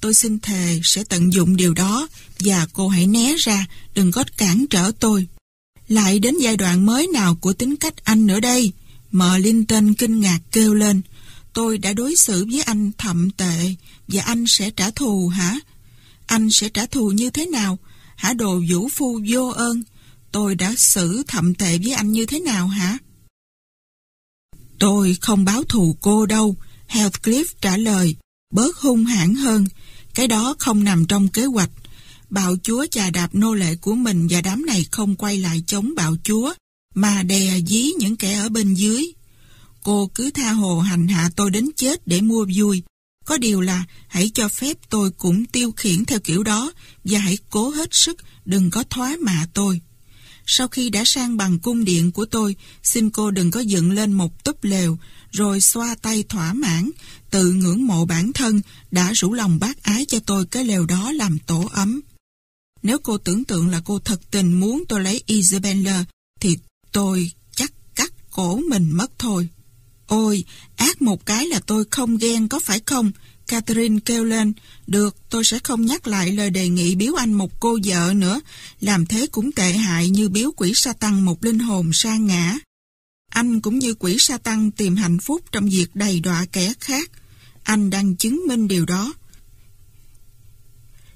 Tôi xin thề sẽ tận dụng điều đó và cô hãy né ra đừng có cản trở tôi. Lại đến giai đoạn mới nào của tính cách anh nữa đây? Mờ Linton kinh ngạc kêu lên. Tôi đã đối xử với anh thậm tệ, và anh sẽ trả thù hả? Anh sẽ trả thù như thế nào? Hả đồ vũ phu vô ơn? Tôi đã xử thậm tệ với anh như thế nào hả? Tôi không báo thù cô đâu, Heathcliff trả lời, bớt hung hãn hơn. Cái đó không nằm trong kế hoạch bạo chúa chà đạp nô lệ của mình và đám này không quay lại chống bạo chúa, mà đè dí những kẻ ở bên dưới. Cô cứ tha hồ hành hạ tôi đến chết để mua vui. Có điều là hãy cho phép tôi cũng tiêu khiển theo kiểu đó và hãy cố hết sức đừng có thoá mạ tôi. Sau khi đã sang bằng cung điện của tôi, xin cô đừng có dựng lên một túp lều rồi xoa tay thỏa mãn, tự ngưỡng mộ bản thân đã rủ lòng bác ái cho tôi cái lều đó làm tổ ấm. Nếu cô tưởng tượng là cô thật tình muốn tôi lấy Isabella, thì tôi chắc cắt cổ mình mất thôi. Ôi, ác một cái là tôi không ghen có phải không? Catherine kêu lên, được, tôi sẽ không nhắc lại lời đề nghị biếu anh một cô vợ nữa, làm thế cũng tệ hại như biếu quỷ Satan một linh hồn sa ngã. Anh cũng như quỷ Satan tìm hạnh phúc trong việc đầy đọa kẻ khác. Anh đang chứng minh điều đó.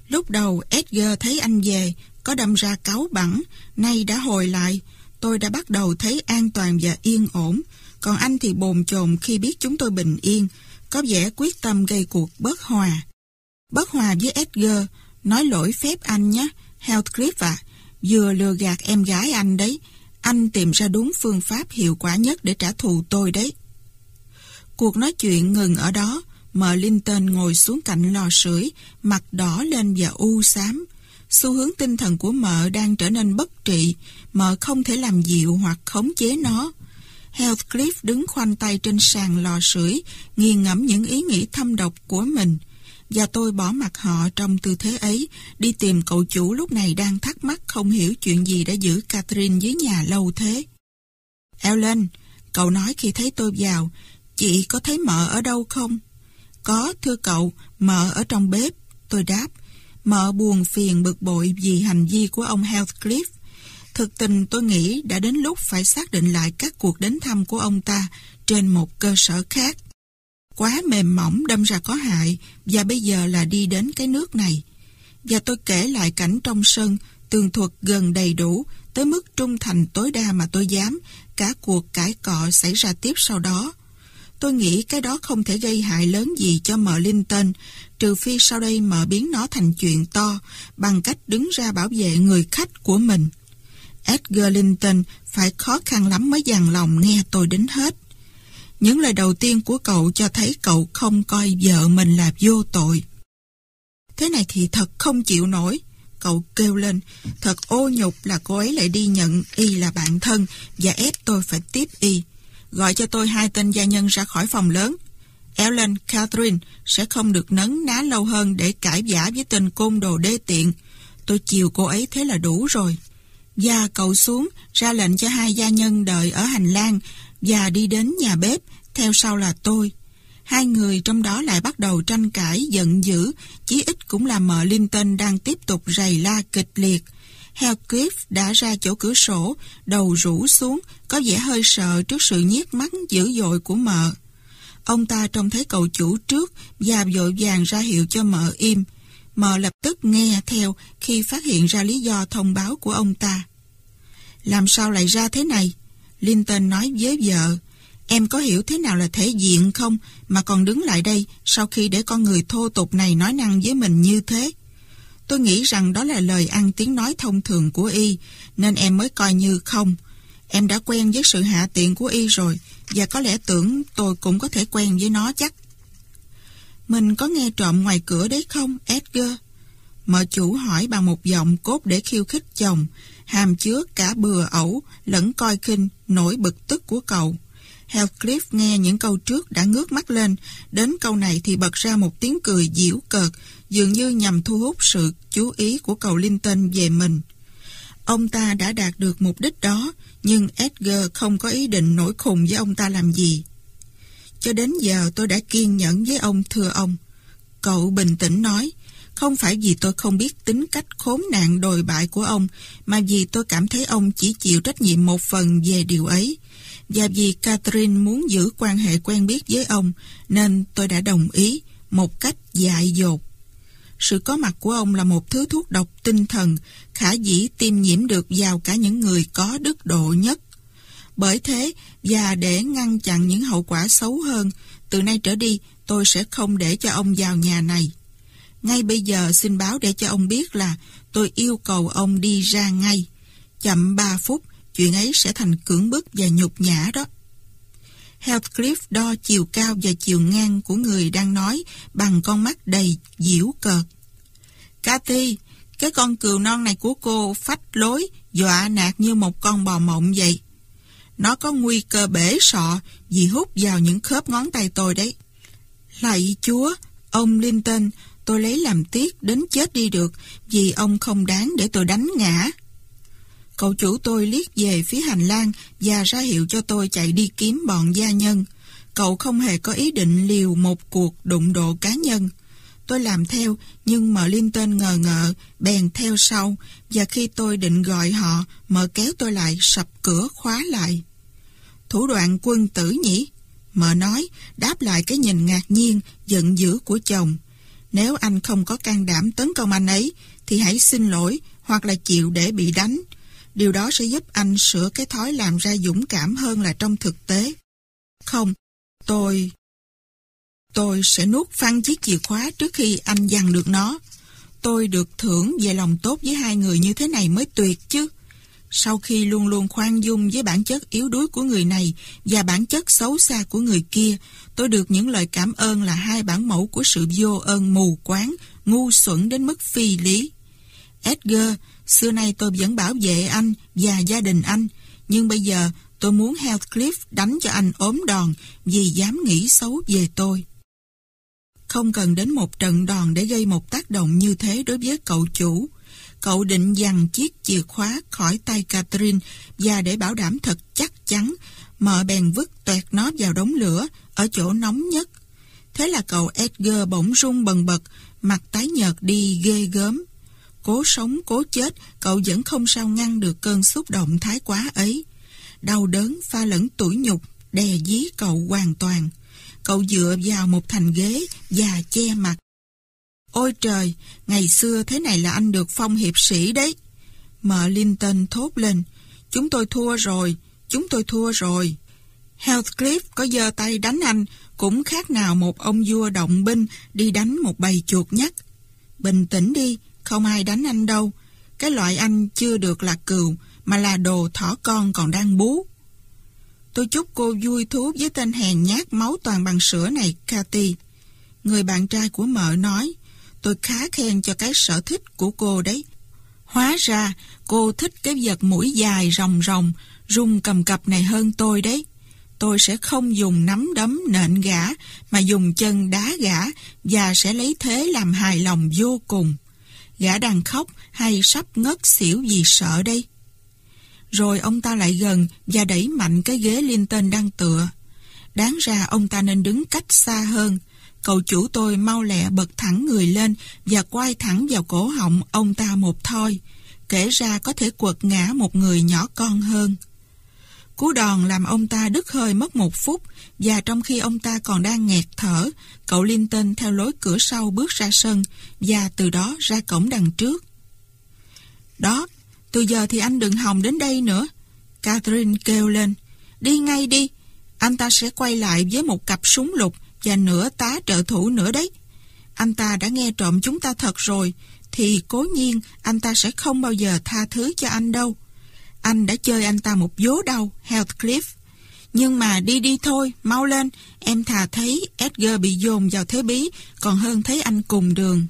Lúc đầu Edgar thấy anh về, có đâm ra cáu bẳn, nay đã hồi lại. Tôi đã bắt đầu thấy an toàn và yên ổn. Còn anh thì bồn chồn khi biết chúng tôi bình yên, có vẻ quyết tâm gây cuộc bất hòa. Bất hòa với Edgar, nói lỗi phép anh nhé, Heathcliff ạ. vừa lừa gạt em gái anh đấy, anh tìm ra đúng phương pháp hiệu quả nhất để trả thù tôi đấy. Cuộc nói chuyện ngừng ở đó, Linton ngồi xuống cạnh lò sưởi, mặt đỏ lên và u xám. Xu hướng tinh thần của mợ đang trở nên bất trị, mợ không thể làm dịu hoặc khống chế nó. Heathcliff đứng khoanh tay trên sàn lò sưởi, nghiền ngẫm những ý nghĩ thâm độc của mình. Và tôi bỏ mặt họ trong tư thế ấy, đi tìm cậu chủ lúc này đang thắc mắc không hiểu chuyện gì đã giữ Catherine dưới nhà lâu thế. Ellen, cậu nói khi thấy tôi vào, chị có thấy mợ ở đâu không? Có thưa cậu, mợ ở trong bếp. Tôi đáp, mợ buồn phiền bực bội vì hành vi của ông Heathcliff. Thực tình tôi nghĩ đã đến lúc phải xác định lại các cuộc đến thăm của ông ta trên một cơ sở khác. Quá mềm mỏng đâm ra có hại và bây giờ là đi đến cái nước này. Và tôi kể lại cảnh trong sân, tường thuật gần đầy đủ tới mức trung thành tối đa mà tôi dám cả cuộc cãi cọ xảy ra tiếp sau đó Tôi nghĩ cái đó không thể gây hại lớn gì cho mờ linh Linton, trừ phi sau đây mờ biến nó thành chuyện to bằng cách đứng ra bảo vệ người khách của mình. Edgar Linton phải khó khăn lắm mới dằn lòng nghe tôi đến hết. Những lời đầu tiên của cậu cho thấy cậu không coi vợ mình là vô tội. Thế này thì thật không chịu nổi. Cậu kêu lên, thật ô nhục là cô ấy lại đi nhận y là bạn thân và ép tôi phải tiếp y gọi cho tôi hai tên gia nhân ra khỏi phòng lớn. Ellen Catherine sẽ không được nấn ná lâu hơn để cãi giả với tên côn đồ đê tiện. Tôi chiều cô ấy thế là đủ rồi. Gia cậu xuống, ra lệnh cho hai gia nhân đợi ở hành lang và đi đến nhà bếp, theo sau là tôi. Hai người trong đó lại bắt đầu tranh cãi, giận dữ, chí ít cũng là mợ Linton đang tiếp tục rầy la kịch liệt. Hellcliff đã ra chỗ cửa sổ, đầu rũ xuống, có vẻ hơi sợ trước sự nhiếc mắt dữ dội của mợ. Ông ta trông thấy cậu chủ trước và vội vàng ra hiệu cho mợ im. Mợ lập tức nghe theo khi phát hiện ra lý do thông báo của ông ta. Làm sao lại ra thế này? Linton nói với vợ. Em có hiểu thế nào là thể diện không mà còn đứng lại đây sau khi để con người thô tục này nói năng với mình như thế? Tôi nghĩ rằng đó là lời ăn tiếng nói thông thường của y, nên em mới coi như không. Em đã quen với sự hạ tiện của y rồi và có lẽ tưởng tôi cũng có thể quen với nó chắc. Mình có nghe trộm ngoài cửa đấy không, Edgar? mở chủ hỏi bằng một giọng cốt để khiêu khích chồng, hàm chứa cả bừa ẩu, lẫn coi khinh, nỗi bực tức của cậu. Heathcliff nghe những câu trước đã ngước mắt lên, đến câu này thì bật ra một tiếng cười diễu cợt, dường như nhằm thu hút sự chú ý của cậu Linton về mình. Ông ta đã đạt được mục đích đó, nhưng Edgar không có ý định nổi khùng với ông ta làm gì. Cho đến giờ tôi đã kiên nhẫn với ông, thưa ông. Cậu bình tĩnh nói, không phải vì tôi không biết tính cách khốn nạn đồi bại của ông, mà vì tôi cảm thấy ông chỉ chịu trách nhiệm một phần về điều ấy. Và vì Catherine muốn giữ quan hệ quen biết với ông, nên tôi đã đồng ý một cách dại dột. Sự có mặt của ông là một thứ thuốc độc tinh thần, khả dĩ tiêm nhiễm được vào cả những người có đức độ nhất. Bởi thế, và để ngăn chặn những hậu quả xấu hơn, từ nay trở đi tôi sẽ không để cho ông vào nhà này. Ngay bây giờ xin báo để cho ông biết là tôi yêu cầu ông đi ra ngay. Chậm 3 phút, chuyện ấy sẽ thành cưỡng bức và nhục nhã đó. Heathcliff đo chiều cao và chiều ngang của người đang nói bằng con mắt đầy diễu cợt. Cathy, cái con cừu non này của cô phách lối, dọa nạt như một con bò mộng vậy. Nó có nguy cơ bể sọ vì hút vào những khớp ngón tay tôi đấy. Lạy chúa, ông Linton, tôi lấy làm tiếc đến chết đi được vì ông không đáng để tôi đánh ngã. Cậu chủ tôi liếc về phía hành lang và ra hiệu cho tôi chạy đi kiếm bọn gia nhân. Cậu không hề có ý định liều một cuộc đụng độ cá nhân. Tôi làm theo, nhưng liên tên ngờ ngợ, bèn theo sau, và khi tôi định gọi họ, mở kéo tôi lại, sập cửa khóa lại. Thủ đoạn quân tử nhỉ? mở nói, đáp lại cái nhìn ngạc nhiên, giận dữ của chồng. Nếu anh không có can đảm tấn công anh ấy, thì hãy xin lỗi hoặc là chịu để bị đánh. Điều đó sẽ giúp anh sửa cái thói làm ra dũng cảm hơn là trong thực tế. Không, tôi... Tôi sẽ nuốt phăng chiếc chìa khóa trước khi anh dằn được nó. Tôi được thưởng về lòng tốt với hai người như thế này mới tuyệt chứ. Sau khi luôn luôn khoan dung với bản chất yếu đuối của người này và bản chất xấu xa của người kia, tôi được những lời cảm ơn là hai bản mẫu của sự vô ơn mù quáng, ngu xuẩn đến mức phi lý. Edgar Xưa nay tôi vẫn bảo vệ anh và gia đình anh, nhưng bây giờ tôi muốn Heathcliff đánh cho anh ốm đòn vì dám nghĩ xấu về tôi. Không cần đến một trận đòn để gây một tác động như thế đối với cậu chủ. Cậu định dằn chiếc chìa khóa khỏi tay Catherine và để bảo đảm thật chắc chắn, mở bèn vứt toẹt nó vào đống lửa ở chỗ nóng nhất. Thế là cậu Edgar bỗng rung bần bật, mặt tái nhợt đi ghê gớm. Cố sống, cố chết, cậu vẫn không sao ngăn được cơn xúc động thái quá ấy. Đau đớn, pha lẫn tủi nhục, đè dí cậu hoàn toàn. Cậu dựa vào một thành ghế và che mặt. Ôi trời, ngày xưa thế này là anh được phong hiệp sĩ đấy. Mợ Linton thốt lên. Chúng tôi thua rồi, chúng tôi thua rồi. Heathcliff có giơ tay đánh anh cũng khác nào một ông vua động binh đi đánh một bầy chuột nhắt. Bình tĩnh đi, không ai đánh anh đâu. Cái loại anh chưa được là cừu, mà là đồ thỏ con còn đang bú. Tôi chúc cô vui thú với tên hèn nhát máu toàn bằng sữa này, Cathy. Người bạn trai của mợ nói, tôi khá khen cho cái sở thích của cô đấy. Hóa ra, cô thích cái vật mũi dài rồng rồng, rung cầm cập này hơn tôi đấy. Tôi sẽ không dùng nắm đấm nện gã, mà dùng chân đá gã và sẽ lấy thế làm hài lòng vô cùng gã đang khóc hay sắp ngất xỉu vì sợ đây. Rồi ông ta lại gần và đẩy mạnh cái ghế tên đang tựa. Đáng ra ông ta nên đứng cách xa hơn. Cậu chủ tôi mau lẹ bật thẳng người lên và quay thẳng vào cổ họng ông ta một thôi. Kể ra có thể quật ngã một người nhỏ con hơn. Cú đòn làm ông ta đứt hơi mất một phút và trong khi ông ta còn đang nghẹt thở, cậu Linton theo lối cửa sau bước ra sân và từ đó ra cổng đằng trước. Đó, từ giờ thì anh đừng hòng đến đây nữa. Catherine kêu lên, đi ngay đi, anh ta sẽ quay lại với một cặp súng lục và nửa tá trợ thủ nữa đấy. Anh ta đã nghe trộm chúng ta thật rồi, thì cố nhiên anh ta sẽ không bao giờ tha thứ cho anh đâu. Anh đã chơi anh ta một vố đau, Heathcliff. Nhưng mà đi đi thôi, mau lên. Em thà thấy Edgar bị dồn vào thế bí, còn hơn thấy anh cùng đường.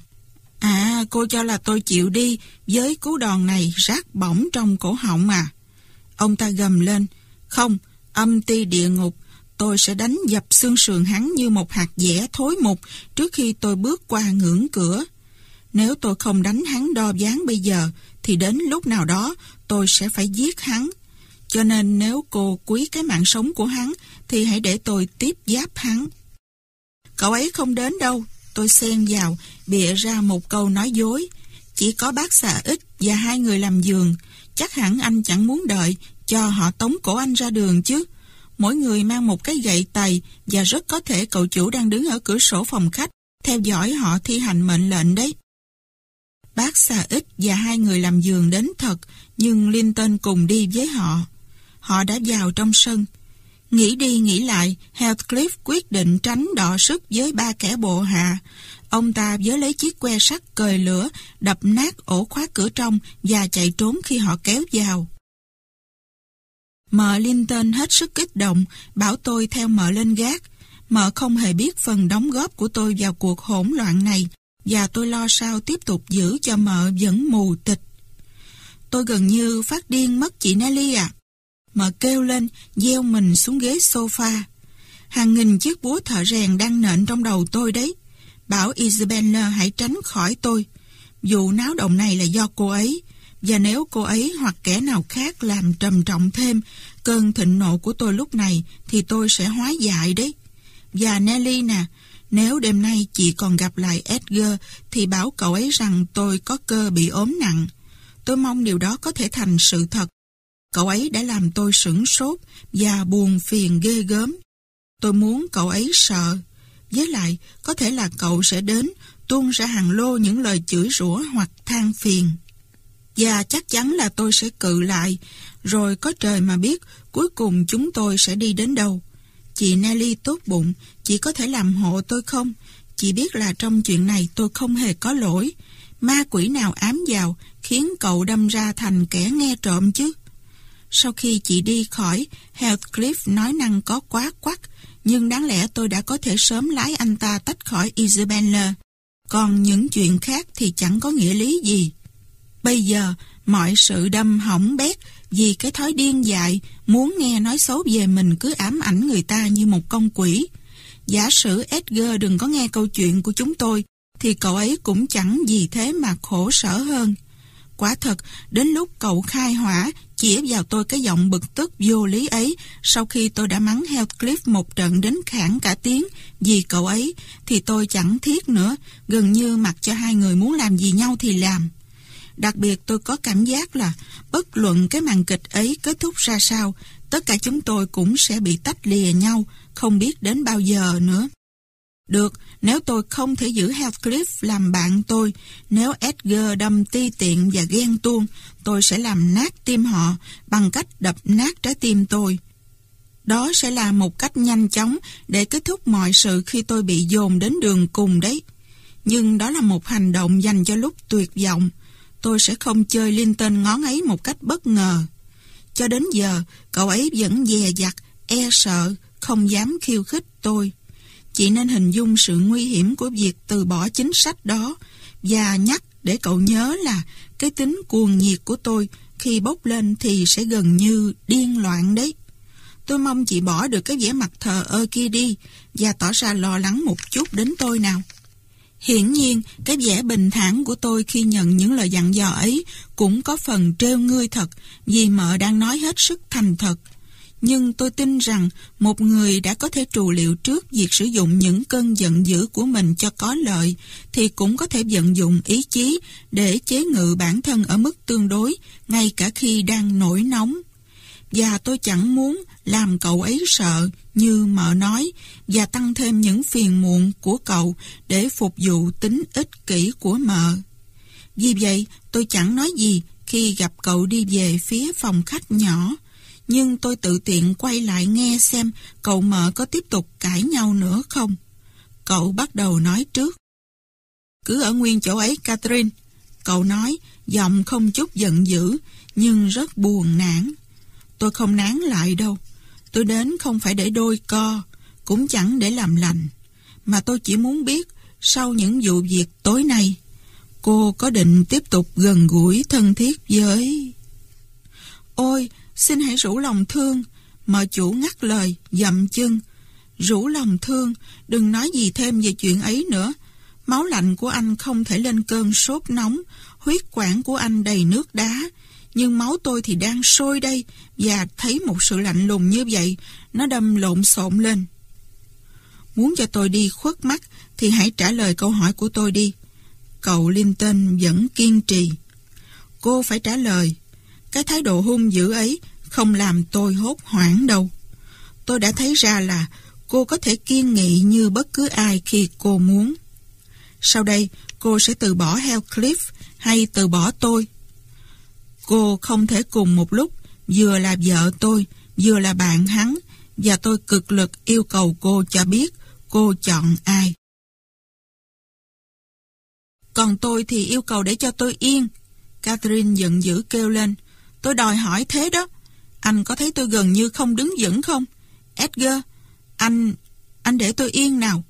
À, cô cho là tôi chịu đi, với cú đòn này rác bỏng trong cổ họng à. Ông ta gầm lên. Không, âm ti địa ngục, tôi sẽ đánh dập xương sườn hắn như một hạt dẻ thối mục trước khi tôi bước qua ngưỡng cửa. Nếu tôi không đánh hắn đo dáng bây giờ, thì đến lúc nào đó tôi sẽ phải giết hắn. Cho nên nếu cô quý cái mạng sống của hắn, thì hãy để tôi tiếp giáp hắn. Cậu ấy không đến đâu, tôi xen vào, bịa ra một câu nói dối. Chỉ có bác xà ít và hai người làm giường, chắc hẳn anh chẳng muốn đợi cho họ tống cổ anh ra đường chứ. Mỗi người mang một cái gậy tày và rất có thể cậu chủ đang đứng ở cửa sổ phòng khách theo dõi họ thi hành mệnh lệnh đấy. Bác xà ít và hai người làm giường đến thật nhưng Linton cùng đi với họ. Họ đã vào trong sân. Nghĩ đi nghĩ lại, Heathcliff quyết định tránh đọ sức với ba kẻ bộ hạ. Ông ta với lấy chiếc que sắt cời lửa, đập nát ổ khóa cửa trong và chạy trốn khi họ kéo vào. Mợ Linton hết sức kích động, bảo tôi theo mợ lên gác. Mợ không hề biết phần đóng góp của tôi vào cuộc hỗn loạn này, và tôi lo sao tiếp tục giữ cho mợ vẫn mù tịch. Tôi gần như phát điên mất chị Nelly à. Mà kêu lên, gieo mình xuống ghế sofa. Hàng nghìn chiếc búa thợ rèn đang nện trong đầu tôi đấy. Bảo Isabella hãy tránh khỏi tôi. Vụ náo động này là do cô ấy. Và nếu cô ấy hoặc kẻ nào khác làm trầm trọng thêm cơn thịnh nộ của tôi lúc này thì tôi sẽ hóa dại đấy. Và Nelly nè, nếu đêm nay chị còn gặp lại Edgar thì bảo cậu ấy rằng tôi có cơ bị ốm nặng. Tôi mong điều đó có thể thành sự thật. Cậu ấy đã làm tôi sửng sốt và buồn phiền ghê gớm. Tôi muốn cậu ấy sợ. Với lại, có thể là cậu sẽ đến tuôn ra hàng lô những lời chửi rủa hoặc than phiền. Và chắc chắn là tôi sẽ cự lại, rồi có trời mà biết cuối cùng chúng tôi sẽ đi đến đâu. Chị Nelly tốt bụng, chị có thể làm hộ tôi không? Chị biết là trong chuyện này tôi không hề có lỗi ma quỷ nào ám vào khiến cậu đâm ra thành kẻ nghe trộm chứ. Sau khi chị đi khỏi, Heathcliff nói năng có quá quắc, nhưng đáng lẽ tôi đã có thể sớm lái anh ta tách khỏi Isabella. Còn những chuyện khác thì chẳng có nghĩa lý gì. Bây giờ, mọi sự đâm hỏng bét vì cái thói điên dại muốn nghe nói xấu về mình cứ ám ảnh người ta như một con quỷ. Giả sử Edgar đừng có nghe câu chuyện của chúng tôi thì cậu ấy cũng chẳng gì thế mà khổ sở hơn. Quả thật, đến lúc cậu khai hỏa, chỉ vào tôi cái giọng bực tức vô lý ấy, sau khi tôi đã mắng Heathcliff một trận đến khản cả tiếng vì cậu ấy, thì tôi chẳng thiết nữa, gần như mặc cho hai người muốn làm gì nhau thì làm. Đặc biệt tôi có cảm giác là bất luận cái màn kịch ấy kết thúc ra sao, tất cả chúng tôi cũng sẽ bị tách lìa nhau, không biết đến bao giờ nữa. Được, nếu tôi không thể giữ Heathcliff làm bạn tôi, nếu Edgar đâm ti tiện và ghen tuông, tôi sẽ làm nát tim họ bằng cách đập nát trái tim tôi. Đó sẽ là một cách nhanh chóng để kết thúc mọi sự khi tôi bị dồn đến đường cùng đấy. Nhưng đó là một hành động dành cho lúc tuyệt vọng. Tôi sẽ không chơi liên tên ngón ấy một cách bất ngờ. Cho đến giờ, cậu ấy vẫn dè dặt, e sợ, không dám khiêu khích tôi. Chị nên hình dung sự nguy hiểm của việc từ bỏ chính sách đó và nhắc để cậu nhớ là cái tính cuồng nhiệt của tôi khi bốc lên thì sẽ gần như điên loạn đấy. Tôi mong chị bỏ được cái vẻ mặt thờ ơ kia đi và tỏ ra lo lắng một chút đến tôi nào. Hiển nhiên, cái vẻ bình thản của tôi khi nhận những lời dặn dò ấy cũng có phần trêu ngươi thật vì mợ đang nói hết sức thành thật nhưng tôi tin rằng một người đã có thể trù liệu trước việc sử dụng những cơn giận dữ của mình cho có lợi thì cũng có thể vận dụng ý chí để chế ngự bản thân ở mức tương đối ngay cả khi đang nổi nóng. Và tôi chẳng muốn làm cậu ấy sợ như mợ nói và tăng thêm những phiền muộn của cậu để phục vụ tính ích kỷ của mợ. Vì vậy, tôi chẳng nói gì khi gặp cậu đi về phía phòng khách nhỏ nhưng tôi tự tiện quay lại nghe xem cậu mợ có tiếp tục cãi nhau nữa không. Cậu bắt đầu nói trước. Cứ ở nguyên chỗ ấy Catherine, cậu nói, giọng không chút giận dữ, nhưng rất buồn nản. Tôi không nán lại đâu, tôi đến không phải để đôi co, cũng chẳng để làm lành, mà tôi chỉ muốn biết sau những vụ việc tối nay, cô có định tiếp tục gần gũi thân thiết với... Ôi, xin hãy rủ lòng thương. Mợ chủ ngắt lời, dậm chân. Rủ lòng thương, đừng nói gì thêm về chuyện ấy nữa. Máu lạnh của anh không thể lên cơn sốt nóng, huyết quản của anh đầy nước đá. Nhưng máu tôi thì đang sôi đây, và thấy một sự lạnh lùng như vậy, nó đâm lộn xộn lên. Muốn cho tôi đi khuất mắt, thì hãy trả lời câu hỏi của tôi đi. Cậu Linton vẫn kiên trì. Cô phải trả lời, cái thái độ hung dữ ấy không làm tôi hốt hoảng đâu. Tôi đã thấy ra là cô có thể kiên nghị như bất cứ ai khi cô muốn. Sau đây, cô sẽ từ bỏ Hellcliff hay từ bỏ tôi. Cô không thể cùng một lúc vừa là vợ tôi, vừa là bạn hắn và tôi cực lực yêu cầu cô cho biết cô chọn ai. Còn tôi thì yêu cầu để cho tôi yên. Catherine giận dữ kêu lên. Tôi đòi hỏi thế đó. Anh có thấy tôi gần như không đứng vững không? Edgar, anh... anh để tôi yên nào.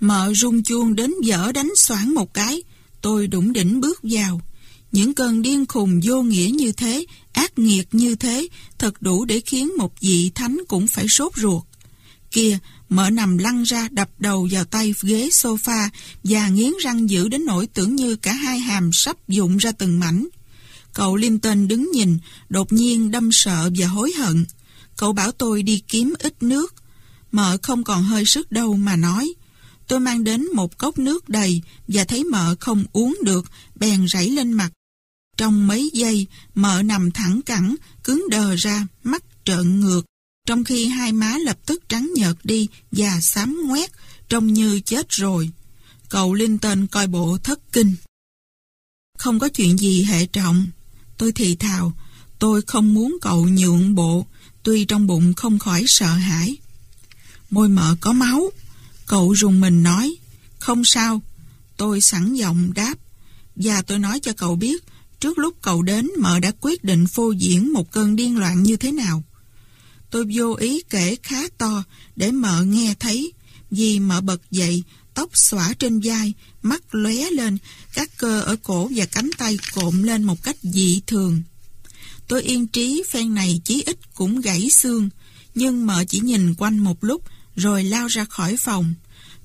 Mợ rung chuông đến dở đánh xoảng một cái. Tôi đủng đỉnh bước vào. Những cơn điên khùng vô nghĩa như thế, ác nghiệt như thế, thật đủ để khiến một vị thánh cũng phải sốt ruột. Kìa, mợ nằm lăn ra đập đầu vào tay ghế sofa và nghiến răng dữ đến nỗi tưởng như cả hai hàm sắp dụng ra từng mảnh. Cậu Linton đứng nhìn, đột nhiên đâm sợ và hối hận. Cậu bảo tôi đi kiếm ít nước. Mợ không còn hơi sức đâu mà nói. Tôi mang đến một cốc nước đầy và thấy mợ không uống được, bèn rảy lên mặt. Trong mấy giây, mợ nằm thẳng cẳng, cứng đờ ra, mắt trợn ngược. Trong khi hai má lập tức trắng nhợt đi và xám ngoét, trông như chết rồi. Cậu Linton coi bộ thất kinh. Không có chuyện gì hệ trọng, Tôi thì thào, tôi không muốn cậu nhượng bộ, tuy trong bụng không khỏi sợ hãi. Môi mợ có máu, cậu rùng mình nói, không sao. Tôi sẵn giọng đáp, và tôi nói cho cậu biết, trước lúc cậu đến mợ đã quyết định phô diễn một cơn điên loạn như thế nào. Tôi vô ý kể khá to để mợ nghe thấy, vì mợ bật dậy, tóc xõa trên vai, mắt lóe lên, các cơ ở cổ và cánh tay cộm lên một cách dị thường. Tôi yên trí phen này chí ít cũng gãy xương, nhưng mợ chỉ nhìn quanh một lúc rồi lao ra khỏi phòng.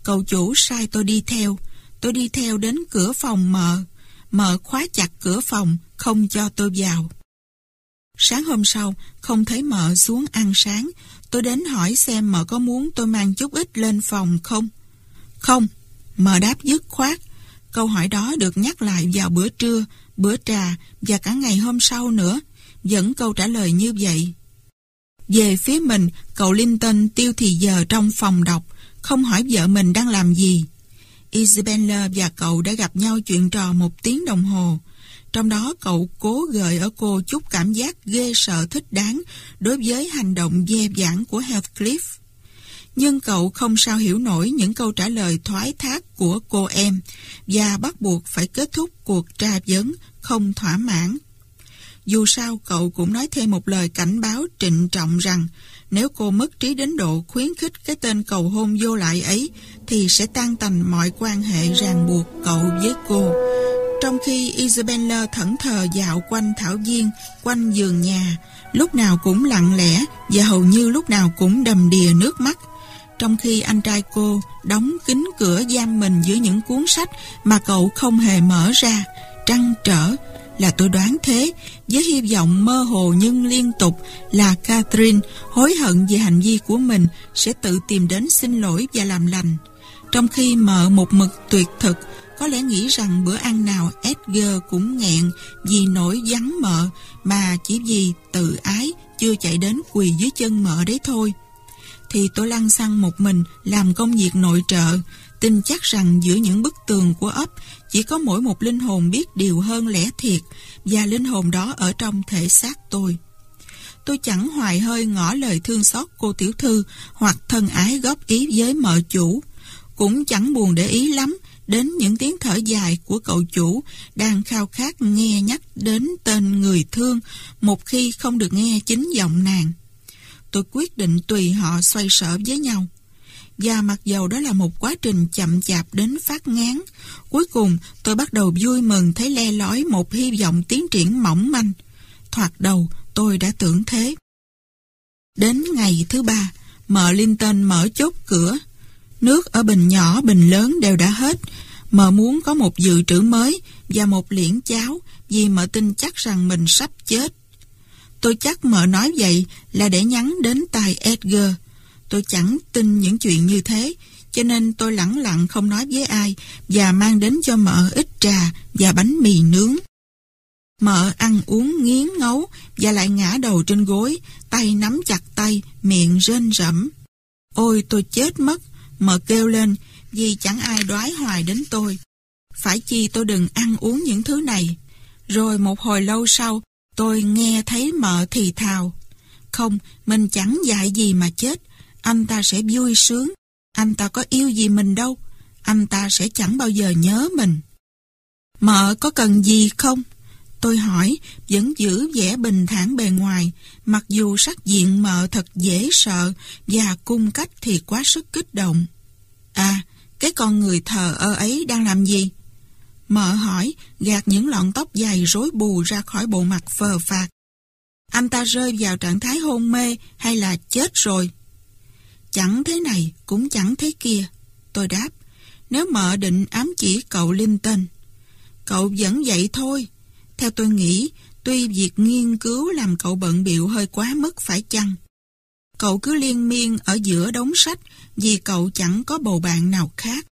Cậu chủ sai tôi đi theo, tôi đi theo đến cửa phòng mợ. Mợ khóa chặt cửa phòng, không cho tôi vào. Sáng hôm sau, không thấy mợ xuống ăn sáng, tôi đến hỏi xem mợ có muốn tôi mang chút ít lên phòng không. Không, mờ đáp dứt khoát. Câu hỏi đó được nhắc lại vào bữa trưa, bữa trà và cả ngày hôm sau nữa. dẫn câu trả lời như vậy. Về phía mình, cậu Linton tiêu thì giờ trong phòng đọc, không hỏi vợ mình đang làm gì. Isabella và cậu đã gặp nhau chuyện trò một tiếng đồng hồ. Trong đó cậu cố gợi ở cô chút cảm giác ghê sợ thích đáng đối với hành động dè dãn của Heathcliff nhưng cậu không sao hiểu nổi những câu trả lời thoái thác của cô em và bắt buộc phải kết thúc cuộc tra vấn không thỏa mãn. Dù sao cậu cũng nói thêm một lời cảnh báo trịnh trọng rằng nếu cô mất trí đến độ khuyến khích cái tên cầu hôn vô lại ấy thì sẽ tan tành mọi quan hệ ràng buộc cậu với cô. Trong khi Isabella thẩn thờ dạo quanh thảo viên, quanh giường nhà, lúc nào cũng lặng lẽ và hầu như lúc nào cũng đầm đìa nước mắt trong khi anh trai cô đóng kín cửa giam mình giữa những cuốn sách mà cậu không hề mở ra, trăn trở là tôi đoán thế, với hy vọng mơ hồ nhưng liên tục là Catherine hối hận về hành vi của mình sẽ tự tìm đến xin lỗi và làm lành. Trong khi mợ một mực tuyệt thực, có lẽ nghĩ rằng bữa ăn nào Edgar cũng nghẹn vì nỗi vắng mợ mà chỉ vì tự ái chưa chạy đến quỳ dưới chân mợ đấy thôi thì tôi lăn xăng một mình làm công việc nội trợ. Tin chắc rằng giữa những bức tường của ấp chỉ có mỗi một linh hồn biết điều hơn lẽ thiệt và linh hồn đó ở trong thể xác tôi. Tôi chẳng hoài hơi ngỏ lời thương xót cô tiểu thư hoặc thân ái góp ý với mợ chủ. Cũng chẳng buồn để ý lắm đến những tiếng thở dài của cậu chủ đang khao khát nghe nhắc đến tên người thương một khi không được nghe chính giọng nàng tôi quyết định tùy họ xoay sở với nhau. Và mặc dầu đó là một quá trình chậm chạp đến phát ngán, cuối cùng tôi bắt đầu vui mừng thấy le lói một hy vọng tiến triển mỏng manh. Thoạt đầu tôi đã tưởng thế. Đến ngày thứ ba, mợ Linton mở chốt cửa. Nước ở bình nhỏ, bình lớn đều đã hết. Mợ muốn có một dự trữ mới và một liễn cháo vì mợ tin chắc rằng mình sắp chết. Tôi chắc mợ nói vậy là để nhắn đến tài Edgar. Tôi chẳng tin những chuyện như thế, cho nên tôi lẳng lặng không nói với ai và mang đến cho mợ ít trà và bánh mì nướng. Mợ ăn uống nghiến ngấu và lại ngã đầu trên gối, tay nắm chặt tay, miệng rên rẫm. Ôi tôi chết mất, mợ kêu lên vì chẳng ai đoái hoài đến tôi. Phải chi tôi đừng ăn uống những thứ này. Rồi một hồi lâu sau, Tôi nghe thấy mợ thì thào. Không, mình chẳng dạy gì mà chết. Anh ta sẽ vui sướng. Anh ta có yêu gì mình đâu. Anh ta sẽ chẳng bao giờ nhớ mình. Mợ có cần gì không? Tôi hỏi, vẫn giữ vẻ bình thản bề ngoài, mặc dù sắc diện mợ thật dễ sợ và cung cách thì quá sức kích động. À, cái con người thờ ơ ấy đang làm gì? mở hỏi, gạt những lọn tóc dày rối bù ra khỏi bộ mặt phờ phạt. Anh ta rơi vào trạng thái hôn mê hay là chết rồi? Chẳng thế này, cũng chẳng thế kia. Tôi đáp, nếu mợ định ám chỉ cậu linh Linton. Cậu vẫn vậy thôi. Theo tôi nghĩ, tuy việc nghiên cứu làm cậu bận biệu hơi quá mức phải chăng? Cậu cứ liên miên ở giữa đống sách vì cậu chẳng có bầu bạn nào khác.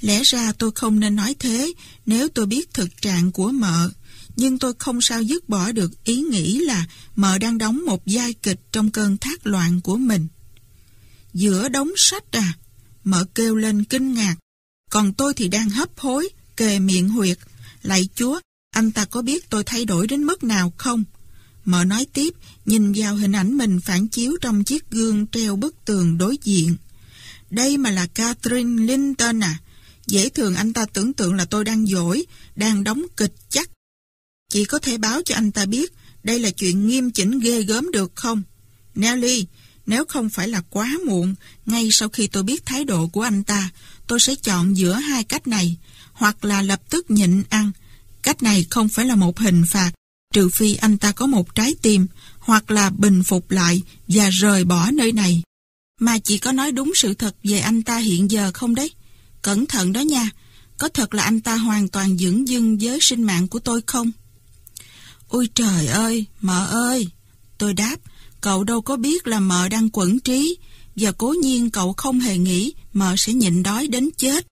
Lẽ ra tôi không nên nói thế nếu tôi biết thực trạng của mợ, nhưng tôi không sao dứt bỏ được ý nghĩ là mợ đang đóng một giai kịch trong cơn thác loạn của mình. Giữa đống sách à, mợ kêu lên kinh ngạc, còn tôi thì đang hấp hối, kề miệng huyệt. Lạy chúa, anh ta có biết tôi thay đổi đến mức nào không? Mợ nói tiếp, nhìn vào hình ảnh mình phản chiếu trong chiếc gương treo bức tường đối diện. Đây mà là Catherine Linton à, Dễ thường anh ta tưởng tượng là tôi đang dỗi, đang đóng kịch chắc. Chị có thể báo cho anh ta biết đây là chuyện nghiêm chỉnh ghê gớm được không? Nelly, nếu không phải là quá muộn, ngay sau khi tôi biết thái độ của anh ta, tôi sẽ chọn giữa hai cách này, hoặc là lập tức nhịn ăn. Cách này không phải là một hình phạt, trừ phi anh ta có một trái tim, hoặc là bình phục lại và rời bỏ nơi này. Mà chị có nói đúng sự thật về anh ta hiện giờ không đấy? Cẩn thận đó nha, có thật là anh ta hoàn toàn dưỡng dưng với sinh mạng của tôi không? Ôi trời ơi, mợ ơi! Tôi đáp, cậu đâu có biết là mợ đang quẩn trí, và cố nhiên cậu không hề nghĩ mợ sẽ nhịn đói đến chết.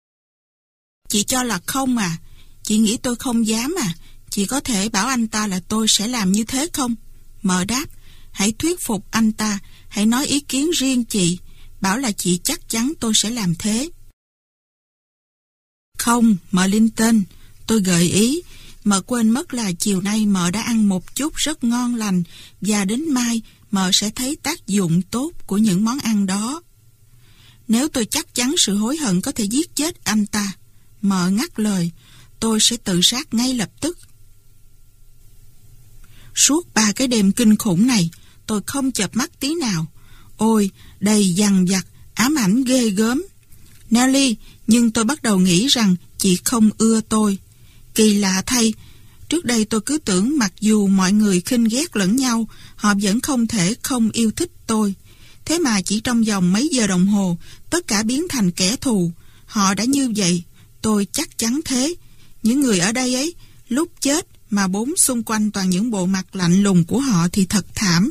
Chị cho là không à, chị nghĩ tôi không dám à, chị có thể bảo anh ta là tôi sẽ làm như thế không? Mợ đáp, hãy thuyết phục anh ta, hãy nói ý kiến riêng chị, bảo là chị chắc chắn tôi sẽ làm thế. Không, mợ tinh, tôi gợi ý, mợ quên mất là chiều nay mợ đã ăn một chút rất ngon lành và đến mai mợ sẽ thấy tác dụng tốt của những món ăn đó. Nếu tôi chắc chắn sự hối hận có thể giết chết anh ta, mợ ngắt lời, tôi sẽ tự sát ngay lập tức. Suốt ba cái đêm kinh khủng này, tôi không chập mắt tí nào. Ôi, đầy dằn vặt, ám ảnh ghê gớm. Nelly, nhưng tôi bắt đầu nghĩ rằng chị không ưa tôi. Kỳ lạ thay, trước đây tôi cứ tưởng mặc dù mọi người khinh ghét lẫn nhau, họ vẫn không thể không yêu thích tôi. Thế mà chỉ trong vòng mấy giờ đồng hồ, tất cả biến thành kẻ thù. Họ đã như vậy, tôi chắc chắn thế. Những người ở đây ấy, lúc chết mà bốn xung quanh toàn những bộ mặt lạnh lùng của họ thì thật thảm.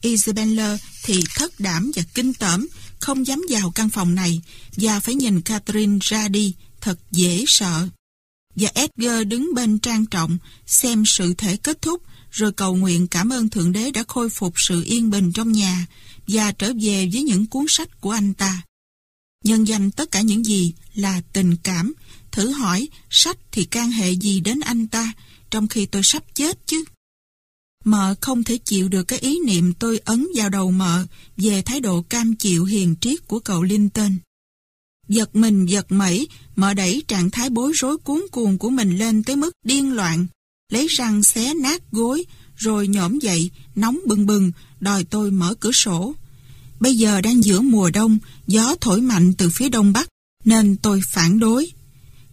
Isabella thì thất đảm và kinh tởm, không dám vào căn phòng này và phải nhìn Catherine ra đi, thật dễ sợ. Và Edgar đứng bên trang trọng, xem sự thể kết thúc, rồi cầu nguyện cảm ơn Thượng Đế đã khôi phục sự yên bình trong nhà và trở về với những cuốn sách của anh ta. Nhân danh tất cả những gì là tình cảm, thử hỏi sách thì can hệ gì đến anh ta, trong khi tôi sắp chết chứ. Mợ không thể chịu được cái ý niệm tôi ấn vào đầu mợ về thái độ cam chịu hiền triết của cậu Linton. Giật mình giật mẩy, mợ đẩy trạng thái bối rối cuốn cuồng của mình lên tới mức điên loạn. Lấy răng xé nát gối, rồi nhổm dậy, nóng bừng bừng, đòi tôi mở cửa sổ. Bây giờ đang giữa mùa đông, gió thổi mạnh từ phía đông bắc, nên tôi phản đối.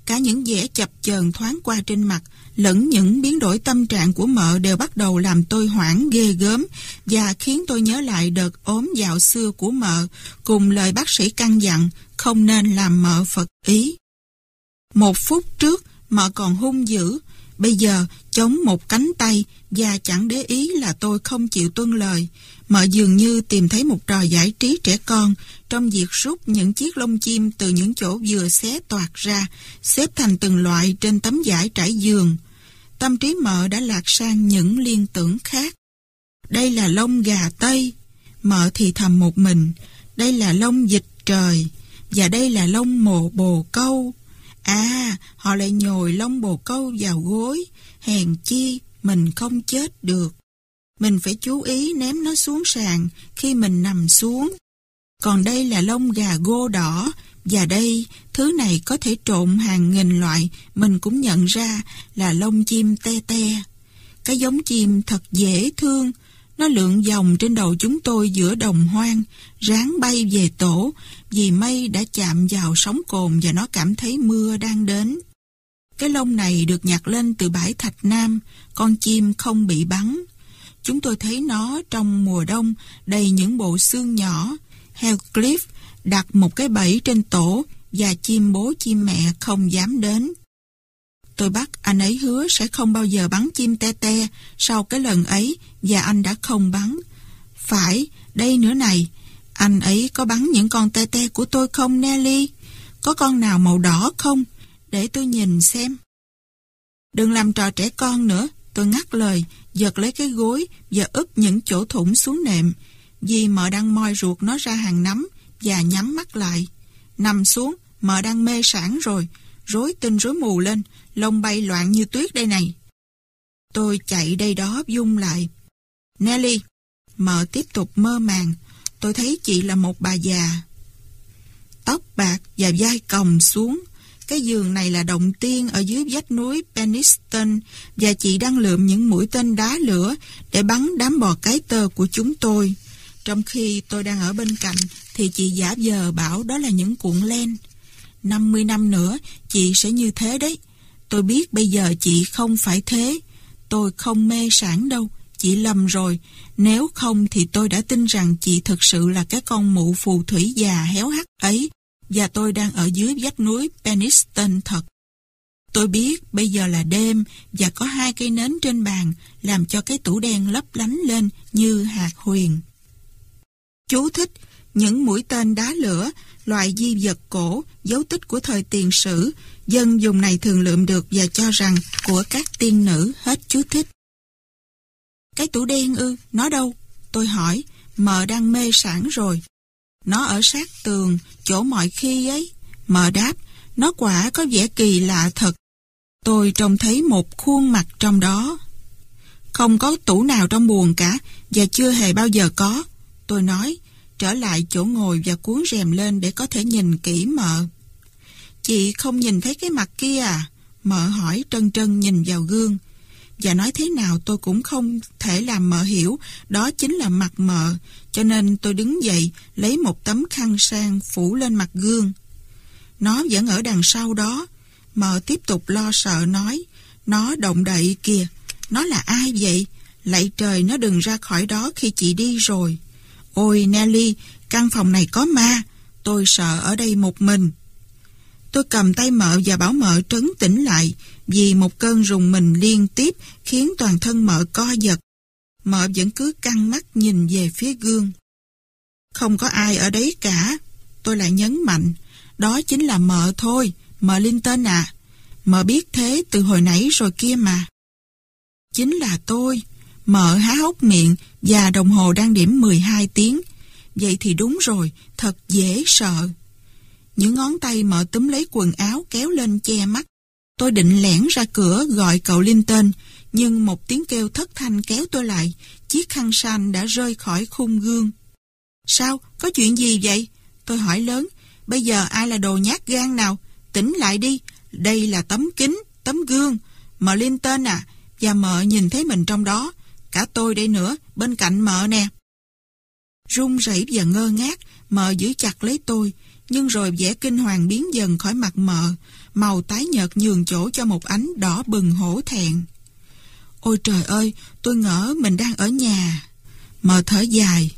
Cả những vẻ chập chờn thoáng qua trên mặt, lẫn những biến đổi tâm trạng của mợ đều bắt đầu làm tôi hoảng ghê gớm và khiến tôi nhớ lại đợt ốm dạo xưa của mợ cùng lời bác sĩ căn dặn không nên làm mợ Phật ý. Một phút trước, mợ còn hung dữ, bây giờ chống một cánh tay và chẳng để ý là tôi không chịu tuân lời. Mọi dường như tìm thấy một trò giải trí trẻ con trong việc rút những chiếc lông chim từ những chỗ vừa xé toạc ra, xếp thành từng loại trên tấm vải trải giường. Tâm trí mợ đã lạc sang những liên tưởng khác. Đây là lông gà Tây, mợ thì thầm một mình. Đây là lông dịch trời, và đây là lông mộ bồ câu. À, họ lại nhồi lông bồ câu vào gối, hèn chi mình không chết được. Mình phải chú ý ném nó xuống sàn khi mình nằm xuống. Còn đây là lông gà gô đỏ, và đây, thứ này có thể trộn hàng nghìn loại, mình cũng nhận ra là lông chim te te. Cái giống chim thật dễ thương, nó lượn vòng trên đầu chúng tôi giữa đồng hoang, ráng bay về tổ, vì mây đã chạm vào sóng cồn và nó cảm thấy mưa đang đến. Cái lông này được nhặt lên từ bãi Thạch Nam, con chim không bị bắn. Chúng tôi thấy nó trong mùa đông đầy những bộ xương nhỏ. Hellcliff đặt một cái bẫy trên tổ và chim bố chim mẹ không dám đến. Tôi bắt anh ấy hứa sẽ không bao giờ bắn chim te te sau cái lần ấy và anh đã không bắn. Phải, đây nữa này, anh ấy có bắn những con te te của tôi không Nelly? Có con nào màu đỏ không? Để tôi nhìn xem. Đừng làm trò trẻ con nữa, Tôi ngắt lời, giật lấy cái gối và úp những chỗ thủng xuống nệm. Di mợ đang moi ruột nó ra hàng nắm và nhắm mắt lại. Nằm xuống, mợ đang mê sản rồi, rối tinh rối mù lên, lông bay loạn như tuyết đây này. Tôi chạy đây đó dung lại. Nelly, mợ tiếp tục mơ màng, tôi thấy chị là một bà già. Tóc bạc và vai còng xuống, cái giường này là động tiên ở dưới vách núi Peniston và chị đang lượm những mũi tên đá lửa để bắn đám bò cái tơ của chúng tôi. Trong khi tôi đang ở bên cạnh thì chị giả vờ bảo đó là những cuộn len. 50 năm nữa chị sẽ như thế đấy. Tôi biết bây giờ chị không phải thế. Tôi không mê sản đâu, chị lầm rồi. Nếu không thì tôi đã tin rằng chị thực sự là cái con mụ phù thủy già héo hắt ấy và tôi đang ở dưới vách núi Peniston thật. Tôi biết bây giờ là đêm và có hai cây nến trên bàn làm cho cái tủ đen lấp lánh lên như hạt huyền. Chú thích những mũi tên đá lửa, loại di vật cổ, dấu tích của thời tiền sử, dân dùng này thường lượm được và cho rằng của các tiên nữ hết chú thích. Cái tủ đen ư, nó đâu? Tôi hỏi, mờ đang mê sẵn rồi. Nó ở sát tường, chỗ mọi khi ấy. Mờ đáp, nó quả có vẻ kỳ lạ thật. Tôi trông thấy một khuôn mặt trong đó. Không có tủ nào trong buồn cả, và chưa hề bao giờ có. Tôi nói, trở lại chỗ ngồi và cuốn rèm lên để có thể nhìn kỹ mợ. Chị không nhìn thấy cái mặt kia à? Mợ hỏi trân trân nhìn vào gương. Và nói thế nào tôi cũng không thể làm mợ hiểu, đó chính là mặt mợ, cho nên tôi đứng dậy lấy một tấm khăn sang phủ lên mặt gương. Nó vẫn ở đằng sau đó, mợ tiếp tục lo sợ nói, nó động đậy kìa, nó là ai vậy? Lạy trời nó đừng ra khỏi đó khi chị đi rồi. Ôi Nelly, căn phòng này có ma, tôi sợ ở đây một mình. Tôi cầm tay mợ và bảo mợ trấn tĩnh lại vì một cơn rùng mình liên tiếp khiến toàn thân mợ co giật mợ vẫn cứ căng mắt nhìn về phía gương. Không có ai ở đấy cả. Tôi lại nhấn mạnh, đó chính là mợ thôi, mợ Linh tên à. Mợ biết thế từ hồi nãy rồi kia mà. Chính là tôi. Mợ há hốc miệng và đồng hồ đang điểm 12 tiếng. Vậy thì đúng rồi, thật dễ sợ. Những ngón tay mợ túm lấy quần áo kéo lên che mắt. Tôi định lẻn ra cửa gọi cậu Linh tên, nhưng một tiếng kêu thất thanh kéo tôi lại, chiếc khăn san đã rơi khỏi khung gương. Sao, có chuyện gì vậy? Tôi hỏi lớn, bây giờ ai là đồ nhát gan nào? Tỉnh lại đi, đây là tấm kính, tấm gương. Mợ lên tên à, và mợ nhìn thấy mình trong đó. Cả tôi đây nữa, bên cạnh mợ nè. rung rẩy và ngơ ngác, mợ giữ chặt lấy tôi, nhưng rồi vẻ kinh hoàng biến dần khỏi mặt mợ, màu tái nhợt nhường chỗ cho một ánh đỏ bừng hổ thẹn. Ôi trời ơi, tôi ngỡ mình đang ở nhà. Mở thở dài.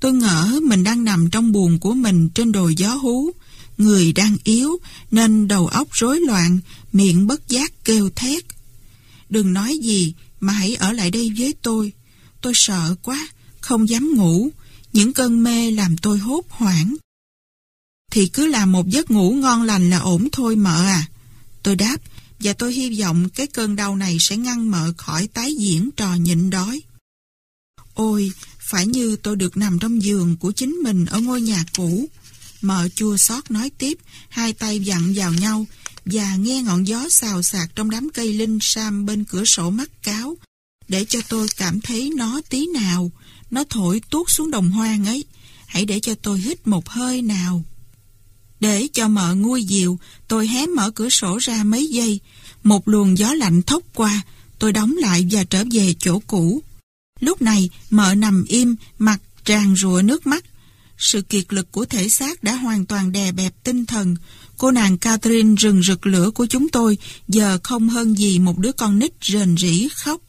Tôi ngỡ mình đang nằm trong buồn của mình trên đồi gió hú. Người đang yếu nên đầu óc rối loạn, miệng bất giác kêu thét. Đừng nói gì mà hãy ở lại đây với tôi. Tôi sợ quá, không dám ngủ. Những cơn mê làm tôi hốt hoảng. Thì cứ làm một giấc ngủ ngon lành là ổn thôi mợ à. Tôi đáp, và tôi hy vọng cái cơn đau này sẽ ngăn mở khỏi tái diễn trò nhịn đói. Ôi, phải như tôi được nằm trong giường của chính mình ở ngôi nhà cũ. Mợ chua xót nói tiếp, hai tay dặn vào nhau và nghe ngọn gió xào xạc trong đám cây linh sam bên cửa sổ mắt cáo để cho tôi cảm thấy nó tí nào. Nó thổi tuốt xuống đồng hoang ấy. Hãy để cho tôi hít một hơi nào. Để cho mợ nguôi dịu, tôi hé mở cửa sổ ra mấy giây. Một luồng gió lạnh thốc qua, tôi đóng lại và trở về chỗ cũ. Lúc này, mợ nằm im, mặt tràn rụa nước mắt. Sự kiệt lực của thể xác đã hoàn toàn đè bẹp tinh thần. Cô nàng Catherine rừng rực lửa của chúng tôi giờ không hơn gì một đứa con nít rền rỉ khóc.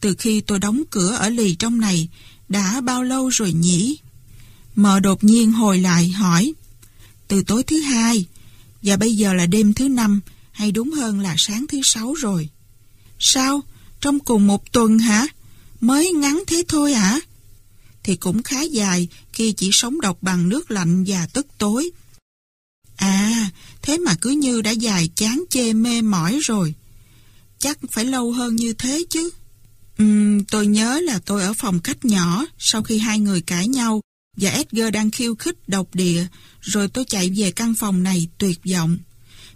Từ khi tôi đóng cửa ở lì trong này, đã bao lâu rồi nhỉ? Mợ đột nhiên hồi lại hỏi từ tối thứ hai và bây giờ là đêm thứ năm hay đúng hơn là sáng thứ sáu rồi. Sao? Trong cùng một tuần hả? Mới ngắn thế thôi hả? Thì cũng khá dài khi chỉ sống độc bằng nước lạnh và tức tối. À, thế mà cứ như đã dài chán chê mê mỏi rồi. Chắc phải lâu hơn như thế chứ. Ừm, tôi nhớ là tôi ở phòng khách nhỏ sau khi hai người cãi nhau và Edgar đang khiêu khích độc địa, rồi tôi chạy về căn phòng này tuyệt vọng.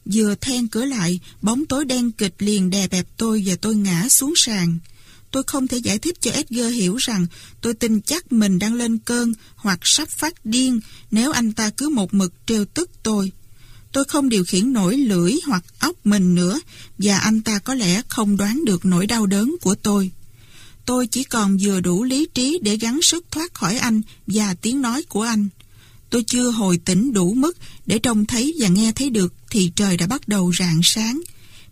Vừa then cửa lại, bóng tối đen kịch liền đè bẹp tôi và tôi ngã xuống sàn. Tôi không thể giải thích cho Edgar hiểu rằng tôi tin chắc mình đang lên cơn hoặc sắp phát điên nếu anh ta cứ một mực trêu tức tôi. Tôi không điều khiển nổi lưỡi hoặc óc mình nữa và anh ta có lẽ không đoán được nỗi đau đớn của tôi. Tôi chỉ còn vừa đủ lý trí để gắng sức thoát khỏi anh và tiếng nói của anh. Tôi chưa hồi tỉnh đủ mức để trông thấy và nghe thấy được thì trời đã bắt đầu rạng sáng.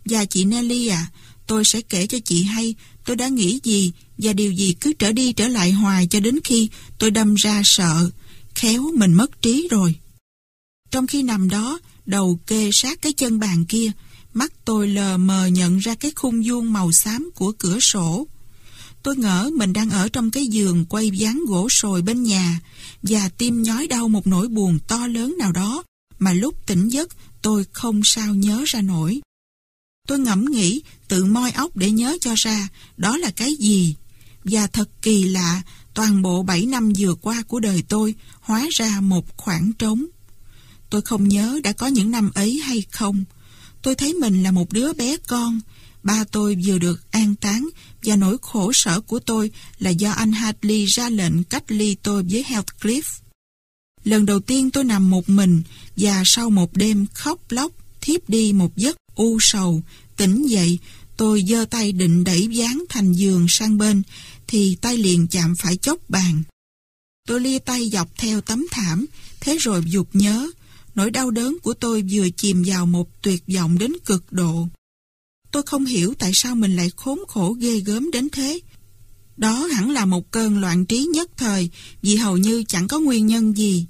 Và chị Nelly à, tôi sẽ kể cho chị hay tôi đã nghĩ gì và điều gì cứ trở đi trở lại hoài cho đến khi tôi đâm ra sợ. Khéo mình mất trí rồi. Trong khi nằm đó, đầu kê sát cái chân bàn kia, mắt tôi lờ mờ nhận ra cái khung vuông màu xám của cửa sổ. Tôi ngỡ mình đang ở trong cái giường quay dáng gỗ sồi bên nhà và tim nhói đau một nỗi buồn to lớn nào đó mà lúc tỉnh giấc tôi không sao nhớ ra nổi. Tôi ngẫm nghĩ, tự moi ốc để nhớ cho ra đó là cái gì. Và thật kỳ lạ, toàn bộ 7 năm vừa qua của đời tôi hóa ra một khoảng trống. Tôi không nhớ đã có những năm ấy hay không. Tôi thấy mình là một đứa bé con, Ba tôi vừa được an táng và nỗi khổ sở của tôi là do anh Hadley ra lệnh cách ly tôi với Heathcliff. Lần đầu tiên tôi nằm một mình và sau một đêm khóc lóc, thiếp đi một giấc u sầu, tỉnh dậy, tôi giơ tay định đẩy dán thành giường sang bên thì tay liền chạm phải chốc bàn. Tôi lia tay dọc theo tấm thảm, thế rồi dục nhớ, nỗi đau đớn của tôi vừa chìm vào một tuyệt vọng đến cực độ. Tôi không hiểu tại sao mình lại khốn khổ ghê gớm đến thế. Đó hẳn là một cơn loạn trí nhất thời vì hầu như chẳng có nguyên nhân gì.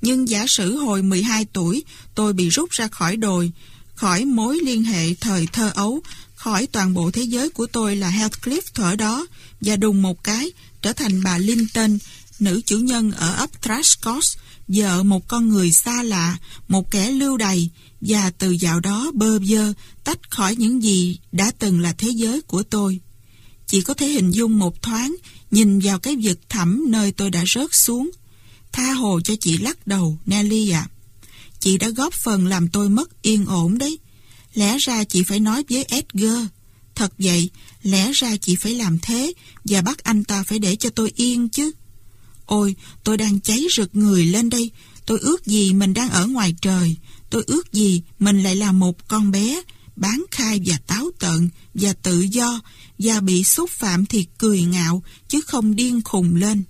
Nhưng giả sử hồi 12 tuổi tôi bị rút ra khỏi đồi, khỏi mối liên hệ thời thơ ấu, khỏi toàn bộ thế giới của tôi là Heathcliff thở đó và đùng một cái trở thành bà Linton, nữ chủ nhân ở ấp Trashcos, vợ một con người xa lạ, một kẻ lưu đày, và từ dạo đó bơ vơ, tách khỏi những gì đã từng là thế giới của tôi. Chỉ có thể hình dung một thoáng, nhìn vào cái vực thẳm nơi tôi đã rớt xuống. Tha hồ cho chị lắc đầu, Nelly ạ. À. Chị đã góp phần làm tôi mất yên ổn đấy. Lẽ ra chị phải nói với Edgar. Thật vậy, lẽ ra chị phải làm thế và bắt anh ta phải để cho tôi yên chứ. Ôi, tôi đang cháy rực người lên đây. Tôi ước gì mình đang ở ngoài trời tôi ước gì mình lại là một con bé bán khai và táo tợn và tự do và bị xúc phạm thì cười ngạo chứ không điên khùng lên.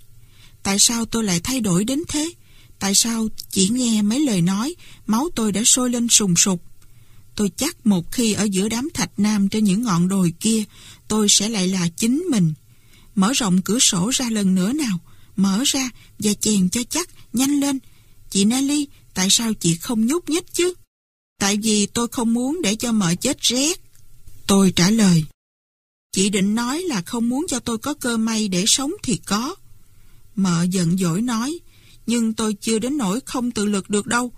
Tại sao tôi lại thay đổi đến thế? Tại sao chỉ nghe mấy lời nói máu tôi đã sôi lên sùng sục? Tôi chắc một khi ở giữa đám thạch nam trên những ngọn đồi kia tôi sẽ lại là chính mình. Mở rộng cửa sổ ra lần nữa nào. Mở ra và chèn cho chắc, nhanh lên. Chị Nelly, Tại sao chị không nhúc nhích chứ? Tại vì tôi không muốn để cho mợ chết rét. Tôi trả lời. Chị định nói là không muốn cho tôi có cơ may để sống thì có. Mợ giận dỗi nói, nhưng tôi chưa đến nỗi không tự lực được đâu.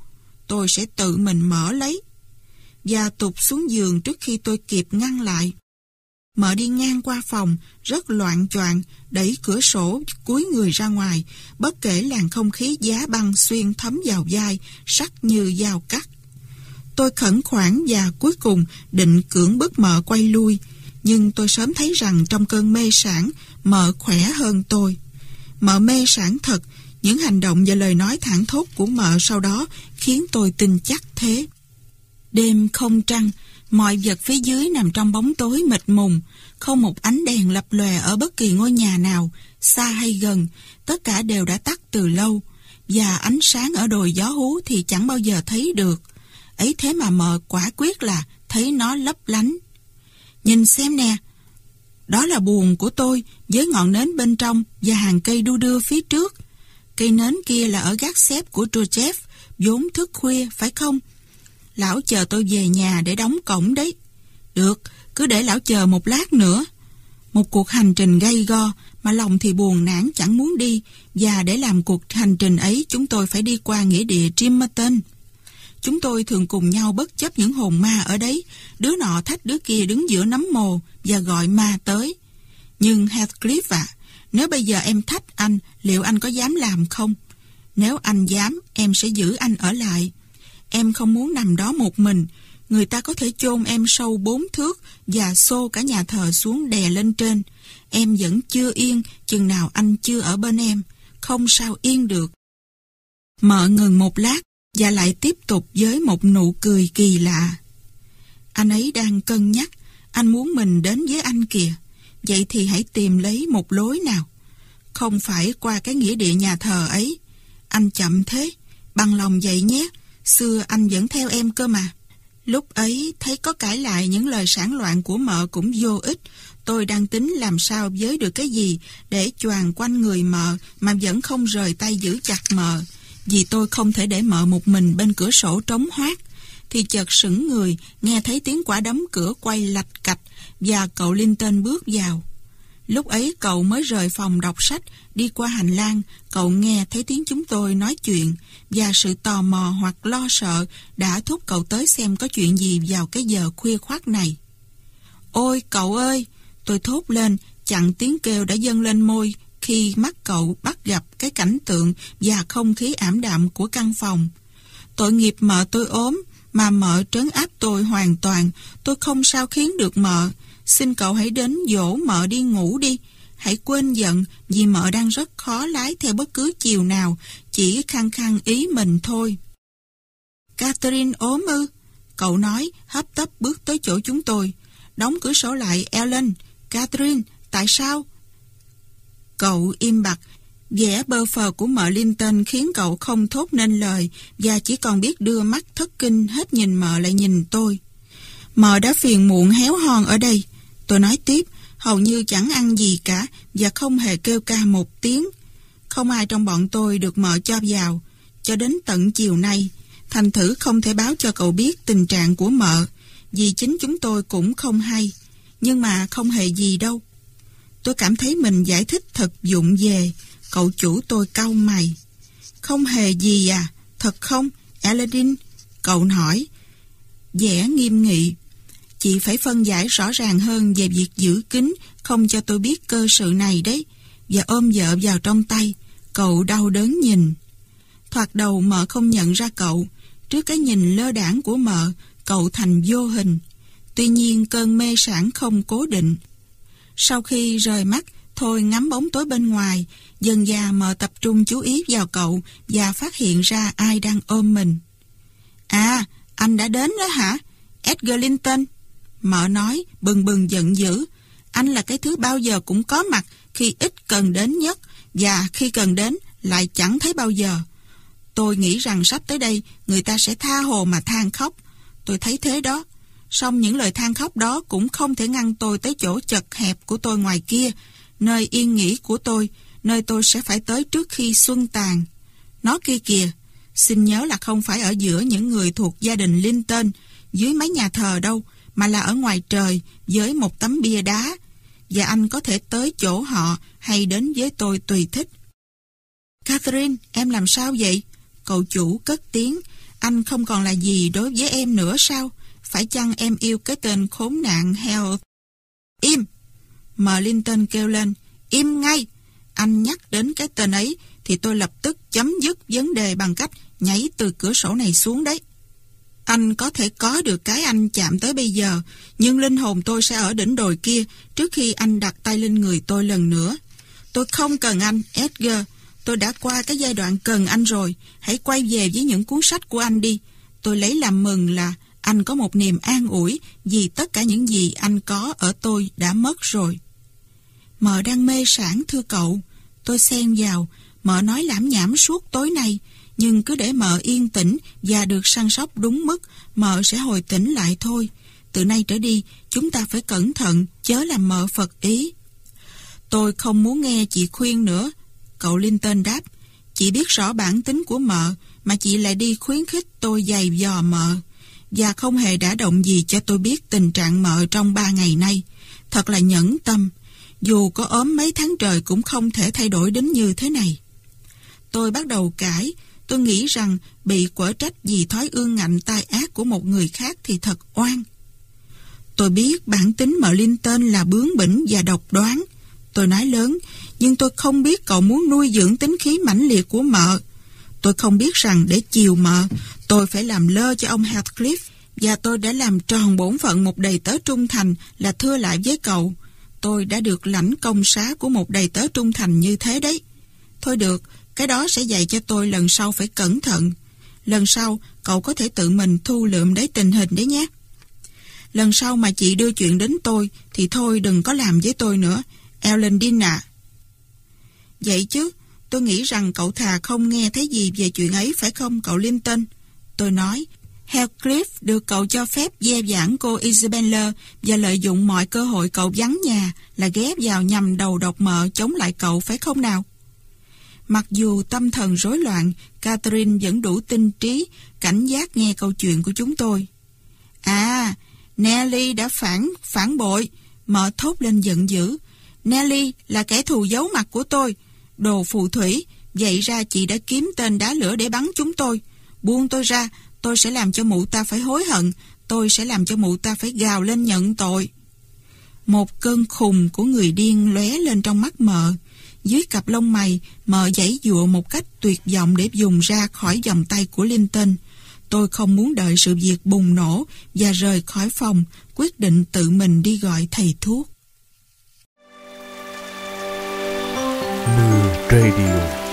Tôi sẽ tự mình mở lấy. gia tục xuống giường trước khi tôi kịp ngăn lại. Mợ đi ngang qua phòng, rất loạn choạng đẩy cửa sổ cuối người ra ngoài, bất kể làn không khí giá băng xuyên thấm vào vai, sắc như dao cắt. Tôi khẩn khoản và cuối cùng định cưỡng bức mợ quay lui, nhưng tôi sớm thấy rằng trong cơn mê sản, mợ khỏe hơn tôi. Mợ mê sản thật, những hành động và lời nói thẳng thốt của mợ sau đó khiến tôi tin chắc thế. Đêm không trăng, Mọi vật phía dưới nằm trong bóng tối mịt mùng, không một ánh đèn lập lòe ở bất kỳ ngôi nhà nào, xa hay gần, tất cả đều đã tắt từ lâu, và ánh sáng ở đồi gió hú thì chẳng bao giờ thấy được. Ấy thế mà mờ quả quyết là thấy nó lấp lánh. Nhìn xem nè, đó là buồn của tôi với ngọn nến bên trong và hàng cây đu đưa phía trước. Cây nến kia là ở gác xếp của Trochev, vốn thức khuya, phải không? lão chờ tôi về nhà để đóng cổng đấy. Được, cứ để lão chờ một lát nữa. Một cuộc hành trình gay go mà lòng thì buồn nản chẳng muốn đi và để làm cuộc hành trình ấy chúng tôi phải đi qua nghĩa địa Trimerton. Chúng tôi thường cùng nhau bất chấp những hồn ma ở đấy, đứa nọ thách đứa kia đứng giữa nấm mồ và gọi ma tới. Nhưng Heathcliff ạ, nếu bây giờ em thách anh, liệu anh có dám làm không? Nếu anh dám, em sẽ giữ anh ở lại. Em không muốn nằm đó một mình. Người ta có thể chôn em sâu bốn thước và xô cả nhà thờ xuống đè lên trên. Em vẫn chưa yên chừng nào anh chưa ở bên em. Không sao yên được. Mợ ngừng một lát và lại tiếp tục với một nụ cười kỳ lạ. Anh ấy đang cân nhắc. Anh muốn mình đến với anh kìa. Vậy thì hãy tìm lấy một lối nào. Không phải qua cái nghĩa địa nhà thờ ấy. Anh chậm thế. Bằng lòng vậy nhé Xưa anh vẫn theo em cơ mà. Lúc ấy thấy có cãi lại những lời sản loạn của mợ cũng vô ích. Tôi đang tính làm sao giới được cái gì để choàng quanh người mợ mà vẫn không rời tay giữ chặt mợ. Vì tôi không thể để mợ một mình bên cửa sổ trống hoác. Thì chợt sững người, nghe thấy tiếng quả đấm cửa quay lạch cạch và cậu Linton bước vào. Lúc ấy cậu mới rời phòng đọc sách, đi qua hành lang, cậu nghe thấy tiếng chúng tôi nói chuyện và sự tò mò hoặc lo sợ đã thúc cậu tới xem có chuyện gì vào cái giờ khuya khoát này. Ôi cậu ơi! Tôi thốt lên, chặn tiếng kêu đã dâng lên môi khi mắt cậu bắt gặp cái cảnh tượng và không khí ảm đạm của căn phòng. Tội nghiệp mợ tôi ốm, mà mợ trấn áp tôi hoàn toàn, tôi không sao khiến được mợ. Xin cậu hãy đến dỗ mợ đi ngủ đi. Hãy quên giận vì mợ đang rất khó lái theo bất cứ chiều nào, chỉ khăng khăng ý mình thôi. Catherine ốm ư? Cậu nói, hấp tấp bước tới chỗ chúng tôi. Đóng cửa sổ lại, Ellen. Catherine, tại sao? Cậu im bặt, vẻ bơ phờ của mợ Linton khiến cậu không thốt nên lời và chỉ còn biết đưa mắt thất kinh hết nhìn mợ lại nhìn tôi. Mợ đã phiền muộn héo hon ở đây. Tôi nói tiếp, hầu như chẳng ăn gì cả và không hề kêu ca một tiếng. Không ai trong bọn tôi được mở cho vào. Cho đến tận chiều nay, thành thử không thể báo cho cậu biết tình trạng của mợ, vì chính chúng tôi cũng không hay. Nhưng mà không hề gì đâu. Tôi cảm thấy mình giải thích thật dụng về, cậu chủ tôi cau mày. Không hề gì à, thật không, Aladdin? Cậu hỏi. Vẻ nghiêm nghị chị phải phân giải rõ ràng hơn về việc giữ kín không cho tôi biết cơ sự này đấy và ôm vợ vào trong tay cậu đau đớn nhìn thoạt đầu mợ không nhận ra cậu trước cái nhìn lơ đảng của mợ cậu thành vô hình tuy nhiên cơn mê sản không cố định sau khi rời mắt thôi ngắm bóng tối bên ngoài dần già mợ tập trung chú ý vào cậu và phát hiện ra ai đang ôm mình à anh đã đến đó hả Edgar Linton Mợ nói, bừng bừng giận dữ. Anh là cái thứ bao giờ cũng có mặt khi ít cần đến nhất và khi cần đến lại chẳng thấy bao giờ. Tôi nghĩ rằng sắp tới đây người ta sẽ tha hồ mà than khóc. Tôi thấy thế đó. Song những lời than khóc đó cũng không thể ngăn tôi tới chỗ chật hẹp của tôi ngoài kia, nơi yên nghỉ của tôi, nơi tôi sẽ phải tới trước khi xuân tàn. Nó kia kìa, xin nhớ là không phải ở giữa những người thuộc gia đình Linton, dưới mấy nhà thờ đâu, mà là ở ngoài trời với một tấm bia đá và anh có thể tới chỗ họ hay đến với tôi tùy thích. Catherine, em làm sao vậy? Cậu chủ cất tiếng, anh không còn là gì đối với em nữa sao? Phải chăng em yêu cái tên khốn nạn heo? Im! Merlinton kêu lên, im ngay! Anh nhắc đến cái tên ấy thì tôi lập tức chấm dứt vấn đề bằng cách nhảy từ cửa sổ này xuống đấy. Anh có thể có được cái anh chạm tới bây giờ, nhưng linh hồn tôi sẽ ở đỉnh đồi kia trước khi anh đặt tay lên người tôi lần nữa. Tôi không cần anh, Edgar. Tôi đã qua cái giai đoạn cần anh rồi. Hãy quay về với những cuốn sách của anh đi. Tôi lấy làm mừng là anh có một niềm an ủi vì tất cả những gì anh có ở tôi đã mất rồi. Mợ đang mê sản thưa cậu. Tôi xen vào, mợ nói lãm nhảm suốt tối nay nhưng cứ để mợ yên tĩnh và được săn sóc đúng mức, mợ sẽ hồi tỉnh lại thôi. Từ nay trở đi, chúng ta phải cẩn thận, chớ làm mợ phật ý. Tôi không muốn nghe chị khuyên nữa. Cậu Linton đáp, chị biết rõ bản tính của mợ, mà chị lại đi khuyến khích tôi dày dò mợ. Và không hề đã động gì cho tôi biết tình trạng mợ trong ba ngày nay. Thật là nhẫn tâm. Dù có ốm mấy tháng trời cũng không thể thay đổi đến như thế này. Tôi bắt đầu cãi, Tôi nghĩ rằng bị quở trách vì thói ương ngạnh tai ác của một người khác thì thật oan. Tôi biết bản tính mợ Linh tên là bướng bỉnh và độc đoán. Tôi nói lớn, nhưng tôi không biết cậu muốn nuôi dưỡng tính khí mãnh liệt của mợ. Tôi không biết rằng để chiều mợ, tôi phải làm lơ cho ông Heathcliff và tôi đã làm tròn bổn phận một đầy tớ trung thành là thưa lại với cậu. Tôi đã được lãnh công xá của một đầy tớ trung thành như thế đấy. Thôi được, cái đó sẽ dạy cho tôi lần sau phải cẩn thận. Lần sau, cậu có thể tự mình thu lượm đấy tình hình đấy nhé. Lần sau mà chị đưa chuyện đến tôi, thì thôi đừng có làm với tôi nữa. Ellen Dean ạ. Vậy chứ, tôi nghĩ rằng cậu thà không nghe thấy gì về chuyện ấy phải không cậu Linton? Tôi nói, Hellcliff được cậu cho phép dè dãn cô Isabella và lợi dụng mọi cơ hội cậu vắng nhà là ghép vào nhằm đầu độc mợ chống lại cậu phải không nào? Mặc dù tâm thần rối loạn, Catherine vẫn đủ tinh trí, cảnh giác nghe câu chuyện của chúng tôi. À, Nelly đã phản phản bội, mở thốt lên giận dữ. Nelly là kẻ thù giấu mặt của tôi, đồ phù thủy, vậy ra chị đã kiếm tên đá lửa để bắn chúng tôi. Buông tôi ra, tôi sẽ làm cho mụ ta phải hối hận, tôi sẽ làm cho mụ ta phải gào lên nhận tội. Một cơn khùng của người điên lóe lên trong mắt mợ dưới cặp lông mày mở giấy dụa một cách tuyệt vọng để dùng ra khỏi dòng tay của Linton. Tôi không muốn đợi sự việc bùng nổ và rời khỏi phòng, quyết định tự mình đi gọi thầy thuốc. Mưa Radio